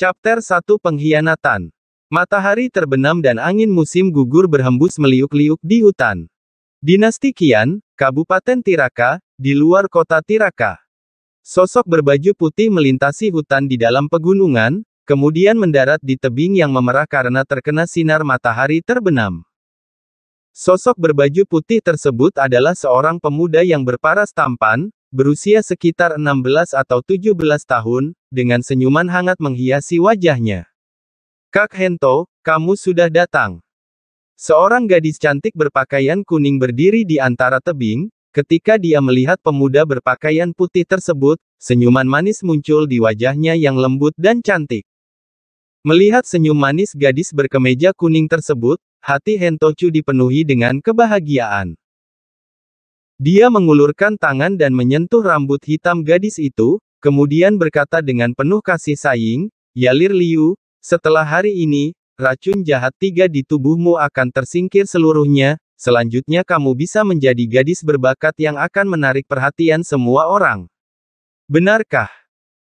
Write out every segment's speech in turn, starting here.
Chapter 1 Pengkhianatan Matahari terbenam dan angin musim gugur berhembus meliuk-liuk di hutan. Dinasti Kian, Kabupaten Tiraka, di luar kota Tiraka. Sosok berbaju putih melintasi hutan di dalam pegunungan, kemudian mendarat di tebing yang memerah karena terkena sinar matahari terbenam. Sosok berbaju putih tersebut adalah seorang pemuda yang berparas tampan, Berusia sekitar 16 atau 17 tahun, dengan senyuman hangat menghiasi wajahnya. Kak Hento, kamu sudah datang. Seorang gadis cantik berpakaian kuning berdiri di antara tebing, ketika dia melihat pemuda berpakaian putih tersebut, senyuman manis muncul di wajahnya yang lembut dan cantik. Melihat senyum manis gadis berkemeja kuning tersebut, hati Hentochu dipenuhi dengan kebahagiaan. Dia mengulurkan tangan dan menyentuh rambut hitam gadis itu, kemudian berkata dengan penuh kasih sayang, Yalir Liu, setelah hari ini, racun jahat tiga di tubuhmu akan tersingkir seluruhnya, selanjutnya kamu bisa menjadi gadis berbakat yang akan menarik perhatian semua orang. Benarkah?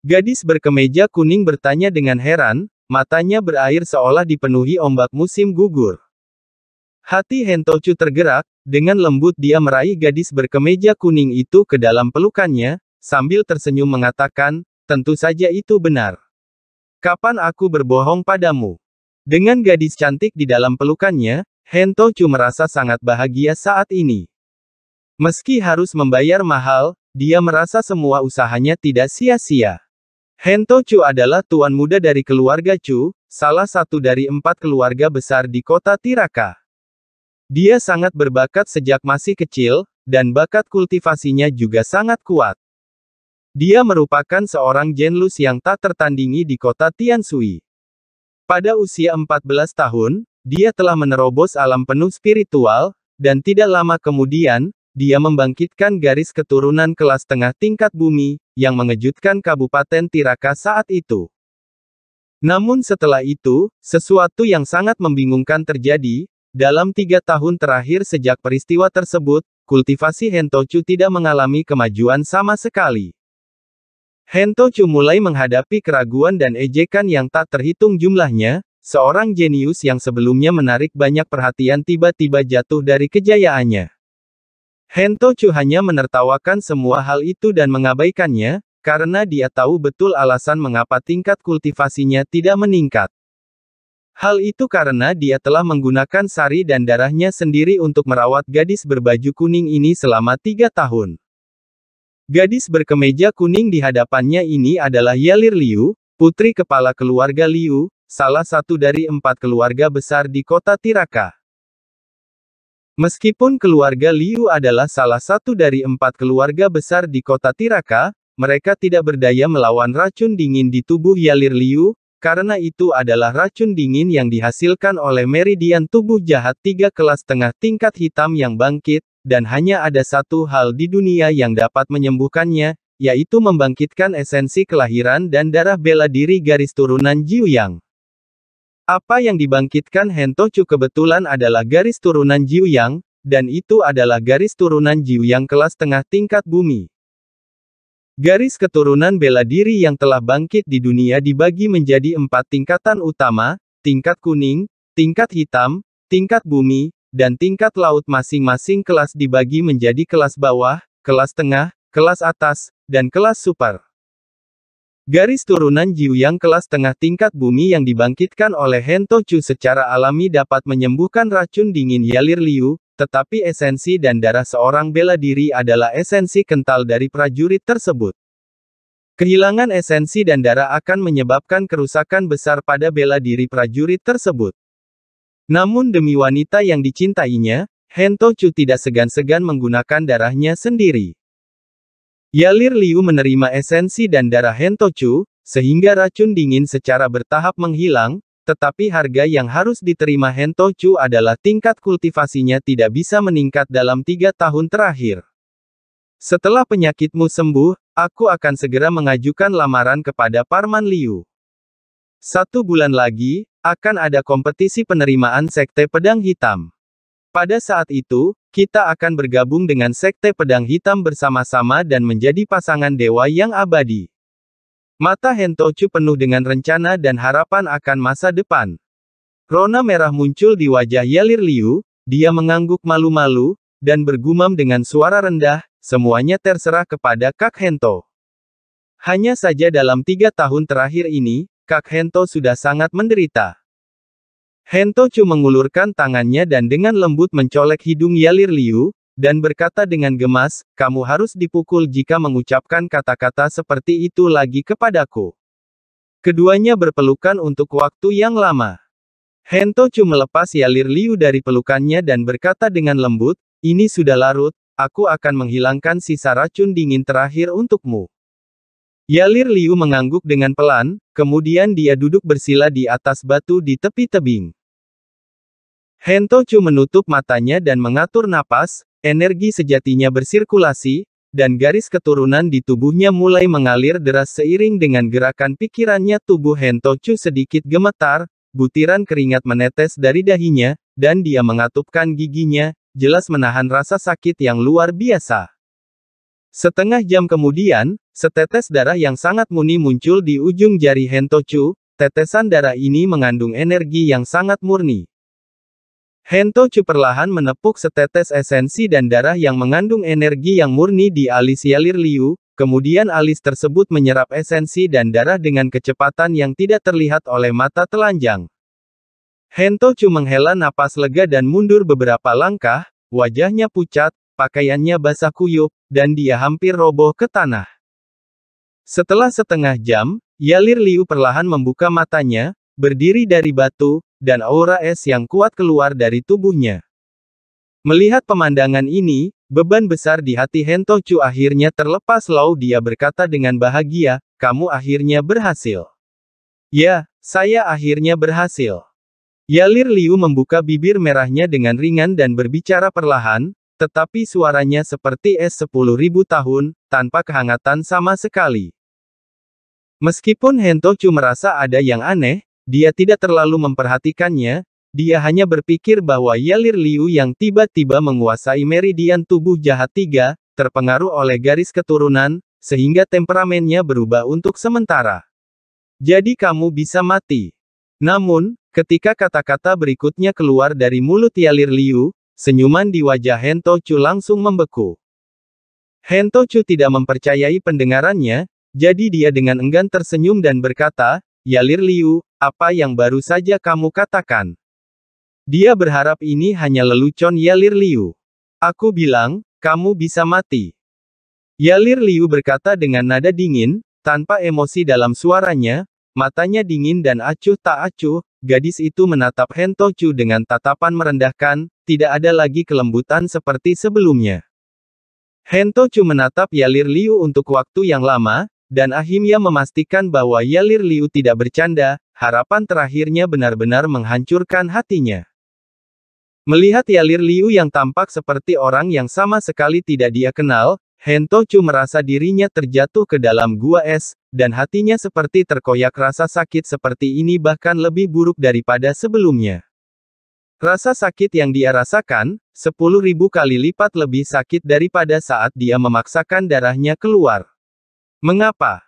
Gadis berkemeja kuning bertanya dengan heran, matanya berair seolah dipenuhi ombak musim gugur. Hati Hentochu tergerak, dengan lembut dia meraih gadis berkemeja kuning itu ke dalam pelukannya, sambil tersenyum mengatakan, tentu saja itu benar. Kapan aku berbohong padamu? Dengan gadis cantik di dalam pelukannya, Hentochu merasa sangat bahagia saat ini. Meski harus membayar mahal, dia merasa semua usahanya tidak sia-sia. Hento adalah tuan muda dari keluarga Chu, salah satu dari empat keluarga besar di kota Tiraka. Dia sangat berbakat sejak masih kecil, dan bakat kultivasinya juga sangat kuat. Dia merupakan seorang jenlus yang tak tertandingi di kota Tiansui. Pada usia 14 tahun, dia telah menerobos alam penuh spiritual, dan tidak lama kemudian, dia membangkitkan garis keturunan kelas tengah tingkat bumi, yang mengejutkan Kabupaten Tiraka saat itu. Namun setelah itu, sesuatu yang sangat membingungkan terjadi, dalam tiga tahun terakhir sejak peristiwa tersebut, kultivasi Hentochu tidak mengalami kemajuan sama sekali. Hentochu mulai menghadapi keraguan dan ejekan yang tak terhitung jumlahnya, seorang jenius yang sebelumnya menarik banyak perhatian tiba-tiba jatuh dari kejayaannya. Hentochu hanya menertawakan semua hal itu dan mengabaikannya, karena dia tahu betul alasan mengapa tingkat kultivasinya tidak meningkat. Hal itu karena dia telah menggunakan sari dan darahnya sendiri untuk merawat gadis berbaju kuning ini selama tiga tahun. Gadis berkemeja kuning di hadapannya ini adalah Yalir Liu, putri kepala keluarga Liu, salah satu dari empat keluarga besar di kota Tiraka. Meskipun keluarga Liu adalah salah satu dari empat keluarga besar di kota Tiraka, mereka tidak berdaya melawan racun dingin di tubuh Yalir Liu, karena itu adalah racun dingin yang dihasilkan oleh meridian tubuh jahat tiga kelas tengah tingkat hitam yang bangkit, dan hanya ada satu hal di dunia yang dapat menyembuhkannya, yaitu membangkitkan esensi kelahiran dan darah bela diri garis turunan Jiu Yang. Apa yang dibangkitkan Hentochu kebetulan adalah garis turunan Jiu Yang, dan itu adalah garis turunan Jiu Yang kelas tengah tingkat bumi. Garis keturunan bela diri yang telah bangkit di dunia dibagi menjadi empat tingkatan utama, tingkat kuning, tingkat hitam, tingkat bumi, dan tingkat laut masing-masing kelas dibagi menjadi kelas bawah, kelas tengah, kelas atas, dan kelas super. Garis turunan Jiu yang kelas tengah tingkat bumi yang dibangkitkan oleh Hentochu secara alami dapat menyembuhkan racun dingin Yalir Liu, tetapi esensi dan darah seorang bela diri adalah esensi kental dari prajurit tersebut. Kehilangan esensi dan darah akan menyebabkan kerusakan besar pada bela diri prajurit tersebut. Namun demi wanita yang dicintainya, Hento Chu tidak segan-segan menggunakan darahnya sendiri. Yalir Liu menerima esensi dan darah Chu, sehingga racun dingin secara bertahap menghilang, tetapi harga yang harus diterima Hento Chu adalah tingkat kultivasinya tidak bisa meningkat dalam tiga tahun terakhir. Setelah penyakitmu sembuh, aku akan segera mengajukan lamaran kepada Parman Liu. Satu bulan lagi, akan ada kompetisi penerimaan Sekte Pedang Hitam. Pada saat itu, kita akan bergabung dengan Sekte Pedang Hitam bersama-sama dan menjadi pasangan dewa yang abadi. Mata Hentochu penuh dengan rencana dan harapan akan masa depan. Rona merah muncul di wajah Yelir Liu, dia mengangguk malu-malu, dan bergumam dengan suara rendah, semuanya terserah kepada Kak Hento. Hanya saja dalam tiga tahun terakhir ini, Kak Hento sudah sangat menderita. Hentochu mengulurkan tangannya dan dengan lembut mencolek hidung Yalir Liu, dan berkata dengan gemas, kamu harus dipukul jika mengucapkan kata-kata seperti itu lagi kepadaku. Keduanya berpelukan untuk waktu yang lama. Hento Chu melepas Yalir Liu dari pelukannya dan berkata dengan lembut, ini sudah larut, aku akan menghilangkan sisa racun dingin terakhir untukmu. Yalir Liu mengangguk dengan pelan, kemudian dia duduk bersila di atas batu di tepi tebing. Hento Chu menutup matanya dan mengatur napas, Energi sejatinya bersirkulasi, dan garis keturunan di tubuhnya mulai mengalir deras seiring dengan gerakan pikirannya tubuh Hentochu sedikit gemetar, butiran keringat menetes dari dahinya, dan dia mengatupkan giginya, jelas menahan rasa sakit yang luar biasa. Setengah jam kemudian, setetes darah yang sangat muni muncul di ujung jari Hentochu, tetesan darah ini mengandung energi yang sangat murni. Hento Chu perlahan menepuk setetes esensi dan darah yang mengandung energi yang murni di alis Yalir Liu, kemudian alis tersebut menyerap esensi dan darah dengan kecepatan yang tidak terlihat oleh mata telanjang. Hento Chu menghela napas lega dan mundur beberapa langkah, wajahnya pucat, pakaiannya basah kuyup, dan dia hampir roboh ke tanah. Setelah setengah jam, Yalir Liu perlahan membuka matanya, berdiri dari batu, dan aura es yang kuat keluar dari tubuhnya. Melihat pemandangan ini, beban besar di hati Hento Chu akhirnya terlepas Lau dia berkata dengan bahagia, kamu akhirnya berhasil. Ya, saya akhirnya berhasil. Yalir Liu membuka bibir merahnya dengan ringan dan berbicara perlahan, tetapi suaranya seperti es 10.000 tahun, tanpa kehangatan sama sekali. Meskipun Hento Chu merasa ada yang aneh, dia tidak terlalu memperhatikannya, dia hanya berpikir bahwa Yalir Liu yang tiba-tiba menguasai meridian tubuh jahat tiga, terpengaruh oleh garis keturunan, sehingga temperamennya berubah untuk sementara. Jadi kamu bisa mati. Namun, ketika kata-kata berikutnya keluar dari mulut Yalir Liu, senyuman di wajah Hento Chu langsung membeku. Hento Chu tidak mempercayai pendengarannya, jadi dia dengan enggan tersenyum dan berkata, Yalir Liu, apa yang baru saja kamu katakan? Dia berharap ini hanya lelucon Yalir Liu. Aku bilang, kamu bisa mati. Yalir Liu berkata dengan nada dingin, tanpa emosi dalam suaranya, matanya dingin dan acuh tak acuh, gadis itu menatap Hento Chu dengan tatapan merendahkan, tidak ada lagi kelembutan seperti sebelumnya. Hento Chu menatap Yalir Liu untuk waktu yang lama, dan Ahimya memastikan bahwa Yalir Liu tidak bercanda, harapan terakhirnya benar-benar menghancurkan hatinya. Melihat Yalir Liu yang tampak seperti orang yang sama sekali tidak dia kenal, Hento Chu merasa dirinya terjatuh ke dalam gua es, dan hatinya seperti terkoyak rasa sakit seperti ini bahkan lebih buruk daripada sebelumnya. Rasa sakit yang dia rasakan, 10.000 kali lipat lebih sakit daripada saat dia memaksakan darahnya keluar. Mengapa?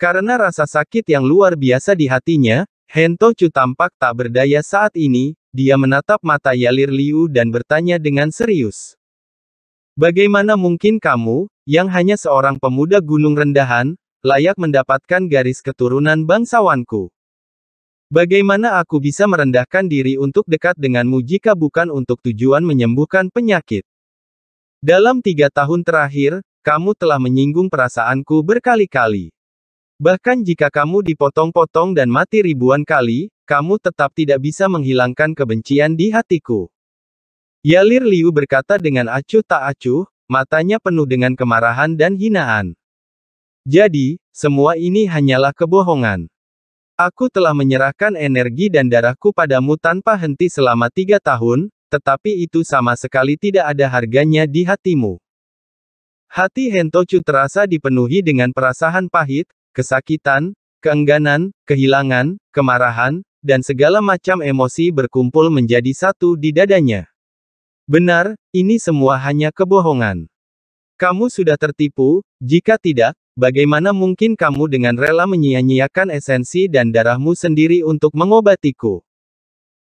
Karena rasa sakit yang luar biasa di hatinya, Hentochu tampak tak berdaya saat ini, dia menatap mata Yalir Liu dan bertanya dengan serius. Bagaimana mungkin kamu, yang hanya seorang pemuda gunung rendahan, layak mendapatkan garis keturunan bangsawanku? Bagaimana aku bisa merendahkan diri untuk dekat denganmu jika bukan untuk tujuan menyembuhkan penyakit? Dalam tiga tahun terakhir, kamu telah menyinggung perasaanku berkali-kali. Bahkan jika kamu dipotong-potong dan mati ribuan kali, kamu tetap tidak bisa menghilangkan kebencian di hatiku. Yalir Liu berkata dengan acuh tak acuh, matanya penuh dengan kemarahan dan hinaan. Jadi, semua ini hanyalah kebohongan. Aku telah menyerahkan energi dan darahku padamu tanpa henti selama tiga tahun, tetapi itu sama sekali tidak ada harganya di hatimu. Hati Hentochu terasa dipenuhi dengan perasaan pahit, kesakitan, keengganan, kehilangan, kemarahan, dan segala macam emosi berkumpul menjadi satu di dadanya. Benar, ini semua hanya kebohongan. Kamu sudah tertipu, jika tidak, bagaimana mungkin kamu dengan rela menyia-nyiakan esensi dan darahmu sendiri untuk mengobatiku?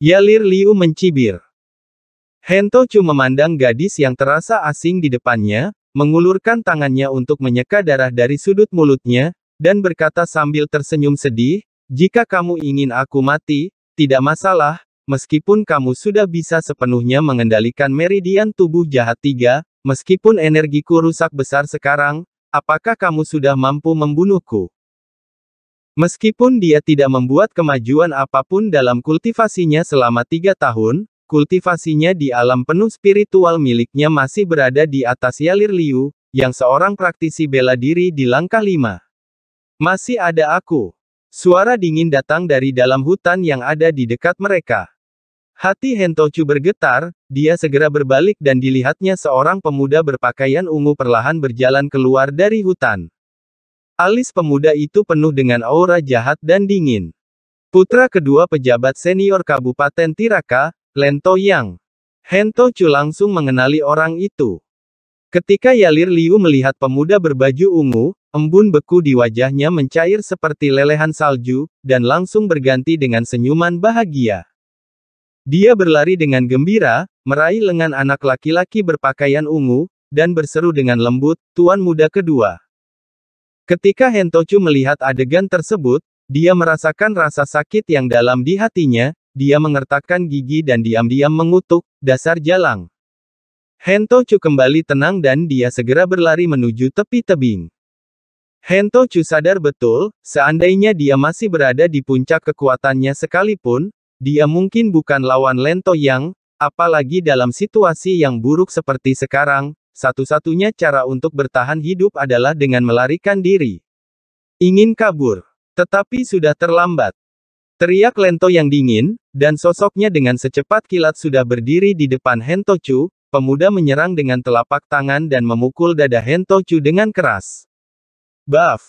Yalir Liu mencibir. Hentochu memandang gadis yang terasa asing di depannya, mengulurkan tangannya untuk menyeka darah dari sudut mulutnya, dan berkata sambil tersenyum sedih, jika kamu ingin aku mati, tidak masalah, meskipun kamu sudah bisa sepenuhnya mengendalikan meridian tubuh jahat tiga, meskipun energiku rusak besar sekarang, apakah kamu sudah mampu membunuhku? Meskipun dia tidak membuat kemajuan apapun dalam kultivasinya selama tiga tahun, Kultivasinya di alam penuh spiritual miliknya masih berada di atas Yalir Liu, yang seorang praktisi bela diri di langkah lima. Masih ada aku. Suara dingin datang dari dalam hutan yang ada di dekat mereka. Hati Hentochu bergetar, dia segera berbalik dan dilihatnya seorang pemuda berpakaian ungu perlahan berjalan keluar dari hutan. Alis pemuda itu penuh dengan aura jahat dan dingin. Putra kedua pejabat senior Kabupaten Tiraka, Lento Yang. Hen Chu langsung mengenali orang itu. Ketika Yalir Liu melihat pemuda berbaju ungu, embun beku di wajahnya mencair seperti lelehan salju, dan langsung berganti dengan senyuman bahagia. Dia berlari dengan gembira, meraih lengan anak laki-laki berpakaian ungu, dan berseru dengan lembut, Tuan Muda Kedua. Ketika Hentochu melihat adegan tersebut, dia merasakan rasa sakit yang dalam di hatinya, dia mengertakkan gigi dan diam-diam mengutuk, dasar jalang. Hentochu kembali tenang dan dia segera berlari menuju tepi tebing. Hentochu sadar betul, seandainya dia masih berada di puncak kekuatannya sekalipun, dia mungkin bukan lawan Lento Yang, apalagi dalam situasi yang buruk seperti sekarang, satu-satunya cara untuk bertahan hidup adalah dengan melarikan diri. Ingin kabur, tetapi sudah terlambat. Teriak Lento yang dingin, dan sosoknya dengan secepat kilat sudah berdiri di depan Hentochu, pemuda menyerang dengan telapak tangan dan memukul dada Hentochu dengan keras. Baf!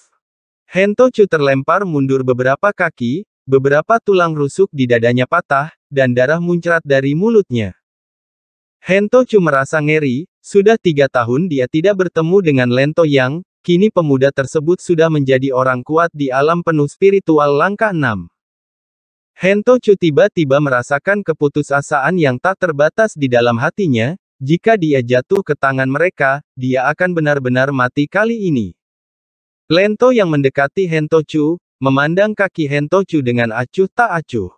Hentochu terlempar mundur beberapa kaki, beberapa tulang rusuk di dadanya patah, dan darah muncrat dari mulutnya. Hentochu merasa ngeri, sudah tiga tahun dia tidak bertemu dengan Lento Yang, kini pemuda tersebut sudah menjadi orang kuat di alam penuh spiritual langkah 6. Hento Chu tiba-tiba merasakan keputusasaan yang tak terbatas di dalam hatinya, jika dia jatuh ke tangan mereka, dia akan benar-benar mati kali ini. Lento yang mendekati Hento Chu, memandang kaki Hento Chu dengan acuh tak acuh.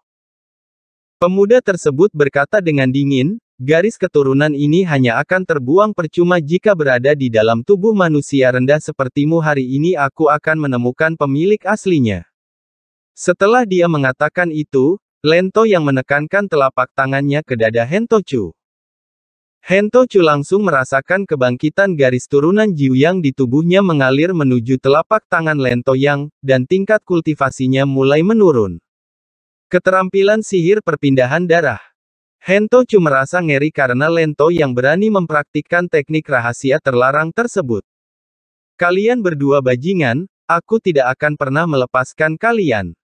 Pemuda tersebut berkata dengan dingin, garis keturunan ini hanya akan terbuang percuma jika berada di dalam tubuh manusia rendah sepertimu hari ini aku akan menemukan pemilik aslinya. Setelah dia mengatakan itu, Lento yang menekankan telapak tangannya ke dada Hentochu. Hentochu langsung merasakan kebangkitan garis turunan Jiu yang di tubuhnya mengalir menuju telapak tangan Lento Yang, dan tingkat kultivasinya mulai menurun. Keterampilan sihir perpindahan darah. Hentochu merasa ngeri karena Lento yang berani mempraktikkan teknik rahasia terlarang tersebut. Kalian berdua bajingan, aku tidak akan pernah melepaskan kalian.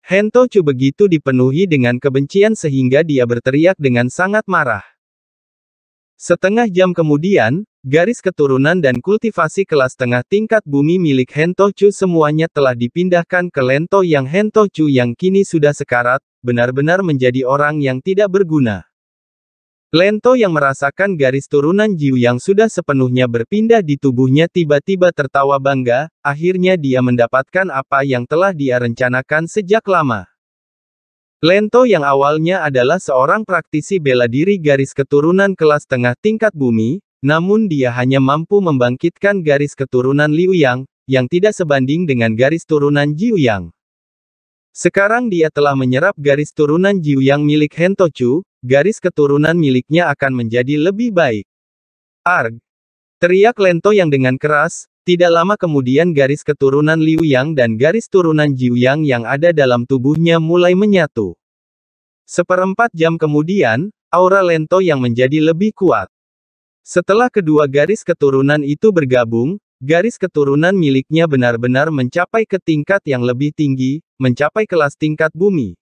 Hentochu begitu dipenuhi dengan kebencian sehingga dia berteriak dengan sangat marah. Setengah jam kemudian, garis keturunan dan kultivasi kelas tengah tingkat bumi milik Hentochu semuanya telah dipindahkan ke Lento yang Hentochu yang kini sudah sekarat, benar-benar menjadi orang yang tidak berguna. Lento yang merasakan garis turunan Jiu yang sudah sepenuhnya berpindah di tubuhnya tiba-tiba tertawa bangga, akhirnya dia mendapatkan apa yang telah dia rencanakan sejak lama. Lento yang awalnya adalah seorang praktisi bela diri garis keturunan kelas tengah tingkat bumi, namun dia hanya mampu membangkitkan garis keturunan Liu Yang, yang tidak sebanding dengan garis turunan Jiu Yang. Sekarang dia telah menyerap garis turunan Jiu Yang milik Hentochu garis keturunan miliknya akan menjadi lebih baik. Arg! Teriak Lento yang dengan keras, tidak lama kemudian garis keturunan Liu Yang dan garis turunan Jiu Yang yang ada dalam tubuhnya mulai menyatu. Seperempat jam kemudian, aura Lento yang menjadi lebih kuat. Setelah kedua garis keturunan itu bergabung, garis keturunan miliknya benar-benar mencapai ke tingkat yang lebih tinggi, mencapai kelas tingkat bumi.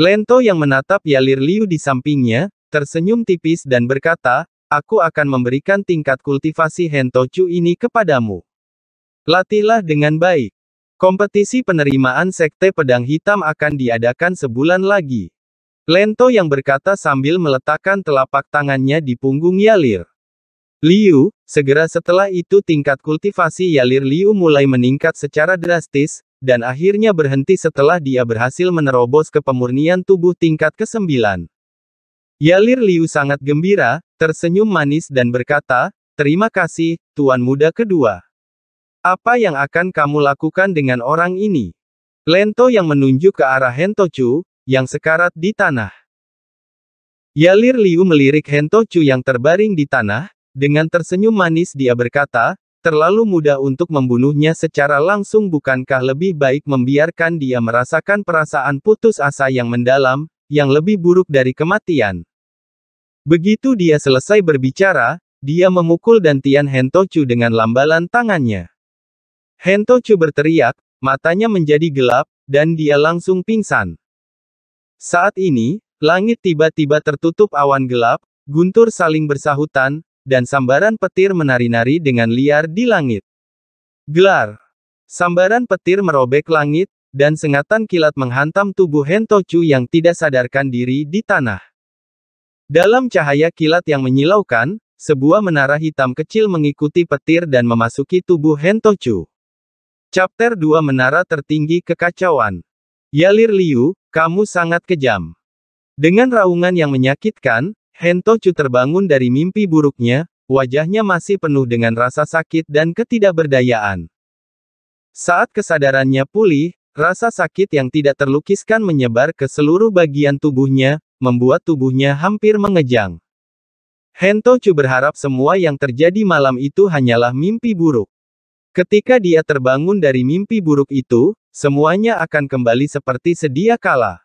Lento yang menatap Yalir Liu di sampingnya, tersenyum tipis dan berkata, aku akan memberikan tingkat kultivasi Hentocu ini kepadamu. Latihlah dengan baik. Kompetisi penerimaan Sekte Pedang Hitam akan diadakan sebulan lagi. Lento yang berkata sambil meletakkan telapak tangannya di punggung Yalir. Liu, segera setelah itu tingkat kultivasi Yalir Liu mulai meningkat secara drastis, dan akhirnya berhenti setelah dia berhasil menerobos ke pemurnian tubuh tingkat ke-9. Yalir Liu sangat gembira, tersenyum manis dan berkata, Terima kasih, Tuan Muda kedua. Apa yang akan kamu lakukan dengan orang ini? Lento yang menunjuk ke arah Hentochu, yang sekarat di tanah. Yalir Liu melirik Hentochu yang terbaring di tanah, dengan tersenyum manis dia berkata, Terlalu mudah untuk membunuhnya secara langsung bukankah lebih baik membiarkan dia merasakan perasaan putus asa yang mendalam, yang lebih buruk dari kematian. Begitu dia selesai berbicara, dia memukul dantian Hentochu dengan lambalan tangannya. Hentochu berteriak, matanya menjadi gelap, dan dia langsung pingsan. Saat ini, langit tiba-tiba tertutup awan gelap, guntur saling bersahutan, dan sambaran petir menari-nari dengan liar di langit. Gelar. Sambaran petir merobek langit, dan sengatan kilat menghantam tubuh Hentochu yang tidak sadarkan diri di tanah. Dalam cahaya kilat yang menyilaukan, sebuah menara hitam kecil mengikuti petir dan memasuki tubuh Hentochu. Chapter 2 Menara Tertinggi Kekacauan Yalir Liu, kamu sangat kejam. Dengan raungan yang menyakitkan, Hentochu terbangun dari mimpi buruknya, wajahnya masih penuh dengan rasa sakit dan ketidakberdayaan. Saat kesadarannya pulih, rasa sakit yang tidak terlukiskan menyebar ke seluruh bagian tubuhnya, membuat tubuhnya hampir mengejang. Hentochu berharap semua yang terjadi malam itu hanyalah mimpi buruk. Ketika dia terbangun dari mimpi buruk itu, semuanya akan kembali seperti sedia kala.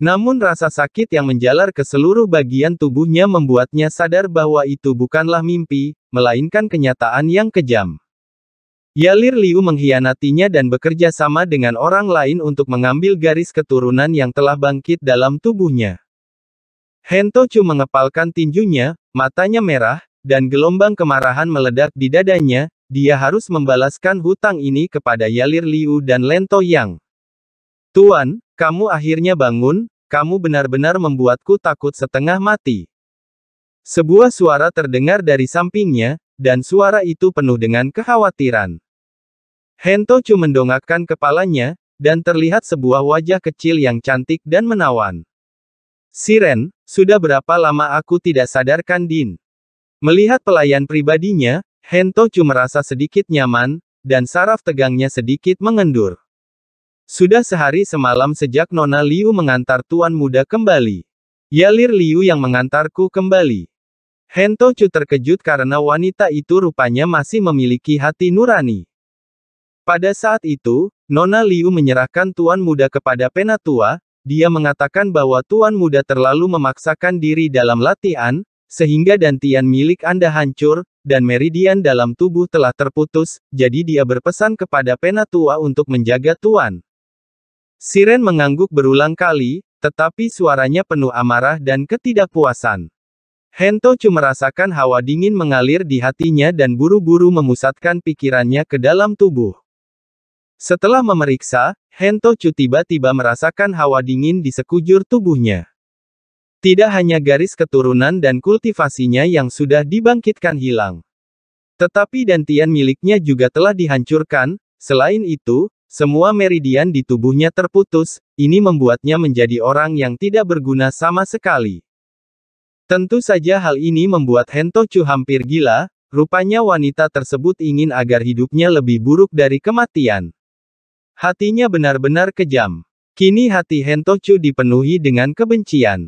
Namun rasa sakit yang menjalar ke seluruh bagian tubuhnya membuatnya sadar bahwa itu bukanlah mimpi, melainkan kenyataan yang kejam. Yalir Liu menghianatinya dan bekerja sama dengan orang lain untuk mengambil garis keturunan yang telah bangkit dalam tubuhnya. Hento Chu mengepalkan tinjunya, matanya merah, dan gelombang kemarahan meledak di dadanya, dia harus membalaskan hutang ini kepada Yalir Liu dan Lento Yang. Tuan, kamu akhirnya bangun, kamu benar-benar membuatku takut setengah mati. Sebuah suara terdengar dari sampingnya, dan suara itu penuh dengan kekhawatiran. Hento cuma mendongakkan kepalanya, dan terlihat sebuah wajah kecil yang cantik dan menawan. Siren, sudah berapa lama aku tidak sadarkan Din? Melihat pelayan pribadinya, Hento cuma merasa sedikit nyaman, dan saraf tegangnya sedikit mengendur. Sudah sehari semalam sejak Nona Liu mengantar tuan muda kembali. Yalir Liu yang mengantarku kembali. Hento Chu terkejut karena wanita itu rupanya masih memiliki hati nurani. Pada saat itu, Nona Liu menyerahkan tuan muda kepada penatua, dia mengatakan bahwa tuan muda terlalu memaksakan diri dalam latihan, sehingga dantian milik Anda hancur, dan meridian dalam tubuh telah terputus, jadi dia berpesan kepada penatua untuk menjaga tuan. Siren mengangguk berulang kali, tetapi suaranya penuh amarah dan ketidakpuasan. Hento cuma merasakan hawa dingin mengalir di hatinya dan buru-buru memusatkan pikirannya ke dalam tubuh. Setelah memeriksa, Hento Chu tiba-tiba merasakan hawa dingin di sekujur tubuhnya. Tidak hanya garis keturunan dan kultivasinya yang sudah dibangkitkan hilang. Tetapi dantian miliknya juga telah dihancurkan, selain itu, semua meridian di tubuhnya terputus, ini membuatnya menjadi orang yang tidak berguna sama sekali. Tentu saja hal ini membuat Hento Chu hampir gila, rupanya wanita tersebut ingin agar hidupnya lebih buruk dari kematian. Hatinya benar-benar kejam. Kini hati Hento Chu dipenuhi dengan kebencian.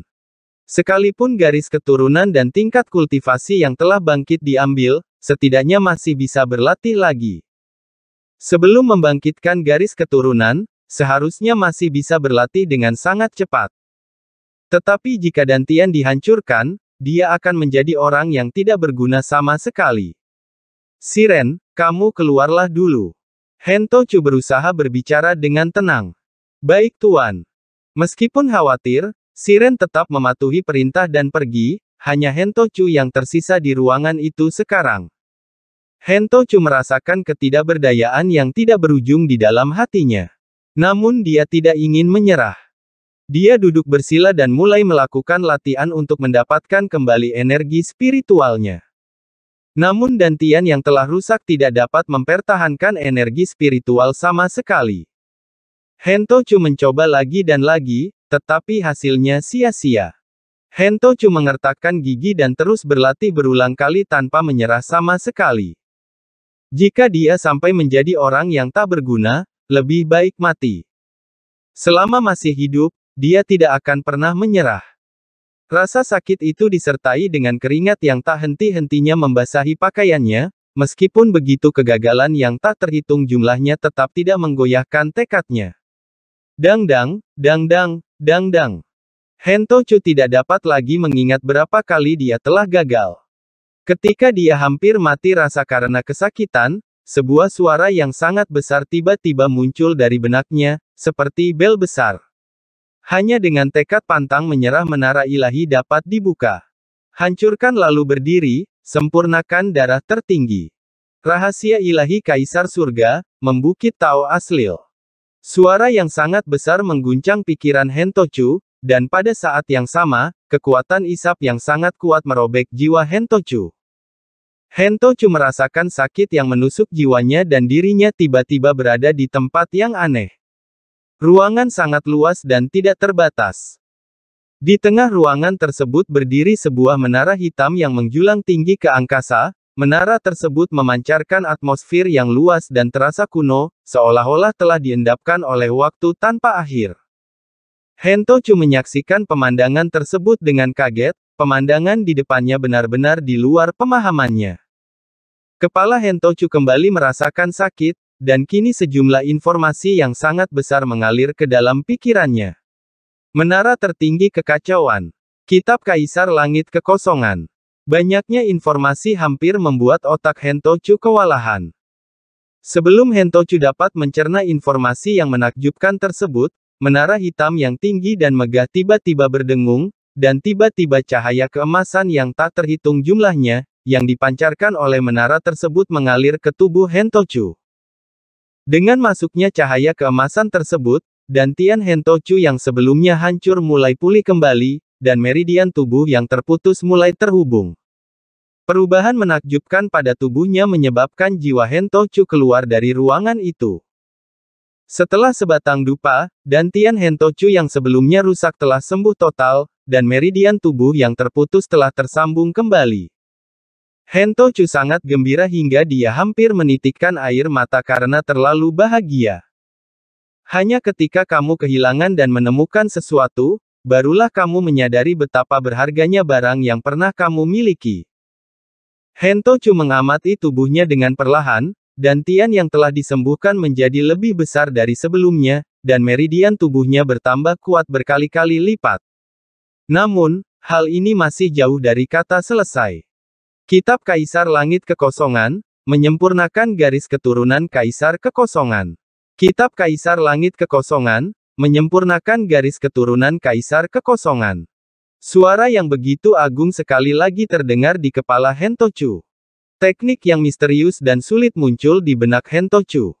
Sekalipun garis keturunan dan tingkat kultivasi yang telah bangkit diambil, setidaknya masih bisa berlatih lagi. Sebelum membangkitkan garis keturunan, seharusnya masih bisa berlatih dengan sangat cepat. Tetapi jika Dantian dihancurkan, dia akan menjadi orang yang tidak berguna sama sekali. Siren, kamu keluarlah dulu. Hentouchu berusaha berbicara dengan tenang. Baik tuan. Meskipun khawatir, Siren tetap mematuhi perintah dan pergi, hanya Hentouchu yang tersisa di ruangan itu sekarang. Hento Chu merasakan ketidakberdayaan yang tidak berujung di dalam hatinya. Namun dia tidak ingin menyerah. Dia duduk bersila dan mulai melakukan latihan untuk mendapatkan kembali energi spiritualnya. Namun dantian yang telah rusak tidak dapat mempertahankan energi spiritual sama sekali. Hento Chu mencoba lagi dan lagi, tetapi hasilnya sia-sia. Hento Chu mengertakkan gigi dan terus berlatih berulang kali tanpa menyerah sama sekali. Jika dia sampai menjadi orang yang tak berguna, lebih baik mati. Selama masih hidup, dia tidak akan pernah menyerah. Rasa sakit itu disertai dengan keringat yang tak henti-hentinya membasahi pakaiannya, meskipun begitu kegagalan yang tak terhitung jumlahnya tetap tidak menggoyahkan tekadnya. Dang-dang, dang-dang, dang-dang. Chu tidak dapat lagi mengingat berapa kali dia telah gagal. Ketika dia hampir mati rasa karena kesakitan, sebuah suara yang sangat besar tiba-tiba muncul dari benaknya, seperti bel besar. Hanya dengan tekad pantang menyerah menara ilahi dapat dibuka. Hancurkan lalu berdiri, sempurnakan darah tertinggi. Rahasia ilahi kaisar surga, membukit Tao Aslil. Suara yang sangat besar mengguncang pikiran Hentochu, dan pada saat yang sama, kekuatan isap yang sangat kuat merobek jiwa Hentochu. Hentochu merasakan sakit yang menusuk jiwanya dan dirinya tiba-tiba berada di tempat yang aneh. Ruangan sangat luas dan tidak terbatas. Di tengah ruangan tersebut berdiri sebuah menara hitam yang menjulang tinggi ke angkasa, menara tersebut memancarkan atmosfer yang luas dan terasa kuno, seolah-olah telah diendapkan oleh waktu tanpa akhir. Hentoju menyaksikan pemandangan tersebut dengan kaget, pemandangan di depannya benar-benar di luar pemahamannya. Kepala Hentoju kembali merasakan sakit, dan kini sejumlah informasi yang sangat besar mengalir ke dalam pikirannya. Menara tertinggi kekacauan. Kitab Kaisar Langit Kekosongan. Banyaknya informasi hampir membuat otak Hentoju kewalahan. Sebelum Hentoju dapat mencerna informasi yang menakjubkan tersebut, Menara hitam yang tinggi dan megah tiba-tiba berdengung, dan tiba-tiba cahaya keemasan yang tak terhitung jumlahnya, yang dipancarkan oleh menara tersebut mengalir ke tubuh Hentochu. Dengan masuknya cahaya keemasan tersebut, dan Tian Hentochu yang sebelumnya hancur mulai pulih kembali, dan meridian tubuh yang terputus mulai terhubung. Perubahan menakjubkan pada tubuhnya menyebabkan jiwa Hentochu keluar dari ruangan itu. Setelah sebatang dupa, dan Tian Hentochu yang sebelumnya rusak telah sembuh total, dan meridian tubuh yang terputus telah tersambung kembali. Hentochu sangat gembira hingga dia hampir menitikkan air mata karena terlalu bahagia. Hanya ketika kamu kehilangan dan menemukan sesuatu, barulah kamu menyadari betapa berharganya barang yang pernah kamu miliki. Hentochu mengamati tubuhnya dengan perlahan, dan Tian yang telah disembuhkan menjadi lebih besar dari sebelumnya, dan meridian tubuhnya bertambah kuat berkali-kali lipat. Namun, hal ini masih jauh dari kata selesai. Kitab Kaisar Langit Kekosongan, menyempurnakan garis keturunan Kaisar Kekosongan. Kitab Kaisar Langit Kekosongan, menyempurnakan garis keturunan Kaisar Kekosongan. Suara yang begitu agung sekali lagi terdengar di kepala Hentochu. Teknik yang misterius dan sulit muncul di benak Hentochu.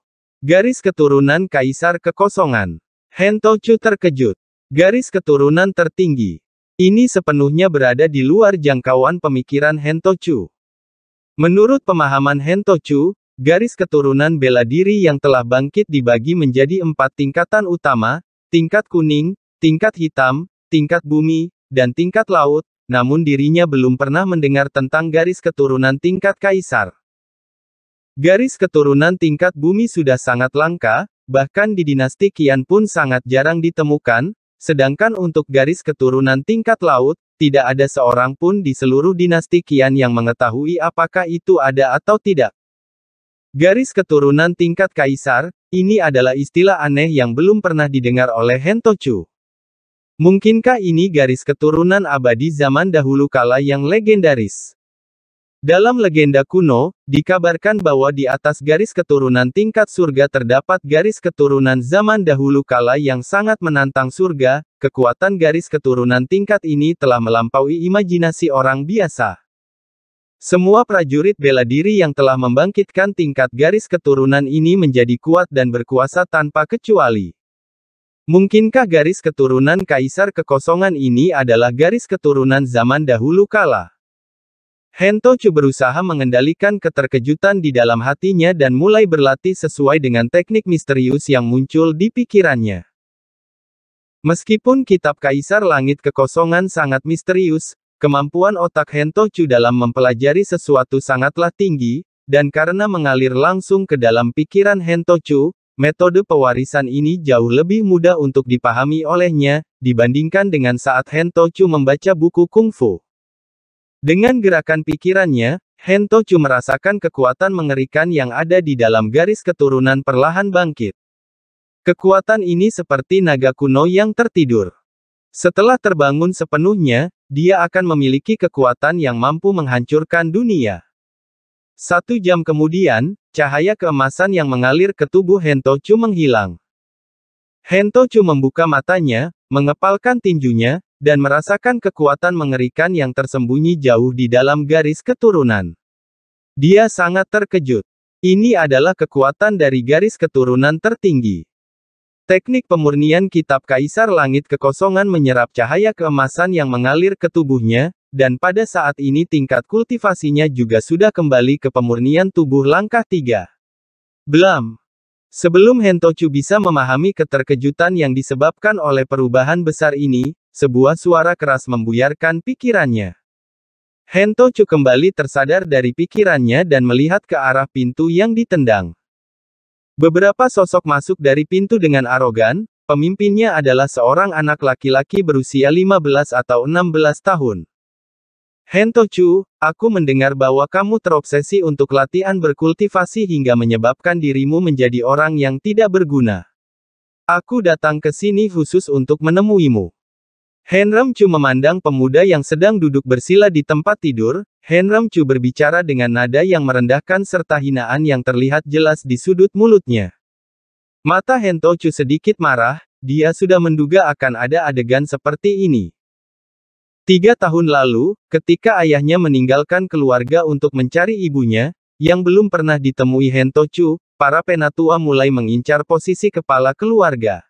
Garis keturunan kaisar kekosongan. Hentochu terkejut. Garis keturunan tertinggi. Ini sepenuhnya berada di luar jangkauan pemikiran Hentochu. Menurut pemahaman Hentochu, garis keturunan bela diri yang telah bangkit dibagi menjadi empat tingkatan utama, tingkat kuning, tingkat hitam, tingkat bumi, dan tingkat laut, namun dirinya belum pernah mendengar tentang garis keturunan tingkat kaisar. Garis keturunan tingkat bumi sudah sangat langka, bahkan di dinasti Qian pun sangat jarang ditemukan, sedangkan untuk garis keturunan tingkat laut, tidak ada seorang pun di seluruh dinasti Qian yang mengetahui apakah itu ada atau tidak. Garis keturunan tingkat kaisar, ini adalah istilah aneh yang belum pernah didengar oleh Hentochu. Mungkinkah ini garis keturunan abadi zaman dahulu kala yang legendaris? Dalam legenda kuno, dikabarkan bahwa di atas garis keturunan tingkat surga terdapat garis keturunan zaman dahulu kala yang sangat menantang surga, kekuatan garis keturunan tingkat ini telah melampaui imajinasi orang biasa. Semua prajurit bela diri yang telah membangkitkan tingkat garis keturunan ini menjadi kuat dan berkuasa tanpa kecuali. Mungkinkah garis keturunan kaisar kekosongan ini adalah garis keturunan zaman dahulu kala? Hentocho berusaha mengendalikan keterkejutan di dalam hatinya dan mulai berlatih sesuai dengan teknik misterius yang muncul di pikirannya. Meskipun kitab kaisar langit kekosongan sangat misterius, kemampuan otak Hentocho dalam mempelajari sesuatu sangatlah tinggi, dan karena mengalir langsung ke dalam pikiran Hentocho, Metode pewarisan ini jauh lebih mudah untuk dipahami olehnya, dibandingkan dengan saat Hentochu membaca buku kungfu. Dengan gerakan pikirannya, Hentochu merasakan kekuatan mengerikan yang ada di dalam garis keturunan perlahan bangkit. Kekuatan ini seperti naga kuno yang tertidur. Setelah terbangun sepenuhnya, dia akan memiliki kekuatan yang mampu menghancurkan dunia. Satu jam kemudian, cahaya keemasan yang mengalir ke tubuh Hentochu menghilang. Hentochu membuka matanya, mengepalkan tinjunya, dan merasakan kekuatan mengerikan yang tersembunyi jauh di dalam garis keturunan. Dia sangat terkejut. Ini adalah kekuatan dari garis keturunan tertinggi. Teknik pemurnian kitab Kaisar Langit Kekosongan menyerap cahaya keemasan yang mengalir ke tubuhnya, dan pada saat ini tingkat kultivasinya juga sudah kembali ke pemurnian tubuh langkah tiga. Belum. Sebelum Hentochu bisa memahami keterkejutan yang disebabkan oleh perubahan besar ini, sebuah suara keras membuyarkan pikirannya. Hentochu kembali tersadar dari pikirannya dan melihat ke arah pintu yang ditendang. Beberapa sosok masuk dari pintu dengan arogan, pemimpinnya adalah seorang anak laki-laki berusia 15 atau 16 tahun. Hento Chu, aku mendengar bahwa kamu terobsesi untuk latihan berkultivasi hingga menyebabkan dirimu menjadi orang yang tidak berguna. Aku datang ke sini khusus untuk menemuimu. Henram Chu memandang pemuda yang sedang duduk bersila di tempat tidur, Henram Chu berbicara dengan nada yang merendahkan serta hinaan yang terlihat jelas di sudut mulutnya. Mata Hento Chu sedikit marah, dia sudah menduga akan ada adegan seperti ini. Tiga tahun lalu, ketika ayahnya meninggalkan keluarga untuk mencari ibunya, yang belum pernah ditemui Hentochu, para penatua mulai mengincar posisi kepala keluarga.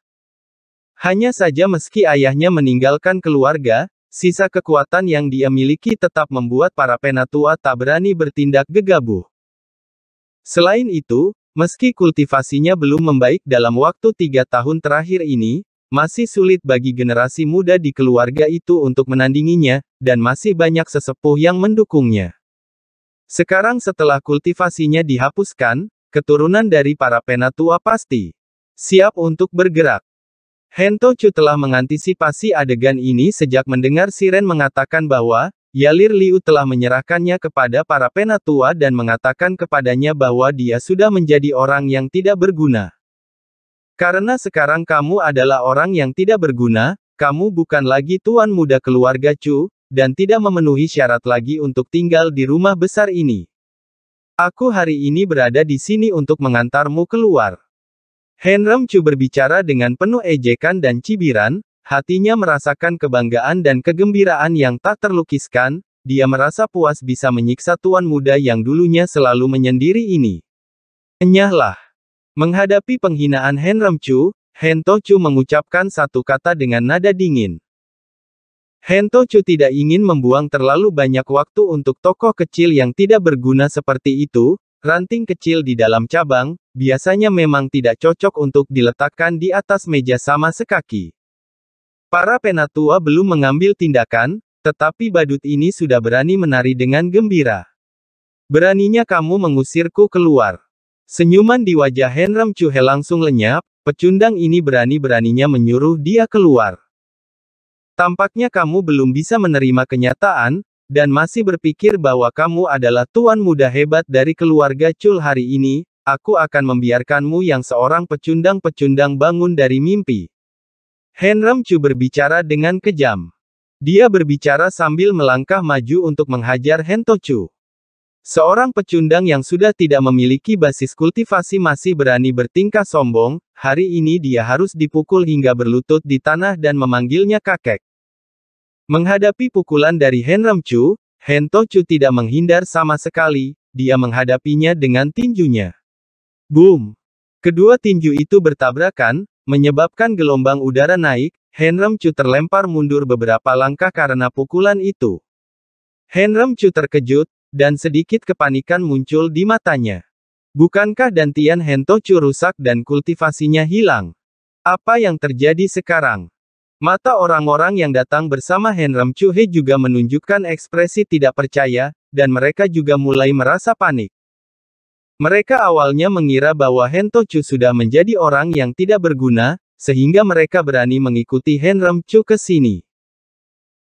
Hanya saja meski ayahnya meninggalkan keluarga, sisa kekuatan yang dia miliki tetap membuat para penatua tak berani bertindak gegabah. Selain itu, meski kultivasinya belum membaik dalam waktu tiga tahun terakhir ini, masih sulit bagi generasi muda di keluarga itu untuk menandinginya, dan masih banyak sesepuh yang mendukungnya. Sekarang setelah kultivasinya dihapuskan, keturunan dari para penatua pasti siap untuk bergerak. Hento Chu telah mengantisipasi adegan ini sejak mendengar Siren mengatakan bahwa Yalir Liu telah menyerahkannya kepada para penatua dan mengatakan kepadanya bahwa dia sudah menjadi orang yang tidak berguna. Karena sekarang kamu adalah orang yang tidak berguna, kamu bukan lagi tuan muda keluarga Chu, dan tidak memenuhi syarat lagi untuk tinggal di rumah besar ini. Aku hari ini berada di sini untuk mengantarmu keluar. Henrem Chu berbicara dengan penuh ejekan dan cibiran, hatinya merasakan kebanggaan dan kegembiraan yang tak terlukiskan, dia merasa puas bisa menyiksa tuan muda yang dulunya selalu menyendiri ini. Enyahlah. Menghadapi penghinaan Hen Chu, Hen Chu mengucapkan satu kata dengan nada dingin. Hen Chu tidak ingin membuang terlalu banyak waktu untuk tokoh kecil yang tidak berguna seperti itu, ranting kecil di dalam cabang, biasanya memang tidak cocok untuk diletakkan di atas meja sama sekaki. Para penatua belum mengambil tindakan, tetapi badut ini sudah berani menari dengan gembira. Beraninya kamu mengusirku keluar. Senyuman di wajah Henram Chuhe langsung lenyap, pecundang ini berani-beraninya menyuruh dia keluar. Tampaknya kamu belum bisa menerima kenyataan, dan masih berpikir bahwa kamu adalah tuan muda hebat dari keluarga Chul hari ini, aku akan membiarkanmu yang seorang pecundang-pecundang bangun dari mimpi. Henram Chu berbicara dengan kejam. Dia berbicara sambil melangkah maju untuk menghajar Chu. Seorang pecundang yang sudah tidak memiliki basis kultivasi masih berani bertingkah sombong, hari ini dia harus dipukul hingga berlutut di tanah dan memanggilnya kakek. Menghadapi pukulan dari Hen Chu, Hen Chu tidak menghindar sama sekali, dia menghadapinya dengan tinjunya. Boom! Kedua tinju itu bertabrakan, menyebabkan gelombang udara naik, Hen Chu terlempar mundur beberapa langkah karena pukulan itu. Hen Chu terkejut, dan sedikit kepanikan muncul di matanya. Bukankah Dantian Hentochu rusak dan kultivasinya hilang? Apa yang terjadi sekarang? Mata orang-orang yang datang bersama Henram Chuhe juga menunjukkan ekspresi tidak percaya, dan mereka juga mulai merasa panik. Mereka awalnya mengira bahwa Hentochu sudah menjadi orang yang tidak berguna, sehingga mereka berani mengikuti Henram Chu ke sini.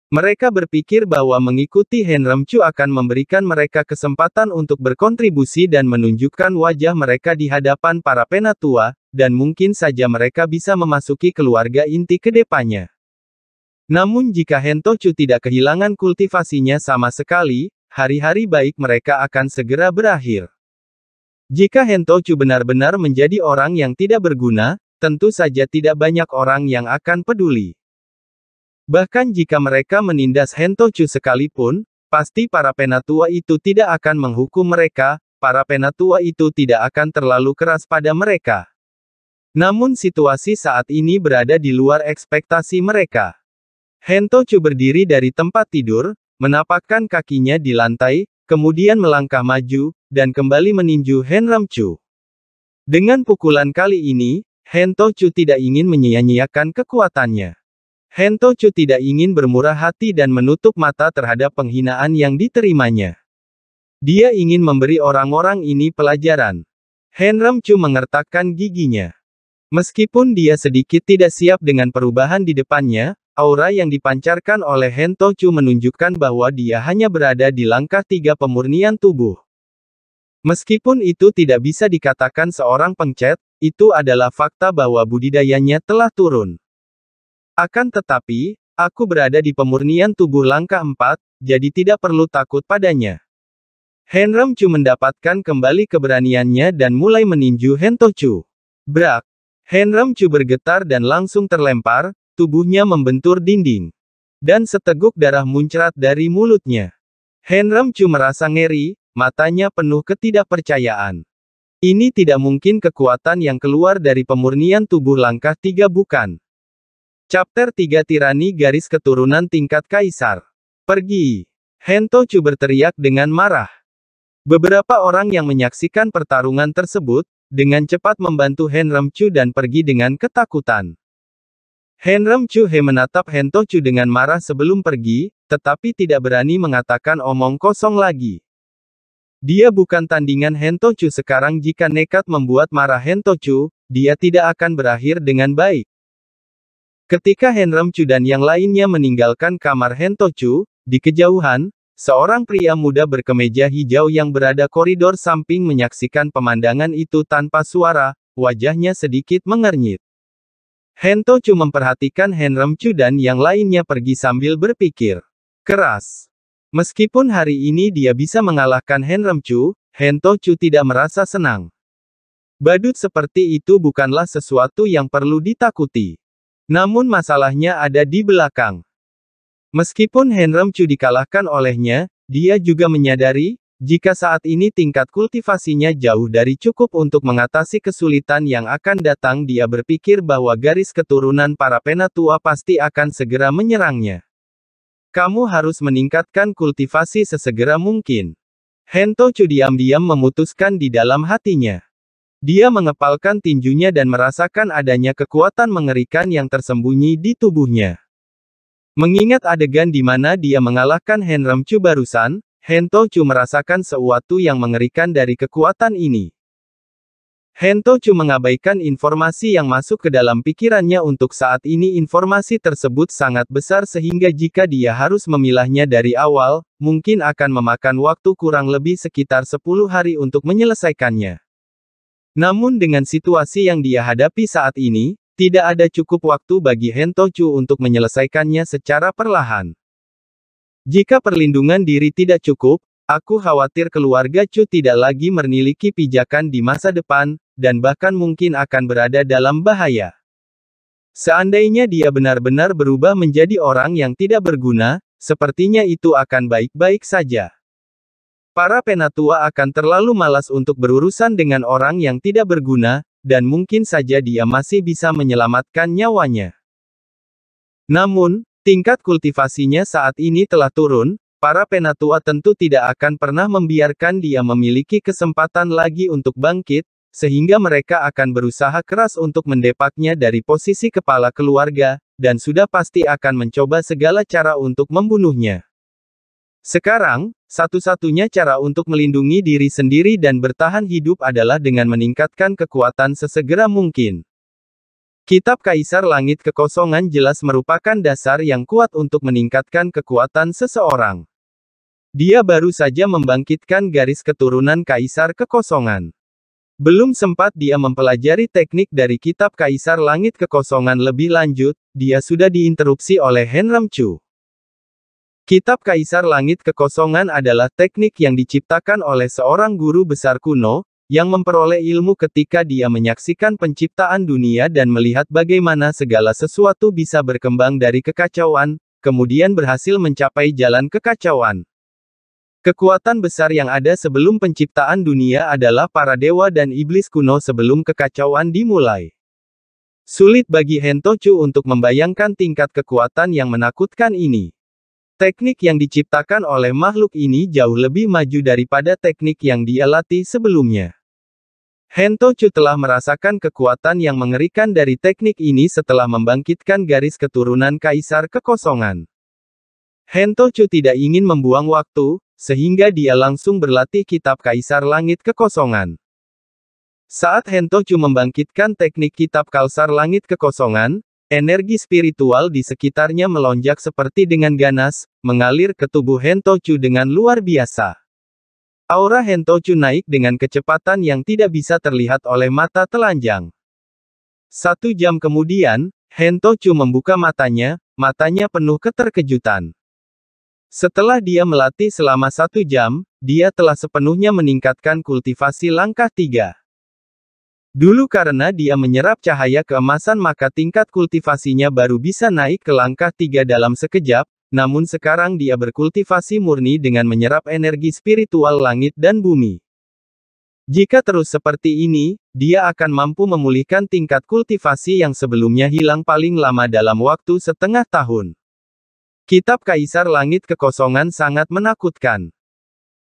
Mereka berpikir bahwa mengikuti Chu akan memberikan mereka kesempatan untuk berkontribusi dan menunjukkan wajah mereka di hadapan para penatua, dan mungkin saja mereka bisa memasuki keluarga inti kedepannya. Namun jika Tochu tidak kehilangan kultivasinya sama sekali, hari-hari baik mereka akan segera berakhir. Jika Tochu benar-benar menjadi orang yang tidak berguna, tentu saja tidak banyak orang yang akan peduli. Bahkan jika mereka menindas Hentochu sekalipun, pasti para penatua itu tidak akan menghukum mereka, para penatua itu tidak akan terlalu keras pada mereka. Namun situasi saat ini berada di luar ekspektasi mereka. Hentochu berdiri dari tempat tidur, menapakkan kakinya di lantai, kemudian melangkah maju, dan kembali meninju Henramchu. Dengan pukulan kali ini, Hentochu tidak ingin menyia-nyiakan kekuatannya. Hento Chu tidak ingin bermurah hati dan menutup mata terhadap penghinaan yang diterimanya. Dia ingin memberi orang-orang ini pelajaran. Henram Chu mengertakkan giginya. Meskipun dia sedikit tidak siap dengan perubahan di depannya, aura yang dipancarkan oleh Hento Chu menunjukkan bahwa dia hanya berada di langkah tiga pemurnian tubuh. Meskipun itu tidak bisa dikatakan seorang pencet, itu adalah fakta bahwa budidayanya telah turun. Akan tetapi, aku berada di pemurnian tubuh langkah empat, jadi tidak perlu takut padanya. Henramchu mendapatkan kembali keberaniannya dan mulai meninju Hentochu. Brak! Henramchu bergetar dan langsung terlempar, tubuhnya membentur dinding. Dan seteguk darah muncrat dari mulutnya. Henramchu merasa ngeri, matanya penuh ketidakpercayaan. Ini tidak mungkin kekuatan yang keluar dari pemurnian tubuh langkah tiga bukan. Chapter 3 Tirani Garis Keturunan Tingkat Kaisar. Pergi! Hento Chu berteriak dengan marah. Beberapa orang yang menyaksikan pertarungan tersebut, dengan cepat membantu Henrem Chu dan pergi dengan ketakutan. Henrem Chu He menatap Hento Chu dengan marah sebelum pergi, tetapi tidak berani mengatakan omong kosong lagi. Dia bukan tandingan Hento Chu sekarang jika nekat membuat marah Hento dia tidak akan berakhir dengan baik. Ketika Henram Chu dan yang lainnya meninggalkan kamar Hento Chu, di kejauhan, seorang pria muda berkemeja hijau yang berada koridor samping menyaksikan pemandangan itu tanpa suara, wajahnya sedikit mengernyit. Hento Chu memperhatikan Henram Chu dan yang lainnya pergi sambil berpikir keras. Meskipun hari ini dia bisa mengalahkan Henram Chu, Hento Chu tidak merasa senang. Badut seperti itu bukanlah sesuatu yang perlu ditakuti. Namun masalahnya ada di belakang. Meskipun Henrem Chu dikalahkan olehnya, dia juga menyadari, jika saat ini tingkat kultivasinya jauh dari cukup untuk mengatasi kesulitan yang akan datang dia berpikir bahwa garis keturunan para penatua pasti akan segera menyerangnya. Kamu harus meningkatkan kultivasi sesegera mungkin. Hento Chu diam-diam memutuskan di dalam hatinya. Dia mengepalkan tinjunya dan merasakan adanya kekuatan mengerikan yang tersembunyi di tubuhnya. Mengingat adegan di mana dia mengalahkan Remcu barusan, Hentochu merasakan sesuatu yang mengerikan dari kekuatan ini. Hentochu mengabaikan informasi yang masuk ke dalam pikirannya untuk saat ini informasi tersebut sangat besar sehingga jika dia harus memilahnya dari awal, mungkin akan memakan waktu kurang lebih sekitar 10 hari untuk menyelesaikannya. Namun dengan situasi yang dia hadapi saat ini, tidak ada cukup waktu bagi Hento untuk menyelesaikannya secara perlahan. Jika perlindungan diri tidak cukup, aku khawatir keluarga Chu tidak lagi memiliki pijakan di masa depan, dan bahkan mungkin akan berada dalam bahaya. Seandainya dia benar-benar berubah menjadi orang yang tidak berguna, sepertinya itu akan baik-baik saja. Para penatua akan terlalu malas untuk berurusan dengan orang yang tidak berguna, dan mungkin saja dia masih bisa menyelamatkan nyawanya. Namun, tingkat kultivasinya saat ini telah turun, para penatua tentu tidak akan pernah membiarkan dia memiliki kesempatan lagi untuk bangkit, sehingga mereka akan berusaha keras untuk mendepaknya dari posisi kepala keluarga, dan sudah pasti akan mencoba segala cara untuk membunuhnya. Sekarang, satu-satunya cara untuk melindungi diri sendiri dan bertahan hidup adalah dengan meningkatkan kekuatan sesegera mungkin. Kitab Kaisar Langit Kekosongan jelas merupakan dasar yang kuat untuk meningkatkan kekuatan seseorang. Dia baru saja membangkitkan garis keturunan Kaisar Kekosongan. Belum sempat dia mempelajari teknik dari kitab Kaisar Langit Kekosongan lebih lanjut, dia sudah diinterupsi oleh Henram Chu. Kitab Kaisar Langit Kekosongan adalah teknik yang diciptakan oleh seorang guru besar kuno, yang memperoleh ilmu ketika dia menyaksikan penciptaan dunia dan melihat bagaimana segala sesuatu bisa berkembang dari kekacauan, kemudian berhasil mencapai jalan kekacauan. Kekuatan besar yang ada sebelum penciptaan dunia adalah para dewa dan iblis kuno sebelum kekacauan dimulai. Sulit bagi Hentochu untuk membayangkan tingkat kekuatan yang menakutkan ini. Teknik yang diciptakan oleh makhluk ini jauh lebih maju daripada teknik yang dia latih sebelumnya. Hentochu telah merasakan kekuatan yang mengerikan dari teknik ini setelah membangkitkan garis keturunan kaisar kekosongan. Hentochu tidak ingin membuang waktu, sehingga dia langsung berlatih kitab kaisar langit kekosongan. Saat Hentochu membangkitkan teknik kitab kalsar langit kekosongan, Energi spiritual di sekitarnya melonjak seperti dengan ganas, mengalir ke tubuh Hentochu dengan luar biasa. Aura Hentochu naik dengan kecepatan yang tidak bisa terlihat oleh mata telanjang. Satu jam kemudian, Hentochu membuka matanya, matanya penuh keterkejutan. Setelah dia melatih selama satu jam, dia telah sepenuhnya meningkatkan kultivasi langkah tiga. Dulu karena dia menyerap cahaya keemasan maka tingkat kultivasinya baru bisa naik ke langkah tiga dalam sekejap, namun sekarang dia berkultivasi murni dengan menyerap energi spiritual langit dan bumi. Jika terus seperti ini, dia akan mampu memulihkan tingkat kultivasi yang sebelumnya hilang paling lama dalam waktu setengah tahun. Kitab Kaisar Langit Kekosongan sangat menakutkan.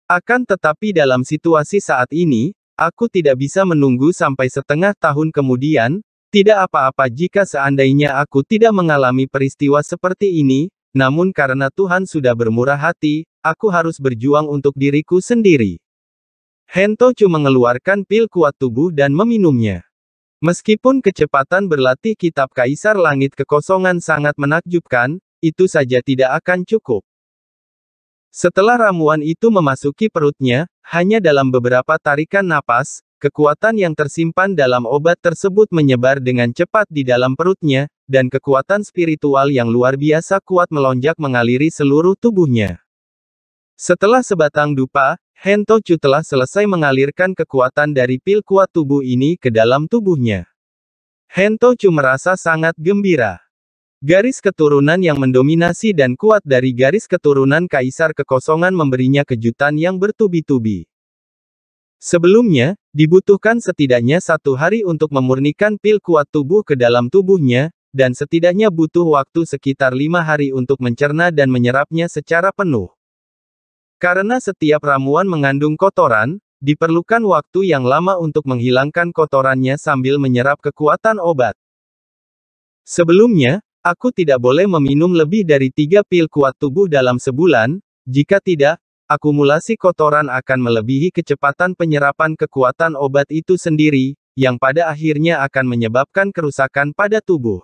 Akan tetapi dalam situasi saat ini, Aku tidak bisa menunggu sampai setengah tahun kemudian, tidak apa-apa jika seandainya aku tidak mengalami peristiwa seperti ini, namun karena Tuhan sudah bermurah hati, aku harus berjuang untuk diriku sendiri. Hento cuma mengeluarkan pil kuat tubuh dan meminumnya. Meskipun kecepatan berlatih kitab Kaisar Langit kekosongan sangat menakjubkan, itu saja tidak akan cukup. Setelah ramuan itu memasuki perutnya, hanya dalam beberapa tarikan napas, kekuatan yang tersimpan dalam obat tersebut menyebar dengan cepat di dalam perutnya, dan kekuatan spiritual yang luar biasa kuat melonjak mengaliri seluruh tubuhnya. Setelah sebatang dupa, Hento Chu telah selesai mengalirkan kekuatan dari pil kuat tubuh ini ke dalam tubuhnya. Hento Chu merasa sangat gembira. Garis keturunan yang mendominasi dan kuat dari garis keturunan kaisar kekosongan memberinya kejutan yang bertubi-tubi. Sebelumnya, dibutuhkan setidaknya satu hari untuk memurnikan pil kuat tubuh ke dalam tubuhnya, dan setidaknya butuh waktu sekitar lima hari untuk mencerna dan menyerapnya secara penuh. Karena setiap ramuan mengandung kotoran, diperlukan waktu yang lama untuk menghilangkan kotorannya sambil menyerap kekuatan obat. Sebelumnya, Aku tidak boleh meminum lebih dari tiga pil kuat tubuh dalam sebulan, jika tidak, akumulasi kotoran akan melebihi kecepatan penyerapan kekuatan obat itu sendiri, yang pada akhirnya akan menyebabkan kerusakan pada tubuh.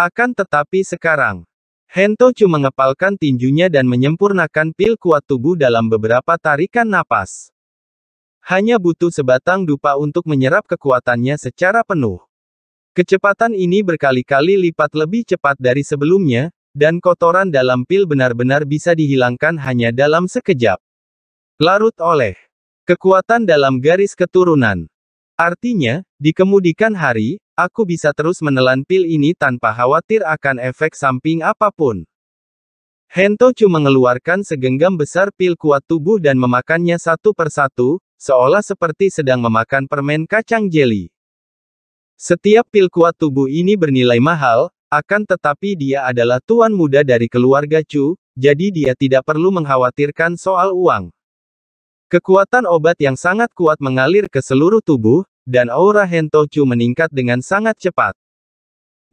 Akan tetapi sekarang, Hento cuma mengepalkan tinjunya dan menyempurnakan pil kuat tubuh dalam beberapa tarikan napas. Hanya butuh sebatang dupa untuk menyerap kekuatannya secara penuh. Kecepatan ini berkali-kali lipat lebih cepat dari sebelumnya, dan kotoran dalam pil benar-benar bisa dihilangkan hanya dalam sekejap. Larut oleh kekuatan dalam garis keturunan. Artinya, di kemudian hari, aku bisa terus menelan pil ini tanpa khawatir akan efek samping apapun. Hento cuma mengeluarkan segenggam besar pil kuat tubuh dan memakannya satu persatu, seolah seperti sedang memakan permen kacang jeli. Setiap pil kuat tubuh ini bernilai mahal, akan tetapi dia adalah tuan muda dari keluarga Chu, jadi dia tidak perlu mengkhawatirkan soal uang. Kekuatan obat yang sangat kuat mengalir ke seluruh tubuh, dan aura Hento Chu meningkat dengan sangat cepat.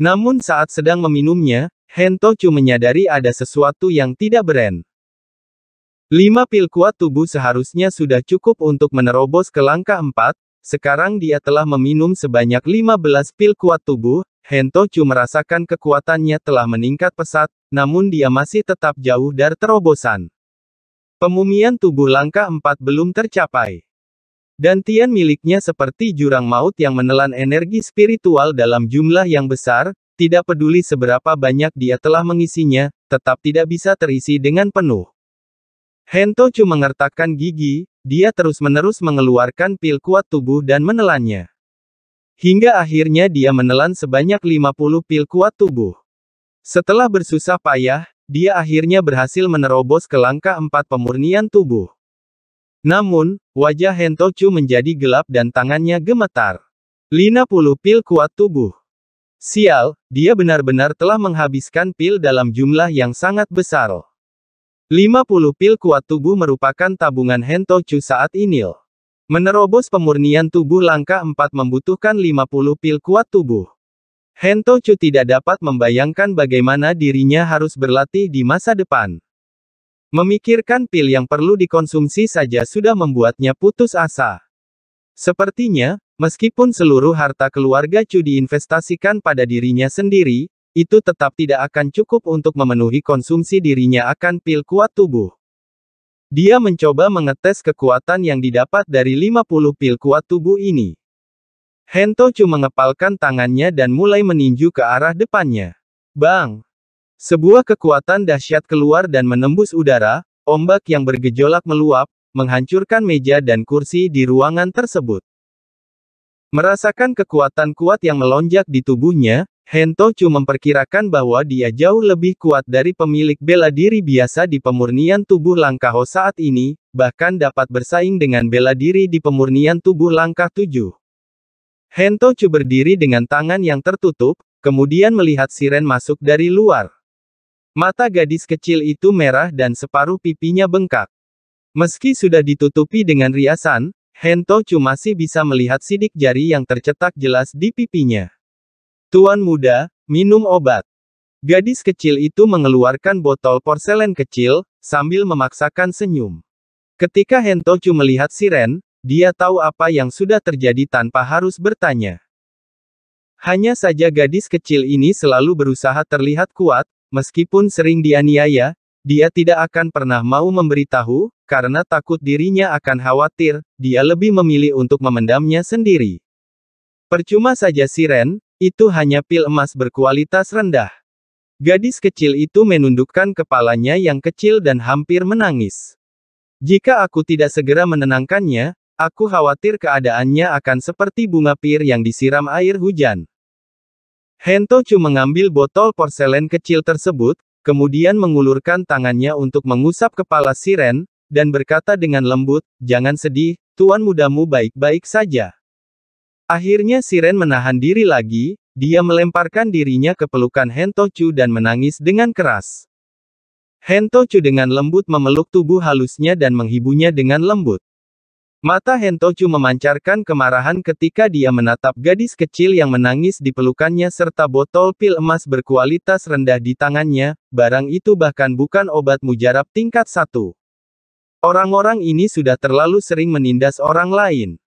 Namun saat sedang meminumnya, Hento Chu menyadari ada sesuatu yang tidak beren. Lima pil kuat tubuh seharusnya sudah cukup untuk menerobos ke langkah empat, sekarang dia telah meminum sebanyak 15 pil kuat tubuh, Hentochu merasakan kekuatannya telah meningkat pesat, namun dia masih tetap jauh dari terobosan. Pemumian tubuh langkah 4 belum tercapai. Dan Tian miliknya seperti jurang maut yang menelan energi spiritual dalam jumlah yang besar, tidak peduli seberapa banyak dia telah mengisinya, tetap tidak bisa terisi dengan penuh. Hentochu mengertakkan gigi, dia terus-menerus mengeluarkan pil kuat tubuh dan menelannya. Hingga akhirnya dia menelan sebanyak 50 pil kuat tubuh. Setelah bersusah payah, dia akhirnya berhasil menerobos ke langkah empat pemurnian tubuh. Namun, wajah Hentochu menjadi gelap dan tangannya gemetar. Lina pil kuat tubuh. Sial, dia benar-benar telah menghabiskan pil dalam jumlah yang sangat besar. 50 pil kuat tubuh merupakan tabungan Hento Hentochu saat ini. Menerobos pemurnian tubuh langkah 4 membutuhkan 50 pil kuat tubuh. Hento Hentochu tidak dapat membayangkan bagaimana dirinya harus berlatih di masa depan. Memikirkan pil yang perlu dikonsumsi saja sudah membuatnya putus asa. Sepertinya, meskipun seluruh harta keluarga Chu diinvestasikan pada dirinya sendiri, itu tetap tidak akan cukup untuk memenuhi konsumsi dirinya akan pil kuat tubuh. Dia mencoba mengetes kekuatan yang didapat dari 50 pil kuat tubuh ini. Hento Chu mengepalkan tangannya dan mulai meninju ke arah depannya. Bang! Sebuah kekuatan dahsyat keluar dan menembus udara, ombak yang bergejolak meluap, menghancurkan meja dan kursi di ruangan tersebut. Merasakan kekuatan kuat yang melonjak di tubuhnya, Hento Chu memperkirakan bahwa dia jauh lebih kuat dari pemilik bela diri biasa di pemurnian tubuh langkah saat ini, bahkan dapat bersaing dengan bela diri di pemurnian tubuh langkah 7. Hento Chu berdiri dengan tangan yang tertutup, kemudian melihat siren masuk dari luar. Mata gadis kecil itu merah dan separuh pipinya bengkak. Meski sudah ditutupi dengan riasan, Hento Chu masih bisa melihat sidik jari yang tercetak jelas di pipinya. Tuan muda, minum obat. Gadis kecil itu mengeluarkan botol porselen kecil, sambil memaksakan senyum. Ketika Hentochu melihat Siren, dia tahu apa yang sudah terjadi tanpa harus bertanya. Hanya saja gadis kecil ini selalu berusaha terlihat kuat, meskipun sering dianiaya, dia tidak akan pernah mau memberitahu, karena takut dirinya akan khawatir, dia lebih memilih untuk memendamnya sendiri. Percuma saja Siren, itu hanya pil emas berkualitas rendah. Gadis kecil itu menundukkan kepalanya yang kecil dan hampir menangis. Jika aku tidak segera menenangkannya, aku khawatir keadaannya akan seperti bunga pir yang disiram air hujan. Hento Chu mengambil botol porselen kecil tersebut, kemudian mengulurkan tangannya untuk mengusap kepala Siren, dan berkata dengan lembut, "Jangan sedih, tuan mudamu baik-baik saja." Akhirnya Siren menahan diri lagi, dia melemparkan dirinya ke pelukan Hentochu dan menangis dengan keras. Hentochu dengan lembut memeluk tubuh halusnya dan menghibunya dengan lembut. Mata Hentochu memancarkan kemarahan ketika dia menatap gadis kecil yang menangis di pelukannya serta botol pil emas berkualitas rendah di tangannya, barang itu bahkan bukan obat mujarab tingkat satu. Orang-orang ini sudah terlalu sering menindas orang lain.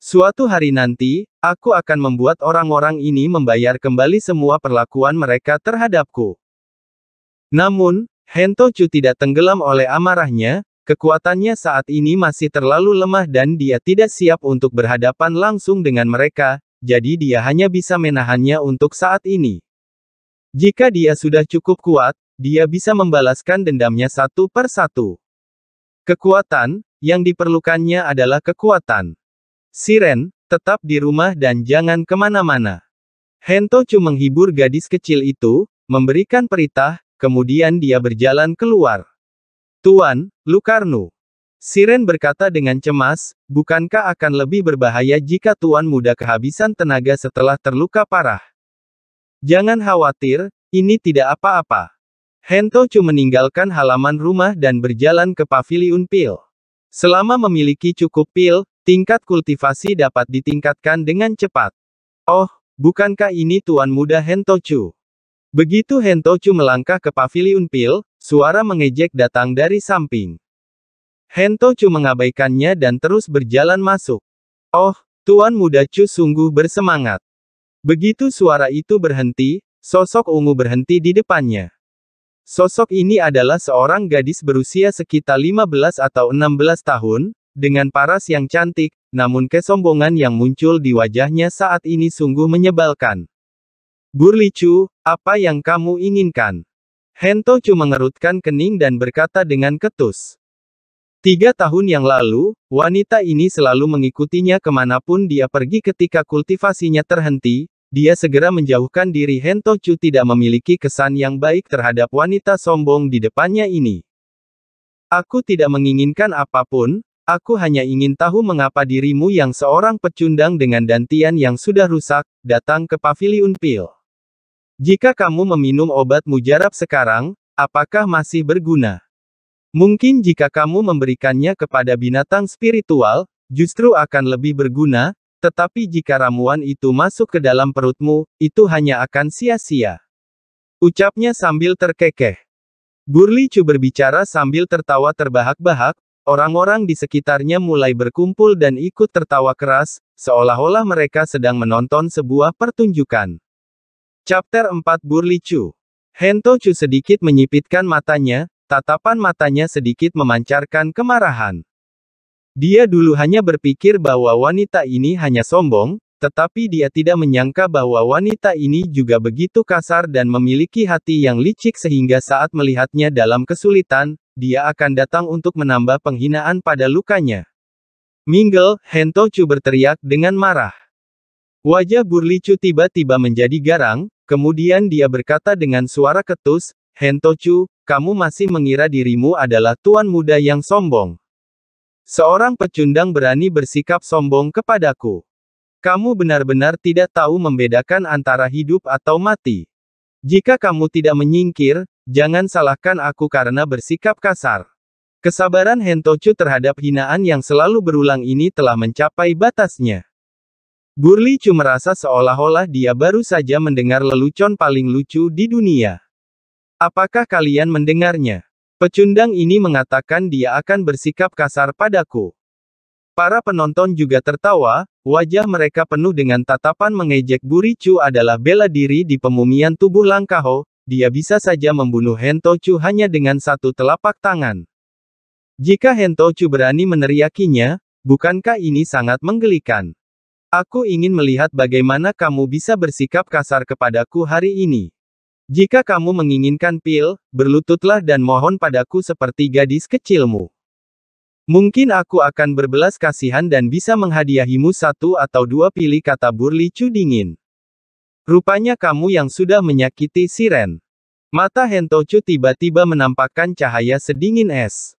Suatu hari nanti, aku akan membuat orang-orang ini membayar kembali semua perlakuan mereka terhadapku. Namun, Hentochu tidak tenggelam oleh amarahnya, kekuatannya saat ini masih terlalu lemah dan dia tidak siap untuk berhadapan langsung dengan mereka, jadi dia hanya bisa menahannya untuk saat ini. Jika dia sudah cukup kuat, dia bisa membalaskan dendamnya satu per satu. Kekuatan, yang diperlukannya adalah kekuatan. Siren, tetap di rumah dan jangan kemana-mana. Hentochu menghibur gadis kecil itu, memberikan perintah, kemudian dia berjalan keluar. Tuan, Lukarnu. Siren berkata dengan cemas, bukankah akan lebih berbahaya jika tuan muda kehabisan tenaga setelah terluka parah? Jangan khawatir, ini tidak apa-apa. Hentochu meninggalkan halaman rumah dan berjalan ke pavilion pil. Selama memiliki cukup pil, Tingkat kultivasi dapat ditingkatkan dengan cepat. Oh, bukankah ini tuan muda Hentochu? Begitu Hentochu melangkah ke pavilion pil, suara mengejek datang dari samping. Hentochu mengabaikannya dan terus berjalan masuk. Oh, tuan muda Chu sungguh bersemangat. Begitu suara itu berhenti, sosok ungu berhenti di depannya. Sosok ini adalah seorang gadis berusia sekitar 15 atau 16 tahun, dengan paras yang cantik, namun kesombongan yang muncul di wajahnya saat ini sungguh menyebalkan. Burlicu, apa yang kamu inginkan? Hento cuma mengerutkan kening dan berkata dengan ketus. Tiga tahun yang lalu, wanita ini selalu mengikutinya kemanapun dia pergi ketika kultivasinya terhenti, dia segera menjauhkan diri Hento Chu tidak memiliki kesan yang baik terhadap wanita sombong di depannya ini. Aku tidak menginginkan apapun, Aku hanya ingin tahu mengapa dirimu yang seorang pecundang dengan dantian yang sudah rusak, datang ke paviliun pil. Jika kamu meminum obat mujarab sekarang, apakah masih berguna? Mungkin jika kamu memberikannya kepada binatang spiritual, justru akan lebih berguna, tetapi jika ramuan itu masuk ke dalam perutmu, itu hanya akan sia-sia. Ucapnya sambil terkekeh. Chu berbicara sambil tertawa terbahak-bahak, Orang-orang di sekitarnya mulai berkumpul dan ikut tertawa keras, seolah-olah mereka sedang menonton sebuah pertunjukan. Chapter 4 Burli Chu Hento Chu sedikit menyipitkan matanya, tatapan matanya sedikit memancarkan kemarahan. Dia dulu hanya berpikir bahwa wanita ini hanya sombong, tetapi dia tidak menyangka bahwa wanita ini juga begitu kasar dan memiliki hati yang licik sehingga saat melihatnya dalam kesulitan, dia akan datang untuk menambah penghinaan pada lukanya. Hento Hentochu berteriak dengan marah. Wajah Burlicu tiba-tiba menjadi garang, kemudian dia berkata dengan suara ketus, Hentochu, kamu masih mengira dirimu adalah tuan muda yang sombong. Seorang pecundang berani bersikap sombong kepadaku. Kamu benar-benar tidak tahu membedakan antara hidup atau mati. Jika kamu tidak menyingkir, Jangan salahkan aku karena bersikap kasar. Kesabaran Hentochu terhadap hinaan yang selalu berulang ini telah mencapai batasnya. Burli Chu merasa seolah-olah dia baru saja mendengar lelucon paling lucu di dunia. Apakah kalian mendengarnya? Pecundang ini mengatakan dia akan bersikap kasar padaku. Para penonton juga tertawa, wajah mereka penuh dengan tatapan mengejek Buricu adalah bela diri di pemumian tubuh Langkaho, dia bisa saja membunuh Hento Chu hanya dengan satu telapak tangan. Jika Hento Chu berani meneriakinya, bukankah ini sangat menggelikan? Aku ingin melihat bagaimana kamu bisa bersikap kasar kepadaku hari ini. Jika kamu menginginkan pil, berlututlah dan mohon padaku seperti gadis kecilmu. Mungkin aku akan berbelas kasihan dan bisa menghadiahimu satu atau dua pilih kata Burli cu dingin. Rupanya kamu yang sudah menyakiti Siren. Mata Hentochu tiba-tiba menampakkan cahaya sedingin es.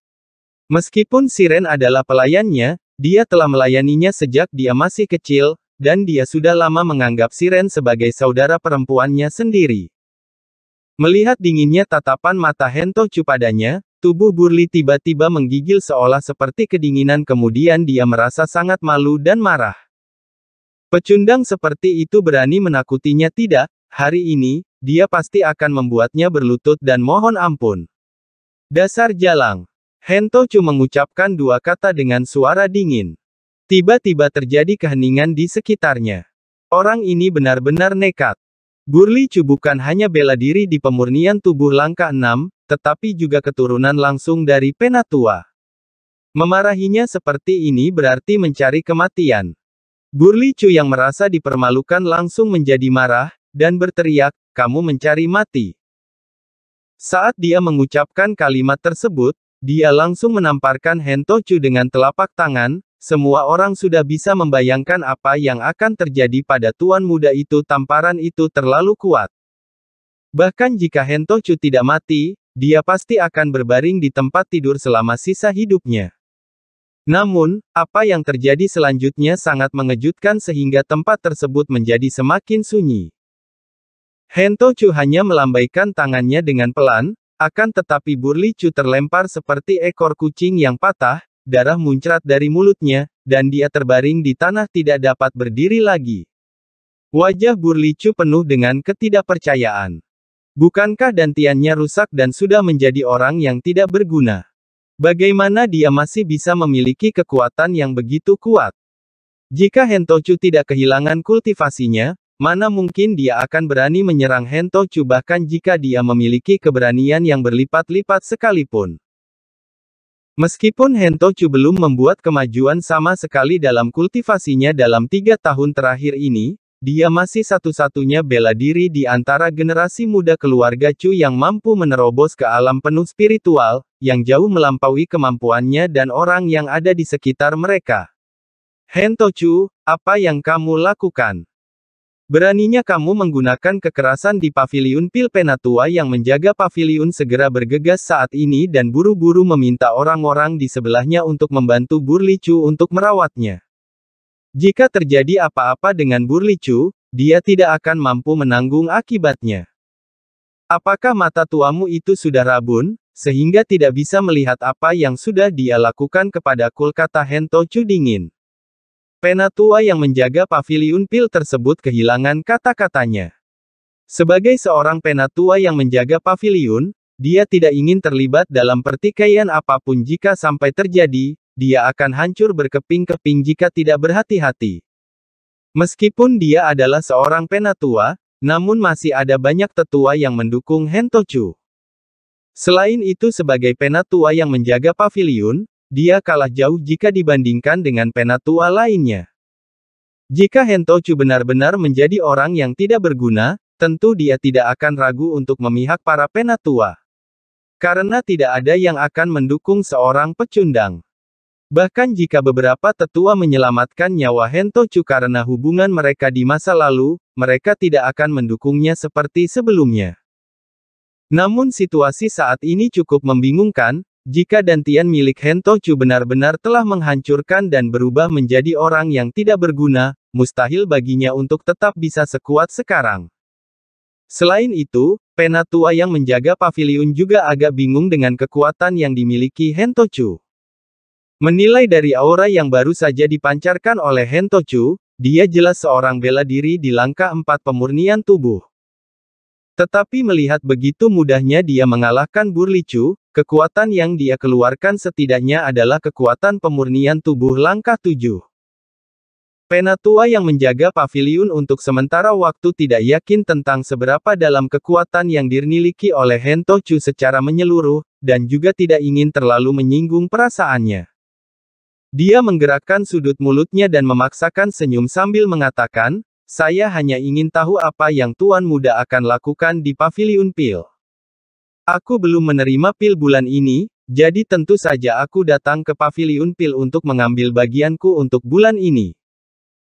Meskipun Siren adalah pelayannya, dia telah melayaninya sejak dia masih kecil, dan dia sudah lama menganggap Siren sebagai saudara perempuannya sendiri. Melihat dinginnya tatapan mata Hentochu padanya, Tubuh Burli tiba-tiba menggigil seolah seperti kedinginan kemudian dia merasa sangat malu dan marah. Pecundang seperti itu berani menakutinya tidak, hari ini, dia pasti akan membuatnya berlutut dan mohon ampun. Dasar jalang. Hento cuma mengucapkan dua kata dengan suara dingin. Tiba-tiba terjadi keheningan di sekitarnya. Orang ini benar-benar nekat. Burli Chu bukan hanya bela diri di pemurnian tubuh langkah Enam, tetapi juga keturunan langsung dari penatua. Memarahinya seperti ini berarti mencari kematian. Burlicu yang merasa dipermalukan langsung menjadi marah, dan berteriak, kamu mencari mati. Saat dia mengucapkan kalimat tersebut, dia langsung menamparkan Hento Hentochu dengan telapak tangan, semua orang sudah bisa membayangkan apa yang akan terjadi pada tuan muda itu tamparan itu terlalu kuat. Bahkan jika Hentochu tidak mati, dia pasti akan berbaring di tempat tidur selama sisa hidupnya. Namun, apa yang terjadi selanjutnya sangat mengejutkan sehingga tempat tersebut menjadi semakin sunyi. Hento Chu hanya melambaikan tangannya dengan pelan, akan tetapi Burli Chu terlempar seperti ekor kucing yang patah, darah muncrat dari mulutnya, dan dia terbaring di tanah tidak dapat berdiri lagi. Wajah Burli Chu penuh dengan ketidakpercayaan. Bukankah dantiannya rusak dan sudah menjadi orang yang tidak berguna? Bagaimana dia masih bisa memiliki kekuatan yang begitu kuat? Jika Hentochu tidak kehilangan kultivasinya, mana mungkin dia akan berani menyerang Hentochu bahkan jika dia memiliki keberanian yang berlipat-lipat sekalipun. Meskipun Hentochu belum membuat kemajuan sama sekali dalam kultivasinya dalam tiga tahun terakhir ini, dia masih satu-satunya bela diri di antara generasi muda keluarga Chu yang mampu menerobos ke alam penuh spiritual, yang jauh melampaui kemampuannya dan orang yang ada di sekitar mereka. Hento Chu, apa yang kamu lakukan? Beraninya kamu menggunakan kekerasan di pavilion pil penatua yang menjaga pavilion segera bergegas saat ini dan buru-buru meminta orang-orang di sebelahnya untuk membantu Burli Chu untuk merawatnya. Jika terjadi apa-apa dengan Burlicu, dia tidak akan mampu menanggung akibatnya. Apakah mata tuamu itu sudah rabun, sehingga tidak bisa melihat apa yang sudah dia lakukan kepada kata Hento Chu dingin. Penatua yang menjaga pavilion pil tersebut kehilangan kata-katanya. Sebagai seorang penatua yang menjaga pavilion, dia tidak ingin terlibat dalam pertikaian apapun jika sampai terjadi, dia akan hancur berkeping-keping jika tidak berhati-hati. Meskipun dia adalah seorang penatua, namun masih ada banyak tetua yang mendukung Hentochu. Selain itu sebagai penatua yang menjaga pavilion, dia kalah jauh jika dibandingkan dengan penatua lainnya. Jika Hentochu benar-benar menjadi orang yang tidak berguna, tentu dia tidak akan ragu untuk memihak para penatua. Karena tidak ada yang akan mendukung seorang pecundang. Bahkan jika beberapa tetua menyelamatkan nyawa Hentochu karena hubungan mereka di masa lalu, mereka tidak akan mendukungnya seperti sebelumnya. Namun situasi saat ini cukup membingungkan, jika dantian milik Hentochu benar-benar telah menghancurkan dan berubah menjadi orang yang tidak berguna, mustahil baginya untuk tetap bisa sekuat sekarang. Selain itu, penatua yang menjaga pavilion juga agak bingung dengan kekuatan yang dimiliki Hentochu. Menilai dari aura yang baru saja dipancarkan oleh Hentochu, dia jelas seorang bela diri di langkah empat pemurnian tubuh. Tetapi melihat begitu mudahnya dia mengalahkan Burlicu, kekuatan yang dia keluarkan setidaknya adalah kekuatan pemurnian tubuh langkah tujuh. Penatua yang menjaga pavilion untuk sementara waktu tidak yakin tentang seberapa dalam kekuatan yang dimiliki oleh Hentochu secara menyeluruh, dan juga tidak ingin terlalu menyinggung perasaannya. Dia menggerakkan sudut mulutnya dan memaksakan senyum sambil mengatakan, saya hanya ingin tahu apa yang Tuan Muda akan lakukan di Paviliun Pil. Aku belum menerima pil bulan ini, jadi tentu saja aku datang ke Paviliun Pil untuk mengambil bagianku untuk bulan ini.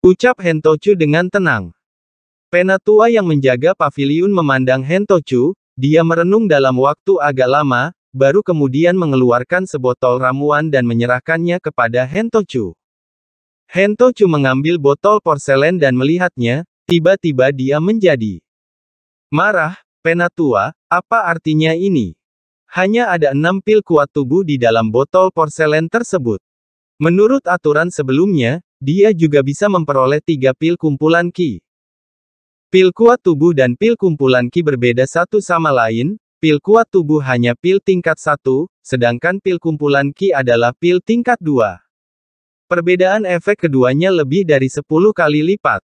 Ucap Hentochu dengan tenang. Penatua yang menjaga paviliun memandang Hentochu, dia merenung dalam waktu agak lama, baru kemudian mengeluarkan sebotol ramuan dan menyerahkannya kepada Hentochu. Hentochu mengambil botol porselen dan melihatnya, tiba-tiba dia menjadi marah, Penatua, apa artinya ini? Hanya ada enam pil kuat tubuh di dalam botol porselen tersebut. Menurut aturan sebelumnya, dia juga bisa memperoleh tiga pil kumpulan ki. Pil kuat tubuh dan pil kumpulan ki berbeda satu sama lain, Pil kuat tubuh hanya pil tingkat 1, sedangkan pil kumpulan Ki adalah pil tingkat 2. Perbedaan efek keduanya lebih dari 10 kali lipat.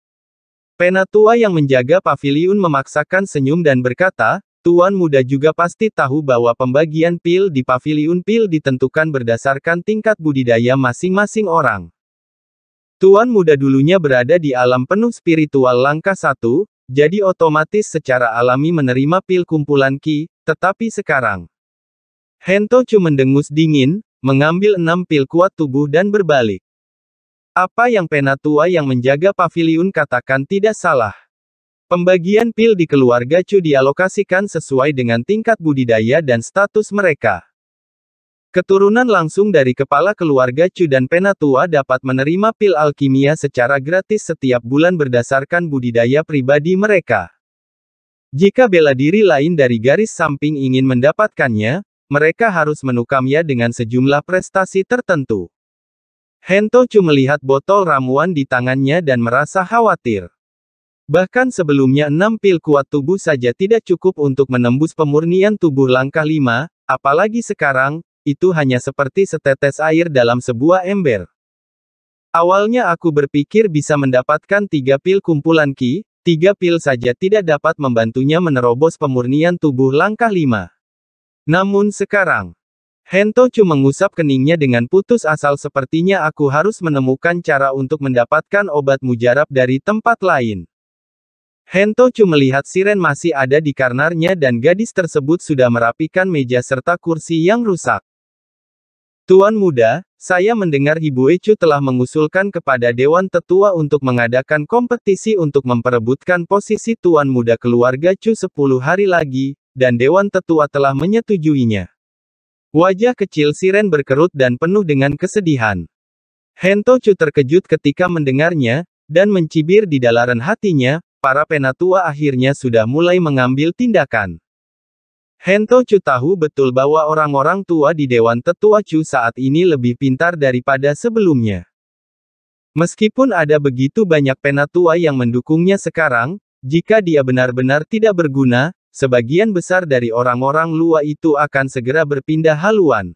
Penatua yang menjaga pavilion memaksakan senyum dan berkata, Tuan muda juga pasti tahu bahwa pembagian pil di pavilion pil ditentukan berdasarkan tingkat budidaya masing-masing orang. Tuan muda dulunya berada di alam penuh spiritual langkah satu, jadi otomatis secara alami menerima pil kumpulan Ki, tetapi sekarang. Hento cuma dengus dingin, mengambil enam pil kuat tubuh dan berbalik. Apa yang penatua yang menjaga pavilion katakan tidak salah. Pembagian pil di keluarga Chu dialokasikan sesuai dengan tingkat budidaya dan status mereka. Keturunan langsung dari kepala keluarga Chu dan Penatua dapat menerima pil alkimia secara gratis setiap bulan berdasarkan budidaya pribadi mereka. Jika bela diri lain dari garis samping ingin mendapatkannya, mereka harus menukamnya dengan sejumlah prestasi tertentu. Hento Chu melihat botol ramuan di tangannya dan merasa khawatir. Bahkan sebelumnya enam pil kuat tubuh saja tidak cukup untuk menembus pemurnian tubuh langkah lima, apalagi sekarang, itu hanya seperti setetes air dalam sebuah ember. Awalnya aku berpikir bisa mendapatkan tiga pil kumpulan Ki, tiga pil saja tidak dapat membantunya menerobos pemurnian tubuh langkah lima. Namun sekarang, Hento cuma mengusap keningnya dengan putus asal sepertinya aku harus menemukan cara untuk mendapatkan obat mujarab dari tempat lain. Hento Hentochu melihat Siren masih ada di karnarnya dan gadis tersebut sudah merapikan meja serta kursi yang rusak. Tuan muda, saya mendengar Ibu Ecu telah mengusulkan kepada Dewan Tetua untuk mengadakan kompetisi untuk memperebutkan posisi Tuan muda keluarga Cu 10 hari lagi, dan Dewan Tetua telah menyetujuinya. Wajah kecil Siren berkerut dan penuh dengan kesedihan. Hento Chu terkejut ketika mendengarnya, dan mencibir di dalaran hatinya, para penatua akhirnya sudah mulai mengambil tindakan. Hento Chu tahu betul bahwa orang-orang tua di Dewan Tetua Chu saat ini lebih pintar daripada sebelumnya. Meskipun ada begitu banyak penatua yang mendukungnya sekarang, jika dia benar-benar tidak berguna, sebagian besar dari orang-orang luar itu akan segera berpindah haluan.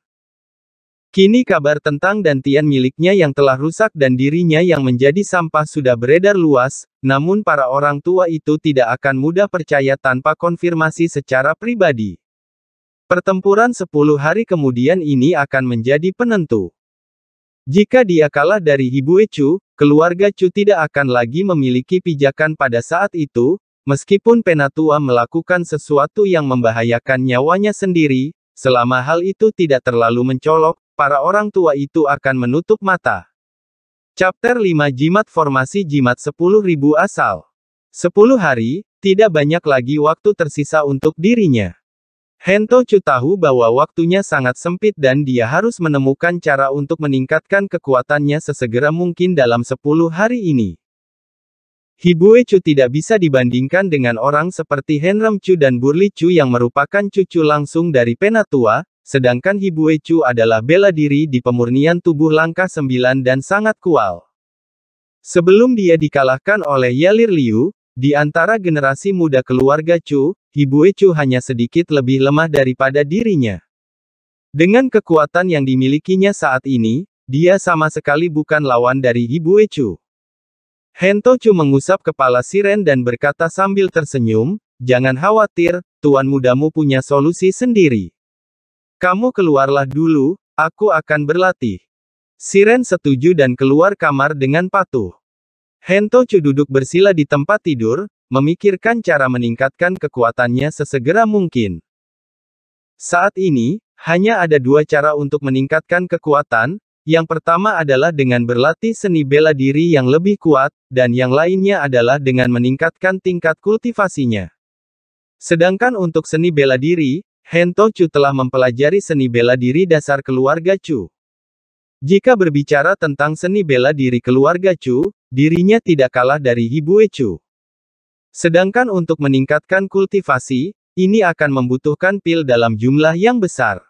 Kini kabar tentang dantian miliknya yang telah rusak dan dirinya yang menjadi sampah sudah beredar luas, namun para orang tua itu tidak akan mudah percaya tanpa konfirmasi secara pribadi. Pertempuran 10 hari kemudian ini akan menjadi penentu. Jika dia kalah dari Ibu Chu, keluarga Chu tidak akan lagi memiliki pijakan pada saat itu, meskipun Penatua melakukan sesuatu yang membahayakan nyawanya sendiri, Selama hal itu tidak terlalu mencolok, para orang tua itu akan menutup mata. Chapter 5 Jimat Formasi Jimat 10.000 Asal 10 hari, tidak banyak lagi waktu tersisa untuk dirinya. Hento Chu tahu bahwa waktunya sangat sempit dan dia harus menemukan cara untuk meningkatkan kekuatannya sesegera mungkin dalam 10 hari ini. Hibue Chu tidak bisa dibandingkan dengan orang seperti Henrem Chu dan Burli Chu yang merupakan cucu langsung dari Penatua, sedangkan Hibue Chu adalah bela diri di pemurnian tubuh langkah sembilan dan sangat kual. Sebelum dia dikalahkan oleh Yalir Liu, di antara generasi muda keluarga Chu, Hibue Chu hanya sedikit lebih lemah daripada dirinya. Dengan kekuatan yang dimilikinya saat ini, dia sama sekali bukan lawan dari Hibue Chu. Hentochu mengusap kepala Siren dan berkata sambil tersenyum, Jangan khawatir, tuan mudamu punya solusi sendiri. Kamu keluarlah dulu, aku akan berlatih. Siren setuju dan keluar kamar dengan patuh. Hentochu duduk bersila di tempat tidur, memikirkan cara meningkatkan kekuatannya sesegera mungkin. Saat ini, hanya ada dua cara untuk meningkatkan kekuatan, yang pertama adalah dengan berlatih seni bela diri yang lebih kuat, dan yang lainnya adalah dengan meningkatkan tingkat kultivasinya. Sedangkan untuk seni bela diri, Hento Chu telah mempelajari seni bela diri dasar keluarga Chu. Jika berbicara tentang seni bela diri keluarga Chu, dirinya tidak kalah dari Hibue Chu. Sedangkan untuk meningkatkan kultivasi, ini akan membutuhkan pil dalam jumlah yang besar.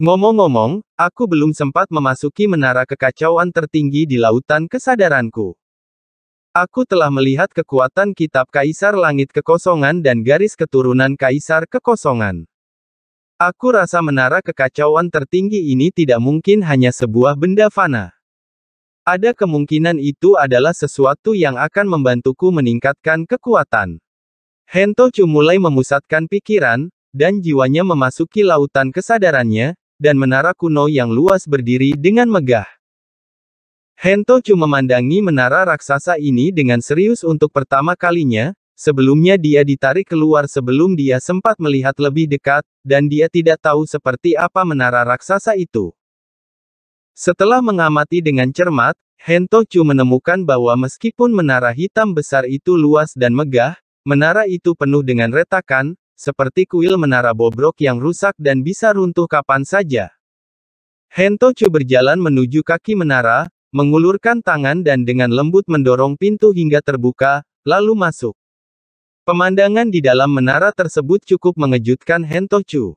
Ngomong-ngomong, aku belum sempat memasuki menara kekacauan tertinggi di lautan kesadaranku. Aku telah melihat kekuatan kitab Kaisar Langit Kekosongan dan garis keturunan Kaisar Kekosongan. Aku rasa menara kekacauan tertinggi ini tidak mungkin hanya sebuah benda fana. Ada kemungkinan itu adalah sesuatu yang akan membantuku meningkatkan kekuatan. Hentochu mulai memusatkan pikiran, dan jiwanya memasuki lautan kesadarannya, dan menara kuno yang luas berdiri dengan megah. Hento cuma memandangi menara raksasa ini dengan serius untuk pertama kalinya, sebelumnya dia ditarik keluar sebelum dia sempat melihat lebih dekat, dan dia tidak tahu seperti apa menara raksasa itu. Setelah mengamati dengan cermat, Hento Chu menemukan bahwa meskipun menara hitam besar itu luas dan megah, menara itu penuh dengan retakan, seperti kuil menara bobrok yang rusak dan bisa runtuh kapan saja. Hentocho berjalan menuju kaki menara, mengulurkan tangan dan dengan lembut mendorong pintu hingga terbuka, lalu masuk. Pemandangan di dalam menara tersebut cukup mengejutkan Hentocho.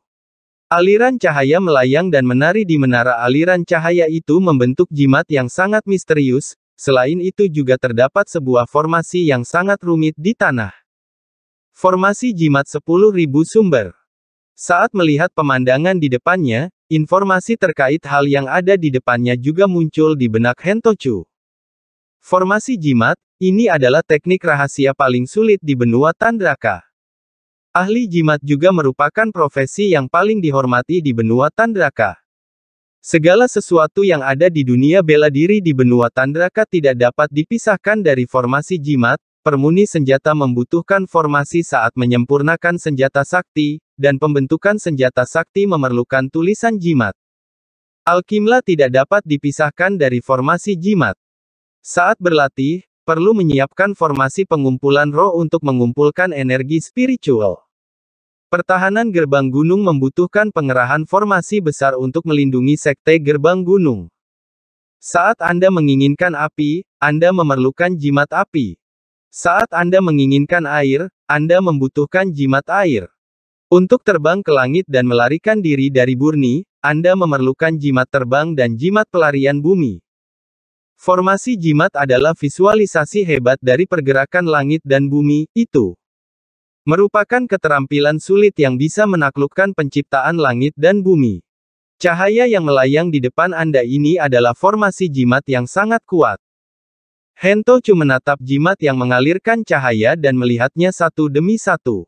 Aliran cahaya melayang dan menari di menara aliran cahaya itu membentuk jimat yang sangat misterius, selain itu juga terdapat sebuah formasi yang sangat rumit di tanah. Formasi jimat 10.000 sumber. Saat melihat pemandangan di depannya, informasi terkait hal yang ada di depannya juga muncul di benak Hentochu. Formasi jimat, ini adalah teknik rahasia paling sulit di benua Tandraka. Ahli jimat juga merupakan profesi yang paling dihormati di benua Tandraka. Segala sesuatu yang ada di dunia bela diri di benua Tandraka tidak dapat dipisahkan dari formasi jimat, Permuni senjata membutuhkan formasi saat menyempurnakan senjata sakti, dan pembentukan senjata sakti memerlukan tulisan jimat. Alkimla tidak dapat dipisahkan dari formasi jimat. Saat berlatih, perlu menyiapkan formasi pengumpulan roh untuk mengumpulkan energi spiritual. Pertahanan gerbang gunung membutuhkan pengerahan formasi besar untuk melindungi sekte gerbang gunung. Saat Anda menginginkan api, Anda memerlukan jimat api. Saat Anda menginginkan air, Anda membutuhkan jimat air. Untuk terbang ke langit dan melarikan diri dari Burni, Anda memerlukan jimat terbang dan jimat pelarian bumi. Formasi jimat adalah visualisasi hebat dari pergerakan langit dan bumi, itu merupakan keterampilan sulit yang bisa menaklukkan penciptaan langit dan bumi. Cahaya yang melayang di depan Anda ini adalah formasi jimat yang sangat kuat. Hento cuma menatap jimat yang mengalirkan cahaya dan melihatnya satu demi satu.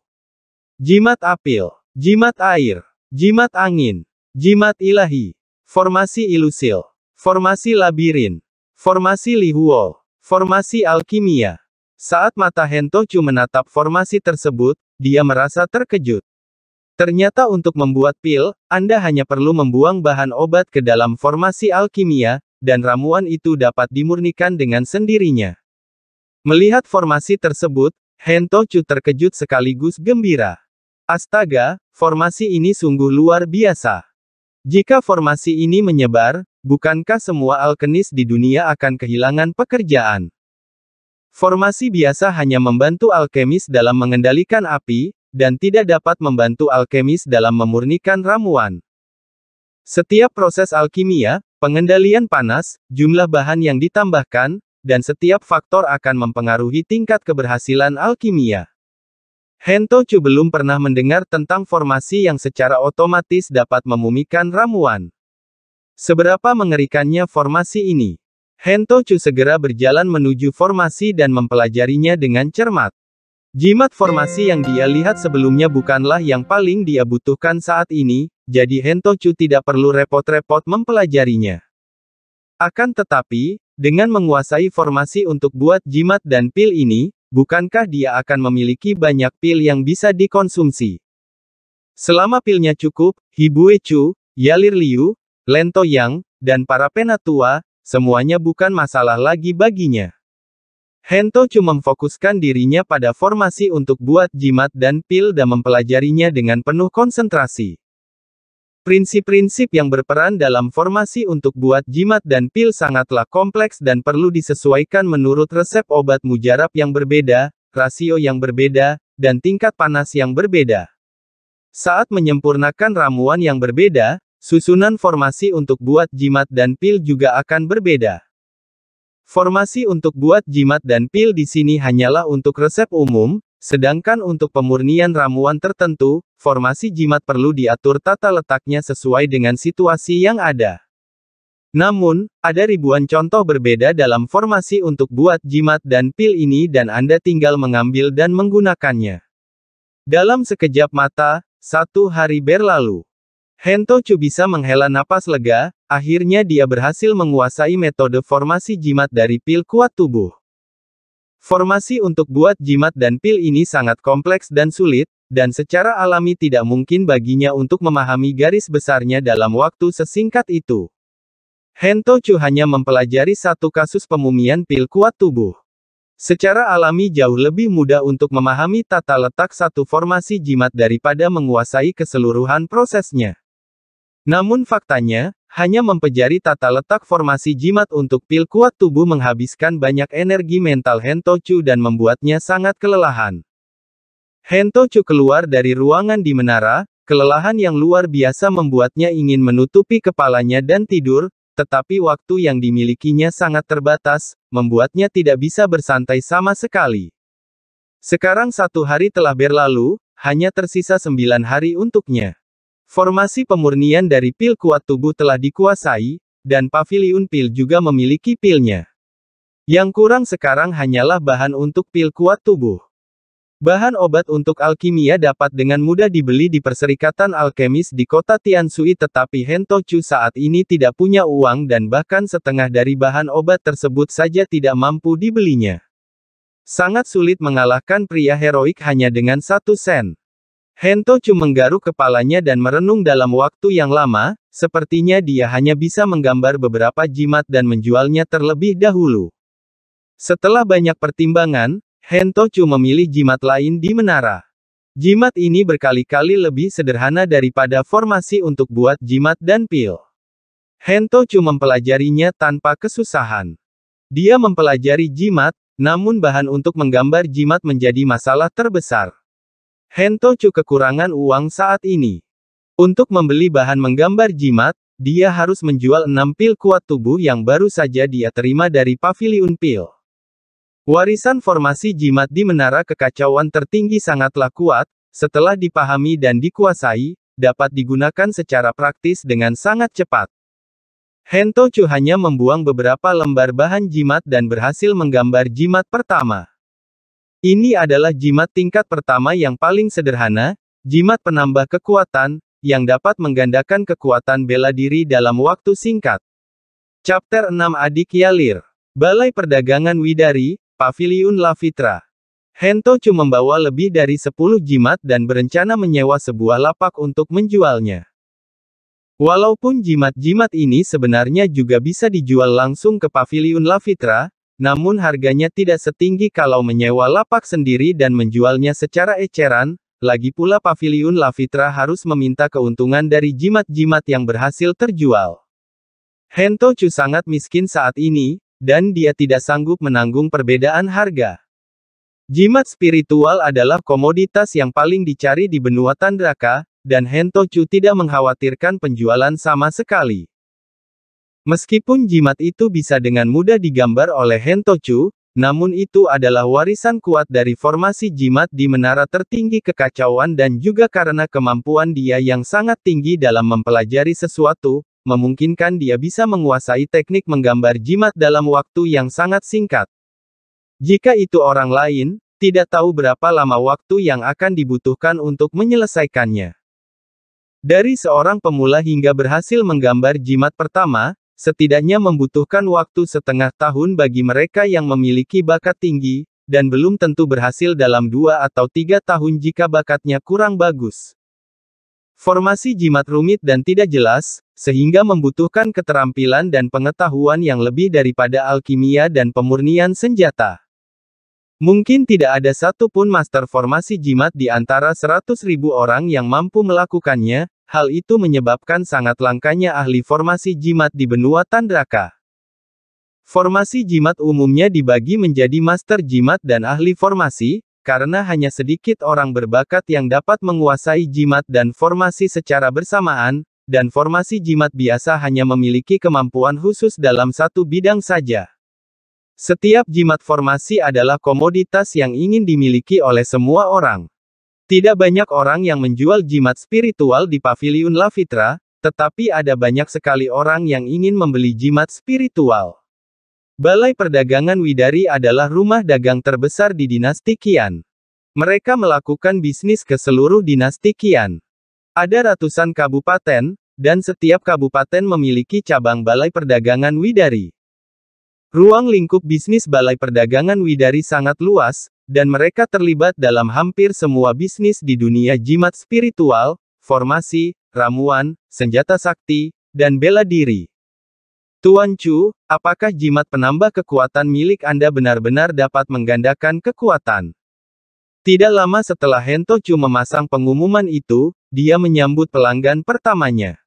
Jimat apil, jimat air, jimat angin, jimat ilahi, formasi ilusil, formasi labirin, formasi lihuol, formasi alkimia. Saat mata Hento cuma menatap formasi tersebut, dia merasa terkejut. Ternyata untuk membuat pil, Anda hanya perlu membuang bahan obat ke dalam formasi alkimia, dan ramuan itu dapat dimurnikan dengan sendirinya. Melihat formasi tersebut, Hento Chu terkejut sekaligus gembira. Astaga, formasi ini sungguh luar biasa. Jika formasi ini menyebar, bukankah semua alkenis di dunia akan kehilangan pekerjaan? Formasi biasa hanya membantu alkemis dalam mengendalikan api, dan tidak dapat membantu alkemis dalam memurnikan ramuan. Setiap proses alkimia, Pengendalian panas, jumlah bahan yang ditambahkan, dan setiap faktor akan mempengaruhi tingkat keberhasilan alkimia. Hentochu belum pernah mendengar tentang formasi yang secara otomatis dapat memumikan ramuan. Seberapa mengerikannya formasi ini? Hentochu segera berjalan menuju formasi dan mempelajarinya dengan cermat. Jimat formasi yang dia lihat sebelumnya bukanlah yang paling dia butuhkan saat ini, jadi Hentochu tidak perlu repot-repot mempelajarinya. Akan tetapi, dengan menguasai formasi untuk buat jimat dan pil ini, bukankah dia akan memiliki banyak pil yang bisa dikonsumsi? Selama pilnya cukup, Hibue Chu, Yalir Liu, Lento Yang, dan para penatua, semuanya bukan masalah lagi baginya. Hento cuma memfokuskan dirinya pada formasi untuk buat jimat dan pil dan mempelajarinya dengan penuh konsentrasi. Prinsip-prinsip yang berperan dalam formasi untuk buat jimat dan pil sangatlah kompleks dan perlu disesuaikan menurut resep obat mujarab yang berbeda, rasio yang berbeda, dan tingkat panas yang berbeda. Saat menyempurnakan ramuan yang berbeda, susunan formasi untuk buat jimat dan pil juga akan berbeda. Formasi untuk buat jimat dan pil di sini hanyalah untuk resep umum, sedangkan untuk pemurnian ramuan tertentu, formasi jimat perlu diatur tata letaknya sesuai dengan situasi yang ada. Namun, ada ribuan contoh berbeda dalam formasi untuk buat jimat dan pil ini dan Anda tinggal mengambil dan menggunakannya. Dalam sekejap mata, satu hari berlalu. Hento Chu bisa menghela napas lega, Akhirnya dia berhasil menguasai metode formasi jimat dari pil kuat tubuh. Formasi untuk buat jimat dan pil ini sangat kompleks dan sulit, dan secara alami tidak mungkin baginya untuk memahami garis besarnya dalam waktu sesingkat itu. Hento Chu hanya mempelajari satu kasus pemumian pil kuat tubuh. Secara alami jauh lebih mudah untuk memahami tata letak satu formasi jimat daripada menguasai keseluruhan prosesnya. Namun faktanya, hanya mempejari tata letak formasi jimat untuk pil kuat tubuh menghabiskan banyak energi mental Hentochu dan membuatnya sangat kelelahan. Hentochu keluar dari ruangan di menara, kelelahan yang luar biasa membuatnya ingin menutupi kepalanya dan tidur, tetapi waktu yang dimilikinya sangat terbatas, membuatnya tidak bisa bersantai sama sekali. Sekarang satu hari telah berlalu, hanya tersisa sembilan hari untuknya. Formasi pemurnian dari pil kuat tubuh telah dikuasai, dan pavilion pil juga memiliki pilnya. Yang kurang sekarang hanyalah bahan untuk pil kuat tubuh. Bahan obat untuk alkimia dapat dengan mudah dibeli di perserikatan alkemis di kota Tiansui tetapi Hentochu saat ini tidak punya uang dan bahkan setengah dari bahan obat tersebut saja tidak mampu dibelinya. Sangat sulit mengalahkan pria heroik hanya dengan satu sen. Hento Chu menggaruk kepalanya dan merenung dalam waktu yang lama, sepertinya dia hanya bisa menggambar beberapa jimat dan menjualnya terlebih dahulu. Setelah banyak pertimbangan, Hento Chu memilih jimat lain di menara. Jimat ini berkali-kali lebih sederhana daripada formasi untuk buat jimat dan pil. Hento Chu mempelajarinya tanpa kesusahan. Dia mempelajari jimat, namun bahan untuk menggambar jimat menjadi masalah terbesar. Hento Hentochu kekurangan uang saat ini. Untuk membeli bahan menggambar jimat, dia harus menjual enam pil kuat tubuh yang baru saja dia terima dari Paviliun Pil. Warisan formasi jimat di Menara Kekacauan tertinggi sangatlah kuat, setelah dipahami dan dikuasai, dapat digunakan secara praktis dengan sangat cepat. Hento Chu hanya membuang beberapa lembar bahan jimat dan berhasil menggambar jimat pertama. Ini adalah jimat tingkat pertama yang paling sederhana, jimat penambah kekuatan, yang dapat menggandakan kekuatan bela diri dalam waktu singkat. Chapter 6 Adik Yalir Balai Perdagangan Widari, Pavilion La Fitra cuma membawa lebih dari 10 jimat dan berencana menyewa sebuah lapak untuk menjualnya. Walaupun jimat-jimat ini sebenarnya juga bisa dijual langsung ke Pavilion La Fitra, namun harganya tidak setinggi kalau menyewa lapak sendiri dan menjualnya secara eceran, lagi pula pavilion La Fitra harus meminta keuntungan dari jimat-jimat yang berhasil terjual. Hento Chu sangat miskin saat ini, dan dia tidak sanggup menanggung perbedaan harga. Jimat spiritual adalah komoditas yang paling dicari di benua Tandraka, dan Hento Chu tidak mengkhawatirkan penjualan sama sekali. Meskipun jimat itu bisa dengan mudah digambar oleh Hentochu, namun itu adalah warisan kuat dari formasi jimat di menara tertinggi kekacauan dan juga karena kemampuan dia yang sangat tinggi dalam mempelajari sesuatu, memungkinkan dia bisa menguasai teknik menggambar jimat dalam waktu yang sangat singkat. Jika itu orang lain, tidak tahu berapa lama waktu yang akan dibutuhkan untuk menyelesaikannya. Dari seorang pemula hingga berhasil menggambar jimat pertama, setidaknya membutuhkan waktu setengah tahun bagi mereka yang memiliki bakat tinggi, dan belum tentu berhasil dalam dua atau tiga tahun jika bakatnya kurang bagus. Formasi jimat rumit dan tidak jelas, sehingga membutuhkan keterampilan dan pengetahuan yang lebih daripada alkimia dan pemurnian senjata. Mungkin tidak ada satupun master formasi jimat di antara 100.000 orang yang mampu melakukannya, Hal itu menyebabkan sangat langkanya ahli formasi jimat di benua Tandraka. Formasi jimat umumnya dibagi menjadi master jimat dan ahli formasi, karena hanya sedikit orang berbakat yang dapat menguasai jimat dan formasi secara bersamaan, dan formasi jimat biasa hanya memiliki kemampuan khusus dalam satu bidang saja. Setiap jimat formasi adalah komoditas yang ingin dimiliki oleh semua orang. Tidak banyak orang yang menjual jimat spiritual di Paviliun La tetapi ada banyak sekali orang yang ingin membeli jimat spiritual. Balai Perdagangan Widari adalah rumah dagang terbesar di dinasti Qian. Mereka melakukan bisnis ke seluruh dinasti Qian. Ada ratusan kabupaten, dan setiap kabupaten memiliki cabang Balai Perdagangan Widari. Ruang lingkup bisnis Balai Perdagangan Widari sangat luas, dan mereka terlibat dalam hampir semua bisnis di dunia jimat spiritual, formasi, ramuan, senjata sakti, dan bela diri. Tuan Chu, apakah jimat penambah kekuatan milik Anda benar-benar dapat menggandakan kekuatan? Tidak lama setelah Hento Chu memasang pengumuman itu, dia menyambut pelanggan pertamanya.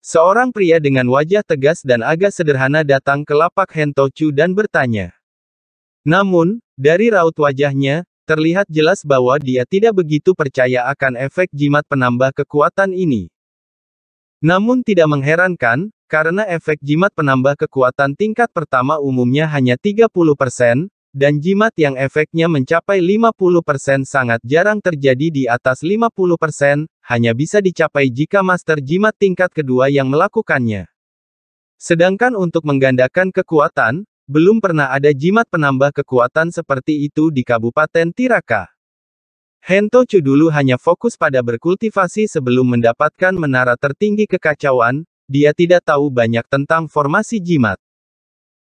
Seorang pria dengan wajah tegas dan agak sederhana datang ke lapak Hento Chu dan bertanya. Namun, dari raut wajahnya, terlihat jelas bahwa dia tidak begitu percaya akan efek jimat penambah kekuatan ini. Namun tidak mengherankan, karena efek jimat penambah kekuatan tingkat pertama umumnya hanya 30%, dan jimat yang efeknya mencapai 50% sangat jarang terjadi di atas 50%, hanya bisa dicapai jika master jimat tingkat kedua yang melakukannya. Sedangkan untuk menggandakan kekuatan, belum pernah ada jimat penambah kekuatan seperti itu di Kabupaten Tiraka. Hento Chu dulu hanya fokus pada berkultivasi sebelum mendapatkan menara tertinggi kekacauan, dia tidak tahu banyak tentang formasi jimat.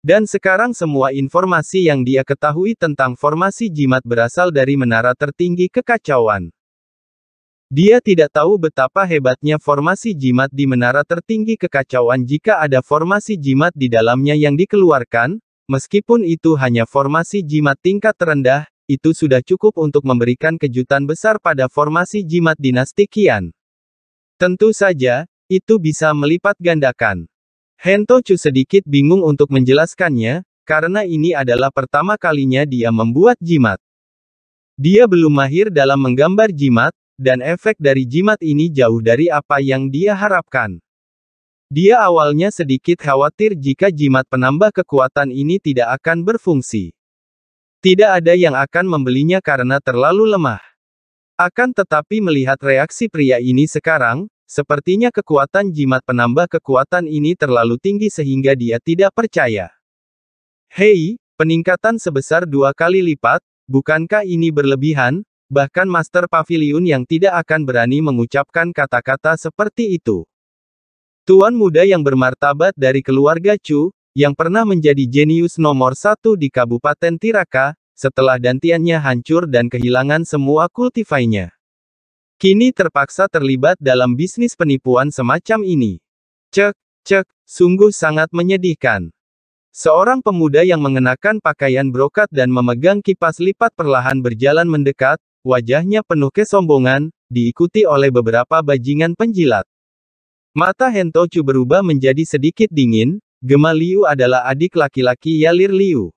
Dan sekarang semua informasi yang dia ketahui tentang formasi jimat berasal dari menara tertinggi kekacauan. Dia tidak tahu betapa hebatnya formasi jimat di menara tertinggi kekacauan jika ada formasi jimat di dalamnya yang dikeluarkan, Meskipun itu hanya formasi jimat tingkat terendah, itu sudah cukup untuk memberikan kejutan besar pada formasi jimat dinasti Qian. Tentu saja, itu bisa melipat gandakan. Chu sedikit bingung untuk menjelaskannya, karena ini adalah pertama kalinya dia membuat jimat. Dia belum mahir dalam menggambar jimat, dan efek dari jimat ini jauh dari apa yang dia harapkan. Dia awalnya sedikit khawatir jika jimat penambah kekuatan ini tidak akan berfungsi. Tidak ada yang akan membelinya karena terlalu lemah. Akan tetapi melihat reaksi pria ini sekarang, sepertinya kekuatan jimat penambah kekuatan ini terlalu tinggi sehingga dia tidak percaya. Hei, peningkatan sebesar dua kali lipat, bukankah ini berlebihan? Bahkan Master Pavilion yang tidak akan berani mengucapkan kata-kata seperti itu. Tuan muda yang bermartabat dari keluarga Chu, yang pernah menjadi jenius nomor satu di Kabupaten Tiraka, setelah dantiannya hancur dan kehilangan semua kultivainya. Kini terpaksa terlibat dalam bisnis penipuan semacam ini. Cek, cek, sungguh sangat menyedihkan. Seorang pemuda yang mengenakan pakaian brokat dan memegang kipas lipat perlahan berjalan mendekat, wajahnya penuh kesombongan, diikuti oleh beberapa bajingan penjilat. Mata Hentochu berubah menjadi sedikit dingin, Gema Liu adalah adik laki-laki Yalir Liu.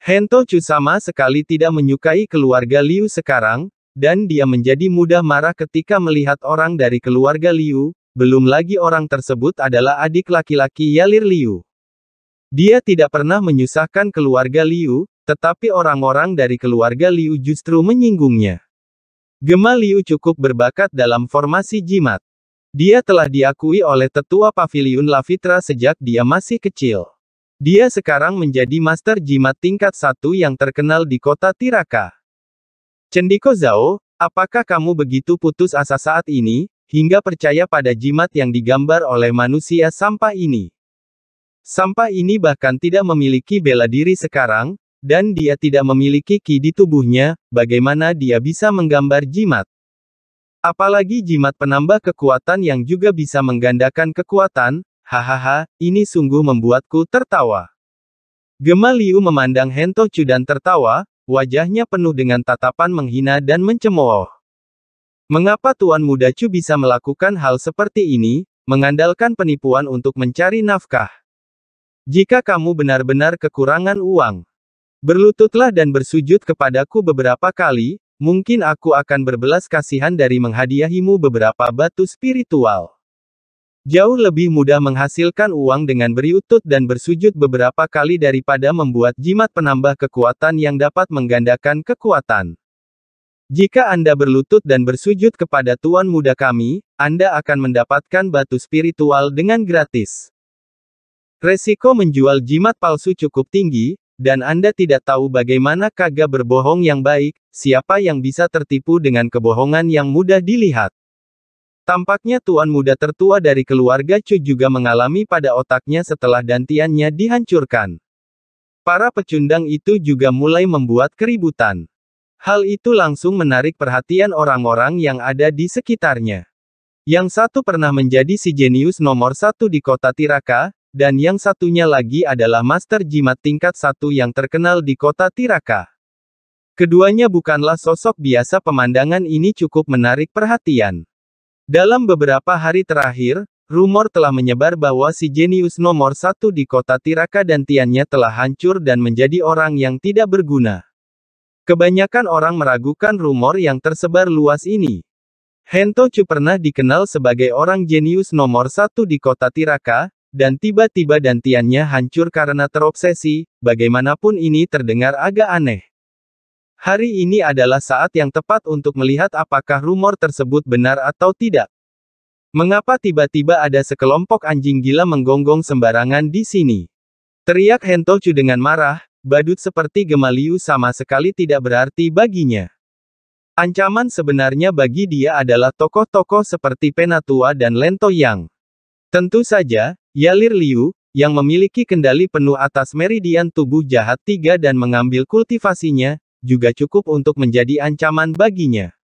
Hentochu sama sekali tidak menyukai keluarga Liu sekarang, dan dia menjadi mudah marah ketika melihat orang dari keluarga Liu, belum lagi orang tersebut adalah adik laki-laki Yalir Liu. Dia tidak pernah menyusahkan keluarga Liu, tetapi orang-orang dari keluarga Liu justru menyinggungnya. Gema Liu cukup berbakat dalam formasi jimat. Dia telah diakui oleh tetua pavilion Lavitra sejak dia masih kecil. Dia sekarang menjadi master jimat tingkat satu yang terkenal di kota Tiraka. Cendiko Zhao, apakah kamu begitu putus asa saat ini, hingga percaya pada jimat yang digambar oleh manusia sampah ini? Sampah ini bahkan tidak memiliki bela diri sekarang, dan dia tidak memiliki ki di tubuhnya, bagaimana dia bisa menggambar jimat? Apalagi jimat penambah kekuatan yang juga bisa menggandakan kekuatan, hahaha, ini sungguh membuatku tertawa. Gema Liu memandang Hento Chu dan tertawa, wajahnya penuh dengan tatapan menghina dan mencemooh. Mengapa Tuan Muda Chu bisa melakukan hal seperti ini, mengandalkan penipuan untuk mencari nafkah? Jika kamu benar-benar kekurangan uang, berlututlah dan bersujud kepadaku beberapa kali, Mungkin aku akan berbelas kasihan dari menghadiahimu beberapa batu spiritual. Jauh lebih mudah menghasilkan uang dengan berlutut dan bersujud beberapa kali daripada membuat jimat penambah kekuatan yang dapat menggandakan kekuatan. Jika Anda berlutut dan bersujud kepada Tuan Muda kami, Anda akan mendapatkan batu spiritual dengan gratis. Resiko menjual jimat palsu cukup tinggi, dan Anda tidak tahu bagaimana Kaga berbohong yang baik, siapa yang bisa tertipu dengan kebohongan yang mudah dilihat. Tampaknya tuan muda tertua dari keluarga Chu juga mengalami pada otaknya setelah dantiannya dihancurkan. Para pecundang itu juga mulai membuat keributan. Hal itu langsung menarik perhatian orang-orang yang ada di sekitarnya. Yang satu pernah menjadi si jenius nomor satu di kota Tiraka, dan yang satunya lagi adalah master jimat tingkat satu yang terkenal di kota Tiraka. Keduanya bukanlah sosok biasa pemandangan ini cukup menarik perhatian. Dalam beberapa hari terakhir, rumor telah menyebar bahwa si jenius nomor satu di kota Tiraka dan Tiannya telah hancur dan menjadi orang yang tidak berguna. Kebanyakan orang meragukan rumor yang tersebar luas ini. Hento Chu pernah dikenal sebagai orang jenius nomor satu di kota Tiraka, dan tiba-tiba dantiannya hancur karena terobsesi, bagaimanapun ini terdengar agak aneh. Hari ini adalah saat yang tepat untuk melihat apakah rumor tersebut benar atau tidak. Mengapa tiba-tiba ada sekelompok anjing gila menggonggong sembarangan di sini? Teriak Hentochu dengan marah, badut seperti Gemaliu sama sekali tidak berarti baginya. Ancaman sebenarnya bagi dia adalah tokoh-tokoh seperti Penatua dan Lento Yang. Tentu saja, Yalir Liu, yang memiliki kendali penuh atas meridian tubuh jahat tiga dan mengambil kultivasinya, juga cukup untuk menjadi ancaman baginya.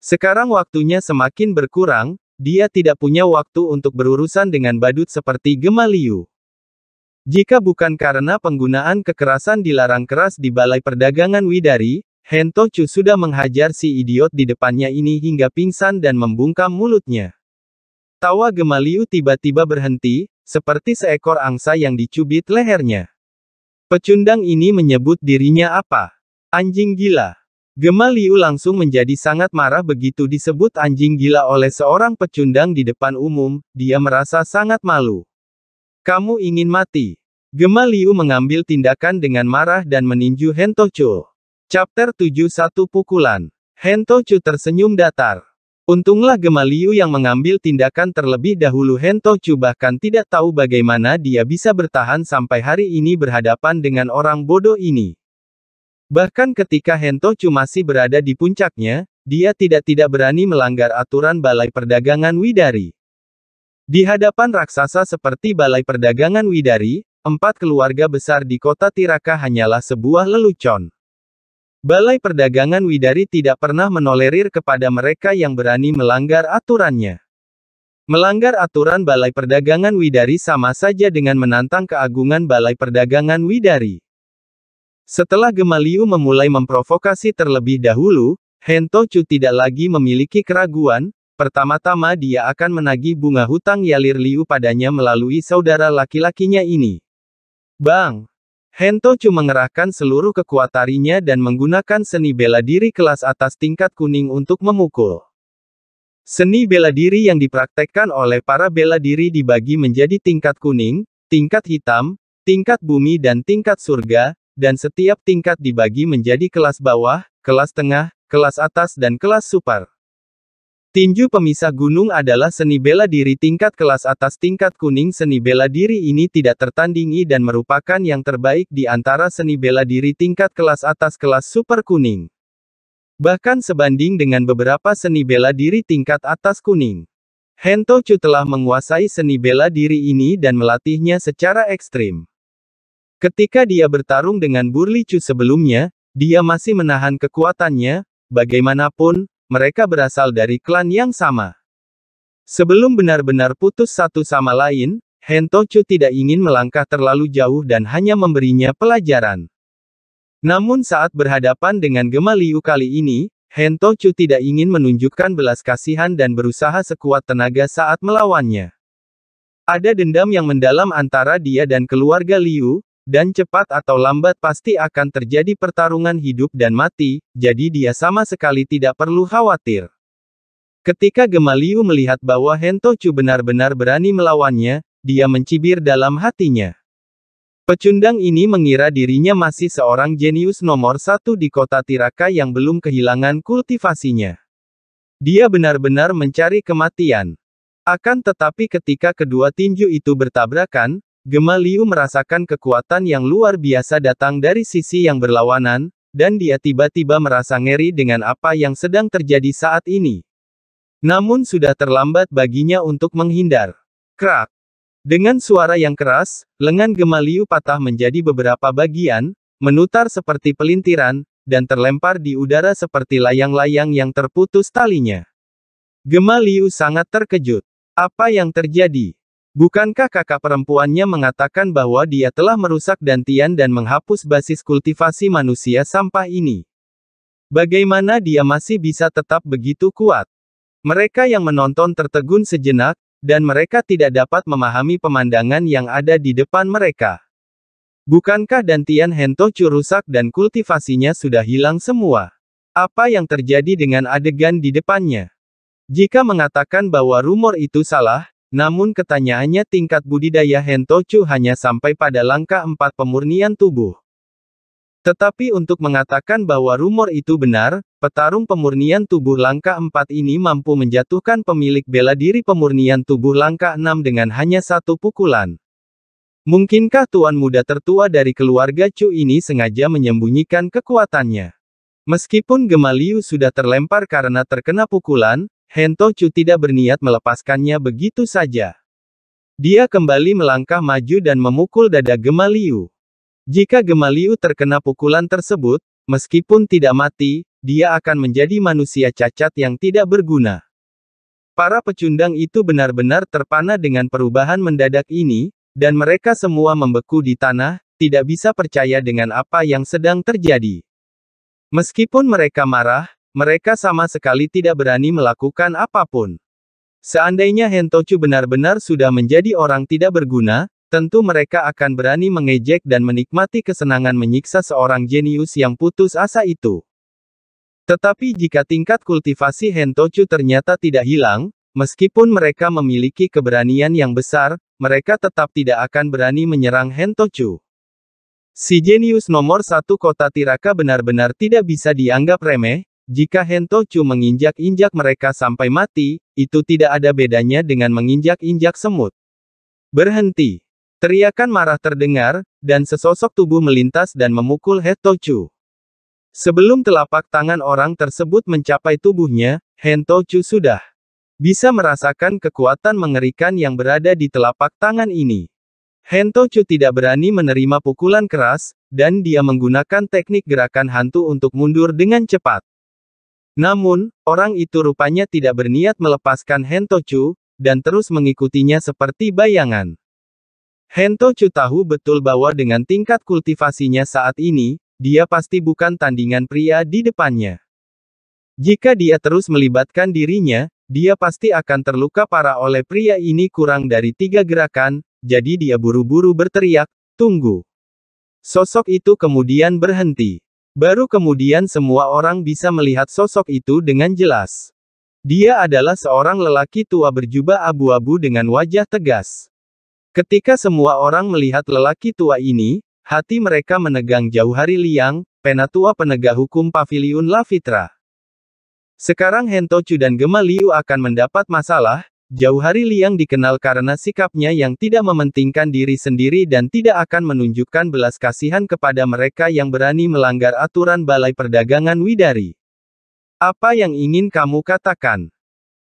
Sekarang waktunya semakin berkurang, dia tidak punya waktu untuk berurusan dengan badut seperti Gemaliu. Jika bukan karena penggunaan kekerasan dilarang keras di Balai Perdagangan Widari, Hentochu sudah menghajar si idiot di depannya ini hingga pingsan dan membungkam mulutnya. Tawa Gemaliu tiba-tiba berhenti, seperti seekor angsa yang dicubit lehernya. Pecundang ini menyebut dirinya apa? Anjing gila. Gemaliu langsung menjadi sangat marah begitu disebut anjing gila oleh seorang pecundang di depan umum, dia merasa sangat malu. Kamu ingin mati. Gemaliu mengambil tindakan dengan marah dan meninju Hentocho. Chapter 71 Pukulan. Hentocho tersenyum datar. Untunglah Gemaliu yang mengambil tindakan terlebih dahulu Hento Chu bahkan tidak tahu bagaimana dia bisa bertahan sampai hari ini berhadapan dengan orang bodoh ini. Bahkan ketika Hento Chu masih berada di puncaknya, dia tidak-tidak berani melanggar aturan Balai Perdagangan Widari. Di hadapan raksasa seperti Balai Perdagangan Widari, empat keluarga besar di kota Tiraka hanyalah sebuah lelucon. Balai Perdagangan Widari tidak pernah menolerir kepada mereka yang berani melanggar aturannya. Melanggar aturan Balai Perdagangan Widari sama saja dengan menantang keagungan Balai Perdagangan Widari. Setelah Gemaliu memulai memprovokasi terlebih dahulu, Hentochu tidak lagi memiliki keraguan, pertama-tama dia akan menagih bunga hutang Yalir Liu padanya melalui saudara laki-lakinya ini. Bang, Hento cuma mengerahkan seluruh kekuatannya dan menggunakan seni bela diri kelas atas tingkat kuning untuk memukul. Seni bela diri yang dipraktekkan oleh para bela diri dibagi menjadi tingkat kuning, tingkat hitam, tingkat bumi dan tingkat surga, dan setiap tingkat dibagi menjadi kelas bawah, kelas tengah, kelas atas dan kelas super. Tinju pemisah gunung adalah seni bela diri tingkat kelas atas tingkat kuning. Seni bela diri ini tidak tertandingi dan merupakan yang terbaik di antara seni bela diri tingkat kelas atas kelas super kuning. Bahkan sebanding dengan beberapa seni bela diri tingkat atas kuning. Hento Chu telah menguasai seni bela diri ini dan melatihnya secara ekstrim. Ketika dia bertarung dengan Burli Chu sebelumnya, dia masih menahan kekuatannya, bagaimanapun, mereka berasal dari klan yang sama. Sebelum benar-benar putus satu sama lain, Hentochu tidak ingin melangkah terlalu jauh dan hanya memberinya pelajaran. Namun saat berhadapan dengan Gema Liu kali ini, Hentochu tidak ingin menunjukkan belas kasihan dan berusaha sekuat tenaga saat melawannya. Ada dendam yang mendalam antara dia dan keluarga Liu, dan cepat atau lambat pasti akan terjadi pertarungan hidup dan mati, jadi dia sama sekali tidak perlu khawatir. Ketika Gemaliu melihat bahwa Hentochu benar-benar berani melawannya, dia mencibir dalam hatinya. Pecundang ini mengira dirinya masih seorang jenius nomor satu di kota Tiraka yang belum kehilangan kultivasinya. Dia benar-benar mencari kematian. Akan tetapi ketika kedua tinju itu bertabrakan, Gemaliu merasakan kekuatan yang luar biasa datang dari sisi yang berlawanan, dan dia tiba-tiba merasa ngeri dengan apa yang sedang terjadi saat ini. Namun sudah terlambat baginya untuk menghindar. Krak! Dengan suara yang keras, lengan Gemaliu patah menjadi beberapa bagian, menutar seperti pelintiran, dan terlempar di udara seperti layang-layang yang terputus talinya. Gemaliu sangat terkejut. Apa yang terjadi? Bukankah kakak perempuannya mengatakan bahwa dia telah merusak Dantian dan menghapus basis kultivasi manusia sampah ini? Bagaimana dia masih bisa tetap begitu kuat? Mereka yang menonton tertegun sejenak, dan mereka tidak dapat memahami pemandangan yang ada di depan mereka. Bukankah Dantian Hentochu rusak dan kultivasinya sudah hilang semua? Apa yang terjadi dengan adegan di depannya? Jika mengatakan bahwa rumor itu salah, namun ketanyaannya tingkat budidaya hentochu hanya sampai pada langkah 4 pemurnian tubuh. Tetapi untuk mengatakan bahwa rumor itu benar, petarung pemurnian tubuh langkah 4 ini mampu menjatuhkan pemilik bela diri pemurnian tubuh langkah 6 dengan hanya satu pukulan. Mungkinkah tuan muda tertua dari keluarga Chu ini sengaja menyembunyikan kekuatannya? Meskipun Gemaliu sudah terlempar karena terkena pukulan, Hento Chu tidak berniat melepaskannya begitu saja. Dia kembali melangkah maju dan memukul dada Gemaliu. Jika Gemaliu terkena pukulan tersebut, meskipun tidak mati, dia akan menjadi manusia cacat yang tidak berguna. Para pecundang itu benar-benar terpana dengan perubahan mendadak ini, dan mereka semua membeku di tanah, tidak bisa percaya dengan apa yang sedang terjadi. Meskipun mereka marah, mereka sama sekali tidak berani melakukan apapun. Seandainya Hentochu benar-benar sudah menjadi orang tidak berguna, tentu mereka akan berani mengejek dan menikmati kesenangan menyiksa seorang jenius yang putus asa itu. Tetapi jika tingkat kultivasi Hentochu ternyata tidak hilang, meskipun mereka memiliki keberanian yang besar, mereka tetap tidak akan berani menyerang Hentochu. Si jenius nomor satu kota Tiraka benar-benar tidak bisa dianggap remeh, jika Hentochu menginjak-injak mereka sampai mati, itu tidak ada bedanya dengan menginjak-injak semut. Berhenti. Teriakan marah terdengar, dan sesosok tubuh melintas dan memukul Hentochu. Sebelum telapak tangan orang tersebut mencapai tubuhnya, Hentochu sudah bisa merasakan kekuatan mengerikan yang berada di telapak tangan ini. Hentochu tidak berani menerima pukulan keras, dan dia menggunakan teknik gerakan hantu untuk mundur dengan cepat. Namun, orang itu rupanya tidak berniat melepaskan Hentochu, dan terus mengikutinya seperti bayangan. Hentochu tahu betul bahwa dengan tingkat kultivasinya saat ini, dia pasti bukan tandingan pria di depannya. Jika dia terus melibatkan dirinya, dia pasti akan terluka parah oleh pria ini kurang dari tiga gerakan, jadi dia buru-buru berteriak, tunggu. Sosok itu kemudian berhenti. Baru kemudian semua orang bisa melihat sosok itu dengan jelas. Dia adalah seorang lelaki tua berjubah abu-abu dengan wajah tegas. Ketika semua orang melihat lelaki tua ini, hati mereka menegang jauh hari liang, penatua penegak hukum Pavilion La Fitra. Sekarang Hento Chu dan Gemaliu akan mendapat masalah, Jauhari Liang dikenal karena sikapnya yang tidak mementingkan diri sendiri dan tidak akan menunjukkan belas kasihan kepada mereka yang berani melanggar aturan Balai Perdagangan Widari. Apa yang ingin kamu katakan?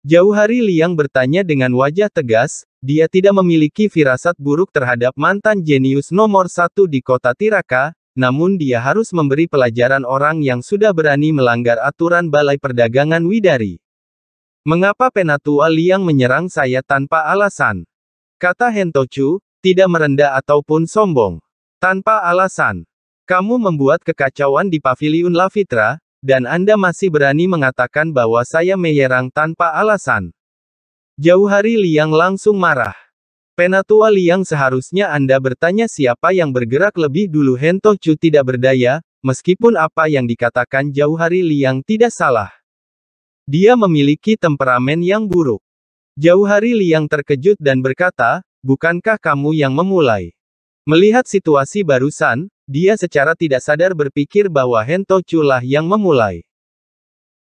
Jauhari Liang bertanya dengan wajah tegas, dia tidak memiliki firasat buruk terhadap mantan jenius nomor satu di kota Tiraka, namun dia harus memberi pelajaran orang yang sudah berani melanggar aturan Balai Perdagangan Widari. Mengapa Penatua Liang menyerang saya tanpa alasan? Kata Hentochu, tidak merendah ataupun sombong. Tanpa alasan. Kamu membuat kekacauan di Paviliun La dan Anda masih berani mengatakan bahwa saya menyerang tanpa alasan. Jauh hari Liang langsung marah. Penatua Liang seharusnya Anda bertanya siapa yang bergerak lebih dulu Hentochu tidak berdaya, meskipun apa yang dikatakan jauh hari Liang tidak salah. Dia memiliki temperamen yang buruk. Jauh hari Liang terkejut dan berkata, bukankah kamu yang memulai? Melihat situasi barusan, dia secara tidak sadar berpikir bahwa Hento Chu lah yang memulai.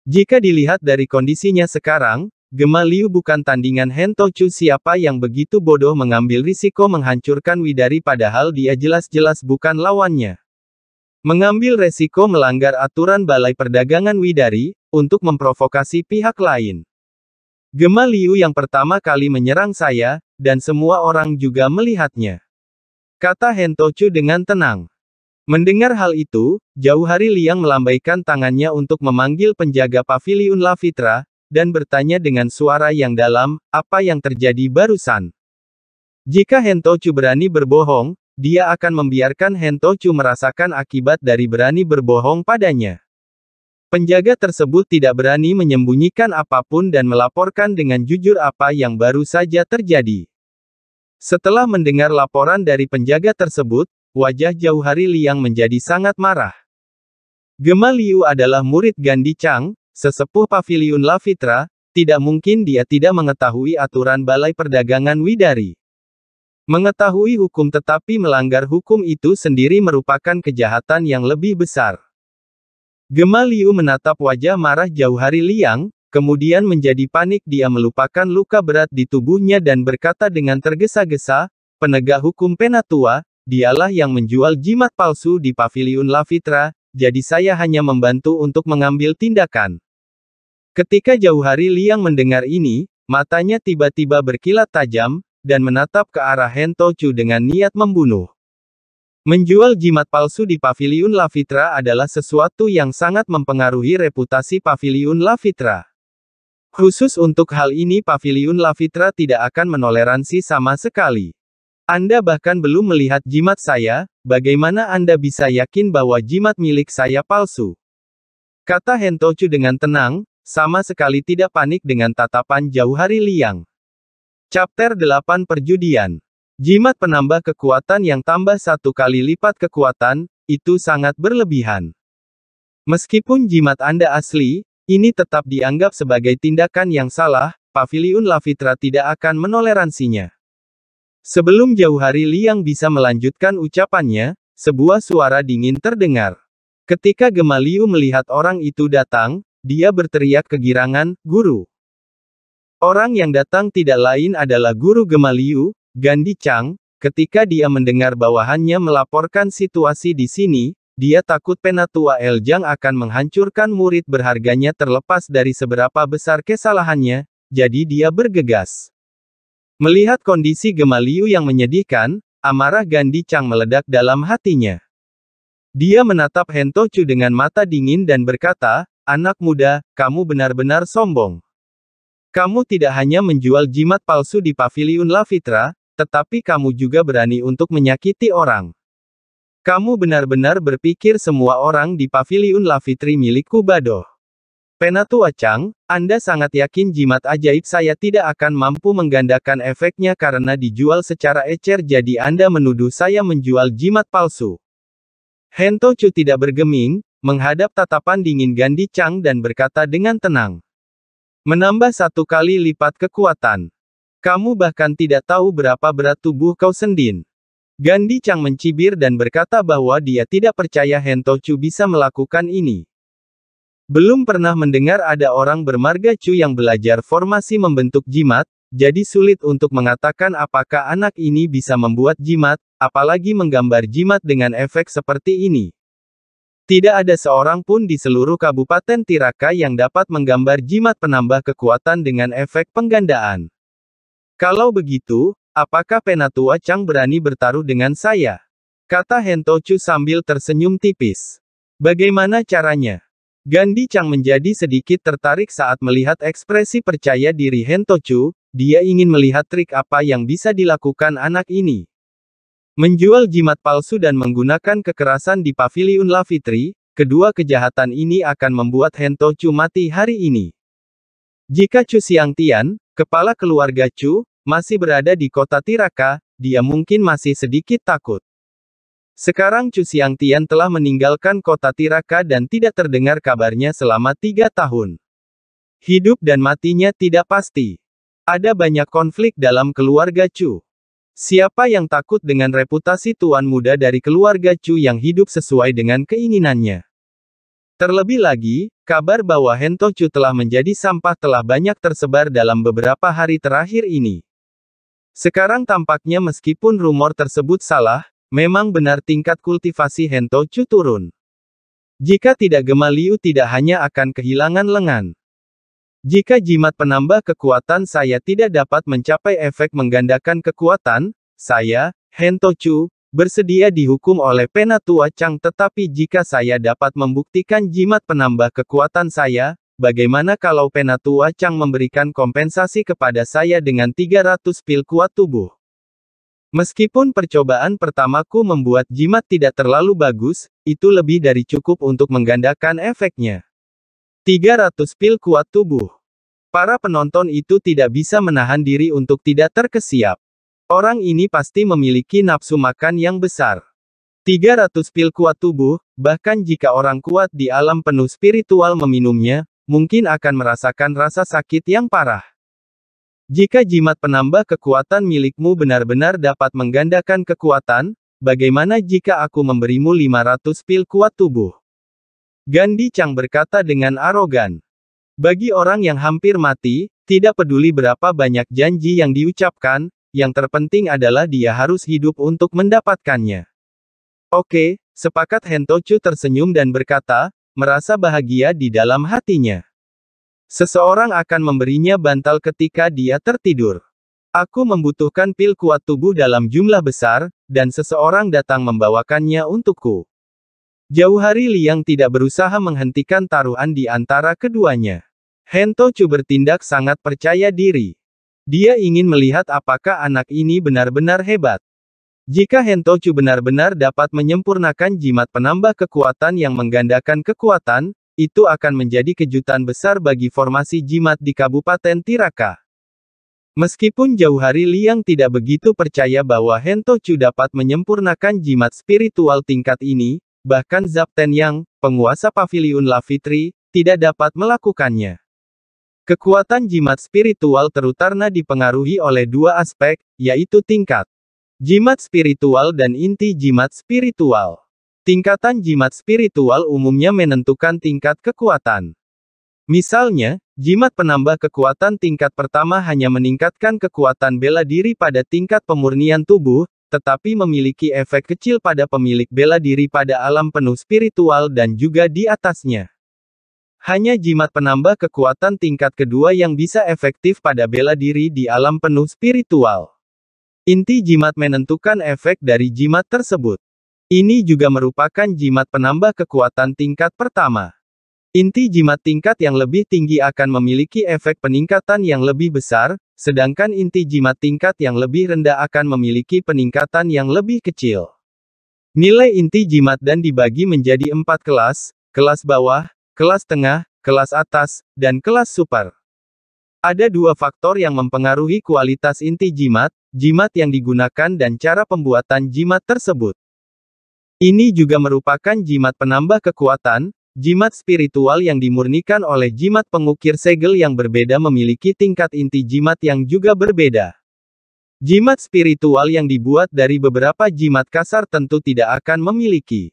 Jika dilihat dari kondisinya sekarang, Gema Liu bukan tandingan Hento Chu siapa yang begitu bodoh mengambil risiko menghancurkan Widari padahal dia jelas-jelas bukan lawannya. Mengambil resiko melanggar aturan Balai Perdagangan Widari, untuk memprovokasi pihak lain. Gema Liu yang pertama kali menyerang saya, dan semua orang juga melihatnya. Kata Hentochu dengan tenang. Mendengar hal itu, jauh hari Liang melambaikan tangannya untuk memanggil penjaga Paviliun Lafitra dan bertanya dengan suara yang dalam, apa yang terjadi barusan. Jika Hentochu berani berbohong, dia akan membiarkan Hentochu merasakan akibat dari berani berbohong padanya. Penjaga tersebut tidak berani menyembunyikan apapun dan melaporkan dengan jujur apa yang baru saja terjadi. Setelah mendengar laporan dari penjaga tersebut, wajah jauh hari Liang menjadi sangat marah. Gema Liu adalah murid Gandhi Chang, sesepuh pavilion La Fitra, tidak mungkin dia tidak mengetahui aturan Balai Perdagangan Widari. Mengetahui hukum tetapi melanggar hukum itu sendiri merupakan kejahatan yang lebih besar. Gema Liu menatap wajah marah jauh hari Liang, kemudian menjadi panik dia melupakan luka berat di tubuhnya dan berkata dengan tergesa-gesa, penegak hukum penatua, dialah yang menjual jimat palsu di pavilion Lafitra, jadi saya hanya membantu untuk mengambil tindakan. Ketika jauh hari Liang mendengar ini, matanya tiba-tiba berkilat tajam, dan menatap ke arah Chu dengan niat membunuh. Menjual jimat palsu di Paviliun La Fitra adalah sesuatu yang sangat mempengaruhi reputasi Paviliun La Fitra. Khusus untuk hal ini Paviliun La Fitra tidak akan menoleransi sama sekali. Anda bahkan belum melihat jimat saya, bagaimana Anda bisa yakin bahwa jimat milik saya palsu? Kata Hentochu dengan tenang, sama sekali tidak panik dengan tatapan jauh hari Liang. Chapter 8 Perjudian Jimat penambah kekuatan yang tambah satu kali lipat kekuatan, itu sangat berlebihan. Meskipun jimat Anda asli, ini tetap dianggap sebagai tindakan yang salah, Paviliun Lafitra tidak akan menoleransinya. Sebelum jauh hari Liang bisa melanjutkan ucapannya, sebuah suara dingin terdengar. Ketika Gemaliu melihat orang itu datang, dia berteriak kegirangan, Guru. Orang yang datang tidak lain adalah Guru Gemaliu, Gandhi Chang, ketika dia mendengar bawahannya melaporkan situasi di sini, dia takut Penatua Eljang akan menghancurkan murid berharganya terlepas dari seberapa besar kesalahannya, jadi dia bergegas. Melihat kondisi Gemaliu yang menyedihkan, amarah Gandhi Chang meledak dalam hatinya. Dia menatap Hentochu dengan mata dingin dan berkata, Anak muda, kamu benar-benar sombong. Kamu tidak hanya menjual jimat palsu di Paviliun La Fitra, tetapi kamu juga berani untuk menyakiti orang. Kamu benar-benar berpikir semua orang di Paviliun La Fitri milik Kubado. Penatua Chang, Anda sangat yakin jimat ajaib saya tidak akan mampu menggandakan efeknya karena dijual secara ecer jadi Anda menuduh saya menjual jimat palsu. Hento tidak bergeming, menghadap tatapan dingin Gandhi Chang dan berkata dengan tenang. Menambah satu kali lipat kekuatan. Kamu bahkan tidak tahu berapa berat tubuh kau sendin. Gandhi Chang mencibir dan berkata bahwa dia tidak percaya Chu bisa melakukan ini. Belum pernah mendengar ada orang bermarga Chu yang belajar formasi membentuk jimat, jadi sulit untuk mengatakan apakah anak ini bisa membuat jimat, apalagi menggambar jimat dengan efek seperti ini. Tidak ada seorang pun di seluruh Kabupaten Tiraka yang dapat menggambar jimat penambah kekuatan dengan efek penggandaan. Kalau begitu, apakah Penatua Chang berani bertaruh dengan saya? Kata Hentochu sambil tersenyum tipis. Bagaimana caranya? Gandhi Chang menjadi sedikit tertarik saat melihat ekspresi percaya diri Hentochu, dia ingin melihat trik apa yang bisa dilakukan anak ini. Menjual jimat palsu dan menggunakan kekerasan di Paviliun La Fitri, kedua kejahatan ini akan membuat Hento Chu mati hari ini. Jika Chu Tian, kepala keluarga Chu, masih berada di kota Tiraka, dia mungkin masih sedikit takut. Sekarang Chu Tian telah meninggalkan kota Tiraka dan tidak terdengar kabarnya selama tiga tahun. Hidup dan matinya tidak pasti. Ada banyak konflik dalam keluarga Chu. Siapa yang takut dengan reputasi tuan muda dari keluarga Chu yang hidup sesuai dengan keinginannya? Terlebih lagi, kabar bahwa Hento Chu telah menjadi sampah telah banyak tersebar dalam beberapa hari terakhir ini. Sekarang tampaknya meskipun rumor tersebut salah, memang benar tingkat kultivasi Hento Chu turun. Jika tidak Gemaliu tidak hanya akan kehilangan lengan. Jika jimat penambah kekuatan saya tidak dapat mencapai efek menggandakan kekuatan, saya, Hentochu, bersedia dihukum oleh Penatua Chang tetapi jika saya dapat membuktikan jimat penambah kekuatan saya, bagaimana kalau Penatua Chang memberikan kompensasi kepada saya dengan 300 pil kuat tubuh? Meskipun percobaan pertamaku membuat jimat tidak terlalu bagus, itu lebih dari cukup untuk menggandakan efeknya. 300 pil kuat tubuh. Para penonton itu tidak bisa menahan diri untuk tidak terkesiap. Orang ini pasti memiliki nafsu makan yang besar. 300 pil kuat tubuh, bahkan jika orang kuat di alam penuh spiritual meminumnya, mungkin akan merasakan rasa sakit yang parah. Jika jimat penambah kekuatan milikmu benar-benar dapat menggandakan kekuatan, bagaimana jika aku memberimu 500 pil kuat tubuh? Gandhi Chang berkata dengan arogan. Bagi orang yang hampir mati, tidak peduli berapa banyak janji yang diucapkan, yang terpenting adalah dia harus hidup untuk mendapatkannya. Oke, sepakat Hentochu tersenyum dan berkata, merasa bahagia di dalam hatinya. Seseorang akan memberinya bantal ketika dia tertidur. Aku membutuhkan pil kuat tubuh dalam jumlah besar, dan seseorang datang membawakannya untukku. Jauh hari Liang tidak berusaha menghentikan taruhan di antara keduanya. Hento Chu bertindak sangat percaya diri. Dia ingin melihat apakah anak ini benar-benar hebat. Jika Hento Chu benar-benar dapat menyempurnakan jimat penambah kekuatan yang menggandakan kekuatan, itu akan menjadi kejutan besar bagi formasi jimat di Kabupaten Tiraka. Meskipun jauh hari Liang tidak begitu percaya bahwa Hento Chu dapat menyempurnakan jimat spiritual tingkat ini, Bahkan Zapten Yang, penguasa paviliun La tidak dapat melakukannya. Kekuatan jimat spiritual terutama dipengaruhi oleh dua aspek, yaitu tingkat jimat spiritual dan inti jimat spiritual. Tingkatan jimat spiritual umumnya menentukan tingkat kekuatan. Misalnya, jimat penambah kekuatan tingkat pertama hanya meningkatkan kekuatan bela diri pada tingkat pemurnian tubuh, tetapi memiliki efek kecil pada pemilik bela diri pada alam penuh spiritual dan juga di atasnya. Hanya jimat penambah kekuatan tingkat kedua yang bisa efektif pada bela diri di alam penuh spiritual. Inti jimat menentukan efek dari jimat tersebut. Ini juga merupakan jimat penambah kekuatan tingkat pertama. Inti jimat tingkat yang lebih tinggi akan memiliki efek peningkatan yang lebih besar, sedangkan inti jimat tingkat yang lebih rendah akan memiliki peningkatan yang lebih kecil. Nilai inti jimat dan dibagi menjadi empat kelas, kelas bawah, kelas tengah, kelas atas, dan kelas super. Ada dua faktor yang mempengaruhi kualitas inti jimat, jimat yang digunakan dan cara pembuatan jimat tersebut. Ini juga merupakan jimat penambah kekuatan, Jimat spiritual yang dimurnikan oleh jimat pengukir segel yang berbeda memiliki tingkat inti jimat yang juga berbeda. Jimat spiritual yang dibuat dari beberapa jimat kasar tentu tidak akan memiliki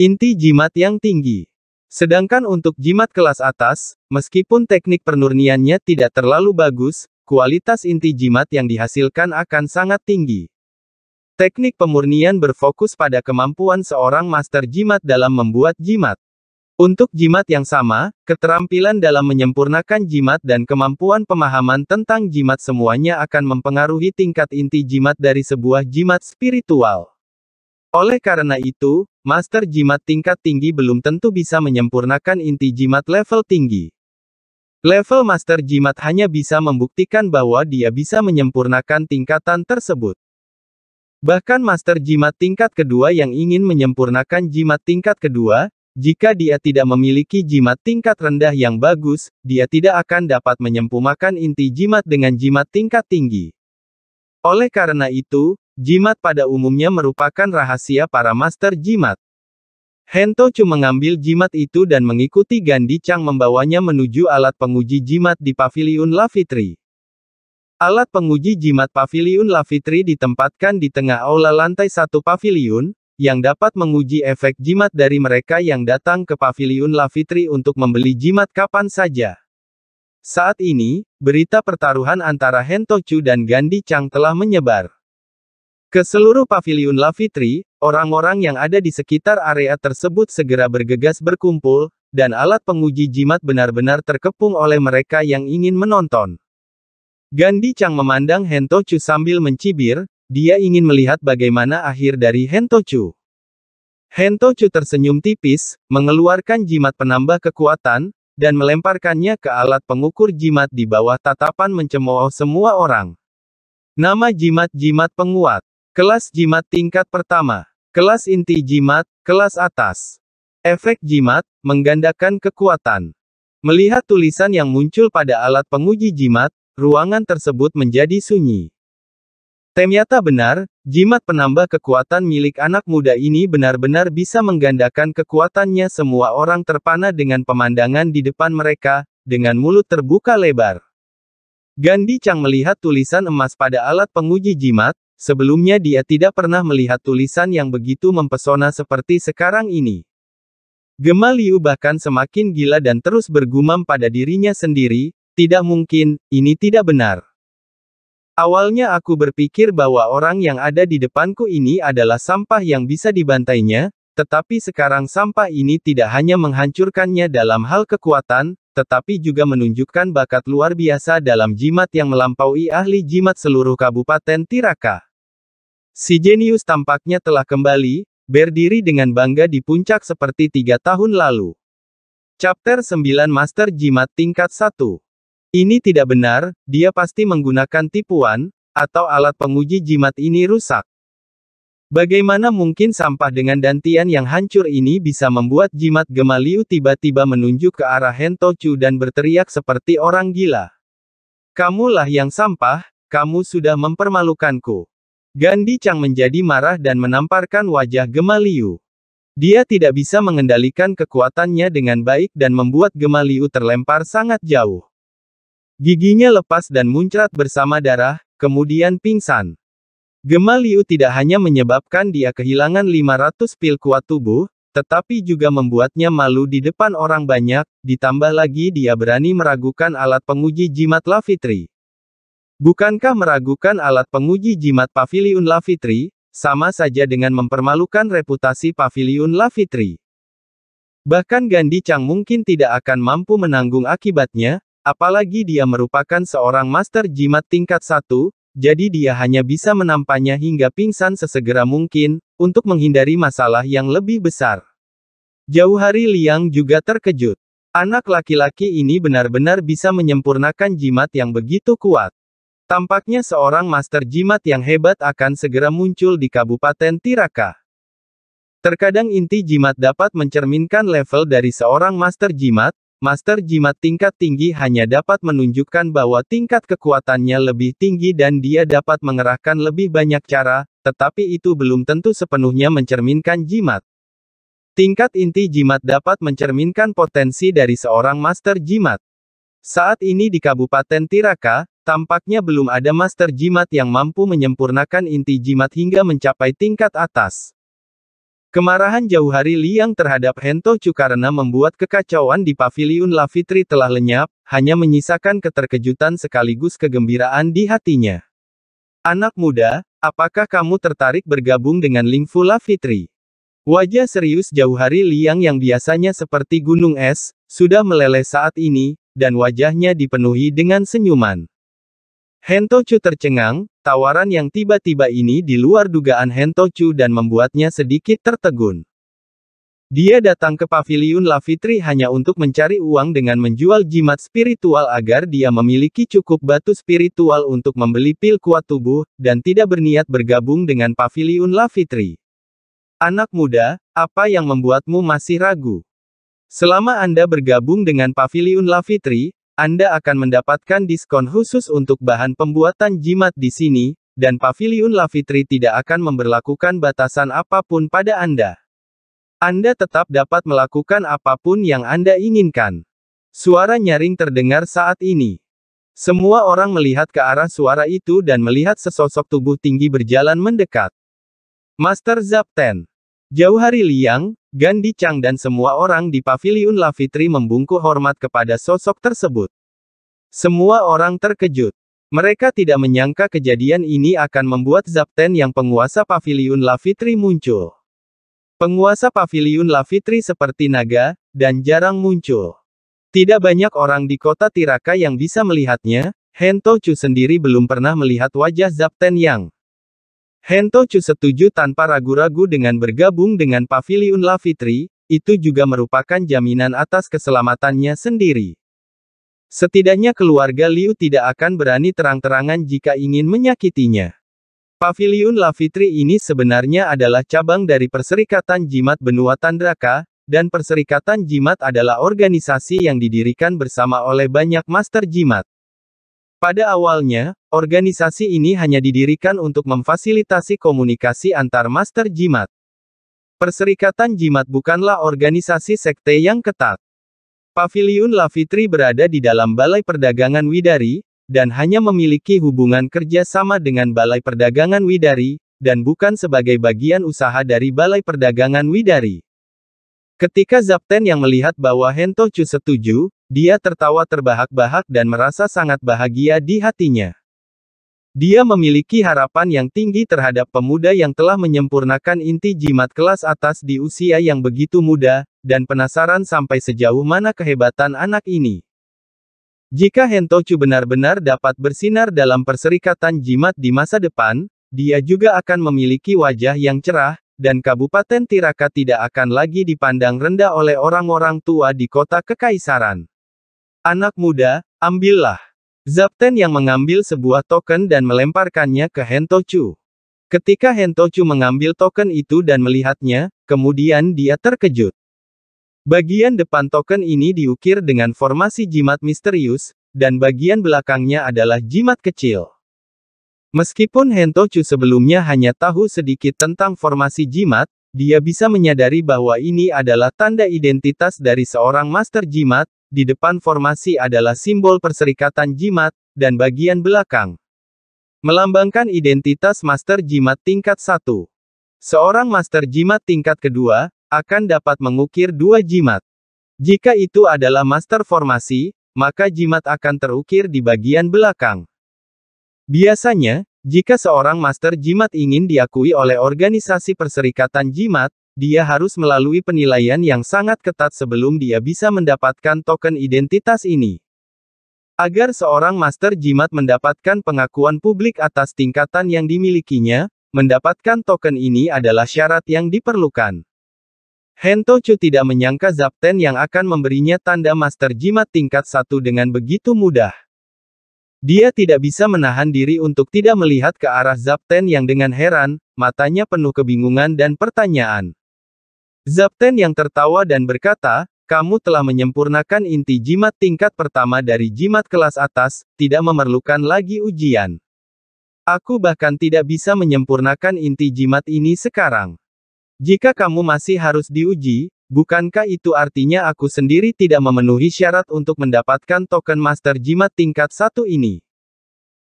inti jimat yang tinggi. Sedangkan untuk jimat kelas atas, meskipun teknik penurniannya tidak terlalu bagus, kualitas inti jimat yang dihasilkan akan sangat tinggi. Teknik pemurnian berfokus pada kemampuan seorang master jimat dalam membuat jimat. Untuk jimat yang sama, keterampilan dalam menyempurnakan jimat dan kemampuan pemahaman tentang jimat semuanya akan mempengaruhi tingkat inti jimat dari sebuah jimat spiritual. Oleh karena itu, master jimat tingkat tinggi belum tentu bisa menyempurnakan inti jimat level tinggi. Level master jimat hanya bisa membuktikan bahwa dia bisa menyempurnakan tingkatan tersebut. Bahkan master jimat tingkat kedua yang ingin menyempurnakan jimat tingkat kedua, jika dia tidak memiliki jimat tingkat rendah yang bagus, dia tidak akan dapat menyempurnakan inti jimat dengan jimat tingkat tinggi. Oleh karena itu, jimat pada umumnya merupakan rahasia para master jimat. Hento Chu mengambil jimat itu dan mengikuti Gandhi Chang membawanya menuju alat penguji jimat di Paviliun Lafitri. Alat penguji jimat Paviliun Lafitri ditempatkan di tengah aula lantai satu paviliun, yang dapat menguji efek jimat dari mereka yang datang ke Paviliun La Fitri untuk membeli jimat kapan saja. Saat ini, berita pertaruhan antara Hentochu dan Gandhi Chang telah menyebar. Ke seluruh Paviliun La Fitri, orang-orang yang ada di sekitar area tersebut segera bergegas berkumpul, dan alat penguji jimat benar-benar terkepung oleh mereka yang ingin menonton. Gandhi Chang memandang Hentochu sambil mencibir, dia ingin melihat bagaimana akhir dari Hentochu. Hentochu tersenyum tipis, mengeluarkan jimat penambah kekuatan, dan melemparkannya ke alat pengukur jimat di bawah tatapan mencemooh semua orang. Nama jimat-jimat penguat. Kelas jimat tingkat pertama. Kelas inti jimat, kelas atas. Efek jimat, menggandakan kekuatan. Melihat tulisan yang muncul pada alat penguji jimat, ruangan tersebut menjadi sunyi. Ternyata benar, jimat penambah kekuatan milik anak muda ini benar-benar bisa menggandakan kekuatannya semua orang terpana dengan pemandangan di depan mereka, dengan mulut terbuka lebar. Gandhi Chang melihat tulisan emas pada alat penguji jimat, sebelumnya dia tidak pernah melihat tulisan yang begitu mempesona seperti sekarang ini. Gemaliu bahkan semakin gila dan terus bergumam pada dirinya sendiri, tidak mungkin, ini tidak benar. Awalnya aku berpikir bahwa orang yang ada di depanku ini adalah sampah yang bisa dibantainya, tetapi sekarang sampah ini tidak hanya menghancurkannya dalam hal kekuatan, tetapi juga menunjukkan bakat luar biasa dalam jimat yang melampaui ahli jimat seluruh Kabupaten Tiraka. Si jenius tampaknya telah kembali, berdiri dengan bangga di puncak seperti tiga tahun lalu. Chapter 9 Master Jimat Tingkat 1 ini tidak benar, dia pasti menggunakan tipuan, atau alat penguji jimat ini rusak. Bagaimana mungkin sampah dengan dantian yang hancur ini bisa membuat jimat Gemaliu tiba-tiba menunjuk ke arah Hentochu dan berteriak seperti orang gila. Kamulah yang sampah, kamu sudah mempermalukanku. Gandhi Chang menjadi marah dan menamparkan wajah Gemaliu. Dia tidak bisa mengendalikan kekuatannya dengan baik dan membuat Gemaliu terlempar sangat jauh. Giginya lepas dan muncrat bersama darah, kemudian pingsan. Gema Liu tidak hanya menyebabkan dia kehilangan 500 pil kuat tubuh, tetapi juga membuatnya malu di depan orang banyak, ditambah lagi dia berani meragukan alat penguji jimat Lafitri. Bukankah meragukan alat penguji jimat Pavilion Lafitri, sama saja dengan mempermalukan reputasi Pavilion Lafitri? Bahkan Gandhi Chang mungkin tidak akan mampu menanggung akibatnya, Apalagi dia merupakan seorang master jimat tingkat satu, jadi dia hanya bisa menampaknya hingga pingsan sesegera mungkin, untuk menghindari masalah yang lebih besar. Jauh hari Liang juga terkejut. Anak laki-laki ini benar-benar bisa menyempurnakan jimat yang begitu kuat. Tampaknya seorang master jimat yang hebat akan segera muncul di Kabupaten Tiraka. Terkadang inti jimat dapat mencerminkan level dari seorang master jimat, Master jimat tingkat tinggi hanya dapat menunjukkan bahwa tingkat kekuatannya lebih tinggi dan dia dapat mengerahkan lebih banyak cara, tetapi itu belum tentu sepenuhnya mencerminkan jimat. Tingkat inti jimat dapat mencerminkan potensi dari seorang master jimat. Saat ini di Kabupaten Tiraka, tampaknya belum ada master jimat yang mampu menyempurnakan inti jimat hingga mencapai tingkat atas. Kemarahan jauh hari Liang terhadap Hento Chu karena membuat kekacauan di Paviliun La Fitri telah lenyap, hanya menyisakan keterkejutan sekaligus kegembiraan di hatinya. Anak muda, apakah kamu tertarik bergabung dengan Lingfu La Fitri? Wajah serius jauh hari Liang yang biasanya seperti gunung es, sudah meleleh saat ini, dan wajahnya dipenuhi dengan senyuman. Hento Chu tercengang, Tawaran yang tiba-tiba ini di luar dugaan Hentochu dan membuatnya sedikit tertegun. Dia datang ke paviliun La hanya untuk mencari uang dengan menjual jimat spiritual agar dia memiliki cukup batu spiritual untuk membeli pil kuat tubuh, dan tidak berniat bergabung dengan paviliun La Anak muda, apa yang membuatmu masih ragu? Selama Anda bergabung dengan paviliun La anda akan mendapatkan diskon khusus untuk bahan pembuatan jimat di sini, dan Paviliun Fitri tidak akan memberlakukan batasan apapun pada Anda. Anda tetap dapat melakukan apapun yang Anda inginkan. Suara nyaring terdengar saat ini. Semua orang melihat ke arah suara itu dan melihat sesosok tubuh tinggi berjalan mendekat. Master Zapten. Jauh hari Liang, Gandhi Chang dan semua orang di Paviliun La Fitri membungkuk hormat kepada sosok tersebut. Semua orang terkejut. Mereka tidak menyangka kejadian ini akan membuat Zapten yang penguasa Paviliun La Fitri muncul. Penguasa Paviliun La Fitri seperti naga, dan jarang muncul. Tidak banyak orang di kota Tiraka yang bisa melihatnya, Hento Chu sendiri belum pernah melihat wajah Zapten Yang. Hento Chu setuju tanpa ragu-ragu dengan bergabung dengan Pavilion La Fitri, itu juga merupakan jaminan atas keselamatannya sendiri. Setidaknya keluarga Liu tidak akan berani terang-terangan jika ingin menyakitinya. Pavilion La Fitri ini sebenarnya adalah cabang dari Perserikatan Jimat Benua Tandraka, dan Perserikatan Jimat adalah organisasi yang didirikan bersama oleh banyak master jimat. Pada awalnya, organisasi ini hanya didirikan untuk memfasilitasi komunikasi antar master jimat. Perserikatan jimat bukanlah organisasi sekte yang ketat. Paviliun Lafitri berada di dalam Balai Perdagangan Widari, dan hanya memiliki hubungan kerja sama dengan Balai Perdagangan Widari, dan bukan sebagai bagian usaha dari Balai Perdagangan Widari. Ketika Zapten yang melihat bahwa Hentochu setuju, dia tertawa terbahak-bahak dan merasa sangat bahagia di hatinya. Dia memiliki harapan yang tinggi terhadap pemuda yang telah menyempurnakan inti jimat kelas atas di usia yang begitu muda, dan penasaran sampai sejauh mana kehebatan anak ini. Jika Hentochu benar-benar dapat bersinar dalam perserikatan jimat di masa depan, dia juga akan memiliki wajah yang cerah, dan Kabupaten Tiraka tidak akan lagi dipandang rendah oleh orang-orang tua di kota kekaisaran. Anak muda, ambillah. Zapten yang mengambil sebuah token dan melemparkannya ke Hentochu. Ketika Hentochu mengambil token itu dan melihatnya, kemudian dia terkejut. Bagian depan token ini diukir dengan formasi jimat misterius, dan bagian belakangnya adalah jimat kecil. Meskipun Hentochu sebelumnya hanya tahu sedikit tentang formasi jimat, dia bisa menyadari bahwa ini adalah tanda identitas dari seorang master jimat, di depan formasi adalah simbol perserikatan jimat, dan bagian belakang. Melambangkan identitas master jimat tingkat 1. Seorang master jimat tingkat kedua, akan dapat mengukir dua jimat. Jika itu adalah master formasi, maka jimat akan terukir di bagian belakang. Biasanya, jika seorang master jimat ingin diakui oleh organisasi perserikatan jimat, dia harus melalui penilaian yang sangat ketat sebelum dia bisa mendapatkan token identitas ini. Agar seorang master jimat mendapatkan pengakuan publik atas tingkatan yang dimilikinya, mendapatkan token ini adalah syarat yang diperlukan. Hentochu tidak menyangka Zapten yang akan memberinya tanda master jimat tingkat satu dengan begitu mudah. Dia tidak bisa menahan diri untuk tidak melihat ke arah Zapten yang dengan heran, matanya penuh kebingungan dan pertanyaan. Zapten yang tertawa dan berkata, kamu telah menyempurnakan inti jimat tingkat pertama dari jimat kelas atas, tidak memerlukan lagi ujian. Aku bahkan tidak bisa menyempurnakan inti jimat ini sekarang. Jika kamu masih harus diuji, bukankah itu artinya aku sendiri tidak memenuhi syarat untuk mendapatkan token master jimat tingkat satu ini?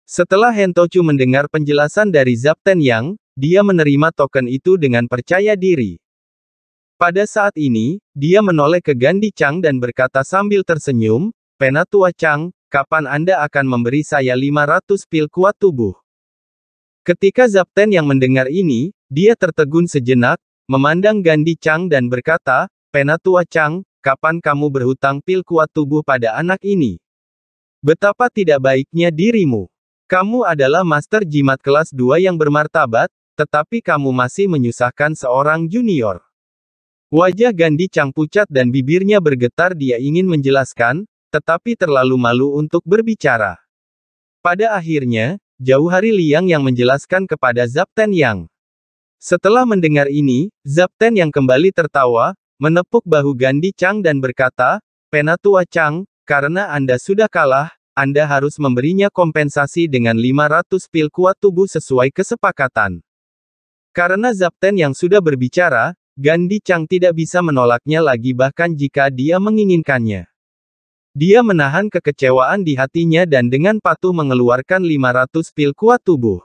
Setelah Hentochu mendengar penjelasan dari Zapten Yang, dia menerima token itu dengan percaya diri. Pada saat ini, dia menoleh ke Gandhi Chang dan berkata sambil tersenyum, Penatua Chang, kapan Anda akan memberi saya 500 pil kuat tubuh? Ketika Zapten yang mendengar ini, dia tertegun sejenak, memandang Gandhi Chang dan berkata, Penatua Chang, kapan kamu berhutang pil kuat tubuh pada anak ini? Betapa tidak baiknya dirimu. Kamu adalah master jimat kelas 2 yang bermartabat, tetapi kamu masih menyusahkan seorang junior. Wajah Gandhi Chang pucat dan bibirnya bergetar dia ingin menjelaskan, tetapi terlalu malu untuk berbicara. Pada akhirnya, jauh hari Liang yang menjelaskan kepada Zapten Yang. Setelah mendengar ini, Zapten yang kembali tertawa, menepuk bahu Gandhi Chang dan berkata, Penatua Chang, karena Anda sudah kalah, Anda harus memberinya kompensasi dengan 500 pil kuat tubuh sesuai kesepakatan. Karena Zapten yang sudah berbicara, Gandhi Chang tidak bisa menolaknya lagi bahkan jika dia menginginkannya. Dia menahan kekecewaan di hatinya dan dengan patuh mengeluarkan 500 pil kuat tubuh.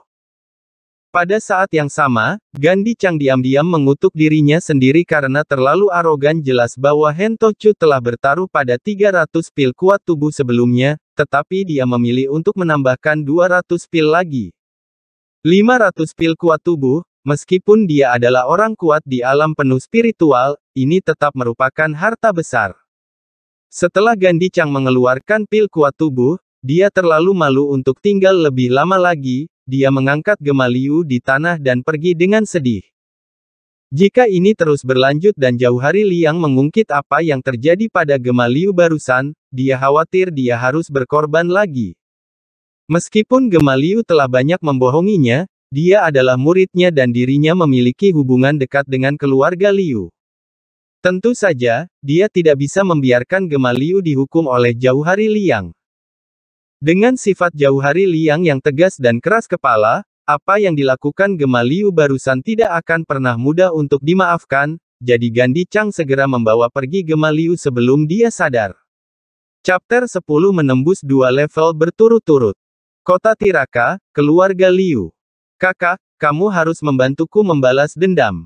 Pada saat yang sama, Gandhi Chang diam-diam mengutuk dirinya sendiri karena terlalu arogan jelas bahwa Hento Chu telah bertaruh pada 300 pil kuat tubuh sebelumnya, tetapi dia memilih untuk menambahkan 200 pil lagi. 500 pil kuat tubuh, Meskipun dia adalah orang kuat di alam penuh spiritual, ini tetap merupakan harta besar. Setelah Gandhi Chang mengeluarkan pil kuat tubuh, dia terlalu malu untuk tinggal lebih lama lagi, dia mengangkat Gemaliu di tanah dan pergi dengan sedih. Jika ini terus berlanjut dan jauh hari Liang mengungkit apa yang terjadi pada Gemaliu barusan, dia khawatir dia harus berkorban lagi. Meskipun Gemaliu telah banyak membohonginya, dia adalah muridnya dan dirinya memiliki hubungan dekat dengan keluarga Liu. Tentu saja, dia tidak bisa membiarkan Gema Liu dihukum oleh Jauhari Liang. Dengan sifat Jauhari Liang yang tegas dan keras kepala, apa yang dilakukan Gema Liu barusan tidak akan pernah mudah untuk dimaafkan, jadi Gandhi Chang segera membawa pergi Gema Liu sebelum dia sadar. Chapter 10 menembus dua level berturut-turut. Kota Tiraka, keluarga Liu. Kakak, kamu harus membantuku membalas dendam.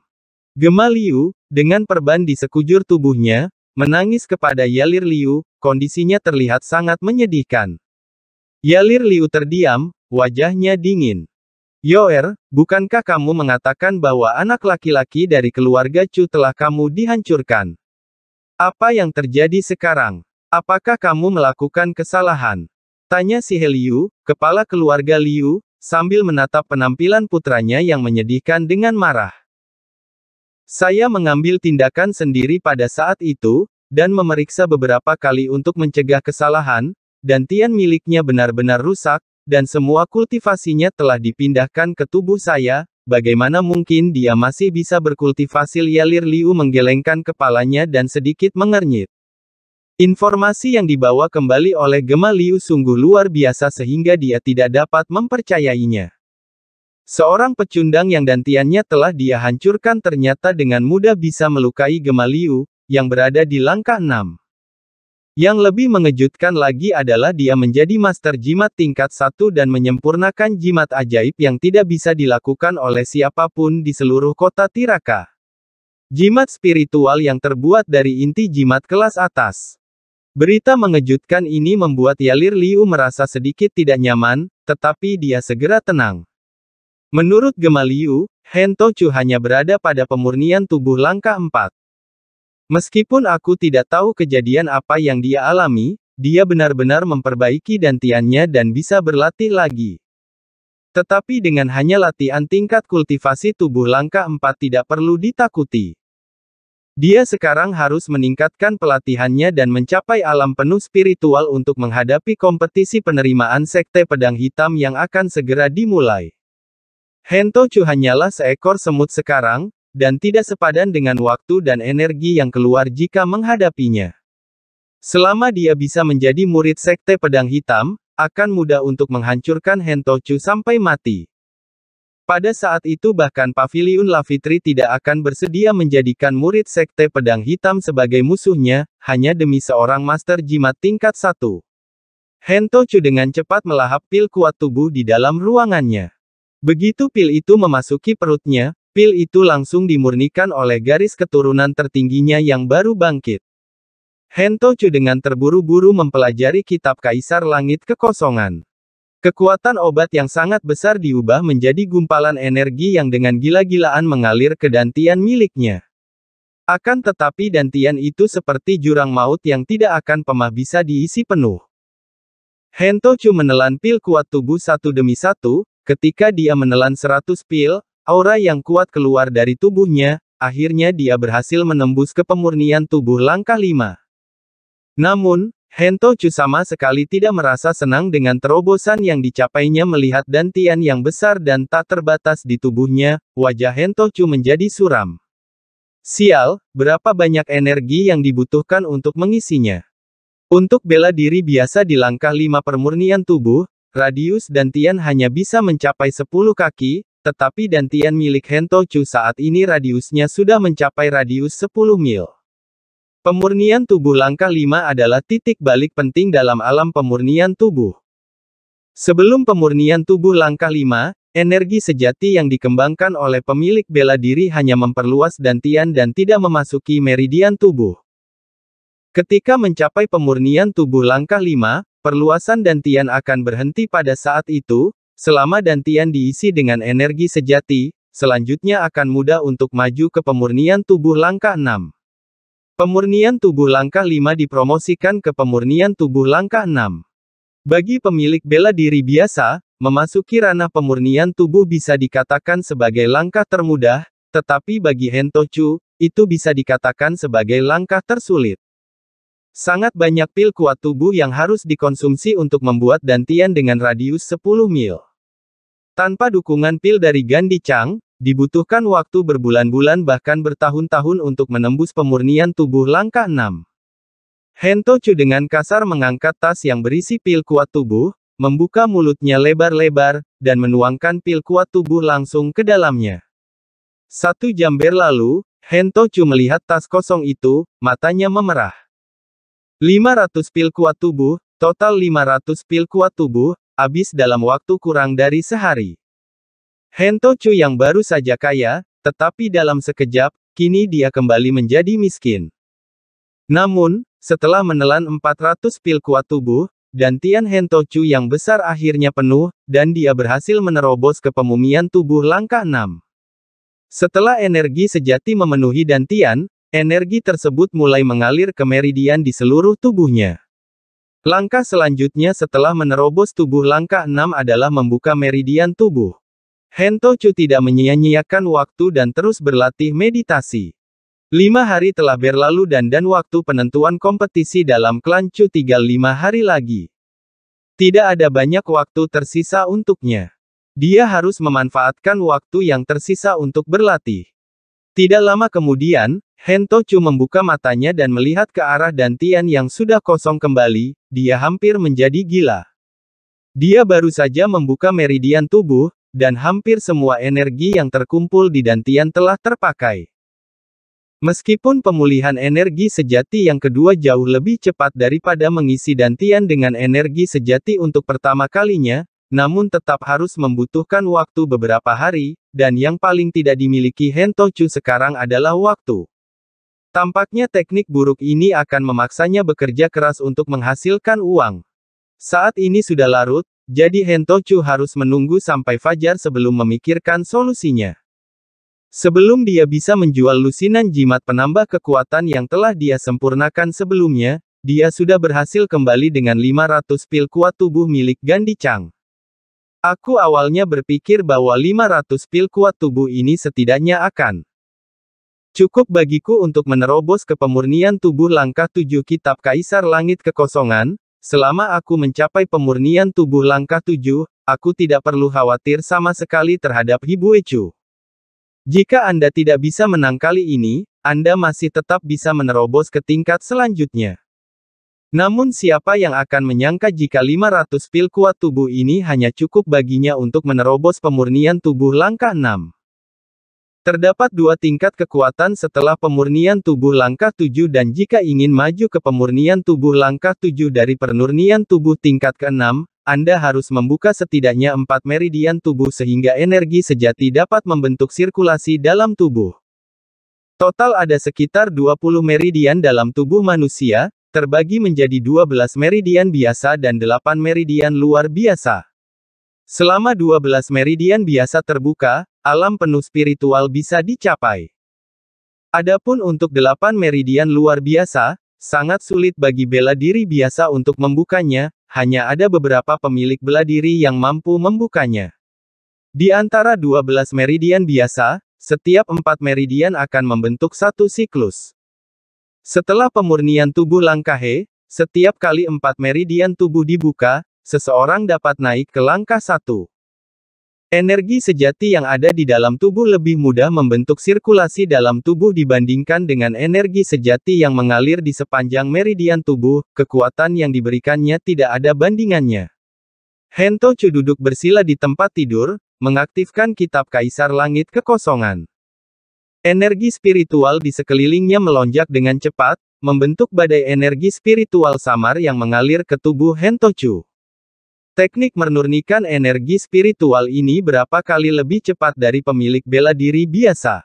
Gemaliu dengan perban di sekujur tubuhnya, menangis kepada Yalir Liu, kondisinya terlihat sangat menyedihkan. Yalir Liu terdiam, wajahnya dingin. Yoer, bukankah kamu mengatakan bahwa anak laki-laki dari keluarga Chu telah kamu dihancurkan? Apa yang terjadi sekarang? Apakah kamu melakukan kesalahan? Tanya si Heliu, kepala keluarga Liu, sambil menatap penampilan putranya yang menyedihkan dengan marah. Saya mengambil tindakan sendiri pada saat itu, dan memeriksa beberapa kali untuk mencegah kesalahan, dan tian miliknya benar-benar rusak, dan semua kultivasinya telah dipindahkan ke tubuh saya, bagaimana mungkin dia masih bisa berkultivasi lialir Liu menggelengkan kepalanya dan sedikit mengernyit. Informasi yang dibawa kembali oleh Gemaliu sungguh luar biasa sehingga dia tidak dapat mempercayainya. Seorang pecundang yang dantiannya telah dia hancurkan ternyata dengan mudah bisa melukai Gemaliu, yang berada di langkah 6. Yang lebih mengejutkan lagi adalah dia menjadi master jimat tingkat 1 dan menyempurnakan jimat ajaib yang tidak bisa dilakukan oleh siapapun di seluruh kota Tiraka. Jimat spiritual yang terbuat dari inti jimat kelas atas. Berita mengejutkan ini membuat Yalir Liu merasa sedikit tidak nyaman, tetapi dia segera tenang. Menurut Gemaliu, Liu, Hento Chu hanya berada pada pemurnian tubuh langkah 4. Meskipun aku tidak tahu kejadian apa yang dia alami, dia benar-benar memperbaiki dantiannya dan bisa berlatih lagi. Tetapi dengan hanya latihan tingkat kultivasi tubuh langkah 4 tidak perlu ditakuti. Dia sekarang harus meningkatkan pelatihannya dan mencapai alam penuh spiritual untuk menghadapi kompetisi penerimaan sekte pedang hitam yang akan segera dimulai. Hento Chu hanyalah seekor semut sekarang, dan tidak sepadan dengan waktu dan energi yang keluar jika menghadapinya. Selama dia bisa menjadi murid sekte pedang hitam, akan mudah untuk menghancurkan Hentochu sampai mati. Pada saat itu bahkan Paviliun Lafitri tidak akan bersedia menjadikan murid Sekte Pedang Hitam sebagai musuhnya, hanya demi seorang master jimat tingkat satu. Hento Chu dengan cepat melahap pil kuat tubuh di dalam ruangannya. Begitu pil itu memasuki perutnya, pil itu langsung dimurnikan oleh garis keturunan tertingginya yang baru bangkit. Hento Chu dengan terburu-buru mempelajari kitab Kaisar Langit Kekosongan. Kekuatan obat yang sangat besar diubah menjadi gumpalan energi yang dengan gila-gilaan mengalir ke dantian miliknya. Akan tetapi dantian itu seperti jurang maut yang tidak akan pemah bisa diisi penuh. Hentochu menelan pil kuat tubuh satu demi satu, ketika dia menelan seratus pil, aura yang kuat keluar dari tubuhnya, akhirnya dia berhasil menembus ke pemurnian tubuh langkah lima. Namun, Hento Chu sama sekali tidak merasa senang dengan terobosan yang dicapainya melihat dantian yang besar dan tak terbatas di tubuhnya, wajah Hento Chu menjadi suram. Sial, berapa banyak energi yang dibutuhkan untuk mengisinya. Untuk bela diri biasa di langkah 5 permurnian tubuh, radius dantian hanya bisa mencapai 10 kaki, tetapi dantian milik Hento Chu saat ini radiusnya sudah mencapai radius 10 mil. Pemurnian tubuh langkah 5 adalah titik balik penting dalam alam pemurnian tubuh. Sebelum pemurnian tubuh langkah 5, energi sejati yang dikembangkan oleh pemilik bela diri hanya memperluas dantian dan tidak memasuki meridian tubuh. Ketika mencapai pemurnian tubuh langkah 5, perluasan dantian akan berhenti pada saat itu, selama dantian diisi dengan energi sejati, selanjutnya akan mudah untuk maju ke pemurnian tubuh langkah 6. Pemurnian tubuh langkah 5 dipromosikan ke pemurnian tubuh langkah 6. Bagi pemilik bela diri biasa, memasuki ranah pemurnian tubuh bisa dikatakan sebagai langkah termudah, tetapi bagi Hentochu, itu bisa dikatakan sebagai langkah tersulit. Sangat banyak pil kuat tubuh yang harus dikonsumsi untuk membuat dantian dengan radius 10 mil. Tanpa dukungan pil dari Gandhi Chang, Dibutuhkan waktu berbulan-bulan bahkan bertahun-tahun untuk menembus pemurnian tubuh langkah 6. Hento Chu dengan kasar mengangkat tas yang berisi pil kuat tubuh, membuka mulutnya lebar-lebar, dan menuangkan pil kuat tubuh langsung ke dalamnya. Satu jam berlalu, Hento Chu melihat tas kosong itu, matanya memerah. 500 pil kuat tubuh, total 500 pil kuat tubuh, habis dalam waktu kurang dari sehari. Hento Chu yang baru saja kaya, tetapi dalam sekejap, kini dia kembali menjadi miskin. Namun, setelah menelan 400 pil kuat tubuh, Dantian Hento Chu yang besar akhirnya penuh, dan dia berhasil menerobos ke pemumian tubuh langkah 6. Setelah energi sejati memenuhi Dantian, energi tersebut mulai mengalir ke meridian di seluruh tubuhnya. Langkah selanjutnya setelah menerobos tubuh langkah 6 adalah membuka meridian tubuh. Hento Chu tidak menyia-nyiakan waktu dan terus berlatih meditasi. Lima hari telah berlalu dan dan waktu penentuan kompetisi dalam klan Chu tinggal lima hari lagi. Tidak ada banyak waktu tersisa untuknya. Dia harus memanfaatkan waktu yang tersisa untuk berlatih. Tidak lama kemudian, Hento Chu membuka matanya dan melihat ke arah Dantian yang sudah kosong kembali, dia hampir menjadi gila. Dia baru saja membuka meridian tubuh, dan hampir semua energi yang terkumpul di Dantian telah terpakai. Meskipun pemulihan energi sejati yang kedua jauh lebih cepat daripada mengisi dantian dengan energi sejati untuk pertama kalinya, namun tetap harus membutuhkan waktu beberapa hari, dan yang paling tidak dimiliki Hentochu sekarang adalah waktu. Tampaknya teknik buruk ini akan memaksanya bekerja keras untuk menghasilkan uang. Saat ini sudah larut, jadi Hento harus menunggu sampai fajar sebelum memikirkan solusinya. Sebelum dia bisa menjual lusinan jimat penambah kekuatan yang telah dia sempurnakan sebelumnya, dia sudah berhasil kembali dengan 500 pil kuat tubuh milik Gandhi Chang. Aku awalnya berpikir bahwa 500 pil kuat tubuh ini setidaknya akan Cukup bagiku untuk menerobos kepemurnian tubuh langkah tujuh kitab kaisar langit kekosongan, Selama aku mencapai pemurnian tubuh langkah tujuh, aku tidak perlu khawatir sama sekali terhadap Hibuechu. Jika Anda tidak bisa menang kali ini, Anda masih tetap bisa menerobos ke tingkat selanjutnya. Namun siapa yang akan menyangka jika 500 pil kuat tubuh ini hanya cukup baginya untuk menerobos pemurnian tubuh langkah 6. Terdapat dua tingkat kekuatan setelah pemurnian tubuh langkah 7 dan jika ingin maju ke pemurnian tubuh langkah 7 dari pernurnian tubuh tingkat ke-6, Anda harus membuka setidaknya empat meridian tubuh sehingga energi sejati dapat membentuk sirkulasi dalam tubuh. Total ada sekitar 20 meridian dalam tubuh manusia, terbagi menjadi 12 meridian biasa dan 8 meridian luar biasa. Selama 12 meridian biasa terbuka, alam penuh spiritual bisa dicapai. Adapun untuk delapan meridian luar biasa, sangat sulit bagi bela diri biasa untuk membukanya, hanya ada beberapa pemilik bela diri yang mampu membukanya. Di antara dua belas meridian biasa, setiap empat meridian akan membentuk satu siklus. Setelah pemurnian tubuh langkahe, setiap kali empat meridian tubuh dibuka, seseorang dapat naik ke langkah satu. Energi sejati yang ada di dalam tubuh lebih mudah membentuk sirkulasi dalam tubuh dibandingkan dengan energi sejati yang mengalir di sepanjang meridian tubuh, kekuatan yang diberikannya tidak ada bandingannya. Hento Chu duduk bersila di tempat tidur, mengaktifkan kitab kaisar langit kekosongan. Energi spiritual di sekelilingnya melonjak dengan cepat, membentuk badai energi spiritual samar yang mengalir ke tubuh Hento Teknik menurunkan energi spiritual ini berapa kali lebih cepat dari pemilik bela diri biasa.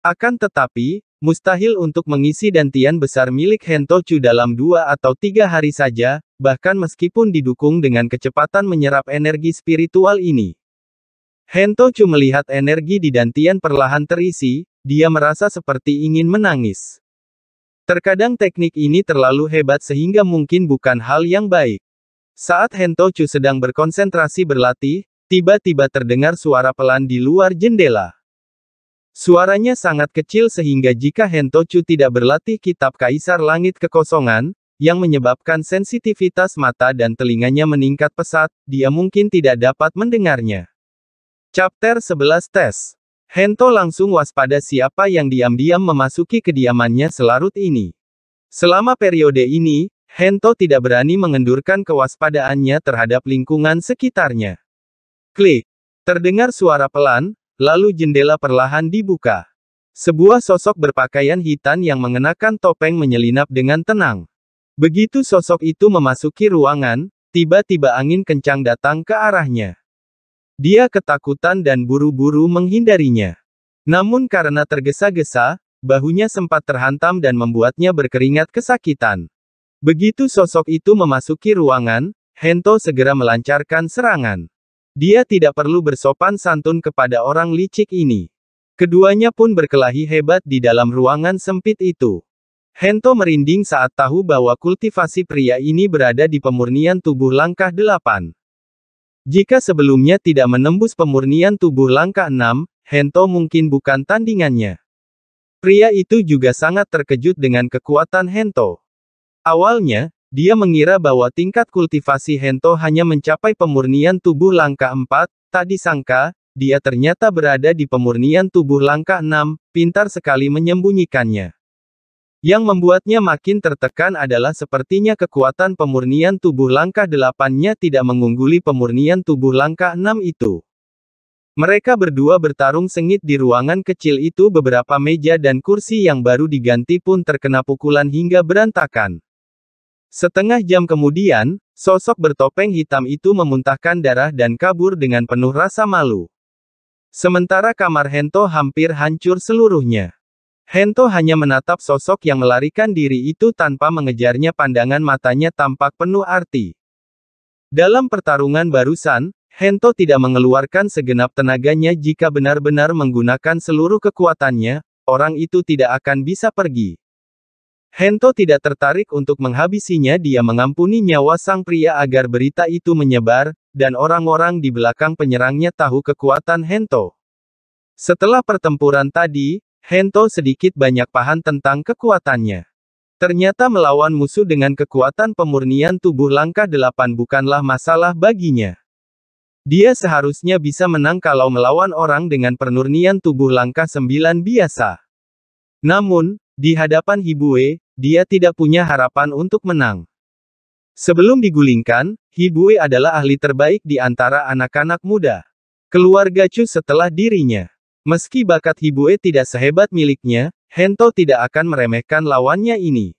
Akan tetapi, mustahil untuk mengisi dantian besar milik Hentochu dalam dua atau tiga hari saja, bahkan meskipun didukung dengan kecepatan menyerap energi spiritual ini. Hentochu melihat energi di dantian perlahan terisi, dia merasa seperti ingin menangis. Terkadang teknik ini terlalu hebat sehingga mungkin bukan hal yang baik. Saat Hento Chu sedang berkonsentrasi berlatih, tiba-tiba terdengar suara pelan di luar jendela. Suaranya sangat kecil sehingga jika Hento Chu tidak berlatih kitab Kaisar Langit Kekosongan, yang menyebabkan sensitivitas mata dan telinganya meningkat pesat, dia mungkin tidak dapat mendengarnya. Chapter 11 Tes Hento langsung waspada siapa yang diam-diam memasuki kediamannya selarut ini. Selama periode ini, Hento tidak berani mengendurkan kewaspadaannya terhadap lingkungan sekitarnya. Klik. Terdengar suara pelan, lalu jendela perlahan dibuka. Sebuah sosok berpakaian hitam yang mengenakan topeng menyelinap dengan tenang. Begitu sosok itu memasuki ruangan, tiba-tiba angin kencang datang ke arahnya. Dia ketakutan dan buru-buru menghindarinya. Namun karena tergesa-gesa, bahunya sempat terhantam dan membuatnya berkeringat kesakitan. Begitu sosok itu memasuki ruangan, Hento segera melancarkan serangan. Dia tidak perlu bersopan santun kepada orang licik ini. Keduanya pun berkelahi hebat di dalam ruangan sempit itu. Hento merinding saat tahu bahwa kultivasi pria ini berada di pemurnian tubuh langkah delapan. Jika sebelumnya tidak menembus pemurnian tubuh langkah enam, Hento mungkin bukan tandingannya. Pria itu juga sangat terkejut dengan kekuatan Hento. Awalnya, dia mengira bahwa tingkat kultivasi Hento hanya mencapai pemurnian tubuh langkah 4, tak disangka, dia ternyata berada di pemurnian tubuh langkah 6, pintar sekali menyembunyikannya. Yang membuatnya makin tertekan adalah sepertinya kekuatan pemurnian tubuh langkah delapannya tidak mengungguli pemurnian tubuh langkah enam itu. Mereka berdua bertarung sengit di ruangan kecil itu beberapa meja dan kursi yang baru diganti pun terkena pukulan hingga berantakan. Setengah jam kemudian, sosok bertopeng hitam itu memuntahkan darah dan kabur dengan penuh rasa malu. Sementara kamar Hento hampir hancur seluruhnya. Hento hanya menatap sosok yang melarikan diri itu tanpa mengejarnya pandangan matanya tampak penuh arti. Dalam pertarungan barusan, Hento tidak mengeluarkan segenap tenaganya jika benar-benar menggunakan seluruh kekuatannya, orang itu tidak akan bisa pergi. Hento tidak tertarik untuk menghabisinya dia mengampuni nyawa sang pria agar berita itu menyebar, dan orang-orang di belakang penyerangnya tahu kekuatan Hento. Setelah pertempuran tadi, Hento sedikit banyak paham tentang kekuatannya. Ternyata melawan musuh dengan kekuatan pemurnian tubuh langkah delapan bukanlah masalah baginya. Dia seharusnya bisa menang kalau melawan orang dengan penurnian tubuh langkah sembilan biasa. Namun, di hadapan Hibue, dia tidak punya harapan untuk menang. Sebelum digulingkan, Hibue adalah ahli terbaik di antara anak-anak muda. Keluarga Chu setelah dirinya. Meski bakat Hibue tidak sehebat miliknya, Hento tidak akan meremehkan lawannya ini.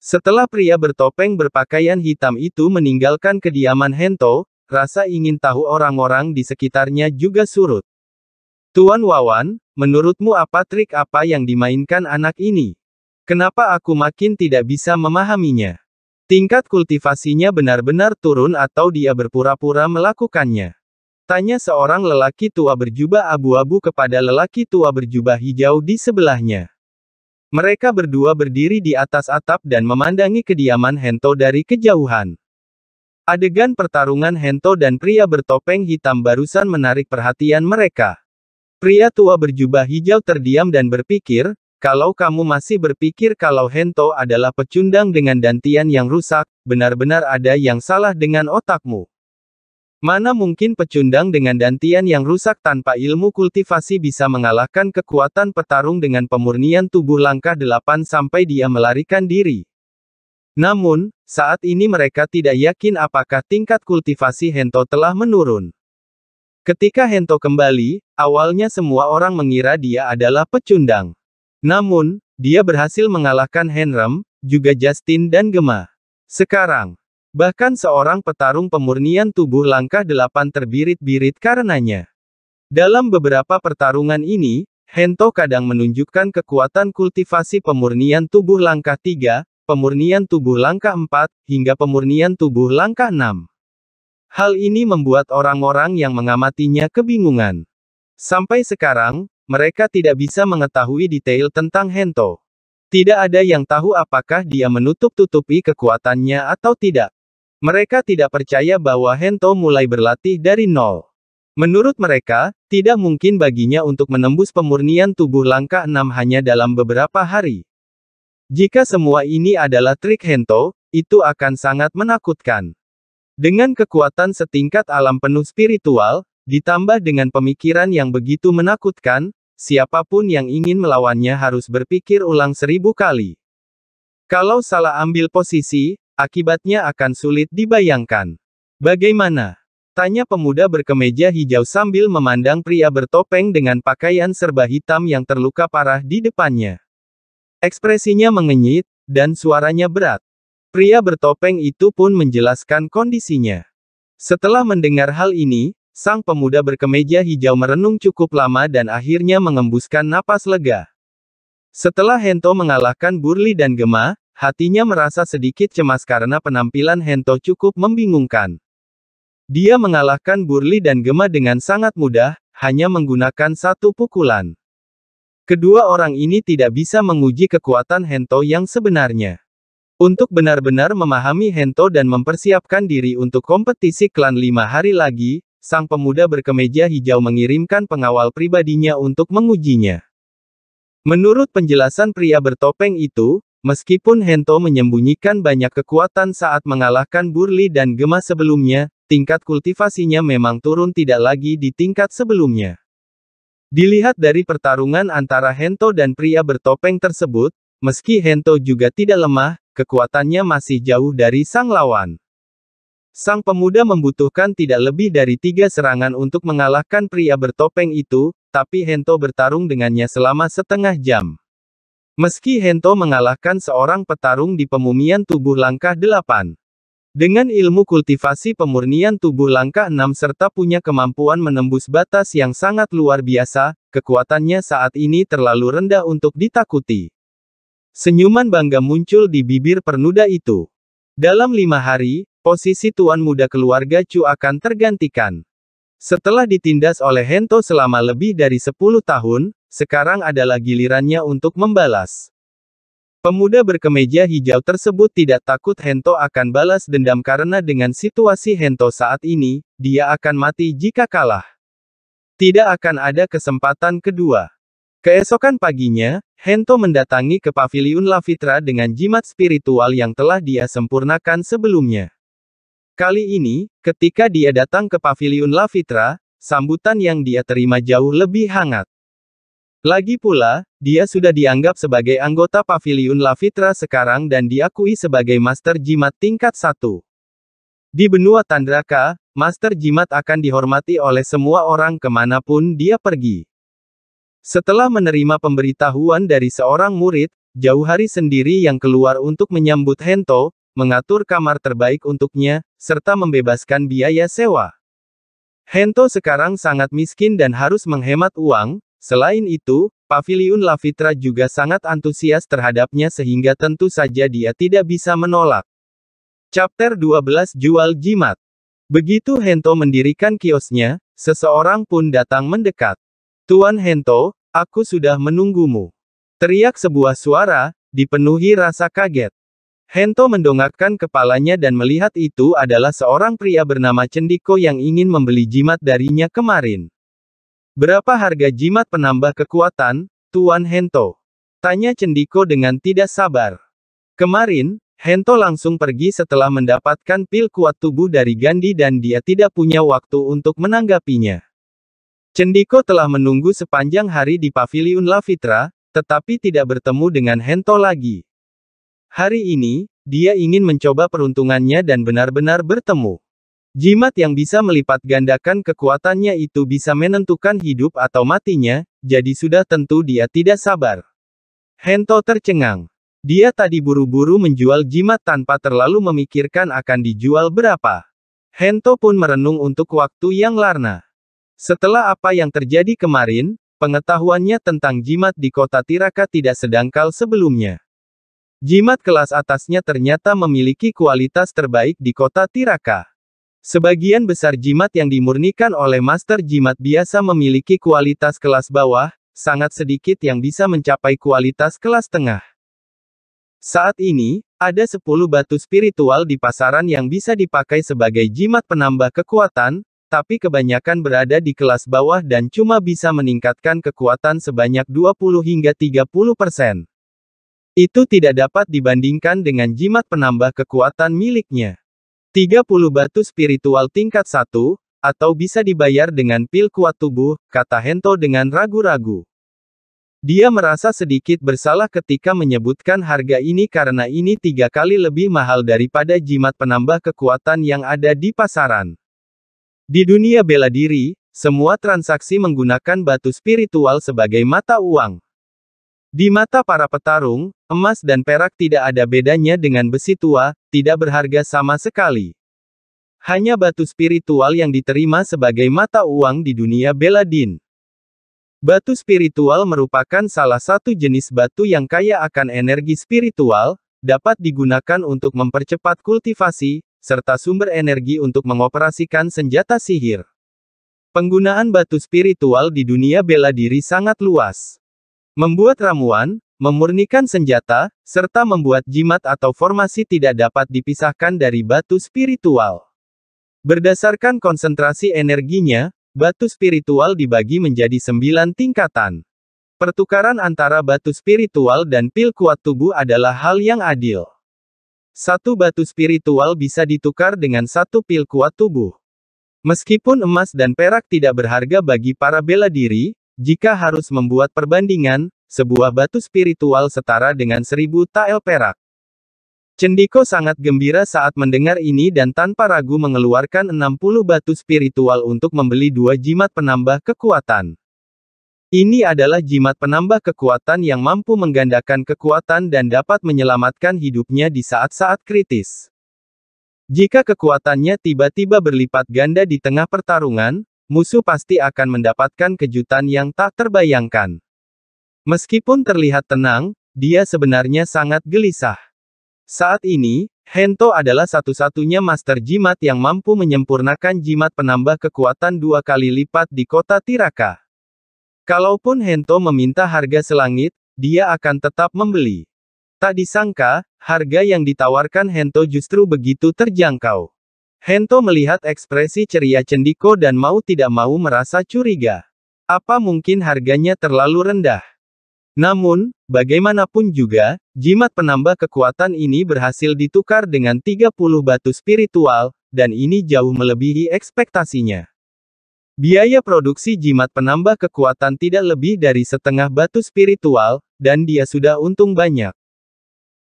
Setelah pria bertopeng berpakaian hitam itu meninggalkan kediaman Hento, rasa ingin tahu orang-orang di sekitarnya juga surut. Tuan Wawan, menurutmu apa trik apa yang dimainkan anak ini? Kenapa aku makin tidak bisa memahaminya? Tingkat kultivasinya benar-benar turun atau dia berpura-pura melakukannya? Tanya seorang lelaki tua berjubah abu-abu kepada lelaki tua berjubah hijau di sebelahnya. Mereka berdua berdiri di atas atap dan memandangi kediaman Hento dari kejauhan. Adegan pertarungan Hento dan pria bertopeng hitam barusan menarik perhatian mereka. Pria tua berjubah hijau terdiam dan berpikir, kalau kamu masih berpikir kalau Hento adalah pecundang dengan dantian yang rusak, benar-benar ada yang salah dengan otakmu. Mana mungkin pecundang dengan dantian yang rusak tanpa ilmu kultivasi bisa mengalahkan kekuatan petarung dengan pemurnian tubuh langkah delapan sampai dia melarikan diri. Namun, saat ini mereka tidak yakin apakah tingkat kultivasi Hento telah menurun. Ketika Hento kembali, awalnya semua orang mengira dia adalah pecundang. Namun, dia berhasil mengalahkan Henram, juga Justin dan Gemma. Sekarang, bahkan seorang petarung pemurnian tubuh langkah delapan terbirit-birit karenanya. Dalam beberapa pertarungan ini, Hento kadang menunjukkan kekuatan kultivasi pemurnian tubuh langkah tiga, pemurnian tubuh langkah empat hingga pemurnian tubuh langkah enam. Hal ini membuat orang-orang yang mengamatinya kebingungan. Sampai sekarang, mereka tidak bisa mengetahui detail tentang Hento. Tidak ada yang tahu apakah dia menutup-tutupi kekuatannya atau tidak. Mereka tidak percaya bahwa Hento mulai berlatih dari nol. Menurut mereka, tidak mungkin baginya untuk menembus pemurnian tubuh langkah enam hanya dalam beberapa hari. Jika semua ini adalah trik Hento, itu akan sangat menakutkan. Dengan kekuatan setingkat alam penuh spiritual, ditambah dengan pemikiran yang begitu menakutkan, siapapun yang ingin melawannya harus berpikir ulang seribu kali. Kalau salah ambil posisi, akibatnya akan sulit dibayangkan. Bagaimana? Tanya pemuda berkemeja hijau sambil memandang pria bertopeng dengan pakaian serba hitam yang terluka parah di depannya. Ekspresinya mengenyit, dan suaranya berat. Pria bertopeng itu pun menjelaskan kondisinya. Setelah mendengar hal ini, sang pemuda berkemeja hijau merenung cukup lama dan akhirnya mengembuskan napas lega. Setelah Hento mengalahkan Burli dan Gema, hatinya merasa sedikit cemas karena penampilan Hento cukup membingungkan. Dia mengalahkan Burli dan Gema dengan sangat mudah, hanya menggunakan satu pukulan. Kedua orang ini tidak bisa menguji kekuatan Hento yang sebenarnya. Untuk benar-benar memahami Hento dan mempersiapkan diri untuk kompetisi klan lima hari lagi, sang pemuda berkemeja hijau mengirimkan pengawal pribadinya untuk mengujinya. Menurut penjelasan pria bertopeng itu, meskipun Hento menyembunyikan banyak kekuatan saat mengalahkan Burli dan Gema sebelumnya, tingkat kultivasinya memang turun tidak lagi di tingkat sebelumnya. Dilihat dari pertarungan antara Hento dan pria bertopeng tersebut, meski Hento juga tidak lemah, kekuatannya masih jauh dari sang lawan. Sang pemuda membutuhkan tidak lebih dari tiga serangan untuk mengalahkan pria bertopeng itu, tapi Hento bertarung dengannya selama setengah jam. Meski Hento mengalahkan seorang petarung di pemumian tubuh langkah delapan, Dengan ilmu kultivasi pemurnian tubuh langkah 6 serta punya kemampuan menembus batas yang sangat luar biasa, kekuatannya saat ini terlalu rendah untuk ditakuti. Senyuman bangga muncul di bibir pernuda itu. Dalam lima hari, posisi tuan muda keluarga Chu akan tergantikan. Setelah ditindas oleh Hento selama lebih dari sepuluh tahun, sekarang adalah gilirannya untuk membalas. Pemuda berkemeja hijau tersebut tidak takut Hento akan balas dendam karena dengan situasi Hento saat ini, dia akan mati jika kalah. Tidak akan ada kesempatan kedua. Keesokan paginya, Hento mendatangi ke paviliun Lavitra dengan jimat spiritual yang telah dia sempurnakan sebelumnya. Kali ini, ketika dia datang ke paviliun Lavitra, sambutan yang dia terima jauh lebih hangat. Lagi pula, dia sudah dianggap sebagai anggota paviliun Lavitra sekarang dan diakui sebagai master jimat tingkat 1. Di benua Tandraka, master jimat akan dihormati oleh semua orang kemanapun dia pergi. Setelah menerima pemberitahuan dari seorang murid, Jauhari sendiri yang keluar untuk menyambut Hento, mengatur kamar terbaik untuknya, serta membebaskan biaya sewa. Hento sekarang sangat miskin dan harus menghemat uang, selain itu, Paviliun Lavitra juga sangat antusias terhadapnya sehingga tentu saja dia tidak bisa menolak. Chapter 12 Jual Jimat Begitu Hento mendirikan kiosnya, seseorang pun datang mendekat. Tuan Hento, aku sudah menunggumu. Teriak sebuah suara, dipenuhi rasa kaget. Hento mendongakkan kepalanya dan melihat itu adalah seorang pria bernama Cendiko yang ingin membeli jimat darinya kemarin. Berapa harga jimat penambah kekuatan, Tuan Hento? Tanya Cendiko dengan tidak sabar. Kemarin, Hento langsung pergi setelah mendapatkan pil kuat tubuh dari Gandhi dan dia tidak punya waktu untuk menanggapinya. Cendiko telah menunggu sepanjang hari di Paviliun La Fitra, tetapi tidak bertemu dengan Hento lagi. Hari ini, dia ingin mencoba peruntungannya dan benar-benar bertemu. Jimat yang bisa melipat gandakan kekuatannya itu bisa menentukan hidup atau matinya, jadi sudah tentu dia tidak sabar. Hento tercengang. Dia tadi buru-buru menjual jimat tanpa terlalu memikirkan akan dijual berapa. Hento pun merenung untuk waktu yang larna. Setelah apa yang terjadi kemarin, pengetahuannya tentang jimat di kota Tiraka tidak sedangkal sebelumnya. Jimat kelas atasnya ternyata memiliki kualitas terbaik di kota Tiraka. Sebagian besar jimat yang dimurnikan oleh master jimat biasa memiliki kualitas kelas bawah, sangat sedikit yang bisa mencapai kualitas kelas tengah. Saat ini, ada 10 batu spiritual di pasaran yang bisa dipakai sebagai jimat penambah kekuatan, tapi kebanyakan berada di kelas bawah dan cuma bisa meningkatkan kekuatan sebanyak 20 hingga 30 persen. Itu tidak dapat dibandingkan dengan jimat penambah kekuatan miliknya. 30 batu spiritual tingkat 1, atau bisa dibayar dengan pil kuat tubuh, kata Hento dengan ragu-ragu. Dia merasa sedikit bersalah ketika menyebutkan harga ini karena ini tiga kali lebih mahal daripada jimat penambah kekuatan yang ada di pasaran. Di dunia bela diri, semua transaksi menggunakan batu spiritual sebagai mata uang. Di mata para petarung, emas dan perak tidak ada bedanya dengan besi tua, tidak berharga sama sekali. Hanya batu spiritual yang diterima sebagai mata uang di dunia bela din. Batu spiritual merupakan salah satu jenis batu yang kaya akan energi spiritual, dapat digunakan untuk mempercepat kultivasi, serta sumber energi untuk mengoperasikan senjata sihir. Penggunaan batu spiritual di dunia bela diri sangat luas. Membuat ramuan, memurnikan senjata, serta membuat jimat atau formasi tidak dapat dipisahkan dari batu spiritual. Berdasarkan konsentrasi energinya, batu spiritual dibagi menjadi sembilan tingkatan. Pertukaran antara batu spiritual dan pil kuat tubuh adalah hal yang adil. Satu batu spiritual bisa ditukar dengan satu pil kuat tubuh. Meskipun emas dan perak tidak berharga bagi para bela diri, jika harus membuat perbandingan, sebuah batu spiritual setara dengan seribu tael perak. Cendiko sangat gembira saat mendengar ini dan tanpa ragu mengeluarkan 60 batu spiritual untuk membeli dua jimat penambah kekuatan. Ini adalah jimat penambah kekuatan yang mampu menggandakan kekuatan dan dapat menyelamatkan hidupnya di saat-saat kritis. Jika kekuatannya tiba-tiba berlipat ganda di tengah pertarungan, musuh pasti akan mendapatkan kejutan yang tak terbayangkan. Meskipun terlihat tenang, dia sebenarnya sangat gelisah. Saat ini, Hento adalah satu-satunya master jimat yang mampu menyempurnakan jimat penambah kekuatan dua kali lipat di kota Tiraka. Kalaupun Hento meminta harga selangit, dia akan tetap membeli. Tak disangka, harga yang ditawarkan Hento justru begitu terjangkau. Hento melihat ekspresi ceria Cendiko dan mau tidak mau merasa curiga. Apa mungkin harganya terlalu rendah? Namun, bagaimanapun juga, jimat penambah kekuatan ini berhasil ditukar dengan 30 batu spiritual, dan ini jauh melebihi ekspektasinya. Biaya produksi jimat penambah kekuatan tidak lebih dari setengah batu spiritual, dan dia sudah untung banyak.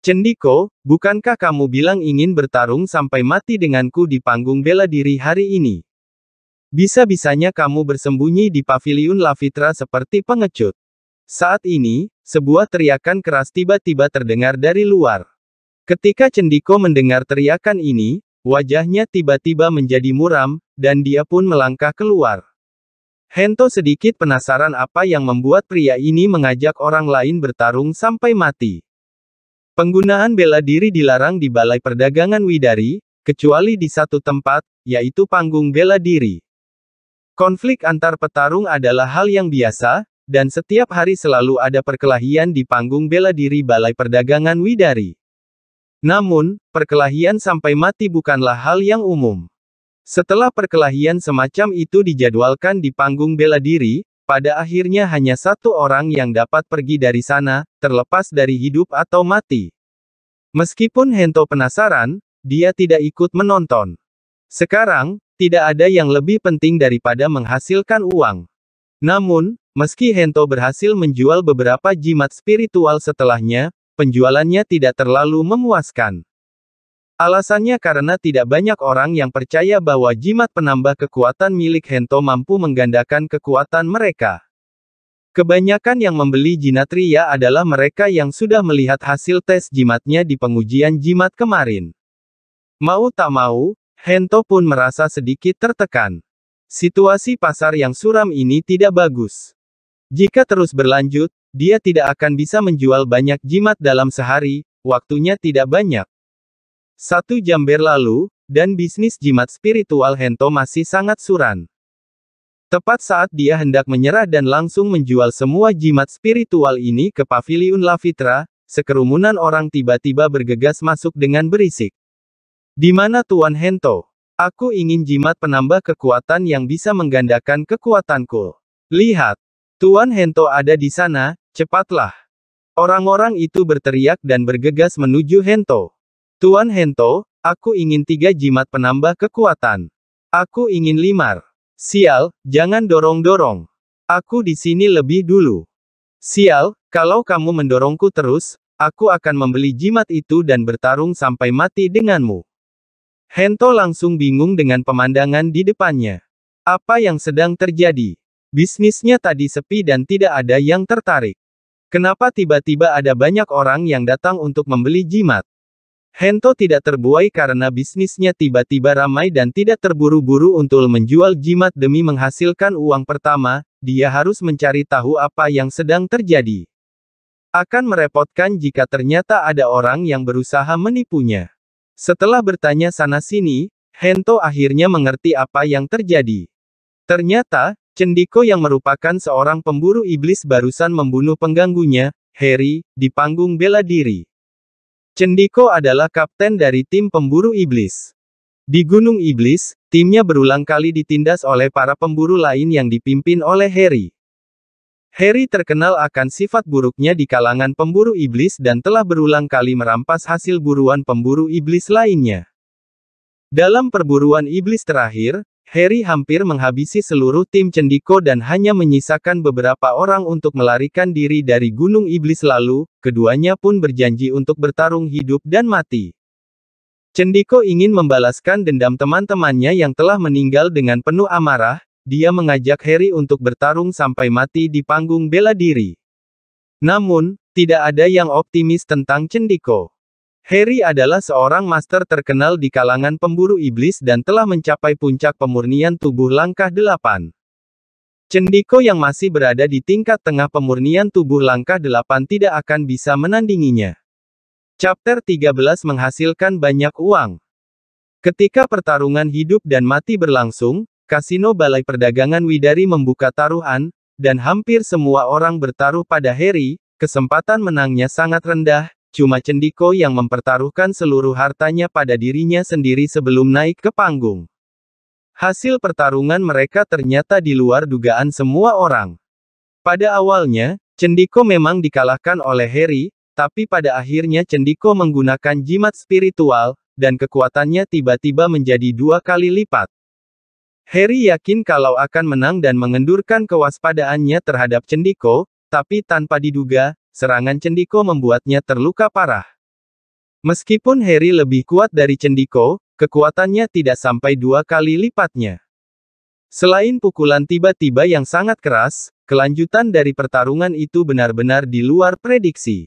Cendiko, bukankah kamu bilang ingin bertarung sampai mati denganku di panggung bela diri hari ini? Bisa-bisanya kamu bersembunyi di paviliun Lafitra seperti pengecut. Saat ini, sebuah teriakan keras tiba-tiba terdengar dari luar. Ketika Cendiko mendengar teriakan ini, Wajahnya tiba-tiba menjadi muram, dan dia pun melangkah keluar. Hento sedikit penasaran apa yang membuat pria ini mengajak orang lain bertarung sampai mati. Penggunaan bela diri dilarang di Balai Perdagangan Widari, kecuali di satu tempat, yaitu panggung bela diri. Konflik antar petarung adalah hal yang biasa, dan setiap hari selalu ada perkelahian di panggung bela diri Balai Perdagangan Widari. Namun, perkelahian sampai mati bukanlah hal yang umum. Setelah perkelahian semacam itu dijadwalkan di panggung bela diri, pada akhirnya hanya satu orang yang dapat pergi dari sana, terlepas dari hidup atau mati. Meskipun Hento penasaran, dia tidak ikut menonton. Sekarang, tidak ada yang lebih penting daripada menghasilkan uang. Namun, meski Hento berhasil menjual beberapa jimat spiritual setelahnya, penjualannya tidak terlalu memuaskan. Alasannya karena tidak banyak orang yang percaya bahwa jimat penambah kekuatan milik Hento mampu menggandakan kekuatan mereka. Kebanyakan yang membeli Jinatria adalah mereka yang sudah melihat hasil tes jimatnya di pengujian jimat kemarin. Mau tak mau, Hento pun merasa sedikit tertekan. Situasi pasar yang suram ini tidak bagus. Jika terus berlanjut, dia tidak akan bisa menjual banyak jimat dalam sehari, waktunya tidak banyak. Satu jam berlalu, dan bisnis jimat spiritual Hento masih sangat suran. Tepat saat dia hendak menyerah dan langsung menjual semua jimat spiritual ini ke Paviliun Lafitra, sekerumunan orang tiba-tiba bergegas masuk dengan berisik. Di mana Tuan Hento? Aku ingin jimat penambah kekuatan yang bisa menggandakan kekuatanku. Lihat, Tuan Hento ada di sana, Cepatlah! Orang-orang itu berteriak dan bergegas menuju Hento. Tuan Hento, aku ingin tiga jimat penambah kekuatan. Aku ingin limar. Sial, jangan dorong-dorong. Aku di sini lebih dulu. Sial, kalau kamu mendorongku terus, aku akan membeli jimat itu dan bertarung sampai mati denganmu. Hento langsung bingung dengan pemandangan di depannya. Apa yang sedang terjadi? Bisnisnya tadi sepi dan tidak ada yang tertarik. Kenapa tiba-tiba ada banyak orang yang datang untuk membeli jimat? Hento tidak terbuai karena bisnisnya tiba-tiba ramai dan tidak terburu-buru untuk menjual jimat demi menghasilkan uang pertama, dia harus mencari tahu apa yang sedang terjadi. Akan merepotkan jika ternyata ada orang yang berusaha menipunya. Setelah bertanya sana-sini, Hento akhirnya mengerti apa yang terjadi. Ternyata, Cendiko yang merupakan seorang pemburu iblis barusan membunuh pengganggunya, Harry, di panggung bela diri. Cendiko adalah kapten dari tim pemburu iblis. Di Gunung Iblis, timnya berulang kali ditindas oleh para pemburu lain yang dipimpin oleh Harry. Harry terkenal akan sifat buruknya di kalangan pemburu iblis dan telah berulang kali merampas hasil buruan pemburu iblis lainnya. Dalam perburuan iblis terakhir, Harry hampir menghabisi seluruh tim Cendiko dan hanya menyisakan beberapa orang untuk melarikan diri dari Gunung Iblis lalu, keduanya pun berjanji untuk bertarung hidup dan mati. Cendiko ingin membalaskan dendam teman-temannya yang telah meninggal dengan penuh amarah, dia mengajak Harry untuk bertarung sampai mati di panggung bela diri. Namun, tidak ada yang optimis tentang Cendiko. Harry adalah seorang master terkenal di kalangan pemburu iblis dan telah mencapai puncak pemurnian tubuh langkah 8. Cendiko yang masih berada di tingkat tengah pemurnian tubuh langkah 8 tidak akan bisa menandinginya. Chapter 13 menghasilkan banyak uang. Ketika pertarungan hidup dan mati berlangsung, kasino Balai Perdagangan Widari membuka taruhan, dan hampir semua orang bertaruh pada Harry, kesempatan menangnya sangat rendah, cuma Cendiko yang mempertaruhkan seluruh hartanya pada dirinya sendiri sebelum naik ke panggung. Hasil pertarungan mereka ternyata di luar dugaan semua orang. Pada awalnya, Cendiko memang dikalahkan oleh Harry, tapi pada akhirnya Cendiko menggunakan jimat spiritual, dan kekuatannya tiba-tiba menjadi dua kali lipat. Harry yakin kalau akan menang dan mengendurkan kewaspadaannya terhadap Cendiko, tapi tanpa diduga, serangan Cendiko membuatnya terluka parah. Meskipun Harry lebih kuat dari Cendiko, kekuatannya tidak sampai dua kali lipatnya. Selain pukulan tiba-tiba yang sangat keras, kelanjutan dari pertarungan itu benar-benar di luar prediksi.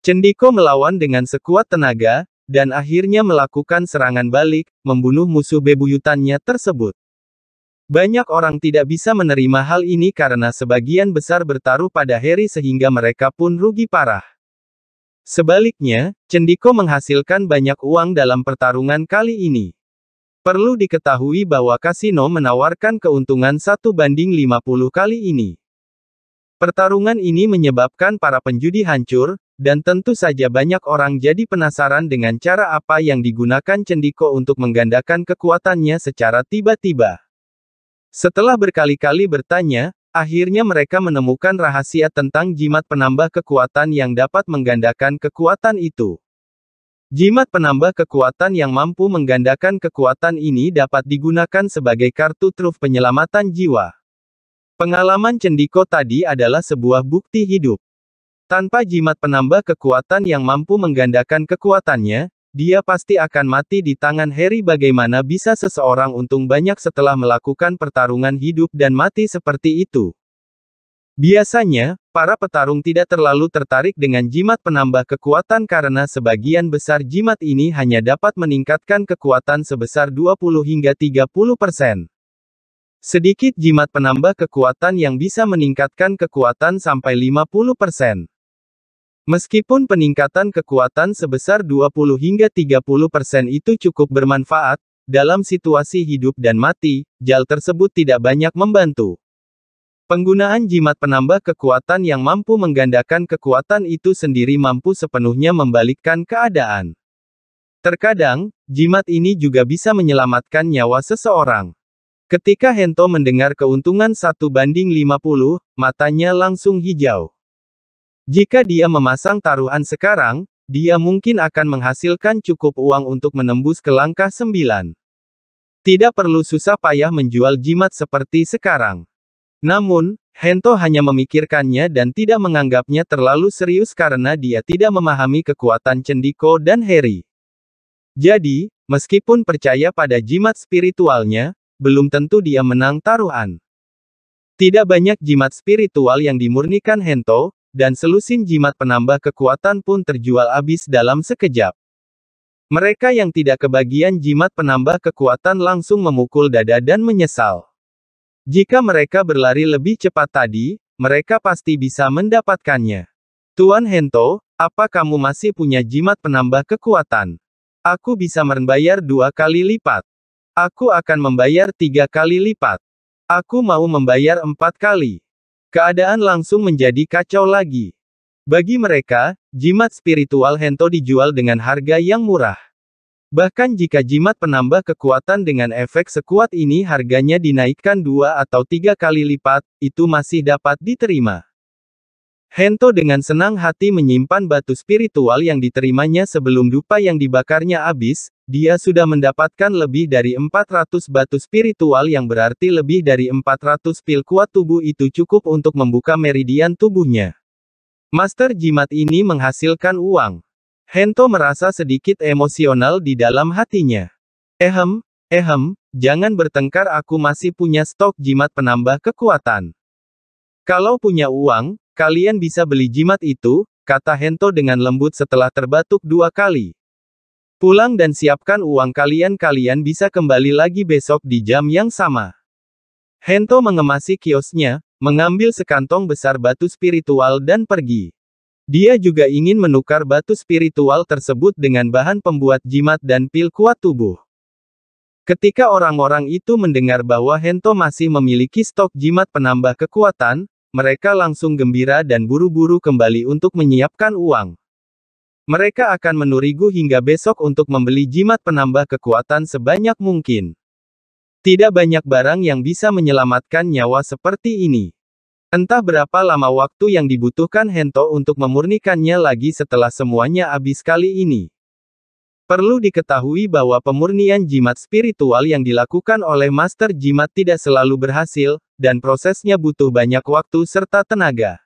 Cendiko melawan dengan sekuat tenaga, dan akhirnya melakukan serangan balik, membunuh musuh bebuyutannya tersebut. Banyak orang tidak bisa menerima hal ini karena sebagian besar bertaruh pada Harry sehingga mereka pun rugi parah. Sebaliknya, Cendiko menghasilkan banyak uang dalam pertarungan kali ini. Perlu diketahui bahwa kasino menawarkan keuntungan satu banding 50 kali ini. Pertarungan ini menyebabkan para penjudi hancur, dan tentu saja banyak orang jadi penasaran dengan cara apa yang digunakan Cendiko untuk menggandakan kekuatannya secara tiba-tiba. Setelah berkali-kali bertanya, akhirnya mereka menemukan rahasia tentang jimat penambah kekuatan yang dapat menggandakan kekuatan itu. Jimat penambah kekuatan yang mampu menggandakan kekuatan ini dapat digunakan sebagai kartu truf penyelamatan jiwa. Pengalaman Cendiko tadi adalah sebuah bukti hidup. Tanpa jimat penambah kekuatan yang mampu menggandakan kekuatannya, dia pasti akan mati di tangan Harry bagaimana bisa seseorang untung banyak setelah melakukan pertarungan hidup dan mati seperti itu. Biasanya, para petarung tidak terlalu tertarik dengan jimat penambah kekuatan karena sebagian besar jimat ini hanya dapat meningkatkan kekuatan sebesar 20 hingga 30 persen. Sedikit jimat penambah kekuatan yang bisa meningkatkan kekuatan sampai 50 persen. Meskipun peningkatan kekuatan sebesar 20 hingga 30 persen itu cukup bermanfaat, dalam situasi hidup dan mati, jal tersebut tidak banyak membantu. Penggunaan jimat penambah kekuatan yang mampu menggandakan kekuatan itu sendiri mampu sepenuhnya membalikkan keadaan. Terkadang, jimat ini juga bisa menyelamatkan nyawa seseorang. Ketika Hento mendengar keuntungan satu banding 50, matanya langsung hijau. Jika dia memasang taruhan sekarang, dia mungkin akan menghasilkan cukup uang untuk menembus ke langkah sembilan. Tidak perlu susah payah menjual jimat seperti sekarang. Namun, Hento hanya memikirkannya dan tidak menganggapnya terlalu serius karena dia tidak memahami kekuatan Cendiko dan Harry. Jadi, meskipun percaya pada jimat spiritualnya, belum tentu dia menang taruhan. Tidak banyak jimat spiritual yang dimurnikan Hento, dan selusin jimat penambah kekuatan pun terjual habis dalam sekejap. Mereka yang tidak kebagian jimat penambah kekuatan langsung memukul dada dan menyesal. Jika mereka berlari lebih cepat tadi, mereka pasti bisa mendapatkannya. Tuan Hento, apa kamu masih punya jimat penambah kekuatan? Aku bisa membayar dua kali lipat. Aku akan membayar tiga kali lipat. Aku mau membayar empat kali. Keadaan langsung menjadi kacau lagi. Bagi mereka, jimat spiritual Hento dijual dengan harga yang murah. Bahkan jika jimat penambah kekuatan dengan efek sekuat ini harganya dinaikkan dua atau tiga kali lipat, itu masih dapat diterima. Hento dengan senang hati menyimpan batu spiritual yang diterimanya sebelum dupa yang dibakarnya habis, dia sudah mendapatkan lebih dari 400 batu spiritual yang berarti lebih dari 400 pil kuat tubuh itu cukup untuk membuka meridian tubuhnya. Master jimat ini menghasilkan uang. Hento merasa sedikit emosional di dalam hatinya. Ehem, ehem, jangan bertengkar aku masih punya stok jimat penambah kekuatan. Kalau punya uang, kalian bisa beli jimat itu, kata Hento dengan lembut setelah terbatuk dua kali. Pulang dan siapkan uang kalian kalian bisa kembali lagi besok di jam yang sama. Hento mengemasi kiosnya, mengambil sekantong besar batu spiritual dan pergi. Dia juga ingin menukar batu spiritual tersebut dengan bahan pembuat jimat dan pil kuat tubuh. Ketika orang-orang itu mendengar bahwa Hento masih memiliki stok jimat penambah kekuatan, mereka langsung gembira dan buru-buru kembali untuk menyiapkan uang. Mereka akan menurigu hingga besok untuk membeli jimat penambah kekuatan sebanyak mungkin. Tidak banyak barang yang bisa menyelamatkan nyawa seperti ini. Entah berapa lama waktu yang dibutuhkan Hento untuk memurnikannya lagi setelah semuanya habis kali ini. Perlu diketahui bahwa pemurnian jimat spiritual yang dilakukan oleh master jimat tidak selalu berhasil, dan prosesnya butuh banyak waktu serta tenaga.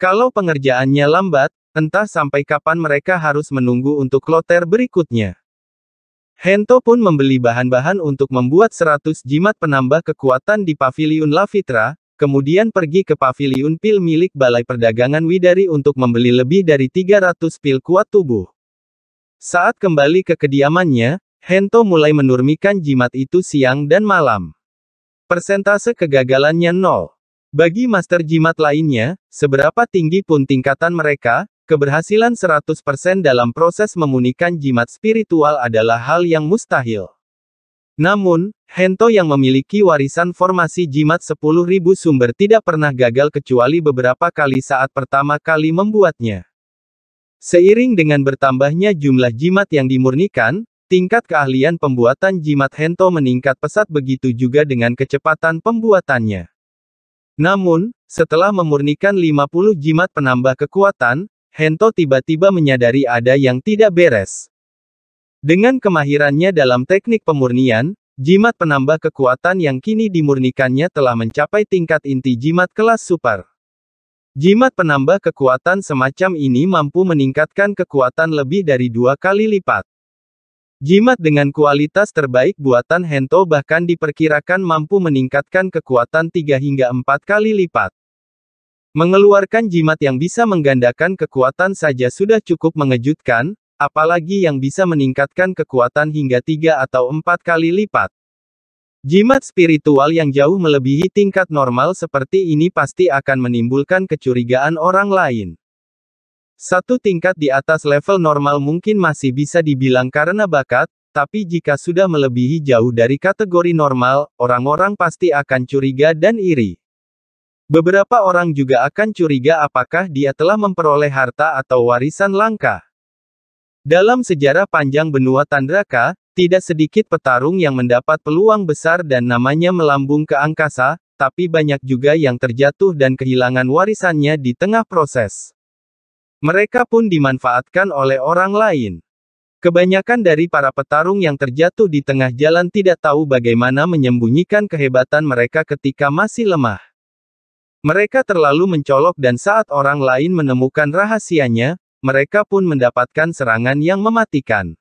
Kalau pengerjaannya lambat, Entah sampai kapan mereka harus menunggu untuk kloter berikutnya. Hento pun membeli bahan-bahan untuk membuat 100 jimat penambah kekuatan di Paviliun La Fitra, kemudian pergi ke Paviliun Pil milik Balai Perdagangan Widari untuk membeli lebih dari 300 pil kuat tubuh. Saat kembali ke kediamannya, Hento mulai menurmikan jimat itu siang dan malam. Persentase kegagalannya nol. Bagi master jimat lainnya, seberapa tinggi pun tingkatan mereka, Keberhasilan 100% dalam proses memunikan jimat spiritual adalah hal yang mustahil. Namun, Hento yang memiliki warisan formasi jimat 10.000 sumber tidak pernah gagal kecuali beberapa kali saat pertama kali membuatnya. Seiring dengan bertambahnya jumlah jimat yang dimurnikan, tingkat keahlian pembuatan jimat Hento meningkat pesat begitu juga dengan kecepatan pembuatannya. Namun, setelah memurnikan 50 jimat penambah kekuatan, Hento tiba-tiba menyadari ada yang tidak beres. Dengan kemahirannya dalam teknik pemurnian, jimat penambah kekuatan yang kini dimurnikannya telah mencapai tingkat inti jimat kelas super. Jimat penambah kekuatan semacam ini mampu meningkatkan kekuatan lebih dari dua kali lipat. Jimat dengan kualitas terbaik buatan Hento bahkan diperkirakan mampu meningkatkan kekuatan tiga hingga empat kali lipat. Mengeluarkan jimat yang bisa menggandakan kekuatan saja sudah cukup mengejutkan, apalagi yang bisa meningkatkan kekuatan hingga tiga atau empat kali lipat. Jimat spiritual yang jauh melebihi tingkat normal seperti ini pasti akan menimbulkan kecurigaan orang lain. Satu tingkat di atas level normal mungkin masih bisa dibilang karena bakat, tapi jika sudah melebihi jauh dari kategori normal, orang-orang pasti akan curiga dan iri. Beberapa orang juga akan curiga apakah dia telah memperoleh harta atau warisan langka. Dalam sejarah panjang benua Tandraka, tidak sedikit petarung yang mendapat peluang besar dan namanya melambung ke angkasa, tapi banyak juga yang terjatuh dan kehilangan warisannya di tengah proses. Mereka pun dimanfaatkan oleh orang lain. Kebanyakan dari para petarung yang terjatuh di tengah jalan tidak tahu bagaimana menyembunyikan kehebatan mereka ketika masih lemah. Mereka terlalu mencolok dan saat orang lain menemukan rahasianya, mereka pun mendapatkan serangan yang mematikan.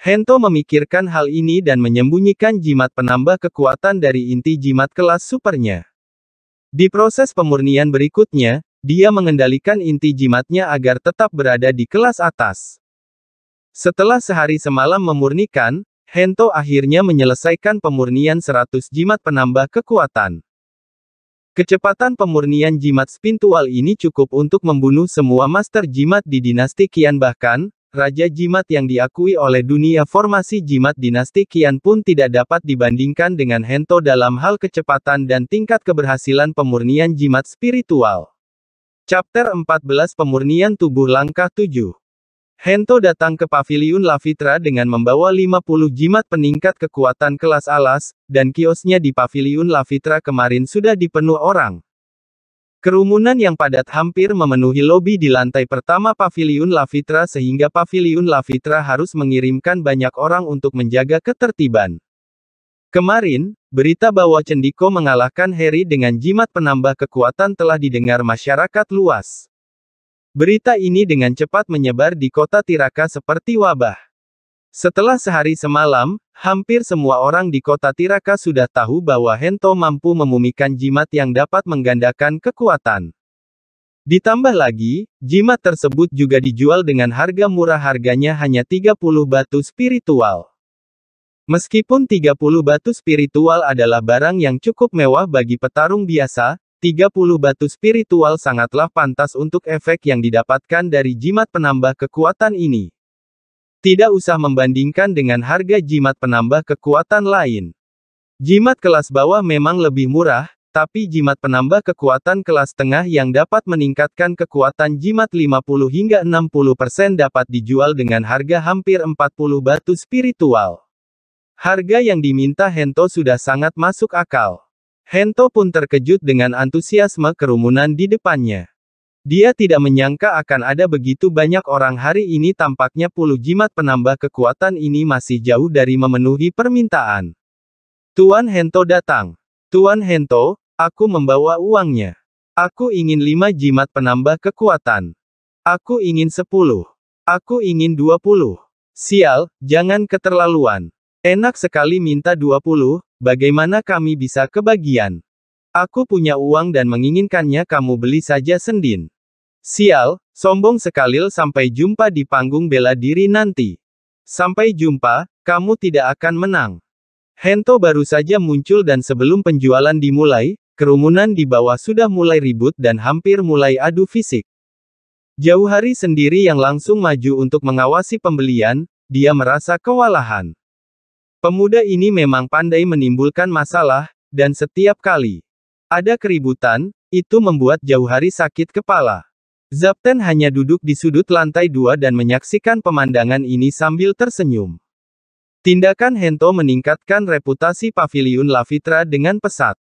Hento memikirkan hal ini dan menyembunyikan jimat penambah kekuatan dari inti jimat kelas supernya. Di proses pemurnian berikutnya, dia mengendalikan inti jimatnya agar tetap berada di kelas atas. Setelah sehari semalam memurnikan, Hento akhirnya menyelesaikan pemurnian 100 jimat penambah kekuatan. Kecepatan pemurnian jimat spiritual ini cukup untuk membunuh semua master jimat di dinasti Qian bahkan, Raja jimat yang diakui oleh dunia formasi jimat dinasti Qian pun tidak dapat dibandingkan dengan Hento dalam hal kecepatan dan tingkat keberhasilan pemurnian jimat spiritual. Chapter 14 Pemurnian Tubuh Langkah 7 Hento datang ke Paviliun La dengan membawa 50 jimat peningkat kekuatan kelas alas, dan kiosnya di Paviliun La kemarin sudah dipenuh orang. Kerumunan yang padat hampir memenuhi lobi di lantai pertama Paviliun La sehingga Paviliun La harus mengirimkan banyak orang untuk menjaga ketertiban. Kemarin, berita bahwa Cendiko mengalahkan Harry dengan jimat penambah kekuatan telah didengar masyarakat luas. Berita ini dengan cepat menyebar di kota Tiraka seperti wabah. Setelah sehari semalam, hampir semua orang di kota Tiraka sudah tahu bahwa Hento mampu memumikan jimat yang dapat menggandakan kekuatan. Ditambah lagi, jimat tersebut juga dijual dengan harga murah harganya hanya 30 batu spiritual. Meskipun 30 batu spiritual adalah barang yang cukup mewah bagi petarung biasa, 30 batu spiritual sangatlah pantas untuk efek yang didapatkan dari jimat penambah kekuatan ini. Tidak usah membandingkan dengan harga jimat penambah kekuatan lain. Jimat kelas bawah memang lebih murah, tapi jimat penambah kekuatan kelas tengah yang dapat meningkatkan kekuatan jimat 50 hingga 60% dapat dijual dengan harga hampir 40 batu spiritual. Harga yang diminta Hento sudah sangat masuk akal. Hento pun terkejut dengan antusiasme kerumunan di depannya. Dia tidak menyangka akan ada begitu banyak orang hari ini tampaknya puluh jimat penambah kekuatan ini masih jauh dari memenuhi permintaan. Tuan Hento datang. Tuan Hento, aku membawa uangnya. Aku ingin lima jimat penambah kekuatan. Aku ingin sepuluh. Aku ingin dua puluh. Sial, jangan keterlaluan. Enak sekali minta 20, bagaimana kami bisa kebagian? Aku punya uang dan menginginkannya kamu beli saja sendin. Sial, sombong sekali! sampai jumpa di panggung bela diri nanti. Sampai jumpa, kamu tidak akan menang. Hento baru saja muncul dan sebelum penjualan dimulai, kerumunan di bawah sudah mulai ribut dan hampir mulai adu fisik. Jauh hari sendiri yang langsung maju untuk mengawasi pembelian, dia merasa kewalahan. Pemuda ini memang pandai menimbulkan masalah, dan setiap kali ada keributan, itu membuat jauh hari sakit kepala. Zapten hanya duduk di sudut lantai dua dan menyaksikan pemandangan ini sambil tersenyum. Tindakan Hento meningkatkan reputasi Paviliun Lavitra dengan pesat.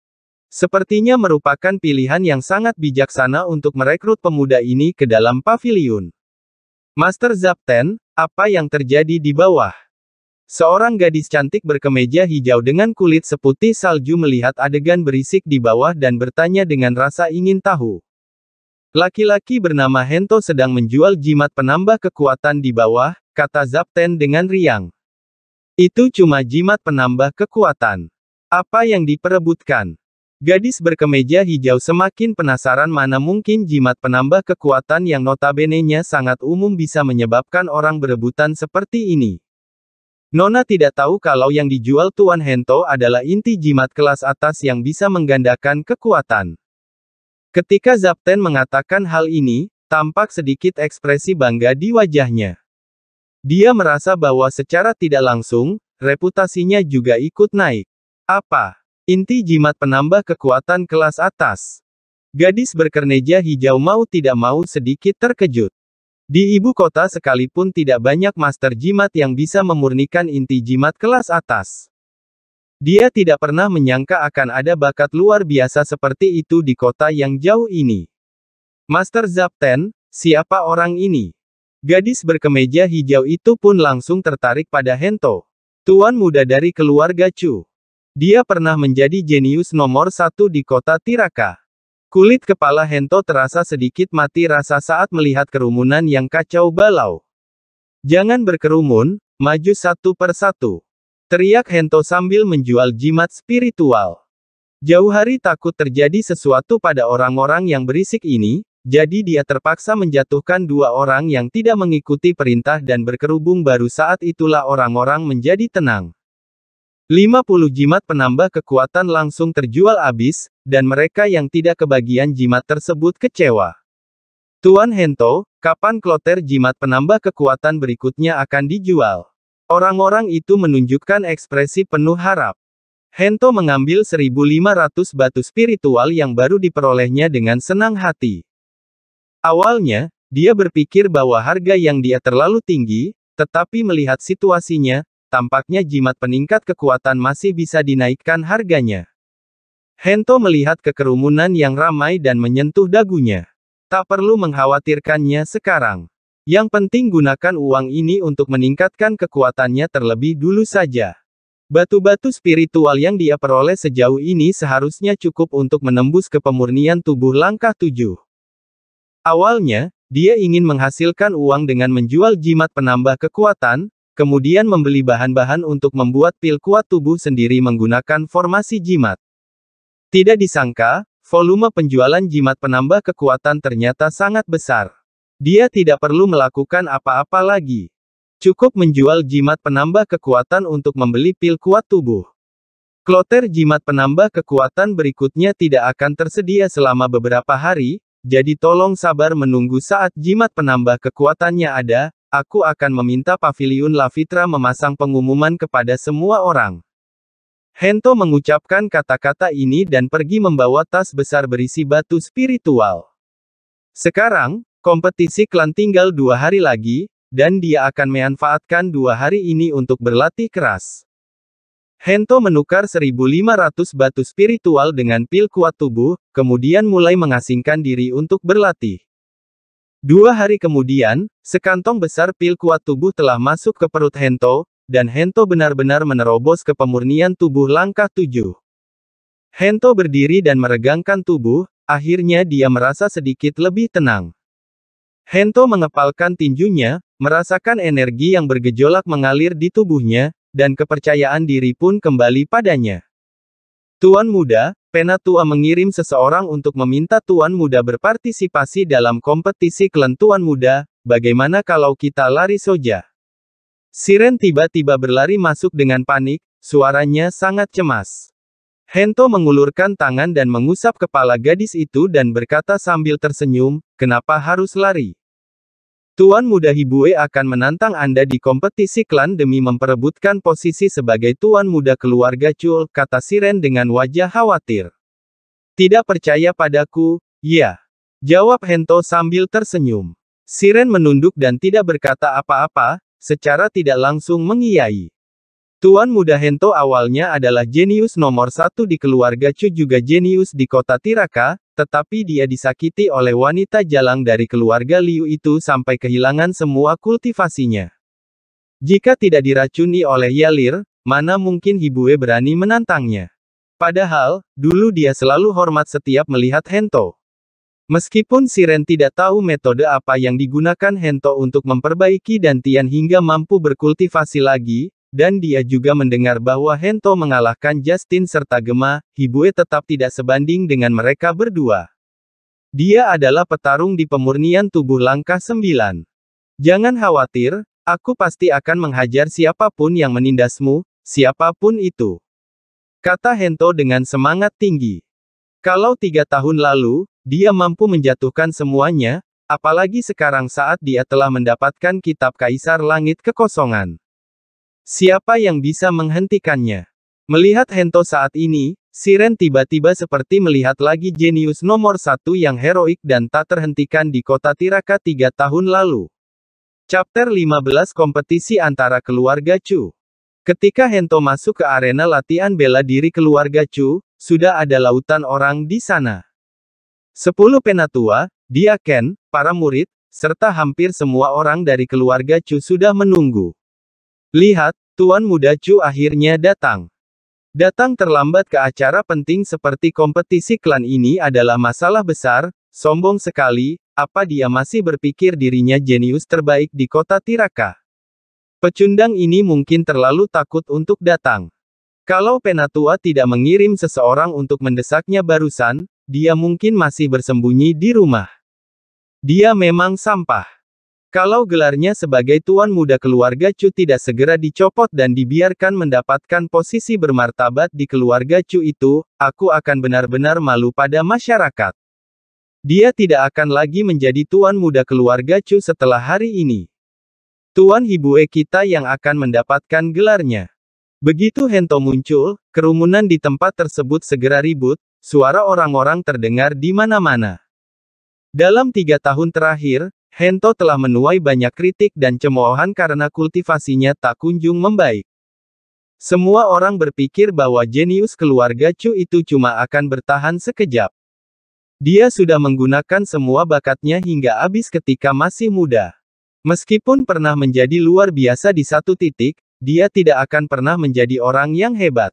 Sepertinya merupakan pilihan yang sangat bijaksana untuk merekrut pemuda ini ke dalam paviliun. Master Zapten, apa yang terjadi di bawah? Seorang gadis cantik berkemeja hijau dengan kulit seputih salju melihat adegan berisik di bawah dan bertanya dengan rasa ingin tahu. Laki-laki bernama Hento sedang menjual jimat penambah kekuatan di bawah, kata Zapten dengan riang. Itu cuma jimat penambah kekuatan. Apa yang diperebutkan? Gadis berkemeja hijau semakin penasaran mana mungkin jimat penambah kekuatan yang notabene-nya sangat umum bisa menyebabkan orang berebutan seperti ini. Nona tidak tahu kalau yang dijual Tuan Hento adalah inti jimat kelas atas yang bisa menggandakan kekuatan. Ketika Zapten mengatakan hal ini, tampak sedikit ekspresi bangga di wajahnya. Dia merasa bahwa secara tidak langsung, reputasinya juga ikut naik. Apa? Inti jimat penambah kekuatan kelas atas. Gadis berkerneja hijau mau tidak mau sedikit terkejut. Di ibu kota sekalipun tidak banyak master jimat yang bisa memurnikan inti jimat kelas atas. Dia tidak pernah menyangka akan ada bakat luar biasa seperti itu di kota yang jauh ini. Master Zapten, siapa orang ini? Gadis berkemeja hijau itu pun langsung tertarik pada Hento. Tuan muda dari keluarga Chu. Dia pernah menjadi jenius nomor satu di kota Tiraka. Kulit kepala Hento terasa sedikit mati rasa saat melihat kerumunan yang kacau balau. Jangan berkerumun, maju satu per satu. Teriak Hento sambil menjual jimat spiritual. Jauh hari takut terjadi sesuatu pada orang-orang yang berisik ini, jadi dia terpaksa menjatuhkan dua orang yang tidak mengikuti perintah dan berkerubung baru saat itulah orang-orang menjadi tenang. 50 jimat penambah kekuatan langsung terjual habis, dan mereka yang tidak kebagian jimat tersebut kecewa. Tuan Hento, kapan kloter jimat penambah kekuatan berikutnya akan dijual? Orang-orang itu menunjukkan ekspresi penuh harap. Hento mengambil 1500 batu spiritual yang baru diperolehnya dengan senang hati. Awalnya, dia berpikir bahwa harga yang dia terlalu tinggi, tetapi melihat situasinya, tampaknya jimat peningkat kekuatan masih bisa dinaikkan harganya. Hento melihat kekerumunan yang ramai dan menyentuh dagunya. Tak perlu mengkhawatirkannya sekarang. Yang penting gunakan uang ini untuk meningkatkan kekuatannya terlebih dulu saja. Batu-batu spiritual yang dia peroleh sejauh ini seharusnya cukup untuk menembus ke pemurnian tubuh langkah tujuh. Awalnya, dia ingin menghasilkan uang dengan menjual jimat penambah kekuatan, Kemudian membeli bahan-bahan untuk membuat pil kuat tubuh sendiri menggunakan formasi jimat. Tidak disangka, volume penjualan jimat penambah kekuatan ternyata sangat besar. Dia tidak perlu melakukan apa-apa lagi. Cukup menjual jimat penambah kekuatan untuk membeli pil kuat tubuh. Kloter jimat penambah kekuatan berikutnya tidak akan tersedia selama beberapa hari, jadi tolong sabar menunggu saat jimat penambah kekuatannya ada, Aku akan meminta Paviliun Lavitra memasang pengumuman kepada semua orang. Hento mengucapkan kata-kata ini dan pergi membawa tas besar berisi batu spiritual. Sekarang, kompetisi klan tinggal dua hari lagi, dan dia akan memanfaatkan dua hari ini untuk berlatih keras. Hento menukar 1.500 batu spiritual dengan pil kuat tubuh, kemudian mulai mengasingkan diri untuk berlatih. Dua hari kemudian, sekantong besar pil kuat tubuh telah masuk ke perut Hento, dan Hento benar-benar menerobos ke pemurnian tubuh langkah tujuh. Hento berdiri dan meregangkan tubuh, akhirnya dia merasa sedikit lebih tenang. Hento mengepalkan tinjunya, merasakan energi yang bergejolak mengalir di tubuhnya, dan kepercayaan diri pun kembali padanya. Tuan muda, Penatua mengirim seseorang untuk meminta tuan muda berpartisipasi dalam kompetisi klan tuan muda, bagaimana kalau kita lari saja? Siren tiba-tiba berlari masuk dengan panik, suaranya sangat cemas. Hento mengulurkan tangan dan mengusap kepala gadis itu dan berkata sambil tersenyum, kenapa harus lari? Tuan Muda Hibue akan menantang Anda di kompetisi klan demi memperebutkan posisi sebagai Tuan Muda keluarga Chul, kata Siren dengan wajah khawatir. Tidak percaya padaku, ya. Jawab Hento sambil tersenyum. Siren menunduk dan tidak berkata apa-apa, secara tidak langsung mengiyai. Tuan muda Hento awalnya adalah jenius nomor satu di keluarga Chu juga jenius di kota Tiraka, tetapi dia disakiti oleh wanita jalang dari keluarga Liu itu sampai kehilangan semua kultivasinya. Jika tidak diracuni oleh Yalir, mana mungkin Hibue berani menantangnya. Padahal, dulu dia selalu hormat setiap melihat Hento. Meskipun Siren tidak tahu metode apa yang digunakan Hento untuk memperbaiki dan Tian hingga mampu berkultivasi lagi, dan dia juga mendengar bahwa Hento mengalahkan Justin serta Gema, Hibue tetap tidak sebanding dengan mereka berdua. Dia adalah petarung di pemurnian tubuh langkah 9. Jangan khawatir, aku pasti akan menghajar siapapun yang menindasmu, siapapun itu. Kata Hento dengan semangat tinggi. Kalau tiga tahun lalu, dia mampu menjatuhkan semuanya, apalagi sekarang saat dia telah mendapatkan kitab Kaisar Langit Kekosongan. Siapa yang bisa menghentikannya? Melihat Hento saat ini, Siren tiba-tiba seperti melihat lagi jenius nomor satu yang heroik dan tak terhentikan di kota Tiraka tiga tahun lalu. Chapter 15 Kompetisi Antara Keluarga Chu Ketika Hento masuk ke arena latihan bela diri keluarga Chu, sudah ada lautan orang di sana. Sepuluh penatua, dia Ken, para murid, serta hampir semua orang dari keluarga Chu sudah menunggu. Lihat, Tuan Muda Chu akhirnya datang. Datang terlambat ke acara penting seperti kompetisi klan ini adalah masalah besar, sombong sekali, apa dia masih berpikir dirinya jenius terbaik di kota Tiraka? Pecundang ini mungkin terlalu takut untuk datang. Kalau Penatua tidak mengirim seseorang untuk mendesaknya barusan, dia mungkin masih bersembunyi di rumah. Dia memang sampah. Kalau gelarnya sebagai tuan muda keluarga Chu tidak segera dicopot dan dibiarkan mendapatkan posisi bermartabat di keluarga Chu itu, aku akan benar-benar malu pada masyarakat. Dia tidak akan lagi menjadi tuan muda keluarga Chu setelah hari ini. Tuan Hibue kita yang akan mendapatkan gelarnya. Begitu Hento muncul, kerumunan di tempat tersebut segera ribut, suara orang-orang terdengar di mana-mana. Dalam tiga tahun terakhir, Hento telah menuai banyak kritik dan cemoohan karena kultivasinya tak kunjung membaik. Semua orang berpikir bahwa jenius keluarga Chu itu cuma akan bertahan sekejap. Dia sudah menggunakan semua bakatnya hingga habis ketika masih muda. Meskipun pernah menjadi luar biasa di satu titik, dia tidak akan pernah menjadi orang yang hebat.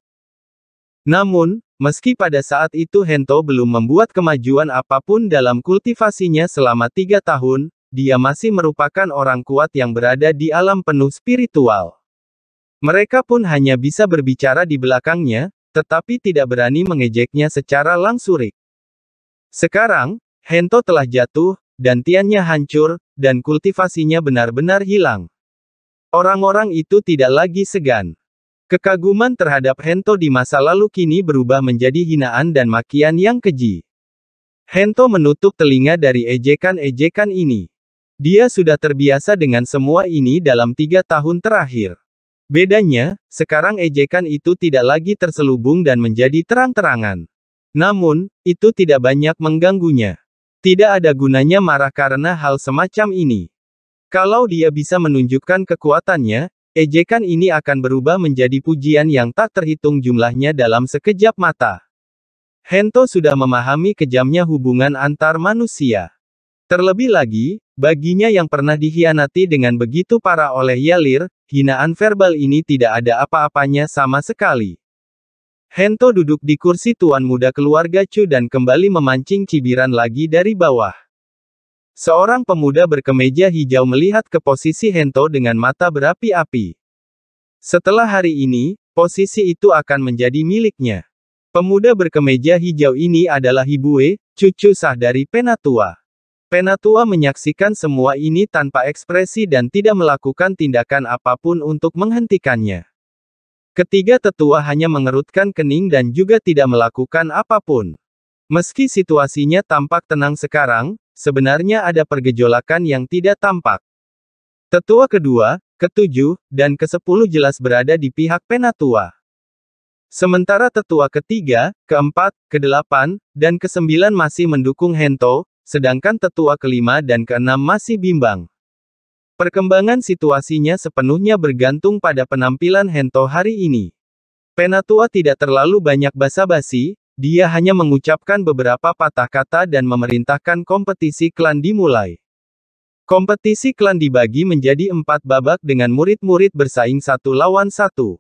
Namun, meski pada saat itu Hento belum membuat kemajuan apapun dalam kultivasinya selama tiga tahun, dia masih merupakan orang kuat yang berada di alam penuh spiritual. Mereka pun hanya bisa berbicara di belakangnya, tetapi tidak berani mengejeknya secara langsuri. Sekarang, Hento telah jatuh, dan tiannya hancur, dan kultivasinya benar-benar hilang. Orang-orang itu tidak lagi segan. Kekaguman terhadap Hento di masa lalu kini berubah menjadi hinaan dan makian yang keji. Hento menutup telinga dari ejekan-ejekan ini. Dia sudah terbiasa dengan semua ini dalam tiga tahun terakhir. Bedanya, sekarang ejekan itu tidak lagi terselubung dan menjadi terang-terangan. Namun, itu tidak banyak mengganggunya. Tidak ada gunanya marah karena hal semacam ini. Kalau dia bisa menunjukkan kekuatannya, ejekan ini akan berubah menjadi pujian yang tak terhitung jumlahnya dalam sekejap mata. Hento sudah memahami kejamnya hubungan antar manusia. Terlebih lagi, Baginya yang pernah dihianati dengan begitu parah oleh Yalir, hinaan verbal ini tidak ada apa-apanya sama sekali. Hento duduk di kursi tuan muda keluarga Chu dan kembali memancing cibiran lagi dari bawah. Seorang pemuda berkemeja hijau melihat ke posisi Hento dengan mata berapi-api. Setelah hari ini, posisi itu akan menjadi miliknya. Pemuda berkemeja hijau ini adalah Hibue, cucu sah dari Penatua. Penatua menyaksikan semua ini tanpa ekspresi dan tidak melakukan tindakan apapun untuk menghentikannya. Ketiga tetua hanya mengerutkan kening dan juga tidak melakukan apapun. Meski situasinya tampak tenang sekarang, sebenarnya ada pergejolakan yang tidak tampak. Tetua kedua, ketujuh, dan kesepuluh jelas berada di pihak penatua. Sementara tetua ketiga, keempat, kedelapan, dan kesembilan masih mendukung Hento, sedangkan tetua kelima dan keenam masih bimbang. Perkembangan situasinya sepenuhnya bergantung pada penampilan Hento hari ini. Penatua tidak terlalu banyak basa-basi, dia hanya mengucapkan beberapa patah kata dan memerintahkan kompetisi klan dimulai. Kompetisi klan dibagi menjadi empat babak dengan murid-murid bersaing satu lawan satu.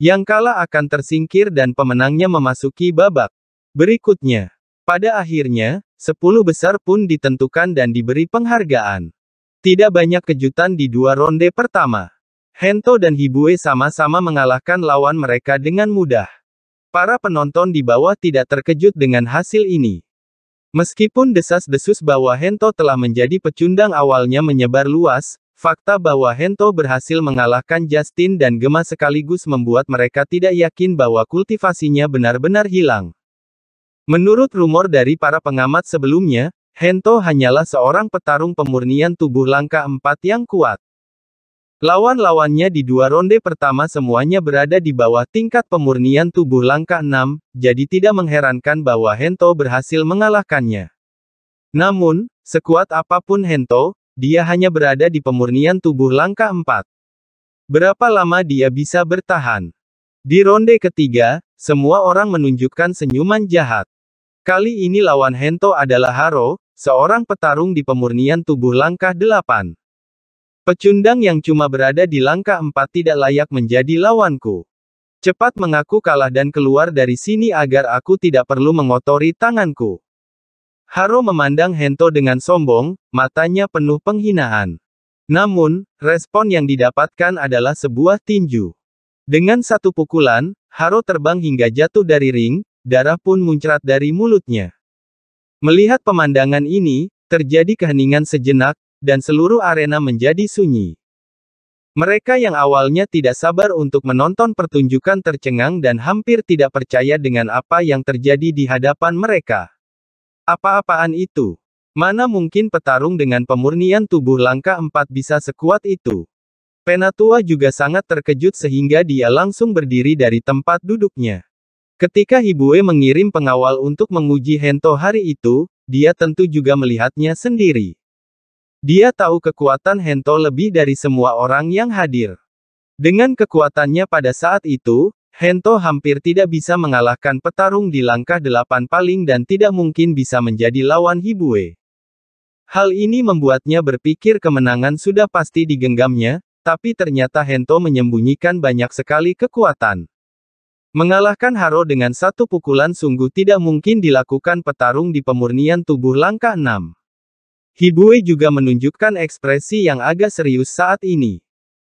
Yang kalah akan tersingkir dan pemenangnya memasuki babak berikutnya. Pada akhirnya, Sepuluh besar pun ditentukan dan diberi penghargaan. Tidak banyak kejutan di dua ronde pertama. Hento dan Hibue sama-sama mengalahkan lawan mereka dengan mudah. Para penonton di bawah tidak terkejut dengan hasil ini. Meskipun desas-desus bahwa Hento telah menjadi pecundang awalnya menyebar luas, fakta bahwa Hento berhasil mengalahkan Justin dan Gema sekaligus membuat mereka tidak yakin bahwa kultivasinya benar-benar hilang. Menurut rumor dari para pengamat sebelumnya, Hento hanyalah seorang petarung pemurnian tubuh langkah empat yang kuat. Lawan-lawannya di dua ronde pertama semuanya berada di bawah tingkat pemurnian tubuh langkah enam, jadi tidak mengherankan bahwa Hento berhasil mengalahkannya. Namun, sekuat apapun Hento, dia hanya berada di pemurnian tubuh langkah empat. Berapa lama dia bisa bertahan? Di ronde ketiga, semua orang menunjukkan senyuman jahat. Kali ini lawan Hento adalah Haro, seorang petarung di pemurnian tubuh langkah 8. Pecundang yang cuma berada di langkah 4 tidak layak menjadi lawanku. Cepat mengaku kalah dan keluar dari sini agar aku tidak perlu mengotori tanganku. Haro memandang Hento dengan sombong, matanya penuh penghinaan. Namun, respon yang didapatkan adalah sebuah tinju. Dengan satu pukulan, Haro terbang hingga jatuh dari ring, darah pun muncrat dari mulutnya. Melihat pemandangan ini, terjadi keheningan sejenak, dan seluruh arena menjadi sunyi. Mereka yang awalnya tidak sabar untuk menonton pertunjukan tercengang dan hampir tidak percaya dengan apa yang terjadi di hadapan mereka. Apa-apaan itu? Mana mungkin petarung dengan pemurnian tubuh langka empat bisa sekuat itu? Penatua juga sangat terkejut sehingga dia langsung berdiri dari tempat duduknya. Ketika Hibue mengirim pengawal untuk menguji Hento hari itu, dia tentu juga melihatnya sendiri. Dia tahu kekuatan Hento lebih dari semua orang yang hadir. Dengan kekuatannya pada saat itu, Hento hampir tidak bisa mengalahkan petarung di langkah delapan paling dan tidak mungkin bisa menjadi lawan Hibue. Hal ini membuatnya berpikir kemenangan sudah pasti digenggamnya, tapi ternyata Hento menyembunyikan banyak sekali kekuatan. Mengalahkan Haro dengan satu pukulan sungguh tidak mungkin dilakukan petarung di pemurnian tubuh langkah 6. Hibue juga menunjukkan ekspresi yang agak serius saat ini.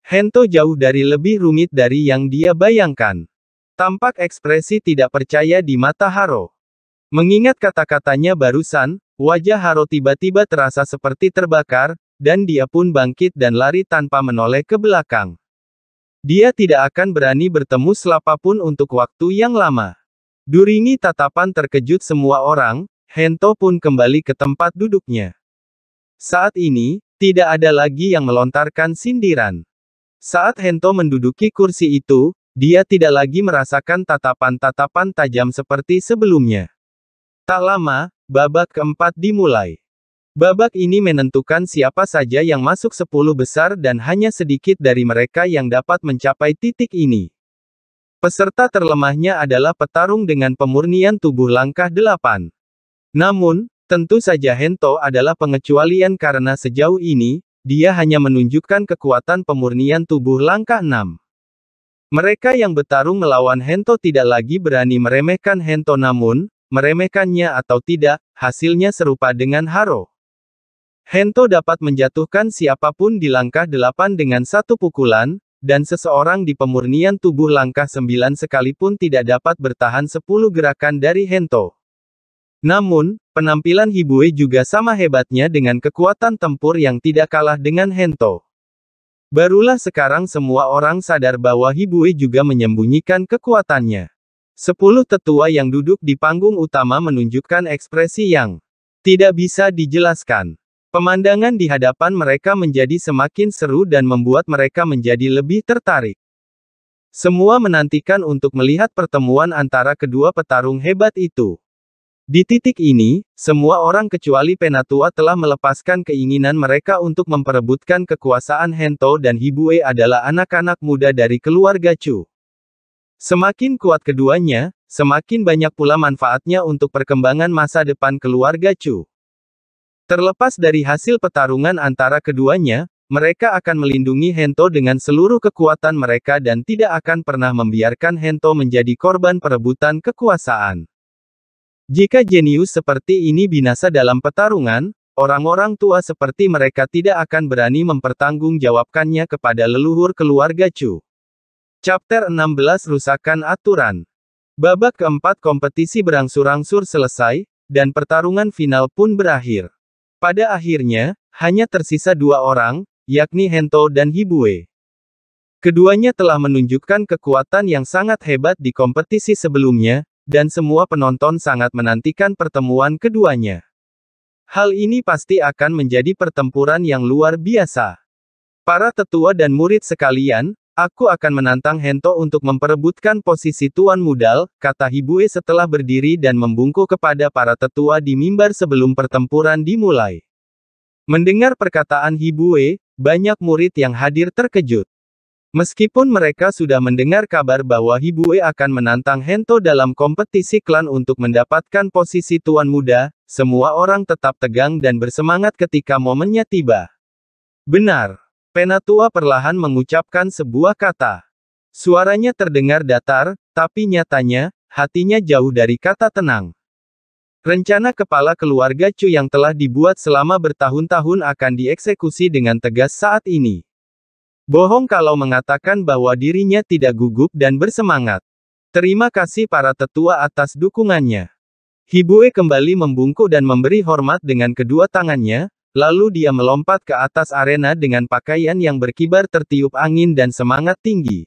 Hento jauh dari lebih rumit dari yang dia bayangkan. Tampak ekspresi tidak percaya di mata Haro. Mengingat kata-katanya barusan, wajah Haro tiba-tiba terasa seperti terbakar, dan dia pun bangkit dan lari tanpa menoleh ke belakang. Dia tidak akan berani bertemu selapapun untuk waktu yang lama. Duringi tatapan terkejut semua orang, Hento pun kembali ke tempat duduknya. Saat ini, tidak ada lagi yang melontarkan sindiran. Saat Hento menduduki kursi itu, dia tidak lagi merasakan tatapan-tatapan tajam seperti sebelumnya. Tak lama, babak keempat dimulai. Babak ini menentukan siapa saja yang masuk 10 besar dan hanya sedikit dari mereka yang dapat mencapai titik ini. Peserta terlemahnya adalah petarung dengan pemurnian tubuh langkah 8. Namun, tentu saja Hento adalah pengecualian karena sejauh ini, dia hanya menunjukkan kekuatan pemurnian tubuh langkah 6. Mereka yang bertarung melawan Hento tidak lagi berani meremehkan Hento namun, meremehkannya atau tidak, hasilnya serupa dengan Haro. Hento dapat menjatuhkan siapapun di langkah delapan dengan satu pukulan, dan seseorang di pemurnian tubuh langkah sembilan sekalipun tidak dapat bertahan sepuluh gerakan dari Hento. Namun, penampilan Hibue juga sama hebatnya dengan kekuatan tempur yang tidak kalah dengan Hento. Barulah sekarang semua orang sadar bahwa Hibue juga menyembunyikan kekuatannya. Sepuluh tetua yang duduk di panggung utama menunjukkan ekspresi yang tidak bisa dijelaskan. Pemandangan di hadapan mereka menjadi semakin seru dan membuat mereka menjadi lebih tertarik. Semua menantikan untuk melihat pertemuan antara kedua petarung hebat itu. Di titik ini, semua orang kecuali Penatua telah melepaskan keinginan mereka untuk memperebutkan kekuasaan Hento dan Hibue adalah anak-anak muda dari keluarga Chu. Semakin kuat keduanya, semakin banyak pula manfaatnya untuk perkembangan masa depan keluarga Chu. Terlepas dari hasil pertarungan antara keduanya, mereka akan melindungi Hento dengan seluruh kekuatan mereka dan tidak akan pernah membiarkan Hento menjadi korban perebutan kekuasaan. Jika jenius seperti ini binasa dalam pertarungan, orang-orang tua seperti mereka tidak akan berani mempertanggungjawabkannya kepada leluhur keluarga Chu. Chapter 16 Rusakan Aturan Babak keempat kompetisi berangsur-angsur selesai, dan pertarungan final pun berakhir. Pada akhirnya, hanya tersisa dua orang, yakni Hento dan Hibue. Keduanya telah menunjukkan kekuatan yang sangat hebat di kompetisi sebelumnya, dan semua penonton sangat menantikan pertemuan keduanya. Hal ini pasti akan menjadi pertempuran yang luar biasa. Para tetua dan murid sekalian, Aku akan menantang Hento untuk memperebutkan posisi Tuan Mudal, kata Hibue setelah berdiri dan membungkuk kepada para tetua di mimbar sebelum pertempuran dimulai. Mendengar perkataan Hibue, banyak murid yang hadir terkejut. Meskipun mereka sudah mendengar kabar bahwa Hibue akan menantang Hento dalam kompetisi klan untuk mendapatkan posisi Tuan Muda, semua orang tetap tegang dan bersemangat ketika momennya tiba. Benar, Penatua perlahan mengucapkan sebuah kata. Suaranya terdengar datar, tapi nyatanya, hatinya jauh dari kata tenang. Rencana kepala keluarga Chu yang telah dibuat selama bertahun-tahun akan dieksekusi dengan tegas saat ini. Bohong kalau mengatakan bahwa dirinya tidak gugup dan bersemangat. Terima kasih para tetua atas dukungannya. Hibue kembali membungkuk dan memberi hormat dengan kedua tangannya, Lalu dia melompat ke atas arena dengan pakaian yang berkibar tertiup angin dan semangat tinggi.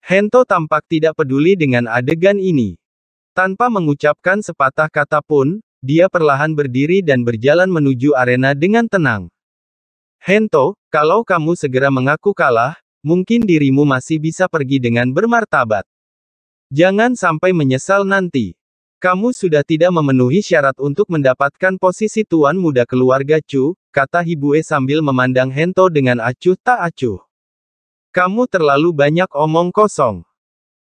Hento tampak tidak peduli dengan adegan ini. Tanpa mengucapkan sepatah kata pun, dia perlahan berdiri dan berjalan menuju arena dengan tenang. Hento, kalau kamu segera mengaku kalah, mungkin dirimu masih bisa pergi dengan bermartabat. Jangan sampai menyesal nanti. Kamu sudah tidak memenuhi syarat untuk mendapatkan posisi tuan muda keluarga Chu, kata Hibue sambil memandang Hento dengan acuh tak acuh. Kamu terlalu banyak omong kosong.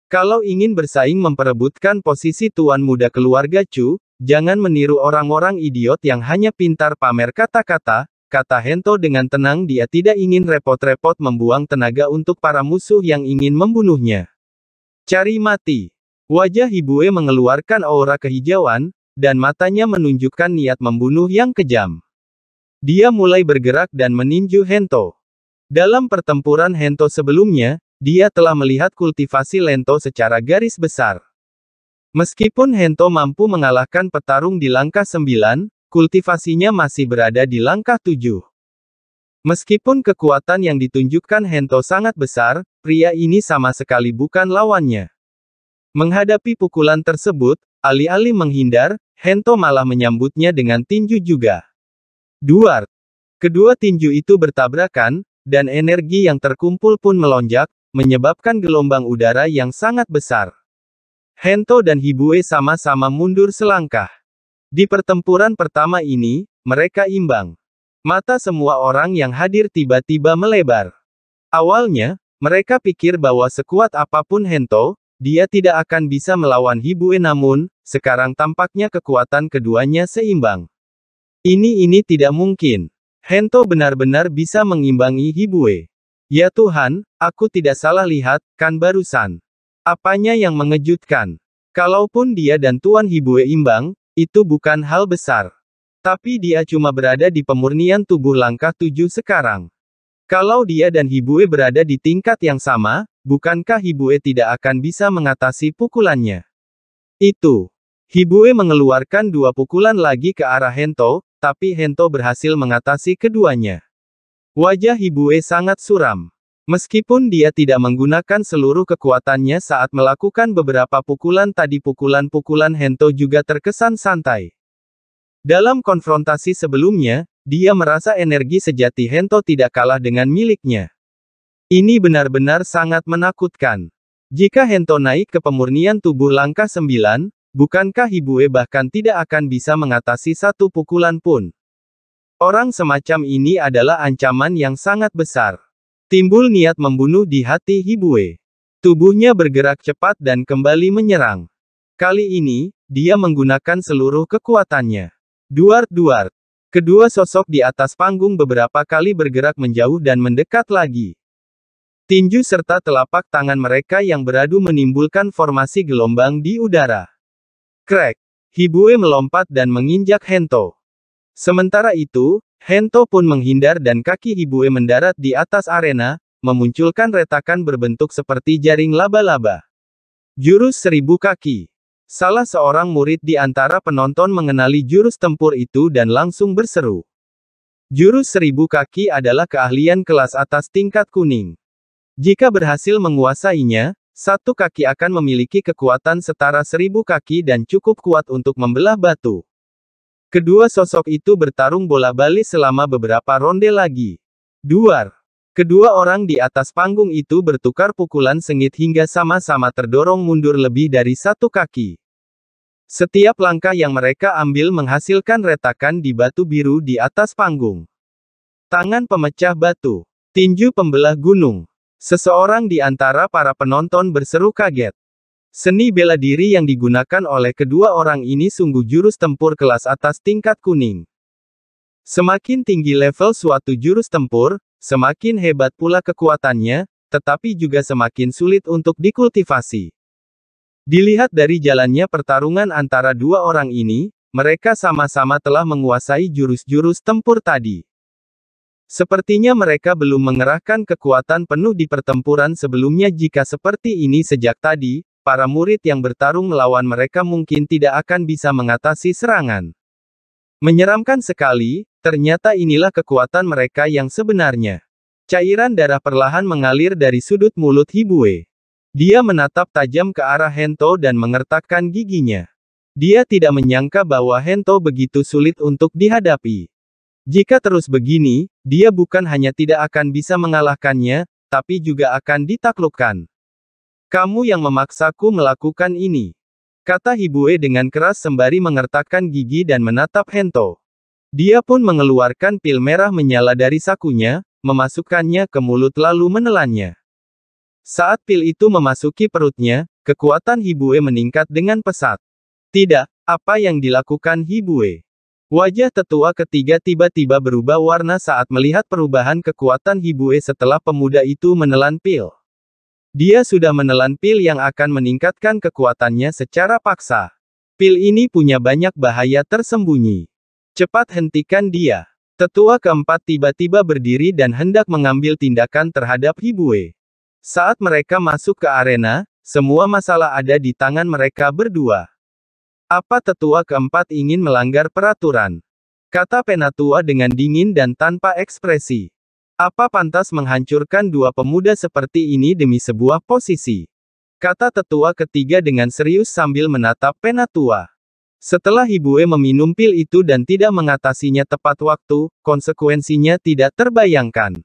Kalau ingin bersaing memperebutkan posisi tuan muda keluarga Chu, jangan meniru orang-orang idiot yang hanya pintar pamer kata-kata, kata Hento dengan tenang dia tidak ingin repot-repot membuang tenaga untuk para musuh yang ingin membunuhnya. Cari mati. Wajah Hibue mengeluarkan aura kehijauan, dan matanya menunjukkan niat membunuh yang kejam. Dia mulai bergerak dan meninju Hento. Dalam pertempuran Hento sebelumnya, dia telah melihat kultivasi Lento secara garis besar. Meskipun Hento mampu mengalahkan petarung di langkah 9, kultivasinya masih berada di langkah 7. Meskipun kekuatan yang ditunjukkan Hento sangat besar, pria ini sama sekali bukan lawannya. Menghadapi pukulan tersebut, alih-alih menghindar, Hento malah menyambutnya dengan tinju juga. Duar. Kedua tinju itu bertabrakan, dan energi yang terkumpul pun melonjak, menyebabkan gelombang udara yang sangat besar. Hento dan Hibue sama-sama mundur selangkah. Di pertempuran pertama ini, mereka imbang. Mata semua orang yang hadir tiba-tiba melebar. Awalnya, mereka pikir bahwa sekuat apapun Hento, dia tidak akan bisa melawan Hibue namun, sekarang tampaknya kekuatan keduanya seimbang. Ini ini tidak mungkin. Hento benar-benar bisa mengimbangi Hibue. Ya Tuhan, aku tidak salah lihat, kan barusan. Apanya yang mengejutkan? Kalaupun dia dan Tuan Hibue imbang, itu bukan hal besar. Tapi dia cuma berada di pemurnian tubuh langkah tujuh sekarang. Kalau dia dan Hibue berada di tingkat yang sama, bukankah Hibue tidak akan bisa mengatasi pukulannya? Itu. Hibue mengeluarkan dua pukulan lagi ke arah Hento, tapi Hento berhasil mengatasi keduanya. Wajah Hibue sangat suram. Meskipun dia tidak menggunakan seluruh kekuatannya saat melakukan beberapa pukulan tadi pukulan-pukulan Hento juga terkesan santai. Dalam konfrontasi sebelumnya, dia merasa energi sejati Hento tidak kalah dengan miliknya. Ini benar-benar sangat menakutkan. Jika Hento naik ke pemurnian tubuh langkah sembilan, bukankah Hibue bahkan tidak akan bisa mengatasi satu pukulan pun? Orang semacam ini adalah ancaman yang sangat besar. Timbul niat membunuh di hati Hibue. Tubuhnya bergerak cepat dan kembali menyerang. Kali ini, dia menggunakan seluruh kekuatannya. Duart-duart, Kedua sosok di atas panggung beberapa kali bergerak menjauh dan mendekat lagi. Tinju serta telapak tangan mereka yang beradu menimbulkan formasi gelombang di udara. Crack! Hibue melompat dan menginjak Hento. Sementara itu, Hento pun menghindar dan kaki Hibue mendarat di atas arena, memunculkan retakan berbentuk seperti jaring laba-laba. Jurus seribu kaki. Salah seorang murid di antara penonton mengenali jurus tempur itu dan langsung berseru. Jurus seribu kaki adalah keahlian kelas atas tingkat kuning. Jika berhasil menguasainya, satu kaki akan memiliki kekuatan setara seribu kaki dan cukup kuat untuk membelah batu. Kedua sosok itu bertarung bola balik selama beberapa ronde lagi. Duar. Kedua orang di atas panggung itu bertukar pukulan sengit hingga sama-sama terdorong mundur lebih dari satu kaki. Setiap langkah yang mereka ambil menghasilkan retakan di batu biru di atas panggung. Tangan pemecah batu. Tinju pembelah gunung. Seseorang di antara para penonton berseru kaget. Seni bela diri yang digunakan oleh kedua orang ini sungguh jurus tempur kelas atas tingkat kuning. Semakin tinggi level suatu jurus tempur, Semakin hebat pula kekuatannya, tetapi juga semakin sulit untuk dikultivasi. Dilihat dari jalannya pertarungan antara dua orang ini, mereka sama-sama telah menguasai jurus-jurus tempur tadi. Sepertinya mereka belum mengerahkan kekuatan penuh di pertempuran sebelumnya jika seperti ini sejak tadi, para murid yang bertarung melawan mereka mungkin tidak akan bisa mengatasi serangan. Menyeramkan sekali, ternyata inilah kekuatan mereka yang sebenarnya. Cairan darah perlahan mengalir dari sudut mulut Hibue. Dia menatap tajam ke arah Hento dan mengertakkan giginya. Dia tidak menyangka bahwa Hento begitu sulit untuk dihadapi. Jika terus begini, dia bukan hanya tidak akan bisa mengalahkannya, tapi juga akan ditaklukkan. Kamu yang memaksaku melakukan ini. Kata Hibue dengan keras sembari mengertakkan gigi dan menatap Hento. Dia pun mengeluarkan pil merah menyala dari sakunya, memasukkannya ke mulut lalu menelannya. Saat pil itu memasuki perutnya, kekuatan Hibue meningkat dengan pesat. Tidak, apa yang dilakukan Hibue? Wajah tetua ketiga tiba-tiba berubah warna saat melihat perubahan kekuatan Hibue setelah pemuda itu menelan pil. Dia sudah menelan pil yang akan meningkatkan kekuatannya secara paksa. Pil ini punya banyak bahaya tersembunyi. Cepat hentikan dia. Tetua keempat tiba-tiba berdiri dan hendak mengambil tindakan terhadap Hibue. Saat mereka masuk ke arena, semua masalah ada di tangan mereka berdua. Apa tetua keempat ingin melanggar peraturan? Kata penatua dengan dingin dan tanpa ekspresi. Apa pantas menghancurkan dua pemuda seperti ini demi sebuah posisi? Kata tetua ketiga dengan serius sambil menatap penatua. Setelah Hibue meminum pil itu dan tidak mengatasinya tepat waktu, konsekuensinya tidak terbayangkan.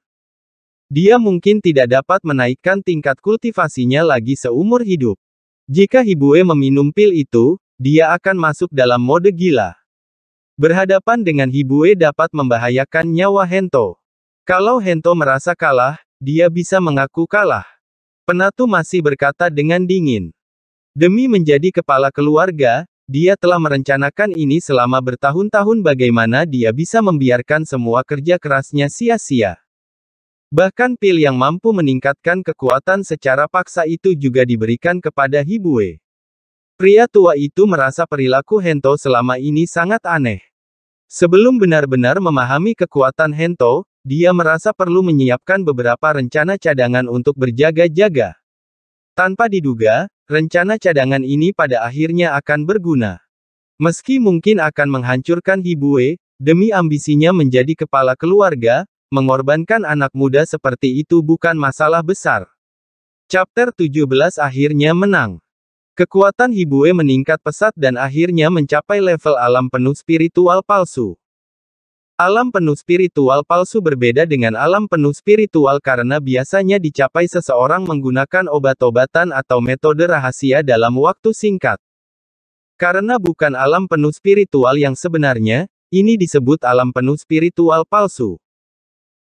Dia mungkin tidak dapat menaikkan tingkat kultivasinya lagi seumur hidup. Jika Hibue meminum pil itu, dia akan masuk dalam mode gila. Berhadapan dengan Hibue dapat membahayakan nyawa Hento. Kalau Hento merasa kalah, dia bisa mengaku kalah. Penatu masih berkata dengan dingin. Demi menjadi kepala keluarga, dia telah merencanakan ini selama bertahun-tahun bagaimana dia bisa membiarkan semua kerja kerasnya sia-sia. Bahkan pil yang mampu meningkatkan kekuatan secara paksa itu juga diberikan kepada Hibue. Pria tua itu merasa perilaku Hento selama ini sangat aneh. Sebelum benar-benar memahami kekuatan Hento, dia merasa perlu menyiapkan beberapa rencana cadangan untuk berjaga-jaga. Tanpa diduga, rencana cadangan ini pada akhirnya akan berguna. Meski mungkin akan menghancurkan Hibue, demi ambisinya menjadi kepala keluarga, mengorbankan anak muda seperti itu bukan masalah besar. Chapter 17 akhirnya menang. Kekuatan Hibue meningkat pesat dan akhirnya mencapai level alam penuh spiritual palsu. Alam penuh spiritual palsu berbeda dengan alam penuh spiritual karena biasanya dicapai seseorang menggunakan obat-obatan atau metode rahasia dalam waktu singkat. Karena bukan alam penuh spiritual yang sebenarnya, ini disebut alam penuh spiritual palsu.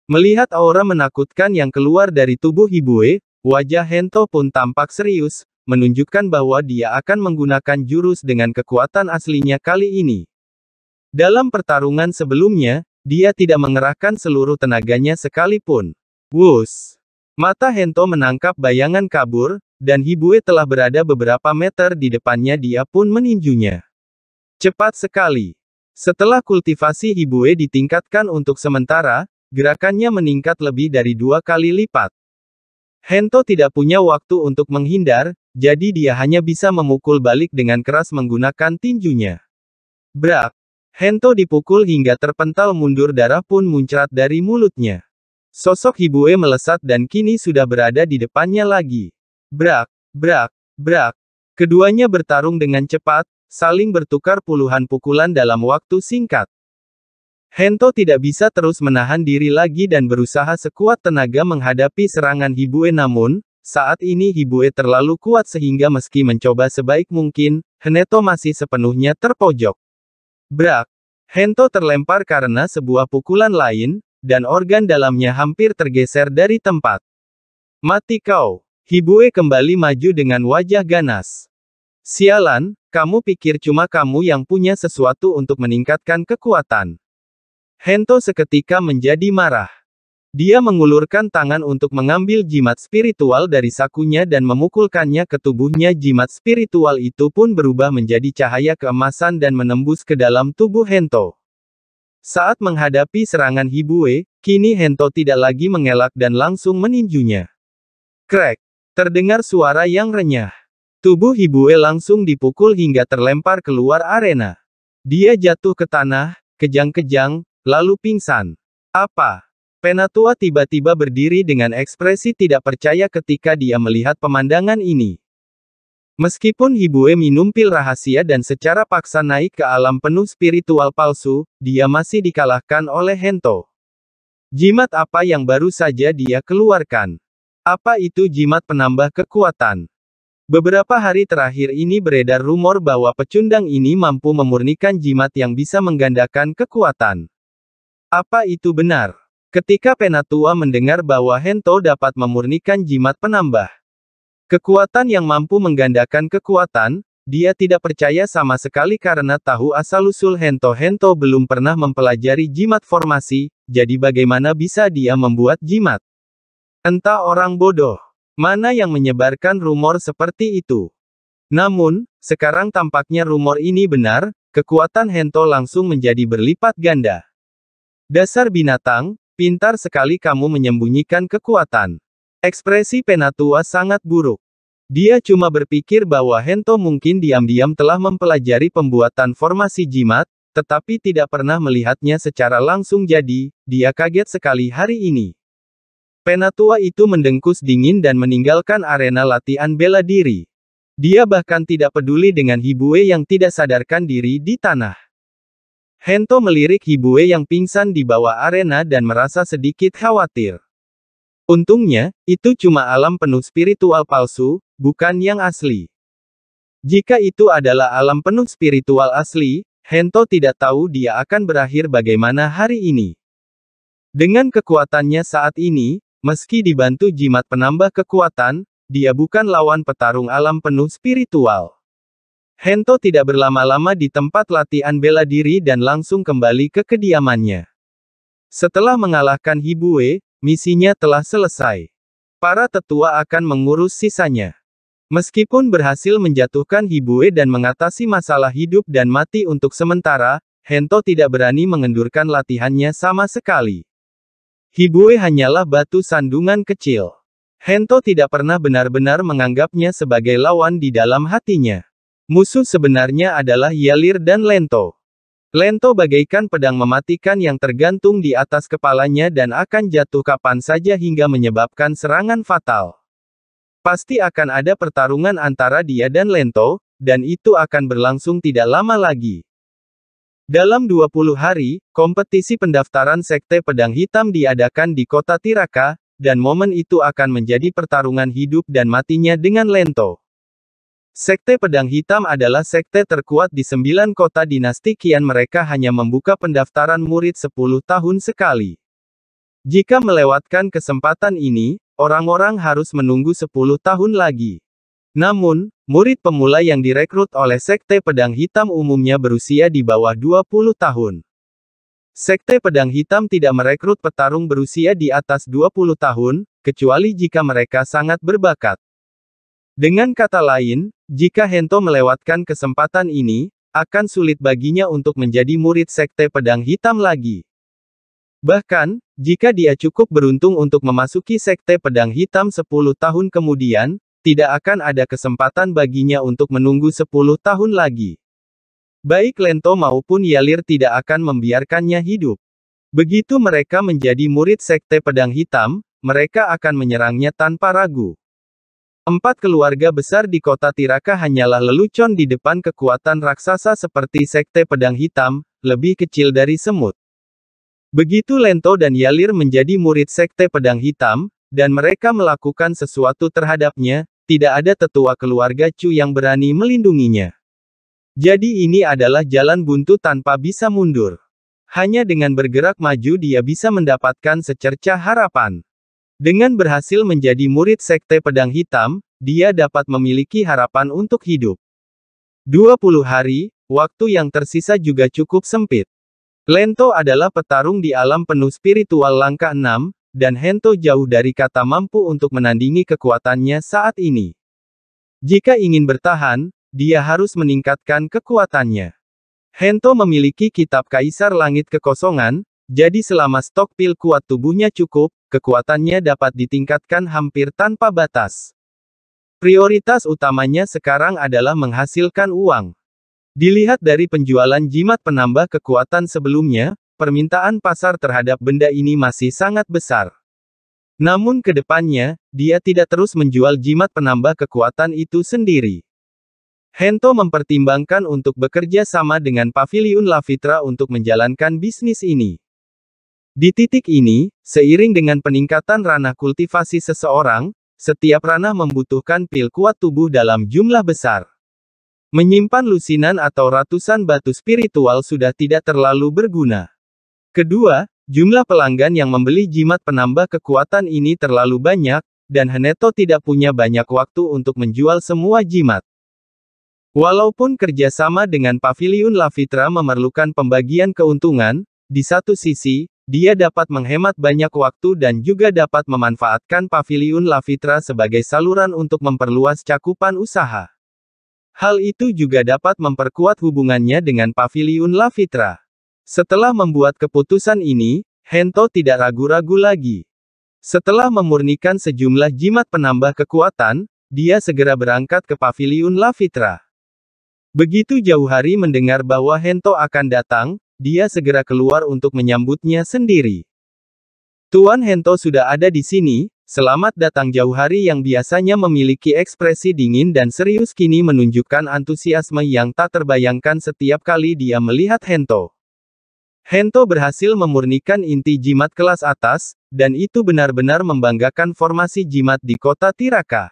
Melihat aura menakutkan yang keluar dari tubuh Hibue, wajah Hento pun tampak serius, menunjukkan bahwa dia akan menggunakan jurus dengan kekuatan aslinya kali ini. Dalam pertarungan sebelumnya, dia tidak mengerahkan seluruh tenaganya sekalipun. Wus! Mata Hento menangkap bayangan kabur, dan Hibue telah berada beberapa meter di depannya dia pun meninjunya. Cepat sekali. Setelah kultivasi Hibue ditingkatkan untuk sementara, gerakannya meningkat lebih dari dua kali lipat. Hento tidak punya waktu untuk menghindar, jadi dia hanya bisa memukul balik dengan keras menggunakan tinjunya. Brak! Hento dipukul hingga terpental mundur darah pun muncrat dari mulutnya. Sosok Hibue melesat dan kini sudah berada di depannya lagi. Brak, brak, brak. Keduanya bertarung dengan cepat, saling bertukar puluhan pukulan dalam waktu singkat. Hento tidak bisa terus menahan diri lagi dan berusaha sekuat tenaga menghadapi serangan Hibue namun, saat ini Hibue terlalu kuat sehingga meski mencoba sebaik mungkin, Heneto masih sepenuhnya terpojok. Brak! Hento terlempar karena sebuah pukulan lain, dan organ dalamnya hampir tergeser dari tempat. Mati kau! Hibue kembali maju dengan wajah ganas. Sialan, kamu pikir cuma kamu yang punya sesuatu untuk meningkatkan kekuatan. Hento seketika menjadi marah. Dia mengulurkan tangan untuk mengambil jimat spiritual dari sakunya dan memukulkannya ke tubuhnya. Jimat spiritual itu pun berubah menjadi cahaya keemasan dan menembus ke dalam tubuh Hento. Saat menghadapi serangan Hibue, kini Hento tidak lagi mengelak dan langsung meninjunya. Krek! Terdengar suara yang renyah. Tubuh Hibue langsung dipukul hingga terlempar keluar arena. Dia jatuh ke tanah, kejang-kejang, lalu pingsan. Apa? Penatua tiba-tiba berdiri dengan ekspresi tidak percaya ketika dia melihat pemandangan ini. Meskipun Hibue minum pil rahasia dan secara paksa naik ke alam penuh spiritual palsu, dia masih dikalahkan oleh Hento. Jimat apa yang baru saja dia keluarkan? Apa itu jimat penambah kekuatan? Beberapa hari terakhir ini beredar rumor bahwa pecundang ini mampu memurnikan jimat yang bisa menggandakan kekuatan. Apa itu benar? Ketika Penatua mendengar bahwa Hento dapat memurnikan jimat penambah kekuatan yang mampu menggandakan kekuatan, dia tidak percaya sama sekali karena tahu asal-usul Hento. Hento belum pernah mempelajari jimat formasi, jadi bagaimana bisa dia membuat jimat? Entah orang bodoh. Mana yang menyebarkan rumor seperti itu? Namun, sekarang tampaknya rumor ini benar, kekuatan Hento langsung menjadi berlipat ganda. Dasar binatang, Pintar sekali kamu menyembunyikan kekuatan. Ekspresi Penatua sangat buruk. Dia cuma berpikir bahwa Hento mungkin diam-diam telah mempelajari pembuatan formasi jimat, tetapi tidak pernah melihatnya secara langsung jadi, dia kaget sekali hari ini. Penatua itu mendengkus dingin dan meninggalkan arena latihan bela diri. Dia bahkan tidak peduli dengan Hibue yang tidak sadarkan diri di tanah. Hento melirik Hibue yang pingsan di bawah arena dan merasa sedikit khawatir. Untungnya, itu cuma alam penuh spiritual palsu, bukan yang asli. Jika itu adalah alam penuh spiritual asli, Hento tidak tahu dia akan berakhir bagaimana hari ini. Dengan kekuatannya saat ini, meski dibantu jimat penambah kekuatan, dia bukan lawan petarung alam penuh spiritual. Hento tidak berlama-lama di tempat latihan bela diri dan langsung kembali ke kediamannya. Setelah mengalahkan Hibue, misinya telah selesai. Para tetua akan mengurus sisanya. Meskipun berhasil menjatuhkan Hibue dan mengatasi masalah hidup dan mati untuk sementara, Hento tidak berani mengendurkan latihannya sama sekali. Hibue hanyalah batu sandungan kecil. Hento tidak pernah benar-benar menganggapnya sebagai lawan di dalam hatinya. Musuh sebenarnya adalah Yalir dan Lento. Lento bagaikan pedang mematikan yang tergantung di atas kepalanya dan akan jatuh kapan saja hingga menyebabkan serangan fatal. Pasti akan ada pertarungan antara dia dan Lento, dan itu akan berlangsung tidak lama lagi. Dalam 20 hari, kompetisi pendaftaran Sekte Pedang Hitam diadakan di kota Tiraka, dan momen itu akan menjadi pertarungan hidup dan matinya dengan Lento. Sekte Pedang Hitam adalah sekte terkuat di sembilan kota dinasti Kian mereka hanya membuka pendaftaran murid sepuluh tahun sekali. Jika melewatkan kesempatan ini, orang-orang harus menunggu sepuluh tahun lagi. Namun, murid pemula yang direkrut oleh Sekte Pedang Hitam umumnya berusia di bawah 20 tahun. Sekte Pedang Hitam tidak merekrut petarung berusia di atas 20 tahun, kecuali jika mereka sangat berbakat. Dengan kata lain, jika Hento melewatkan kesempatan ini, akan sulit baginya untuk menjadi murid sekte pedang hitam lagi. Bahkan, jika dia cukup beruntung untuk memasuki sekte pedang hitam 10 tahun kemudian, tidak akan ada kesempatan baginya untuk menunggu 10 tahun lagi. Baik Lento maupun Yalir tidak akan membiarkannya hidup. Begitu mereka menjadi murid sekte pedang hitam, mereka akan menyerangnya tanpa ragu. Empat keluarga besar di kota Tiraka hanyalah lelucon di depan kekuatan raksasa seperti sekte pedang hitam, lebih kecil dari semut. Begitu Lento dan Yalir menjadi murid sekte pedang hitam, dan mereka melakukan sesuatu terhadapnya, tidak ada tetua keluarga Chu yang berani melindunginya. Jadi ini adalah jalan buntu tanpa bisa mundur. Hanya dengan bergerak maju dia bisa mendapatkan secercah harapan. Dengan berhasil menjadi murid Sekte Pedang Hitam, dia dapat memiliki harapan untuk hidup. 20 hari, waktu yang tersisa juga cukup sempit. Lento adalah petarung di alam penuh spiritual langkah 6, dan Hento jauh dari kata mampu untuk menandingi kekuatannya saat ini. Jika ingin bertahan, dia harus meningkatkan kekuatannya. Hento memiliki kitab Kaisar Langit Kekosongan, jadi selama stok pil kuat tubuhnya cukup, kekuatannya dapat ditingkatkan hampir tanpa batas. Prioritas utamanya sekarang adalah menghasilkan uang. Dilihat dari penjualan jimat penambah kekuatan sebelumnya, permintaan pasar terhadap benda ini masih sangat besar. Namun ke depannya, dia tidak terus menjual jimat penambah kekuatan itu sendiri. Hento mempertimbangkan untuk bekerja sama dengan Pavilion Lavitra untuk menjalankan bisnis ini. Di titik ini, seiring dengan peningkatan ranah kultivasi seseorang, setiap ranah membutuhkan pil kuat tubuh dalam jumlah besar. Menyimpan lusinan atau ratusan batu spiritual sudah tidak terlalu berguna. Kedua, jumlah pelanggan yang membeli jimat penambah kekuatan ini terlalu banyak, dan Haneto tidak punya banyak waktu untuk menjual semua jimat. Walaupun kerjasama dengan Pavilion Lavitra memerlukan pembagian keuntungan, di satu sisi, dia dapat menghemat banyak waktu dan juga dapat memanfaatkan pavilion La sebagai saluran untuk memperluas cakupan usaha. Hal itu juga dapat memperkuat hubungannya dengan pavilion La Setelah membuat keputusan ini, Hento tidak ragu-ragu lagi. Setelah memurnikan sejumlah jimat penambah kekuatan, dia segera berangkat ke pavilion La Begitu jauh hari mendengar bahwa Hento akan datang, dia segera keluar untuk menyambutnya sendiri. Tuan Hento sudah ada di sini, selamat datang jauh hari yang biasanya memiliki ekspresi dingin dan serius kini menunjukkan antusiasme yang tak terbayangkan setiap kali dia melihat Hento. Hento berhasil memurnikan inti jimat kelas atas, dan itu benar-benar membanggakan formasi jimat di kota Tiraka.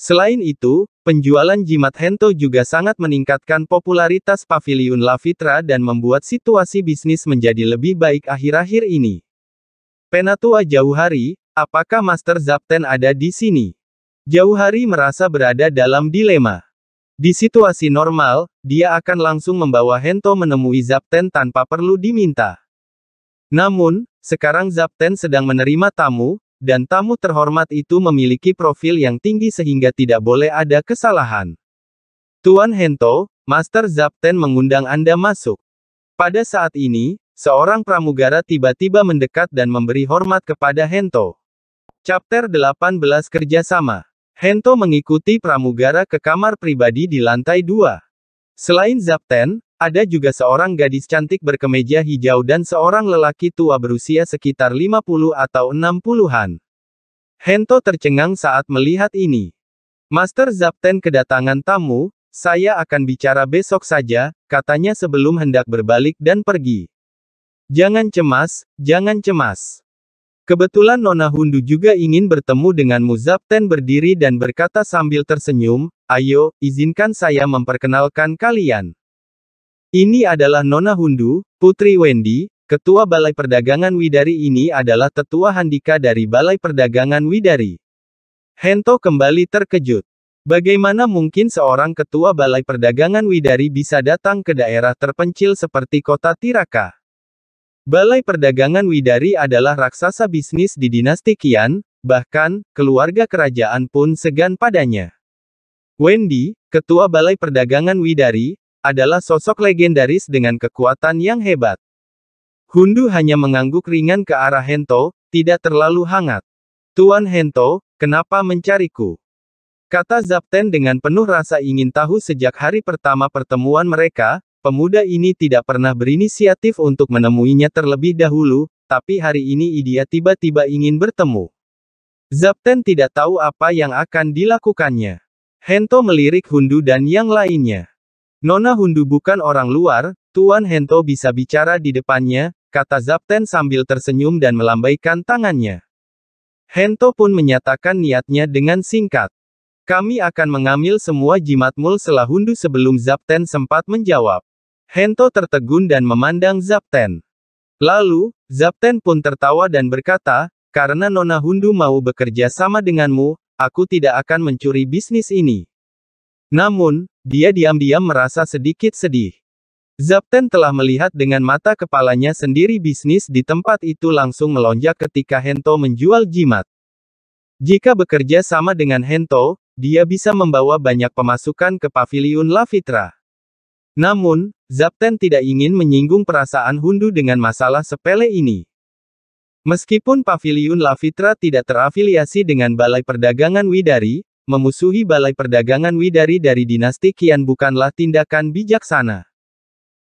Selain itu, Penjualan jimat Hento juga sangat meningkatkan popularitas Paviliun La Fitra dan membuat situasi bisnis menjadi lebih baik akhir-akhir ini. Penatua Jauhari, apakah Master Zapten ada di sini? Jauhari merasa berada dalam dilema. Di situasi normal, dia akan langsung membawa Hento menemui Zapten tanpa perlu diminta. Namun, sekarang Zapten sedang menerima tamu, dan tamu terhormat itu memiliki profil yang tinggi sehingga tidak boleh ada kesalahan. Tuan Hento, Master Zapten mengundang Anda masuk. Pada saat ini, seorang pramugara tiba-tiba mendekat dan memberi hormat kepada Hento. Chapter 18 Kerjasama Hento mengikuti pramugara ke kamar pribadi di lantai 2. Selain Zapten, ada juga seorang gadis cantik berkemeja hijau dan seorang lelaki tua berusia sekitar 50 atau 60-an. Hento tercengang saat melihat ini. Master Zapten kedatangan tamu, saya akan bicara besok saja, katanya sebelum hendak berbalik dan pergi. Jangan cemas, jangan cemas. Kebetulan Nona Hundu juga ingin bertemu denganmu Zapten berdiri dan berkata sambil tersenyum, ayo, izinkan saya memperkenalkan kalian. Ini adalah Nona Hundu, Putri Wendy, Ketua Balai Perdagangan Widari ini adalah Tetua Handika dari Balai Perdagangan Widari. Hento kembali terkejut. Bagaimana mungkin seorang Ketua Balai Perdagangan Widari bisa datang ke daerah terpencil seperti kota Tiraka? Balai Perdagangan Widari adalah raksasa bisnis di dinasti Kian, bahkan, keluarga kerajaan pun segan padanya. Wendy, Ketua Balai Perdagangan Widari, adalah sosok legendaris dengan kekuatan yang hebat. Hundu hanya mengangguk ringan ke arah Hento, tidak terlalu hangat. Tuan Hento, kenapa mencariku? Kata Zapten dengan penuh rasa ingin tahu sejak hari pertama pertemuan mereka, pemuda ini tidak pernah berinisiatif untuk menemuinya terlebih dahulu, tapi hari ini dia tiba-tiba ingin bertemu. Zapten tidak tahu apa yang akan dilakukannya. Hento melirik Hundu dan yang lainnya. Nona Hundu bukan orang luar, Tuan Hento bisa bicara di depannya, kata Zapten sambil tersenyum dan melambaikan tangannya. Hento pun menyatakan niatnya dengan singkat. Kami akan mengambil semua jimatmul selah Hundu sebelum Zapten sempat menjawab. Hento tertegun dan memandang Zapten. Lalu, Zapten pun tertawa dan berkata, karena Nona Hundu mau bekerja sama denganmu, aku tidak akan mencuri bisnis ini. Namun, dia diam-diam merasa sedikit sedih. Zapten telah melihat dengan mata kepalanya sendiri bisnis di tempat itu langsung melonjak ketika Hento menjual jimat. Jika bekerja sama dengan Hento, dia bisa membawa banyak pemasukan ke pavilion La Fitra. Namun, Zapten tidak ingin menyinggung perasaan Hundu dengan masalah sepele ini. Meskipun pavilion La Fitra tidak terafiliasi dengan Balai Perdagangan Widari, Memusuhi balai perdagangan Widari dari dinasti Kian bukanlah tindakan bijaksana.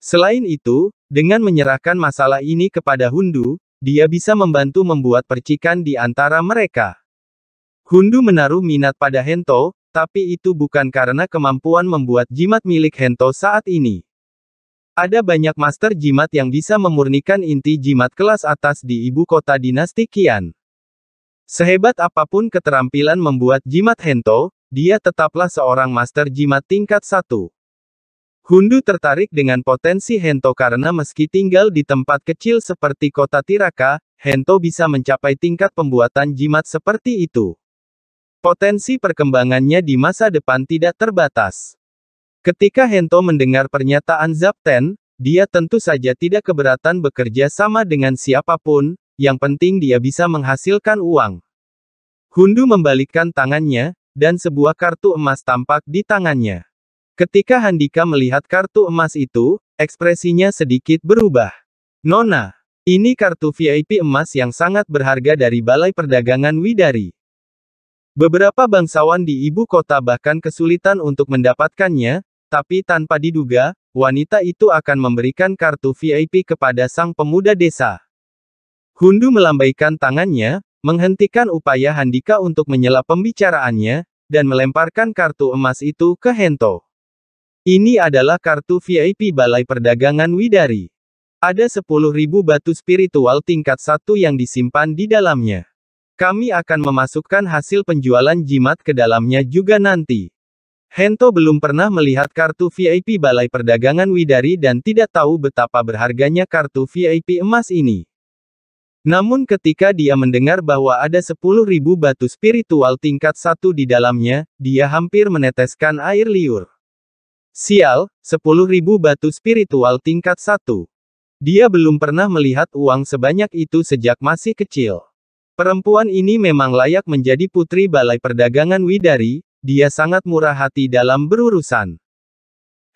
Selain itu, dengan menyerahkan masalah ini kepada Hundu, dia bisa membantu membuat percikan di antara mereka. Hundu menaruh minat pada Hento, tapi itu bukan karena kemampuan membuat jimat milik Hento saat ini. Ada banyak master jimat yang bisa memurnikan inti jimat kelas atas di ibu kota dinasti Kian. Sehebat apapun keterampilan membuat jimat hento, dia tetaplah seorang master jimat tingkat satu. Hundu tertarik dengan potensi hento karena meski tinggal di tempat kecil seperti kota Tiraka, hento bisa mencapai tingkat pembuatan jimat seperti itu. Potensi perkembangannya di masa depan tidak terbatas. Ketika Hento mendengar pernyataan Zapten, dia tentu saja tidak keberatan bekerja sama dengan siapapun, yang penting dia bisa menghasilkan uang. Hundu membalikkan tangannya, dan sebuah kartu emas tampak di tangannya. Ketika Handika melihat kartu emas itu, ekspresinya sedikit berubah. Nona, ini kartu VIP emas yang sangat berharga dari Balai Perdagangan Widari. Beberapa bangsawan di ibu kota bahkan kesulitan untuk mendapatkannya, tapi tanpa diduga, wanita itu akan memberikan kartu VIP kepada sang pemuda desa. Hundu melambaikan tangannya, menghentikan upaya Handika untuk menyela pembicaraannya, dan melemparkan kartu emas itu ke Hento. Ini adalah kartu VIP Balai Perdagangan Widari. Ada 10.000 batu spiritual tingkat 1 yang disimpan di dalamnya. Kami akan memasukkan hasil penjualan jimat ke dalamnya juga nanti. Hento belum pernah melihat kartu VIP Balai Perdagangan Widari dan tidak tahu betapa berharganya kartu VIP emas ini. Namun ketika dia mendengar bahwa ada 10.000 batu spiritual tingkat satu di dalamnya, dia hampir meneteskan air liur. Sial, 10.000 batu spiritual tingkat satu. Dia belum pernah melihat uang sebanyak itu sejak masih kecil. Perempuan ini memang layak menjadi putri balai perdagangan Widari, dia sangat murah hati dalam berurusan.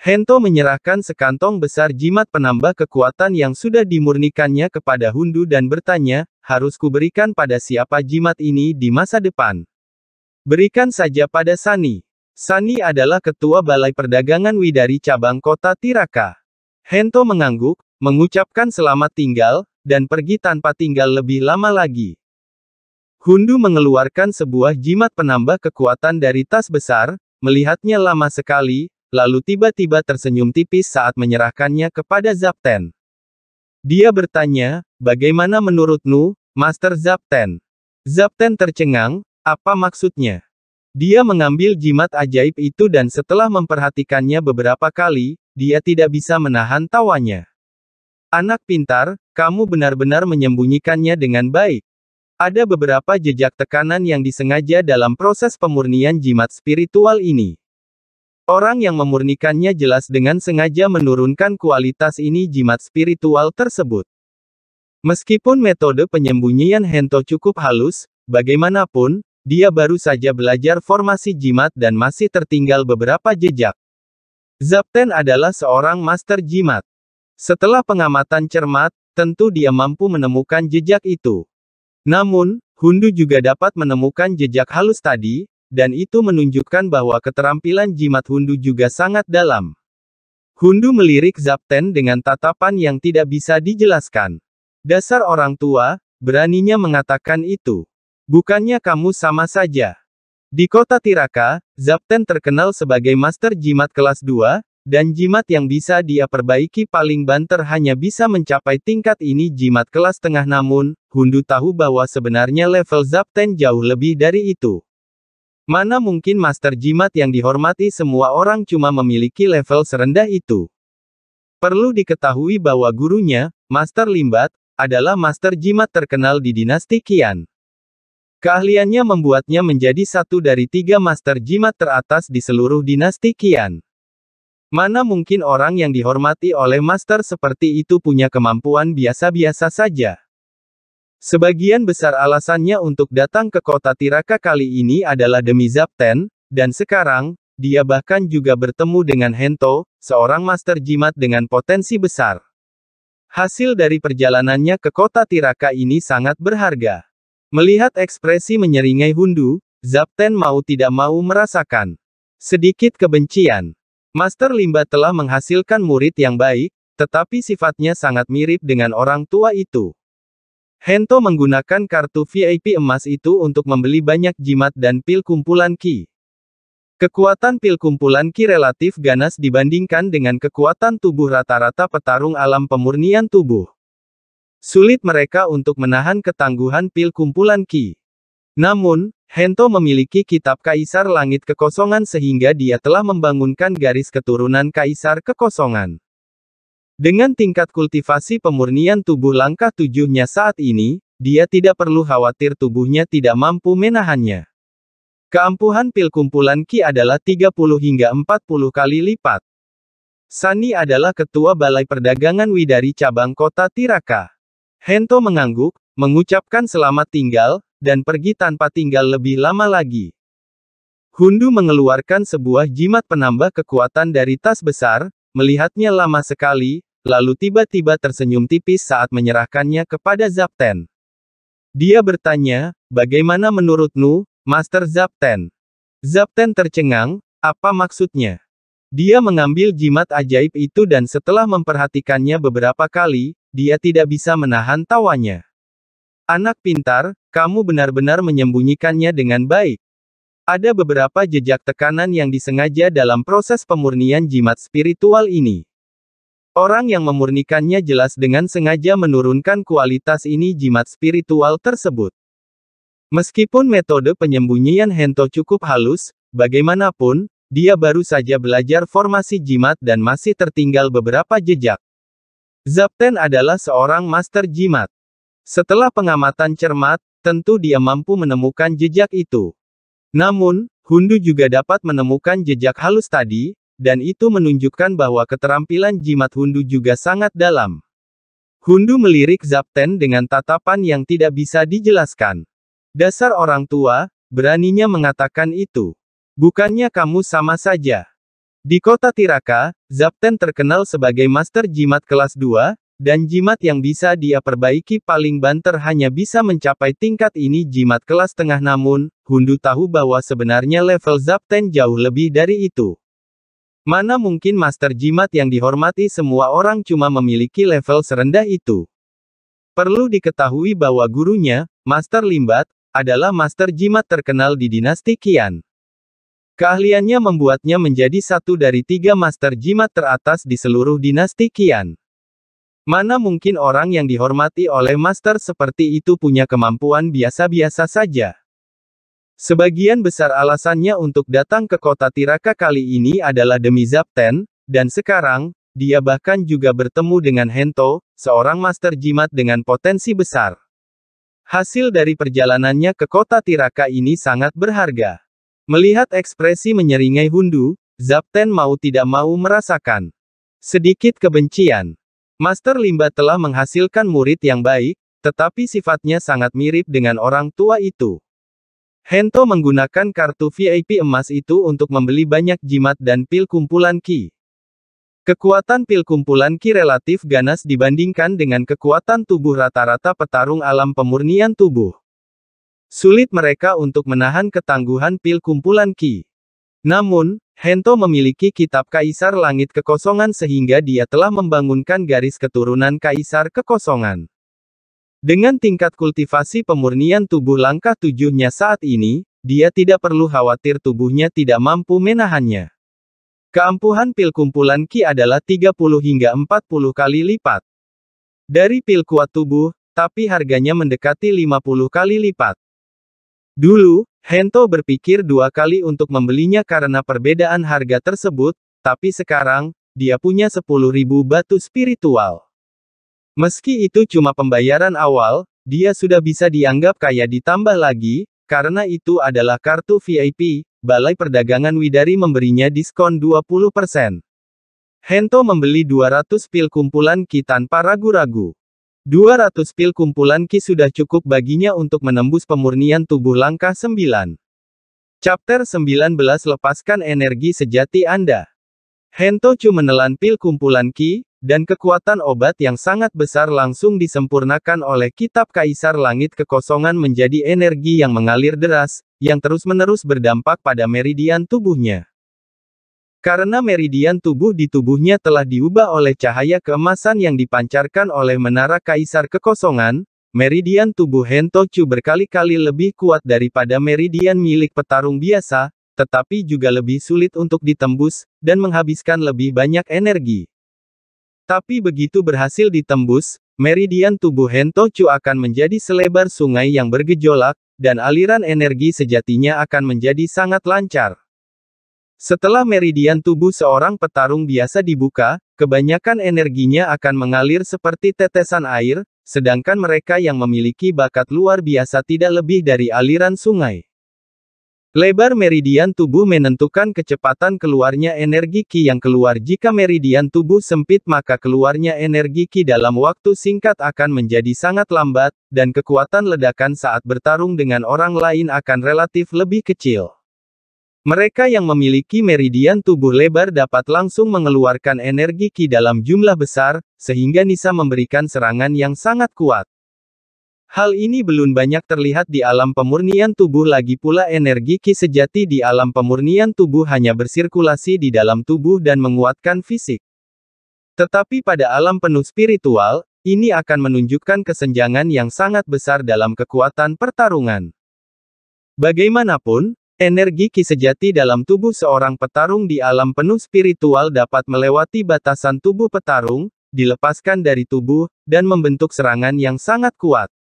Hento menyerahkan sekantong besar jimat penambah kekuatan yang sudah dimurnikannya kepada Hundu dan bertanya, harus kuberikan pada siapa jimat ini di masa depan. Berikan saja pada Sani. Sani adalah ketua Balai Perdagangan Widari Cabang Kota Tiraka. Hento mengangguk, mengucapkan selamat tinggal, dan pergi tanpa tinggal lebih lama lagi. Hundu mengeluarkan sebuah jimat penambah kekuatan dari tas besar, melihatnya lama sekali, lalu tiba-tiba tersenyum tipis saat menyerahkannya kepada Zapten. Dia bertanya, bagaimana menurutmu, Master Zapten? Zapten tercengang, apa maksudnya? Dia mengambil jimat ajaib itu dan setelah memperhatikannya beberapa kali, dia tidak bisa menahan tawanya. Anak pintar, kamu benar-benar menyembunyikannya dengan baik. Ada beberapa jejak tekanan yang disengaja dalam proses pemurnian jimat spiritual ini. Orang yang memurnikannya jelas dengan sengaja menurunkan kualitas ini jimat spiritual tersebut. Meskipun metode penyembunyian Hento cukup halus, bagaimanapun, dia baru saja belajar formasi jimat dan masih tertinggal beberapa jejak. Zapten adalah seorang master jimat. Setelah pengamatan cermat, tentu dia mampu menemukan jejak itu. Namun, Hundu juga dapat menemukan jejak halus tadi, dan itu menunjukkan bahwa keterampilan jimat Hundu juga sangat dalam. Hundu melirik Zapten dengan tatapan yang tidak bisa dijelaskan. Dasar orang tua, beraninya mengatakan itu. Bukannya kamu sama saja. Di kota Tiraka, Zapten terkenal sebagai master jimat kelas 2, dan jimat yang bisa dia perbaiki paling banter hanya bisa mencapai tingkat ini jimat kelas tengah namun, Hundu tahu bahwa sebenarnya level Zapten jauh lebih dari itu. Mana mungkin master jimat yang dihormati semua orang cuma memiliki level serendah itu. Perlu diketahui bahwa gurunya, Master Limbat, adalah master jimat terkenal di dinasti Qian. Keahliannya membuatnya menjadi satu dari tiga master jimat teratas di seluruh dinasti Qian. Mana mungkin orang yang dihormati oleh master seperti itu punya kemampuan biasa-biasa saja. Sebagian besar alasannya untuk datang ke kota Tiraka kali ini adalah demi Zapten, dan sekarang, dia bahkan juga bertemu dengan Hento, seorang master jimat dengan potensi besar. Hasil dari perjalanannya ke kota Tiraka ini sangat berharga. Melihat ekspresi menyeringai Hundu, Zapten mau tidak mau merasakan sedikit kebencian. Master Limba telah menghasilkan murid yang baik, tetapi sifatnya sangat mirip dengan orang tua itu. Hento menggunakan kartu VIP emas itu untuk membeli banyak jimat dan pil kumpulan Ki. Kekuatan pil kumpulan Ki relatif ganas dibandingkan dengan kekuatan tubuh rata-rata petarung alam pemurnian tubuh. Sulit mereka untuk menahan ketangguhan pil kumpulan Ki. Namun, Hento memiliki kitab Kaisar Langit Kekosongan sehingga dia telah membangunkan garis keturunan Kaisar Kekosongan. Dengan tingkat kultivasi pemurnian tubuh langkah tujuhnya saat ini, dia tidak perlu khawatir tubuhnya tidak mampu menahannya. Keampuhan pil kumpulan Ki adalah 30 hingga 40 kali lipat. Sani adalah ketua Balai Perdagangan Widari cabang kota Tiraka. Hento mengangguk, mengucapkan selamat tinggal, dan pergi tanpa tinggal lebih lama lagi. Hundu mengeluarkan sebuah jimat penambah kekuatan dari tas besar, melihatnya lama sekali, lalu tiba-tiba tersenyum tipis saat menyerahkannya kepada Zapten. Dia bertanya, bagaimana menurutmu, Master Zapten? Zapten tercengang, apa maksudnya? Dia mengambil jimat ajaib itu dan setelah memperhatikannya beberapa kali, dia tidak bisa menahan tawanya. Anak pintar, kamu benar-benar menyembunyikannya dengan baik. Ada beberapa jejak tekanan yang disengaja dalam proses pemurnian jimat spiritual ini. Orang yang memurnikannya jelas dengan sengaja menurunkan kualitas ini jimat spiritual tersebut. Meskipun metode penyembunyian Hento cukup halus, bagaimanapun, dia baru saja belajar formasi jimat dan masih tertinggal beberapa jejak. Zapten adalah seorang master jimat. Setelah pengamatan cermat, tentu dia mampu menemukan jejak itu. Namun, Hundu juga dapat menemukan jejak halus tadi, dan itu menunjukkan bahwa keterampilan jimat Hundu juga sangat dalam. Hundu melirik Zapten dengan tatapan yang tidak bisa dijelaskan. Dasar orang tua, beraninya mengatakan itu. Bukannya kamu sama saja. Di kota Tiraka, Zapten terkenal sebagai master jimat kelas 2, dan jimat yang bisa dia perbaiki paling banter hanya bisa mencapai tingkat ini jimat kelas tengah namun, Hundu tahu bahwa sebenarnya level Zapten jauh lebih dari itu. Mana mungkin master jimat yang dihormati semua orang cuma memiliki level serendah itu. Perlu diketahui bahwa gurunya, Master Limbat, adalah master jimat terkenal di dinasti Qian. Keahliannya membuatnya menjadi satu dari tiga master jimat teratas di seluruh dinasti Qian. Mana mungkin orang yang dihormati oleh master seperti itu punya kemampuan biasa-biasa saja. Sebagian besar alasannya untuk datang ke kota Tiraka kali ini adalah demi Zapten, dan sekarang, dia bahkan juga bertemu dengan Hento, seorang master jimat dengan potensi besar. Hasil dari perjalanannya ke kota Tiraka ini sangat berharga. Melihat ekspresi menyeringai Hundu, Zapten mau tidak mau merasakan sedikit kebencian. Master Limba telah menghasilkan murid yang baik, tetapi sifatnya sangat mirip dengan orang tua itu. Hento menggunakan kartu VIP emas itu untuk membeli banyak jimat dan pil kumpulan Ki. Kekuatan pil kumpulan Ki relatif ganas dibandingkan dengan kekuatan tubuh rata-rata petarung alam pemurnian tubuh. Sulit mereka untuk menahan ketangguhan pil kumpulan Ki. Namun, Hento memiliki kitab Kaisar Langit Kekosongan sehingga dia telah membangunkan garis keturunan Kaisar Kekosongan. Dengan tingkat kultivasi pemurnian tubuh langkah tujuhnya saat ini, dia tidak perlu khawatir tubuhnya tidak mampu menahannya. Keampuhan pil kumpulan Ki adalah 30 hingga 40 kali lipat. Dari pil kuat tubuh, tapi harganya mendekati 50 kali lipat. Dulu, Hento berpikir dua kali untuk membelinya karena perbedaan harga tersebut, tapi sekarang, dia punya 10.000 batu spiritual. Meski itu cuma pembayaran awal, dia sudah bisa dianggap kaya ditambah lagi, karena itu adalah kartu VIP, Balai Perdagangan Widari memberinya diskon 20%. Hento membeli 200 pil kumpulan Ki tanpa ragu-ragu. 200 pil kumpulan Ki sudah cukup baginya untuk menembus pemurnian tubuh langkah 9. Chapter 19 Lepaskan Energi Sejati Anda. Hento Chu menelan pil kumpulan Ki, dan kekuatan obat yang sangat besar langsung disempurnakan oleh kitab kaisar langit kekosongan menjadi energi yang mengalir deras, yang terus-menerus berdampak pada meridian tubuhnya. Karena meridian tubuh di tubuhnya telah diubah oleh cahaya keemasan yang dipancarkan oleh menara kaisar kekosongan, meridian tubuh Hentochu berkali-kali lebih kuat daripada meridian milik petarung biasa, tetapi juga lebih sulit untuk ditembus, dan menghabiskan lebih banyak energi. Tapi begitu berhasil ditembus, meridian tubuh Hentochu akan menjadi selebar sungai yang bergejolak, dan aliran energi sejatinya akan menjadi sangat lancar. Setelah meridian tubuh seorang petarung biasa dibuka, kebanyakan energinya akan mengalir seperti tetesan air, sedangkan mereka yang memiliki bakat luar biasa tidak lebih dari aliran sungai. Lebar meridian tubuh menentukan kecepatan keluarnya energi Qi yang keluar. Jika meridian tubuh sempit, maka keluarnya energi Qi dalam waktu singkat akan menjadi sangat lambat, dan kekuatan ledakan saat bertarung dengan orang lain akan relatif lebih kecil. Mereka yang memiliki meridian tubuh lebar dapat langsung mengeluarkan energi Qi dalam jumlah besar, sehingga Nisa memberikan serangan yang sangat kuat. Hal ini belum banyak terlihat di alam pemurnian tubuh lagi pula energi ki sejati di alam pemurnian tubuh hanya bersirkulasi di dalam tubuh dan menguatkan fisik. Tetapi pada alam penuh spiritual, ini akan menunjukkan kesenjangan yang sangat besar dalam kekuatan pertarungan. Bagaimanapun, energi ki sejati dalam tubuh seorang petarung di alam penuh spiritual dapat melewati batasan tubuh petarung, dilepaskan dari tubuh, dan membentuk serangan yang sangat kuat.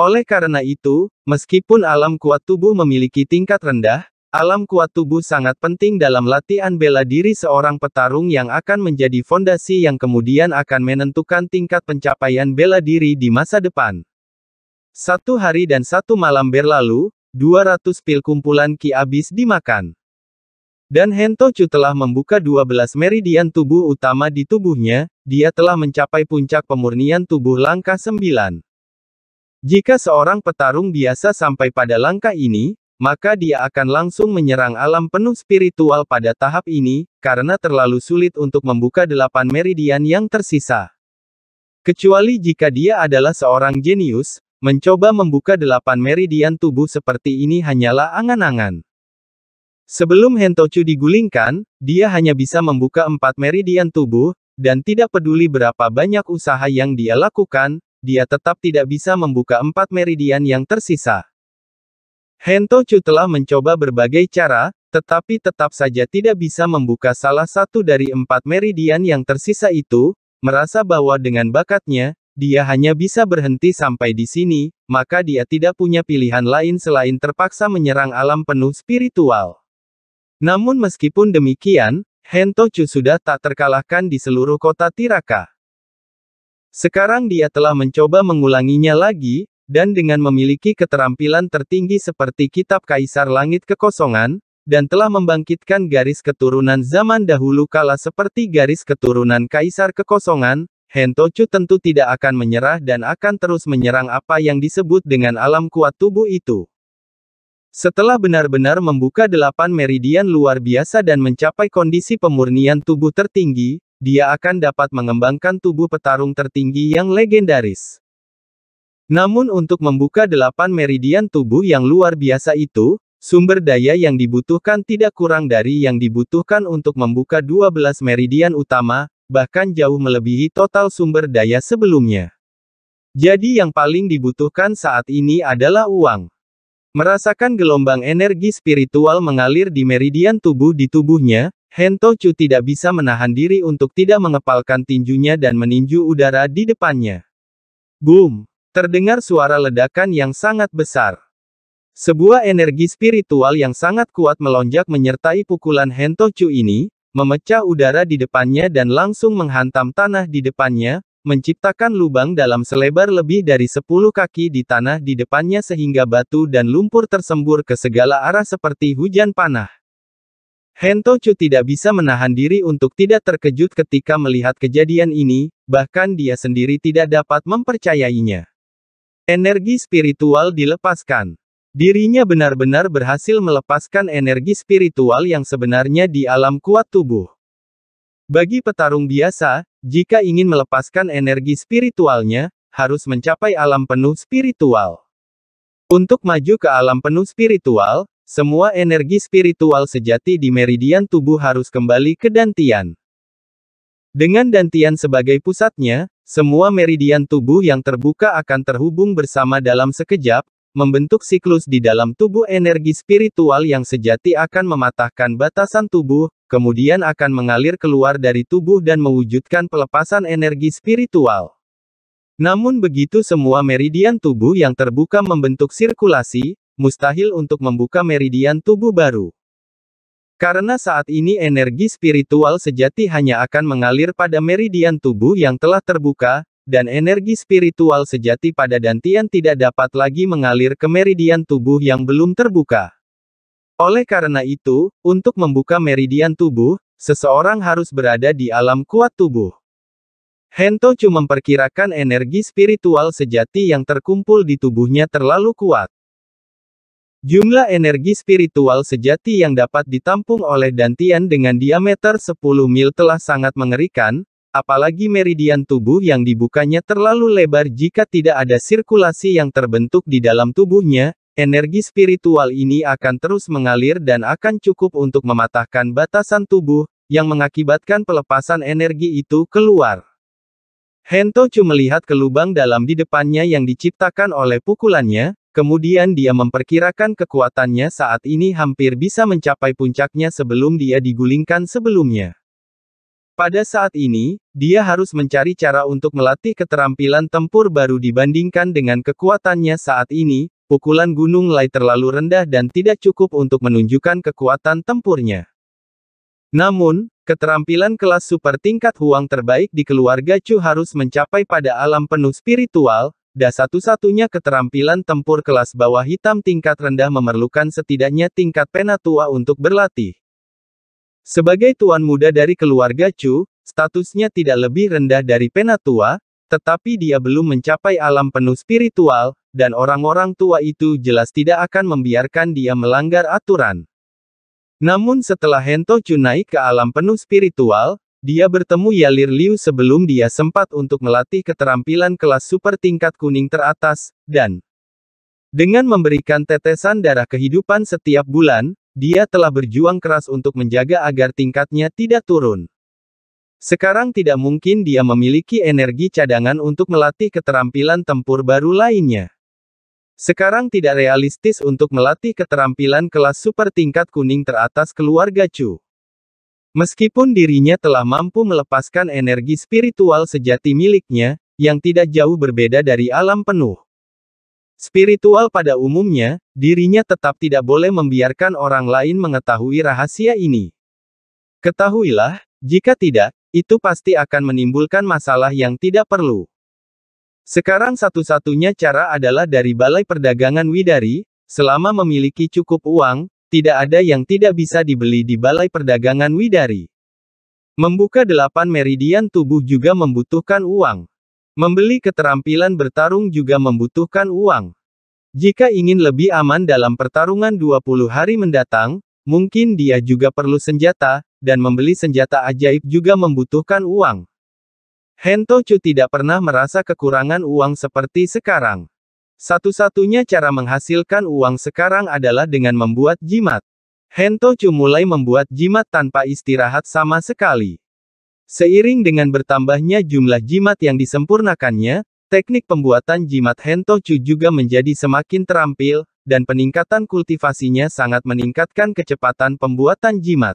Oleh karena itu, meskipun alam kuat tubuh memiliki tingkat rendah, alam kuat tubuh sangat penting dalam latihan bela diri seorang petarung yang akan menjadi fondasi yang kemudian akan menentukan tingkat pencapaian bela diri di masa depan. Satu hari dan satu malam berlalu, 200 pil kumpulan Ki habis dimakan. Dan Hentochu telah membuka 12 meridian tubuh utama di tubuhnya, dia telah mencapai puncak pemurnian tubuh langkah 9. Jika seorang petarung biasa sampai pada langkah ini, maka dia akan langsung menyerang alam penuh spiritual pada tahap ini, karena terlalu sulit untuk membuka delapan meridian yang tersisa. Kecuali jika dia adalah seorang jenius, mencoba membuka delapan meridian tubuh seperti ini hanyalah angan-angan. Sebelum Hentochu digulingkan, dia hanya bisa membuka empat meridian tubuh, dan tidak peduli berapa banyak usaha yang dia lakukan, dia tetap tidak bisa membuka empat meridian yang tersisa. Hento Chu telah mencoba berbagai cara, tetapi tetap saja tidak bisa membuka salah satu dari empat meridian yang tersisa itu, merasa bahwa dengan bakatnya, dia hanya bisa berhenti sampai di sini, maka dia tidak punya pilihan lain selain terpaksa menyerang alam penuh spiritual. Namun meskipun demikian, Hento Chu sudah tak terkalahkan di seluruh kota Tiraka. Sekarang dia telah mencoba mengulanginya lagi, dan dengan memiliki keterampilan tertinggi seperti Kitab Kaisar Langit Kekosongan, dan telah membangkitkan garis keturunan zaman dahulu kala seperti garis keturunan Kaisar Kekosongan, Hentochu tentu tidak akan menyerah dan akan terus menyerang apa yang disebut dengan alam kuat tubuh itu. Setelah benar-benar membuka delapan meridian luar biasa dan mencapai kondisi pemurnian tubuh tertinggi, dia akan dapat mengembangkan tubuh petarung tertinggi yang legendaris. Namun untuk membuka delapan meridian tubuh yang luar biasa itu, sumber daya yang dibutuhkan tidak kurang dari yang dibutuhkan untuk membuka dua belas meridian utama, bahkan jauh melebihi total sumber daya sebelumnya. Jadi yang paling dibutuhkan saat ini adalah uang. Merasakan gelombang energi spiritual mengalir di meridian tubuh di tubuhnya, Hento Chu tidak bisa menahan diri untuk tidak mengepalkan tinjunya dan meninju udara di depannya. Boom! Terdengar suara ledakan yang sangat besar. Sebuah energi spiritual yang sangat kuat melonjak menyertai pukulan Hento Chu ini, memecah udara di depannya dan langsung menghantam tanah di depannya, menciptakan lubang dalam selebar lebih dari 10 kaki di tanah di depannya sehingga batu dan lumpur tersembur ke segala arah seperti hujan panah. Chu tidak bisa menahan diri untuk tidak terkejut ketika melihat kejadian ini, bahkan dia sendiri tidak dapat mempercayainya. Energi spiritual dilepaskan. Dirinya benar-benar berhasil melepaskan energi spiritual yang sebenarnya di alam kuat tubuh. Bagi petarung biasa, jika ingin melepaskan energi spiritualnya, harus mencapai alam penuh spiritual. Untuk maju ke alam penuh spiritual, semua energi spiritual sejati di meridian tubuh harus kembali ke dantian. Dengan dantian sebagai pusatnya, semua meridian tubuh yang terbuka akan terhubung bersama dalam sekejap, membentuk siklus di dalam tubuh energi spiritual yang sejati akan mematahkan batasan tubuh, kemudian akan mengalir keluar dari tubuh dan mewujudkan pelepasan energi spiritual. Namun begitu semua meridian tubuh yang terbuka membentuk sirkulasi, mustahil untuk membuka meridian tubuh baru. Karena saat ini energi spiritual sejati hanya akan mengalir pada meridian tubuh yang telah terbuka, dan energi spiritual sejati pada dantian tidak dapat lagi mengalir ke meridian tubuh yang belum terbuka. Oleh karena itu, untuk membuka meridian tubuh, seseorang harus berada di alam kuat tubuh. Hento cuma memperkirakan energi spiritual sejati yang terkumpul di tubuhnya terlalu kuat. Jumlah energi spiritual sejati yang dapat ditampung oleh dantian dengan diameter 10 mil telah sangat mengerikan, apalagi meridian tubuh yang dibukanya terlalu lebar jika tidak ada sirkulasi yang terbentuk di dalam tubuhnya, energi spiritual ini akan terus mengalir dan akan cukup untuk mematahkan batasan tubuh, yang mengakibatkan pelepasan energi itu keluar. Hento Chu melihat ke lubang dalam di depannya yang diciptakan oleh pukulannya, Kemudian dia memperkirakan kekuatannya saat ini hampir bisa mencapai puncaknya sebelum dia digulingkan sebelumnya. Pada saat ini, dia harus mencari cara untuk melatih keterampilan tempur baru dibandingkan dengan kekuatannya saat ini, pukulan gunung Lai terlalu rendah dan tidak cukup untuk menunjukkan kekuatan tempurnya. Namun, keterampilan kelas super tingkat Huang terbaik di keluarga Chu harus mencapai pada alam penuh spiritual, Da satu-satunya keterampilan tempur kelas bawah hitam tingkat rendah memerlukan setidaknya tingkat penatua untuk berlatih. Sebagai tuan muda dari keluarga Chu, statusnya tidak lebih rendah dari penatua, tetapi dia belum mencapai alam penuh spiritual, dan orang-orang tua itu jelas tidak akan membiarkan dia melanggar aturan. Namun setelah Hento Chu naik ke alam penuh spiritual, dia bertemu Yalir Liu sebelum dia sempat untuk melatih keterampilan kelas super tingkat kuning teratas, dan dengan memberikan tetesan darah kehidupan setiap bulan, dia telah berjuang keras untuk menjaga agar tingkatnya tidak turun. Sekarang tidak mungkin dia memiliki energi cadangan untuk melatih keterampilan tempur baru lainnya. Sekarang tidak realistis untuk melatih keterampilan kelas super tingkat kuning teratas keluarga Chu. Meskipun dirinya telah mampu melepaskan energi spiritual sejati miliknya, yang tidak jauh berbeda dari alam penuh. Spiritual pada umumnya, dirinya tetap tidak boleh membiarkan orang lain mengetahui rahasia ini. Ketahuilah, jika tidak, itu pasti akan menimbulkan masalah yang tidak perlu. Sekarang satu-satunya cara adalah dari Balai Perdagangan Widari, selama memiliki cukup uang, tidak ada yang tidak bisa dibeli di Balai Perdagangan Widari. Membuka delapan meridian tubuh juga membutuhkan uang. Membeli keterampilan bertarung juga membutuhkan uang. Jika ingin lebih aman dalam pertarungan 20 hari mendatang, mungkin dia juga perlu senjata, dan membeli senjata ajaib juga membutuhkan uang. Hentochu tidak pernah merasa kekurangan uang seperti sekarang. Satu-satunya cara menghasilkan uang sekarang adalah dengan membuat jimat. Hentochu mulai membuat jimat tanpa istirahat sama sekali. Seiring dengan bertambahnya jumlah jimat yang disempurnakannya, teknik pembuatan jimat Hento Hentochu juga menjadi semakin terampil, dan peningkatan kultivasinya sangat meningkatkan kecepatan pembuatan jimat.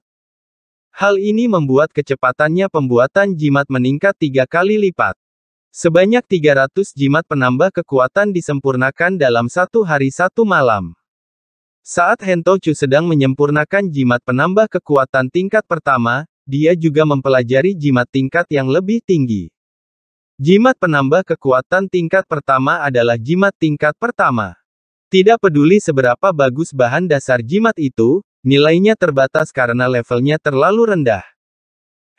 Hal ini membuat kecepatannya pembuatan jimat meningkat tiga kali lipat. Sebanyak 300 jimat penambah kekuatan disempurnakan dalam satu hari satu malam. Saat Hentochu sedang menyempurnakan jimat penambah kekuatan tingkat pertama, dia juga mempelajari jimat tingkat yang lebih tinggi. Jimat penambah kekuatan tingkat pertama adalah jimat tingkat pertama. Tidak peduli seberapa bagus bahan dasar jimat itu, nilainya terbatas karena levelnya terlalu rendah.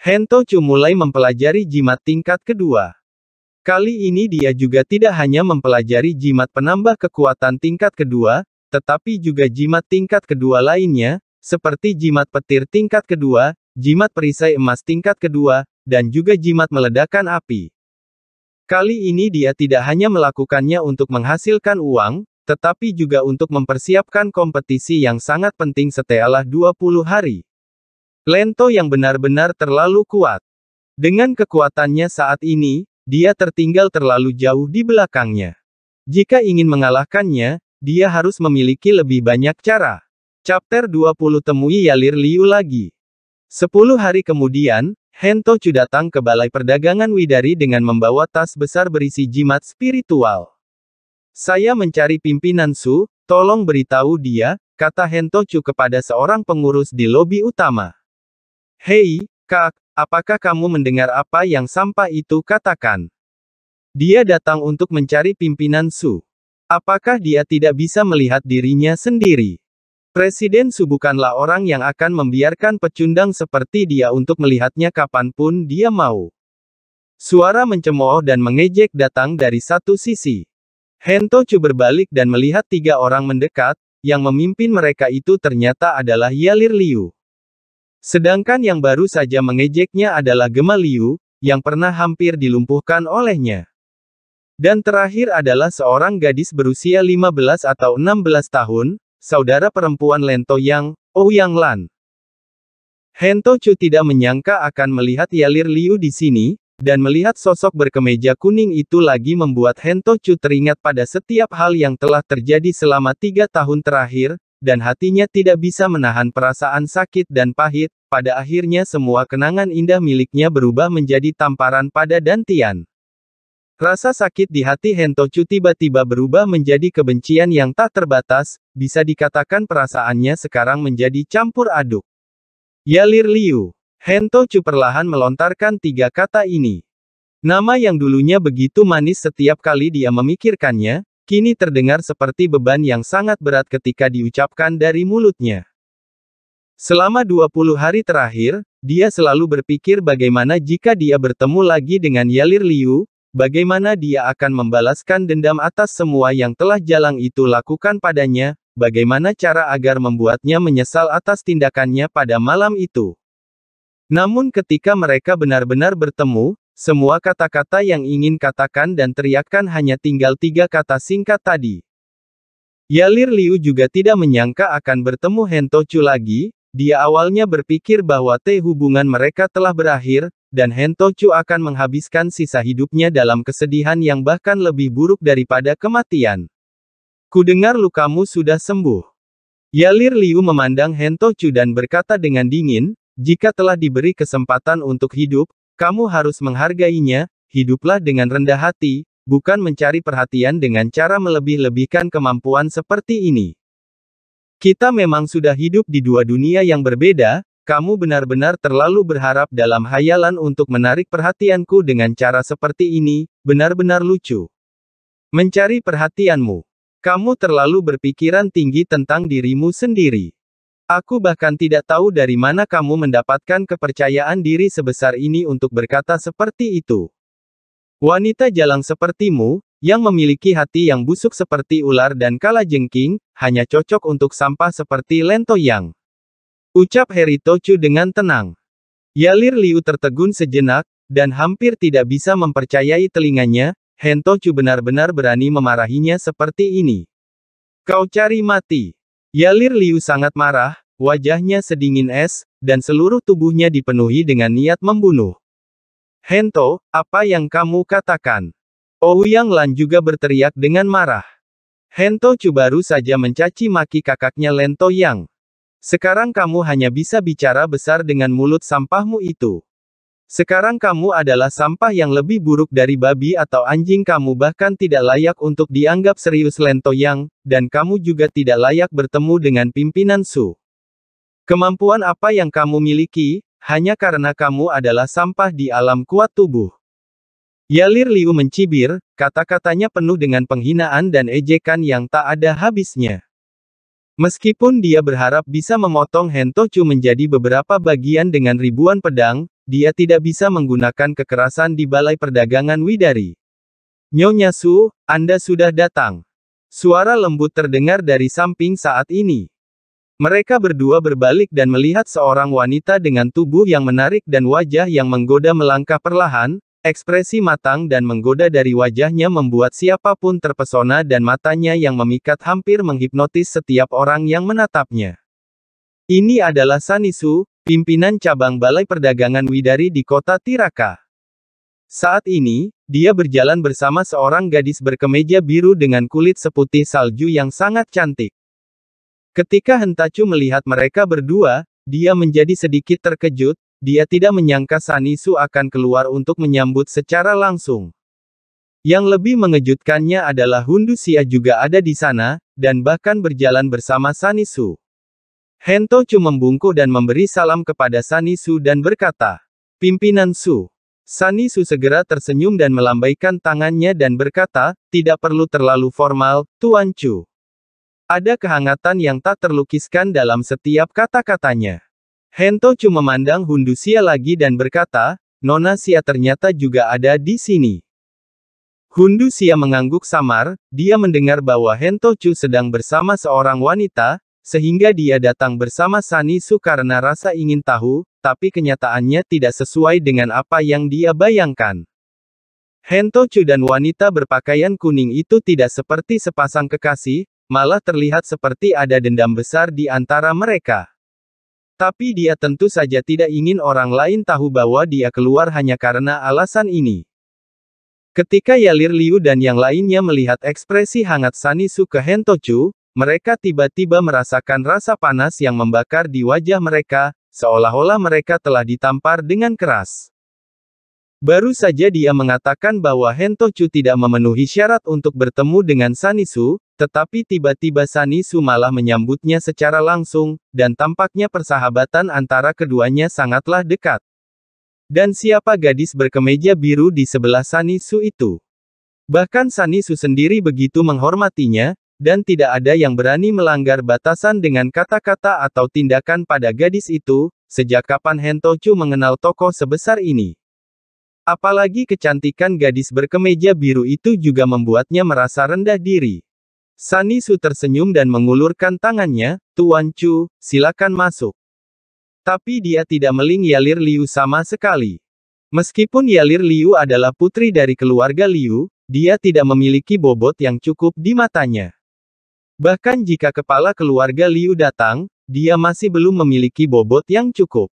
Hentochu mulai mempelajari jimat tingkat kedua. Kali ini dia juga tidak hanya mempelajari jimat penambah kekuatan tingkat kedua, tetapi juga jimat tingkat kedua lainnya, seperti jimat petir tingkat kedua, jimat perisai emas tingkat kedua, dan juga jimat meledakan api. Kali ini dia tidak hanya melakukannya untuk menghasilkan uang, tetapi juga untuk mempersiapkan kompetisi yang sangat penting setelah 20 hari. Lento yang benar-benar terlalu kuat. Dengan kekuatannya saat ini, dia tertinggal terlalu jauh di belakangnya. Jika ingin mengalahkannya, dia harus memiliki lebih banyak cara. Chapter 20 Temui Yalir Liu lagi. Sepuluh hari kemudian, Hento Chu datang ke Balai Perdagangan Widari dengan membawa tas besar berisi jimat spiritual. Saya mencari pimpinan Su, tolong beritahu dia, kata Hento Chu kepada seorang pengurus di lobi utama. Hei, Kak, Apakah kamu mendengar apa yang sampah itu katakan? Dia datang untuk mencari pimpinan Su. Apakah dia tidak bisa melihat dirinya sendiri? Presiden Su bukanlah orang yang akan membiarkan pecundang seperti dia untuk melihatnya kapanpun dia mau. Suara mencemooh dan mengejek datang dari satu sisi. Hento Hentochu berbalik dan melihat tiga orang mendekat, yang memimpin mereka itu ternyata adalah Yalir Liu. Sedangkan yang baru saja mengejeknya adalah Gemaliu, yang pernah hampir dilumpuhkan olehnya. Dan terakhir adalah seorang gadis berusia 15 atau 16 tahun, saudara perempuan Lento Yang, Ouyang Lan. Hento Chu tidak menyangka akan melihat Yalir Liu di sini, dan melihat sosok berkemeja kuning itu lagi membuat Hento Chu teringat pada setiap hal yang telah terjadi selama tiga tahun terakhir, dan hatinya tidak bisa menahan perasaan sakit dan pahit, pada akhirnya semua kenangan indah miliknya berubah menjadi tamparan pada Dantian. Rasa sakit di hati Hentochu tiba-tiba berubah menjadi kebencian yang tak terbatas, bisa dikatakan perasaannya sekarang menjadi campur aduk. Yalir Liu. Hentochu perlahan melontarkan tiga kata ini. Nama yang dulunya begitu manis setiap kali dia memikirkannya, kini terdengar seperti beban yang sangat berat ketika diucapkan dari mulutnya. Selama 20 hari terakhir, dia selalu berpikir bagaimana jika dia bertemu lagi dengan Yalir Liu, bagaimana dia akan membalaskan dendam atas semua yang telah Jalang itu lakukan padanya, bagaimana cara agar membuatnya menyesal atas tindakannya pada malam itu. Namun ketika mereka benar-benar bertemu, semua kata-kata yang ingin katakan dan teriakkan hanya tinggal tiga kata singkat tadi. Yalir Liu juga tidak menyangka akan bertemu Hento Chu lagi, dia awalnya berpikir bahwa teh hubungan mereka telah berakhir, dan Hento Chu akan menghabiskan sisa hidupnya dalam kesedihan yang bahkan lebih buruk daripada kematian. Kudengar lukamu sudah sembuh. Yalir Liu memandang Hento Chu dan berkata dengan dingin, jika telah diberi kesempatan untuk hidup, kamu harus menghargainya, hiduplah dengan rendah hati, bukan mencari perhatian dengan cara melebih-lebihkan kemampuan seperti ini. Kita memang sudah hidup di dua dunia yang berbeda, kamu benar-benar terlalu berharap dalam hayalan untuk menarik perhatianku dengan cara seperti ini, benar-benar lucu. Mencari perhatianmu. Kamu terlalu berpikiran tinggi tentang dirimu sendiri. Aku bahkan tidak tahu dari mana kamu mendapatkan kepercayaan diri sebesar ini untuk berkata seperti itu. Wanita jalang sepertimu, yang memiliki hati yang busuk seperti ular dan kala jengking, hanya cocok untuk sampah seperti Lento Yang. Ucap Heri Tochu dengan tenang. Yalir Liu tertegun sejenak, dan hampir tidak bisa mempercayai telinganya, Hentochu benar-benar berani memarahinya seperti ini. Kau cari mati. Yalir Liu sangat marah, wajahnya sedingin es, dan seluruh tubuhnya dipenuhi dengan niat membunuh. Hento, apa yang kamu katakan? Ouyang Lan juga berteriak dengan marah. Hento Chu baru saja mencaci maki kakaknya Lento Yang. Sekarang kamu hanya bisa bicara besar dengan mulut sampahmu itu. Sekarang kamu adalah sampah yang lebih buruk dari babi atau anjing kamu bahkan tidak layak untuk dianggap serius Lento Yang, dan kamu juga tidak layak bertemu dengan pimpinan Su. Kemampuan apa yang kamu miliki, hanya karena kamu adalah sampah di alam kuat tubuh. Yalir Liu mencibir, kata-katanya penuh dengan penghinaan dan ejekan yang tak ada habisnya. Meskipun dia berharap bisa memotong Hentochu menjadi beberapa bagian dengan ribuan pedang, dia tidak bisa menggunakan kekerasan di Balai Perdagangan Widari. Nyonya Su, Anda sudah datang. Suara lembut terdengar dari samping saat ini. Mereka berdua berbalik dan melihat seorang wanita dengan tubuh yang menarik dan wajah yang menggoda melangkah perlahan, ekspresi matang dan menggoda dari wajahnya membuat siapapun terpesona dan matanya yang memikat hampir menghipnotis setiap orang yang menatapnya. Ini adalah Sanisu, pimpinan cabang Balai Perdagangan Widari di kota Tiraka. Saat ini, dia berjalan bersama seorang gadis berkemeja biru dengan kulit seputih salju yang sangat cantik. Ketika Hentacu melihat mereka berdua, dia menjadi sedikit terkejut, dia tidak menyangka Sanisu akan keluar untuk menyambut secara langsung. Yang lebih mengejutkannya adalah Hundusia juga ada di sana, dan bahkan berjalan bersama Sanisu. Hento Chu membungkuk dan memberi salam kepada Sani Su dan berkata, Pimpinan Su. Sani Su segera tersenyum dan melambaikan tangannya dan berkata, tidak perlu terlalu formal, Tuan Chu. Ada kehangatan yang tak terlukiskan dalam setiap kata-katanya. Hento Chu memandang Hundusia lagi dan berkata, Nona Sia ternyata juga ada di sini. Hundusia mengangguk samar, dia mendengar bahwa Hento Chu sedang bersama seorang wanita, sehingga dia datang bersama Sanisu karena rasa ingin tahu, tapi kenyataannya tidak sesuai dengan apa yang dia bayangkan. Hentochu dan wanita berpakaian kuning itu tidak seperti sepasang kekasih, malah terlihat seperti ada dendam besar di antara mereka. Tapi dia tentu saja tidak ingin orang lain tahu bahwa dia keluar hanya karena alasan ini. Ketika Yalir Liu dan yang lainnya melihat ekspresi hangat Sanisu ke Hentochu, mereka tiba-tiba merasakan rasa panas yang membakar di wajah mereka, seolah-olah mereka telah ditampar dengan keras. Baru saja dia mengatakan bahwa Hentochu tidak memenuhi syarat untuk bertemu dengan Sanisu, tetapi tiba-tiba Sanisu malah menyambutnya secara langsung, dan tampaknya persahabatan antara keduanya sangatlah dekat. Dan siapa gadis berkemeja biru di sebelah Sanisu itu? Bahkan Sanisu sendiri begitu menghormatinya, dan tidak ada yang berani melanggar batasan dengan kata-kata atau tindakan pada gadis itu, sejak kapan Hentochu mengenal tokoh sebesar ini. Apalagi kecantikan gadis berkemeja biru itu juga membuatnya merasa rendah diri. Su tersenyum dan mengulurkan tangannya, Tuan Chu, silakan masuk. Tapi dia tidak meling Yalir Liu sama sekali. Meskipun Yalir Liu adalah putri dari keluarga Liu, dia tidak memiliki bobot yang cukup di matanya. Bahkan jika kepala keluarga Liu datang, dia masih belum memiliki bobot yang cukup.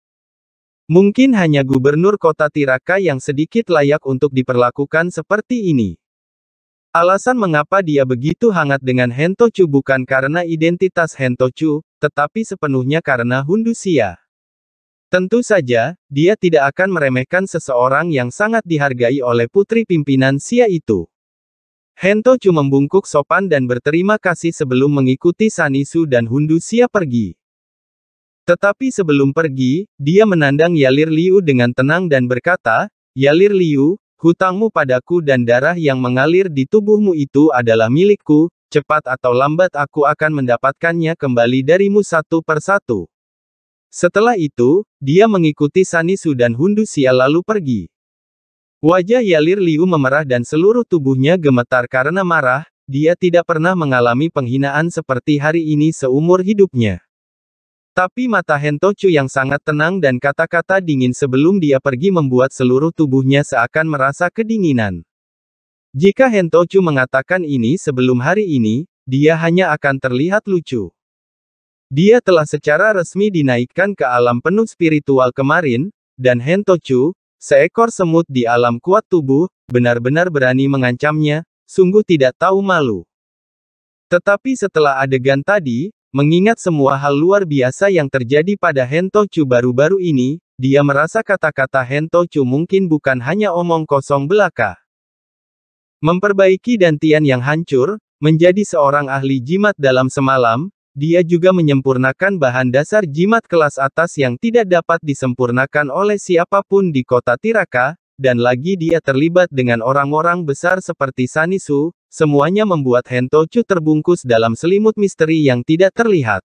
Mungkin hanya gubernur kota Tiraka yang sedikit layak untuk diperlakukan seperti ini. Alasan mengapa dia begitu hangat dengan Hentochu bukan karena identitas Hentochu, tetapi sepenuhnya karena Hundusia. Tentu saja, dia tidak akan meremehkan seseorang yang sangat dihargai oleh putri pimpinan Sia itu. Hento cuma membungkuk sopan dan berterima kasih sebelum mengikuti Sanisu dan Hundu siap pergi. Tetapi sebelum pergi, dia menandang Yalir Liu dengan tenang dan berkata, Yalir Liu, hutangmu padaku dan darah yang mengalir di tubuhmu itu adalah milikku, cepat atau lambat aku akan mendapatkannya kembali darimu satu persatu. Setelah itu, dia mengikuti Sanisu dan Hundu Sia lalu pergi. Wajah Yalir Liu memerah dan seluruh tubuhnya gemetar karena marah, dia tidak pernah mengalami penghinaan seperti hari ini seumur hidupnya. Tapi mata Hentochu yang sangat tenang dan kata-kata dingin sebelum dia pergi membuat seluruh tubuhnya seakan merasa kedinginan. Jika Hentochu mengatakan ini sebelum hari ini, dia hanya akan terlihat lucu. Dia telah secara resmi dinaikkan ke alam penuh spiritual kemarin, dan Hentochu, Seekor semut di alam kuat tubuh, benar-benar berani mengancamnya, sungguh tidak tahu malu. Tetapi setelah adegan tadi, mengingat semua hal luar biasa yang terjadi pada Hentochu baru-baru ini, dia merasa kata-kata Hentochu mungkin bukan hanya omong kosong belaka. Memperbaiki dantian yang hancur, menjadi seorang ahli jimat dalam semalam, dia juga menyempurnakan bahan dasar jimat kelas atas yang tidak dapat disempurnakan oleh siapapun di kota Tiraka, dan lagi dia terlibat dengan orang-orang besar seperti Sanisu, semuanya membuat Hentochu terbungkus dalam selimut misteri yang tidak terlihat.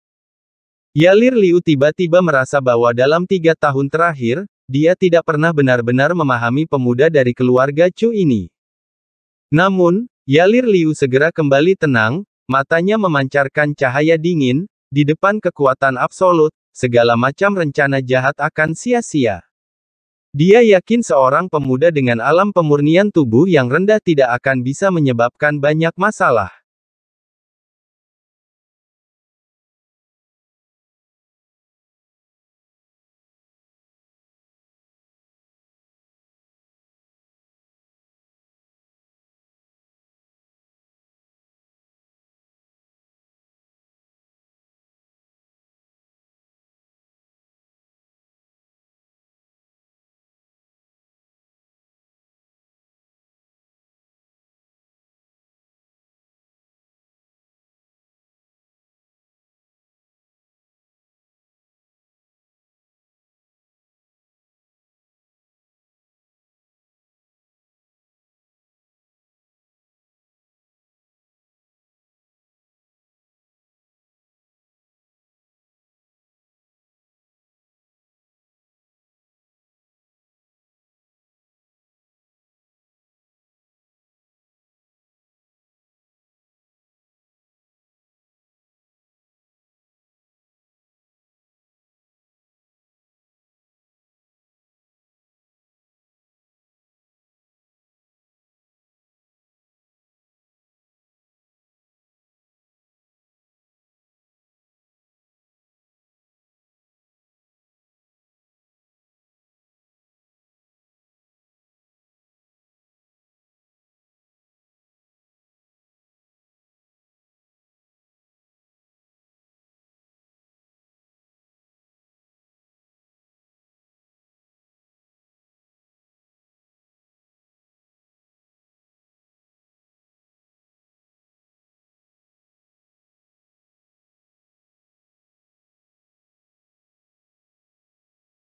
Yalir Liu tiba-tiba merasa bahwa dalam tiga tahun terakhir, dia tidak pernah benar-benar memahami pemuda dari keluarga Chu ini. Namun, Yalir Liu segera kembali tenang, Matanya memancarkan cahaya dingin, di depan kekuatan absolut, segala macam rencana jahat akan sia-sia. Dia yakin seorang pemuda dengan alam pemurnian tubuh yang rendah tidak akan bisa menyebabkan banyak masalah.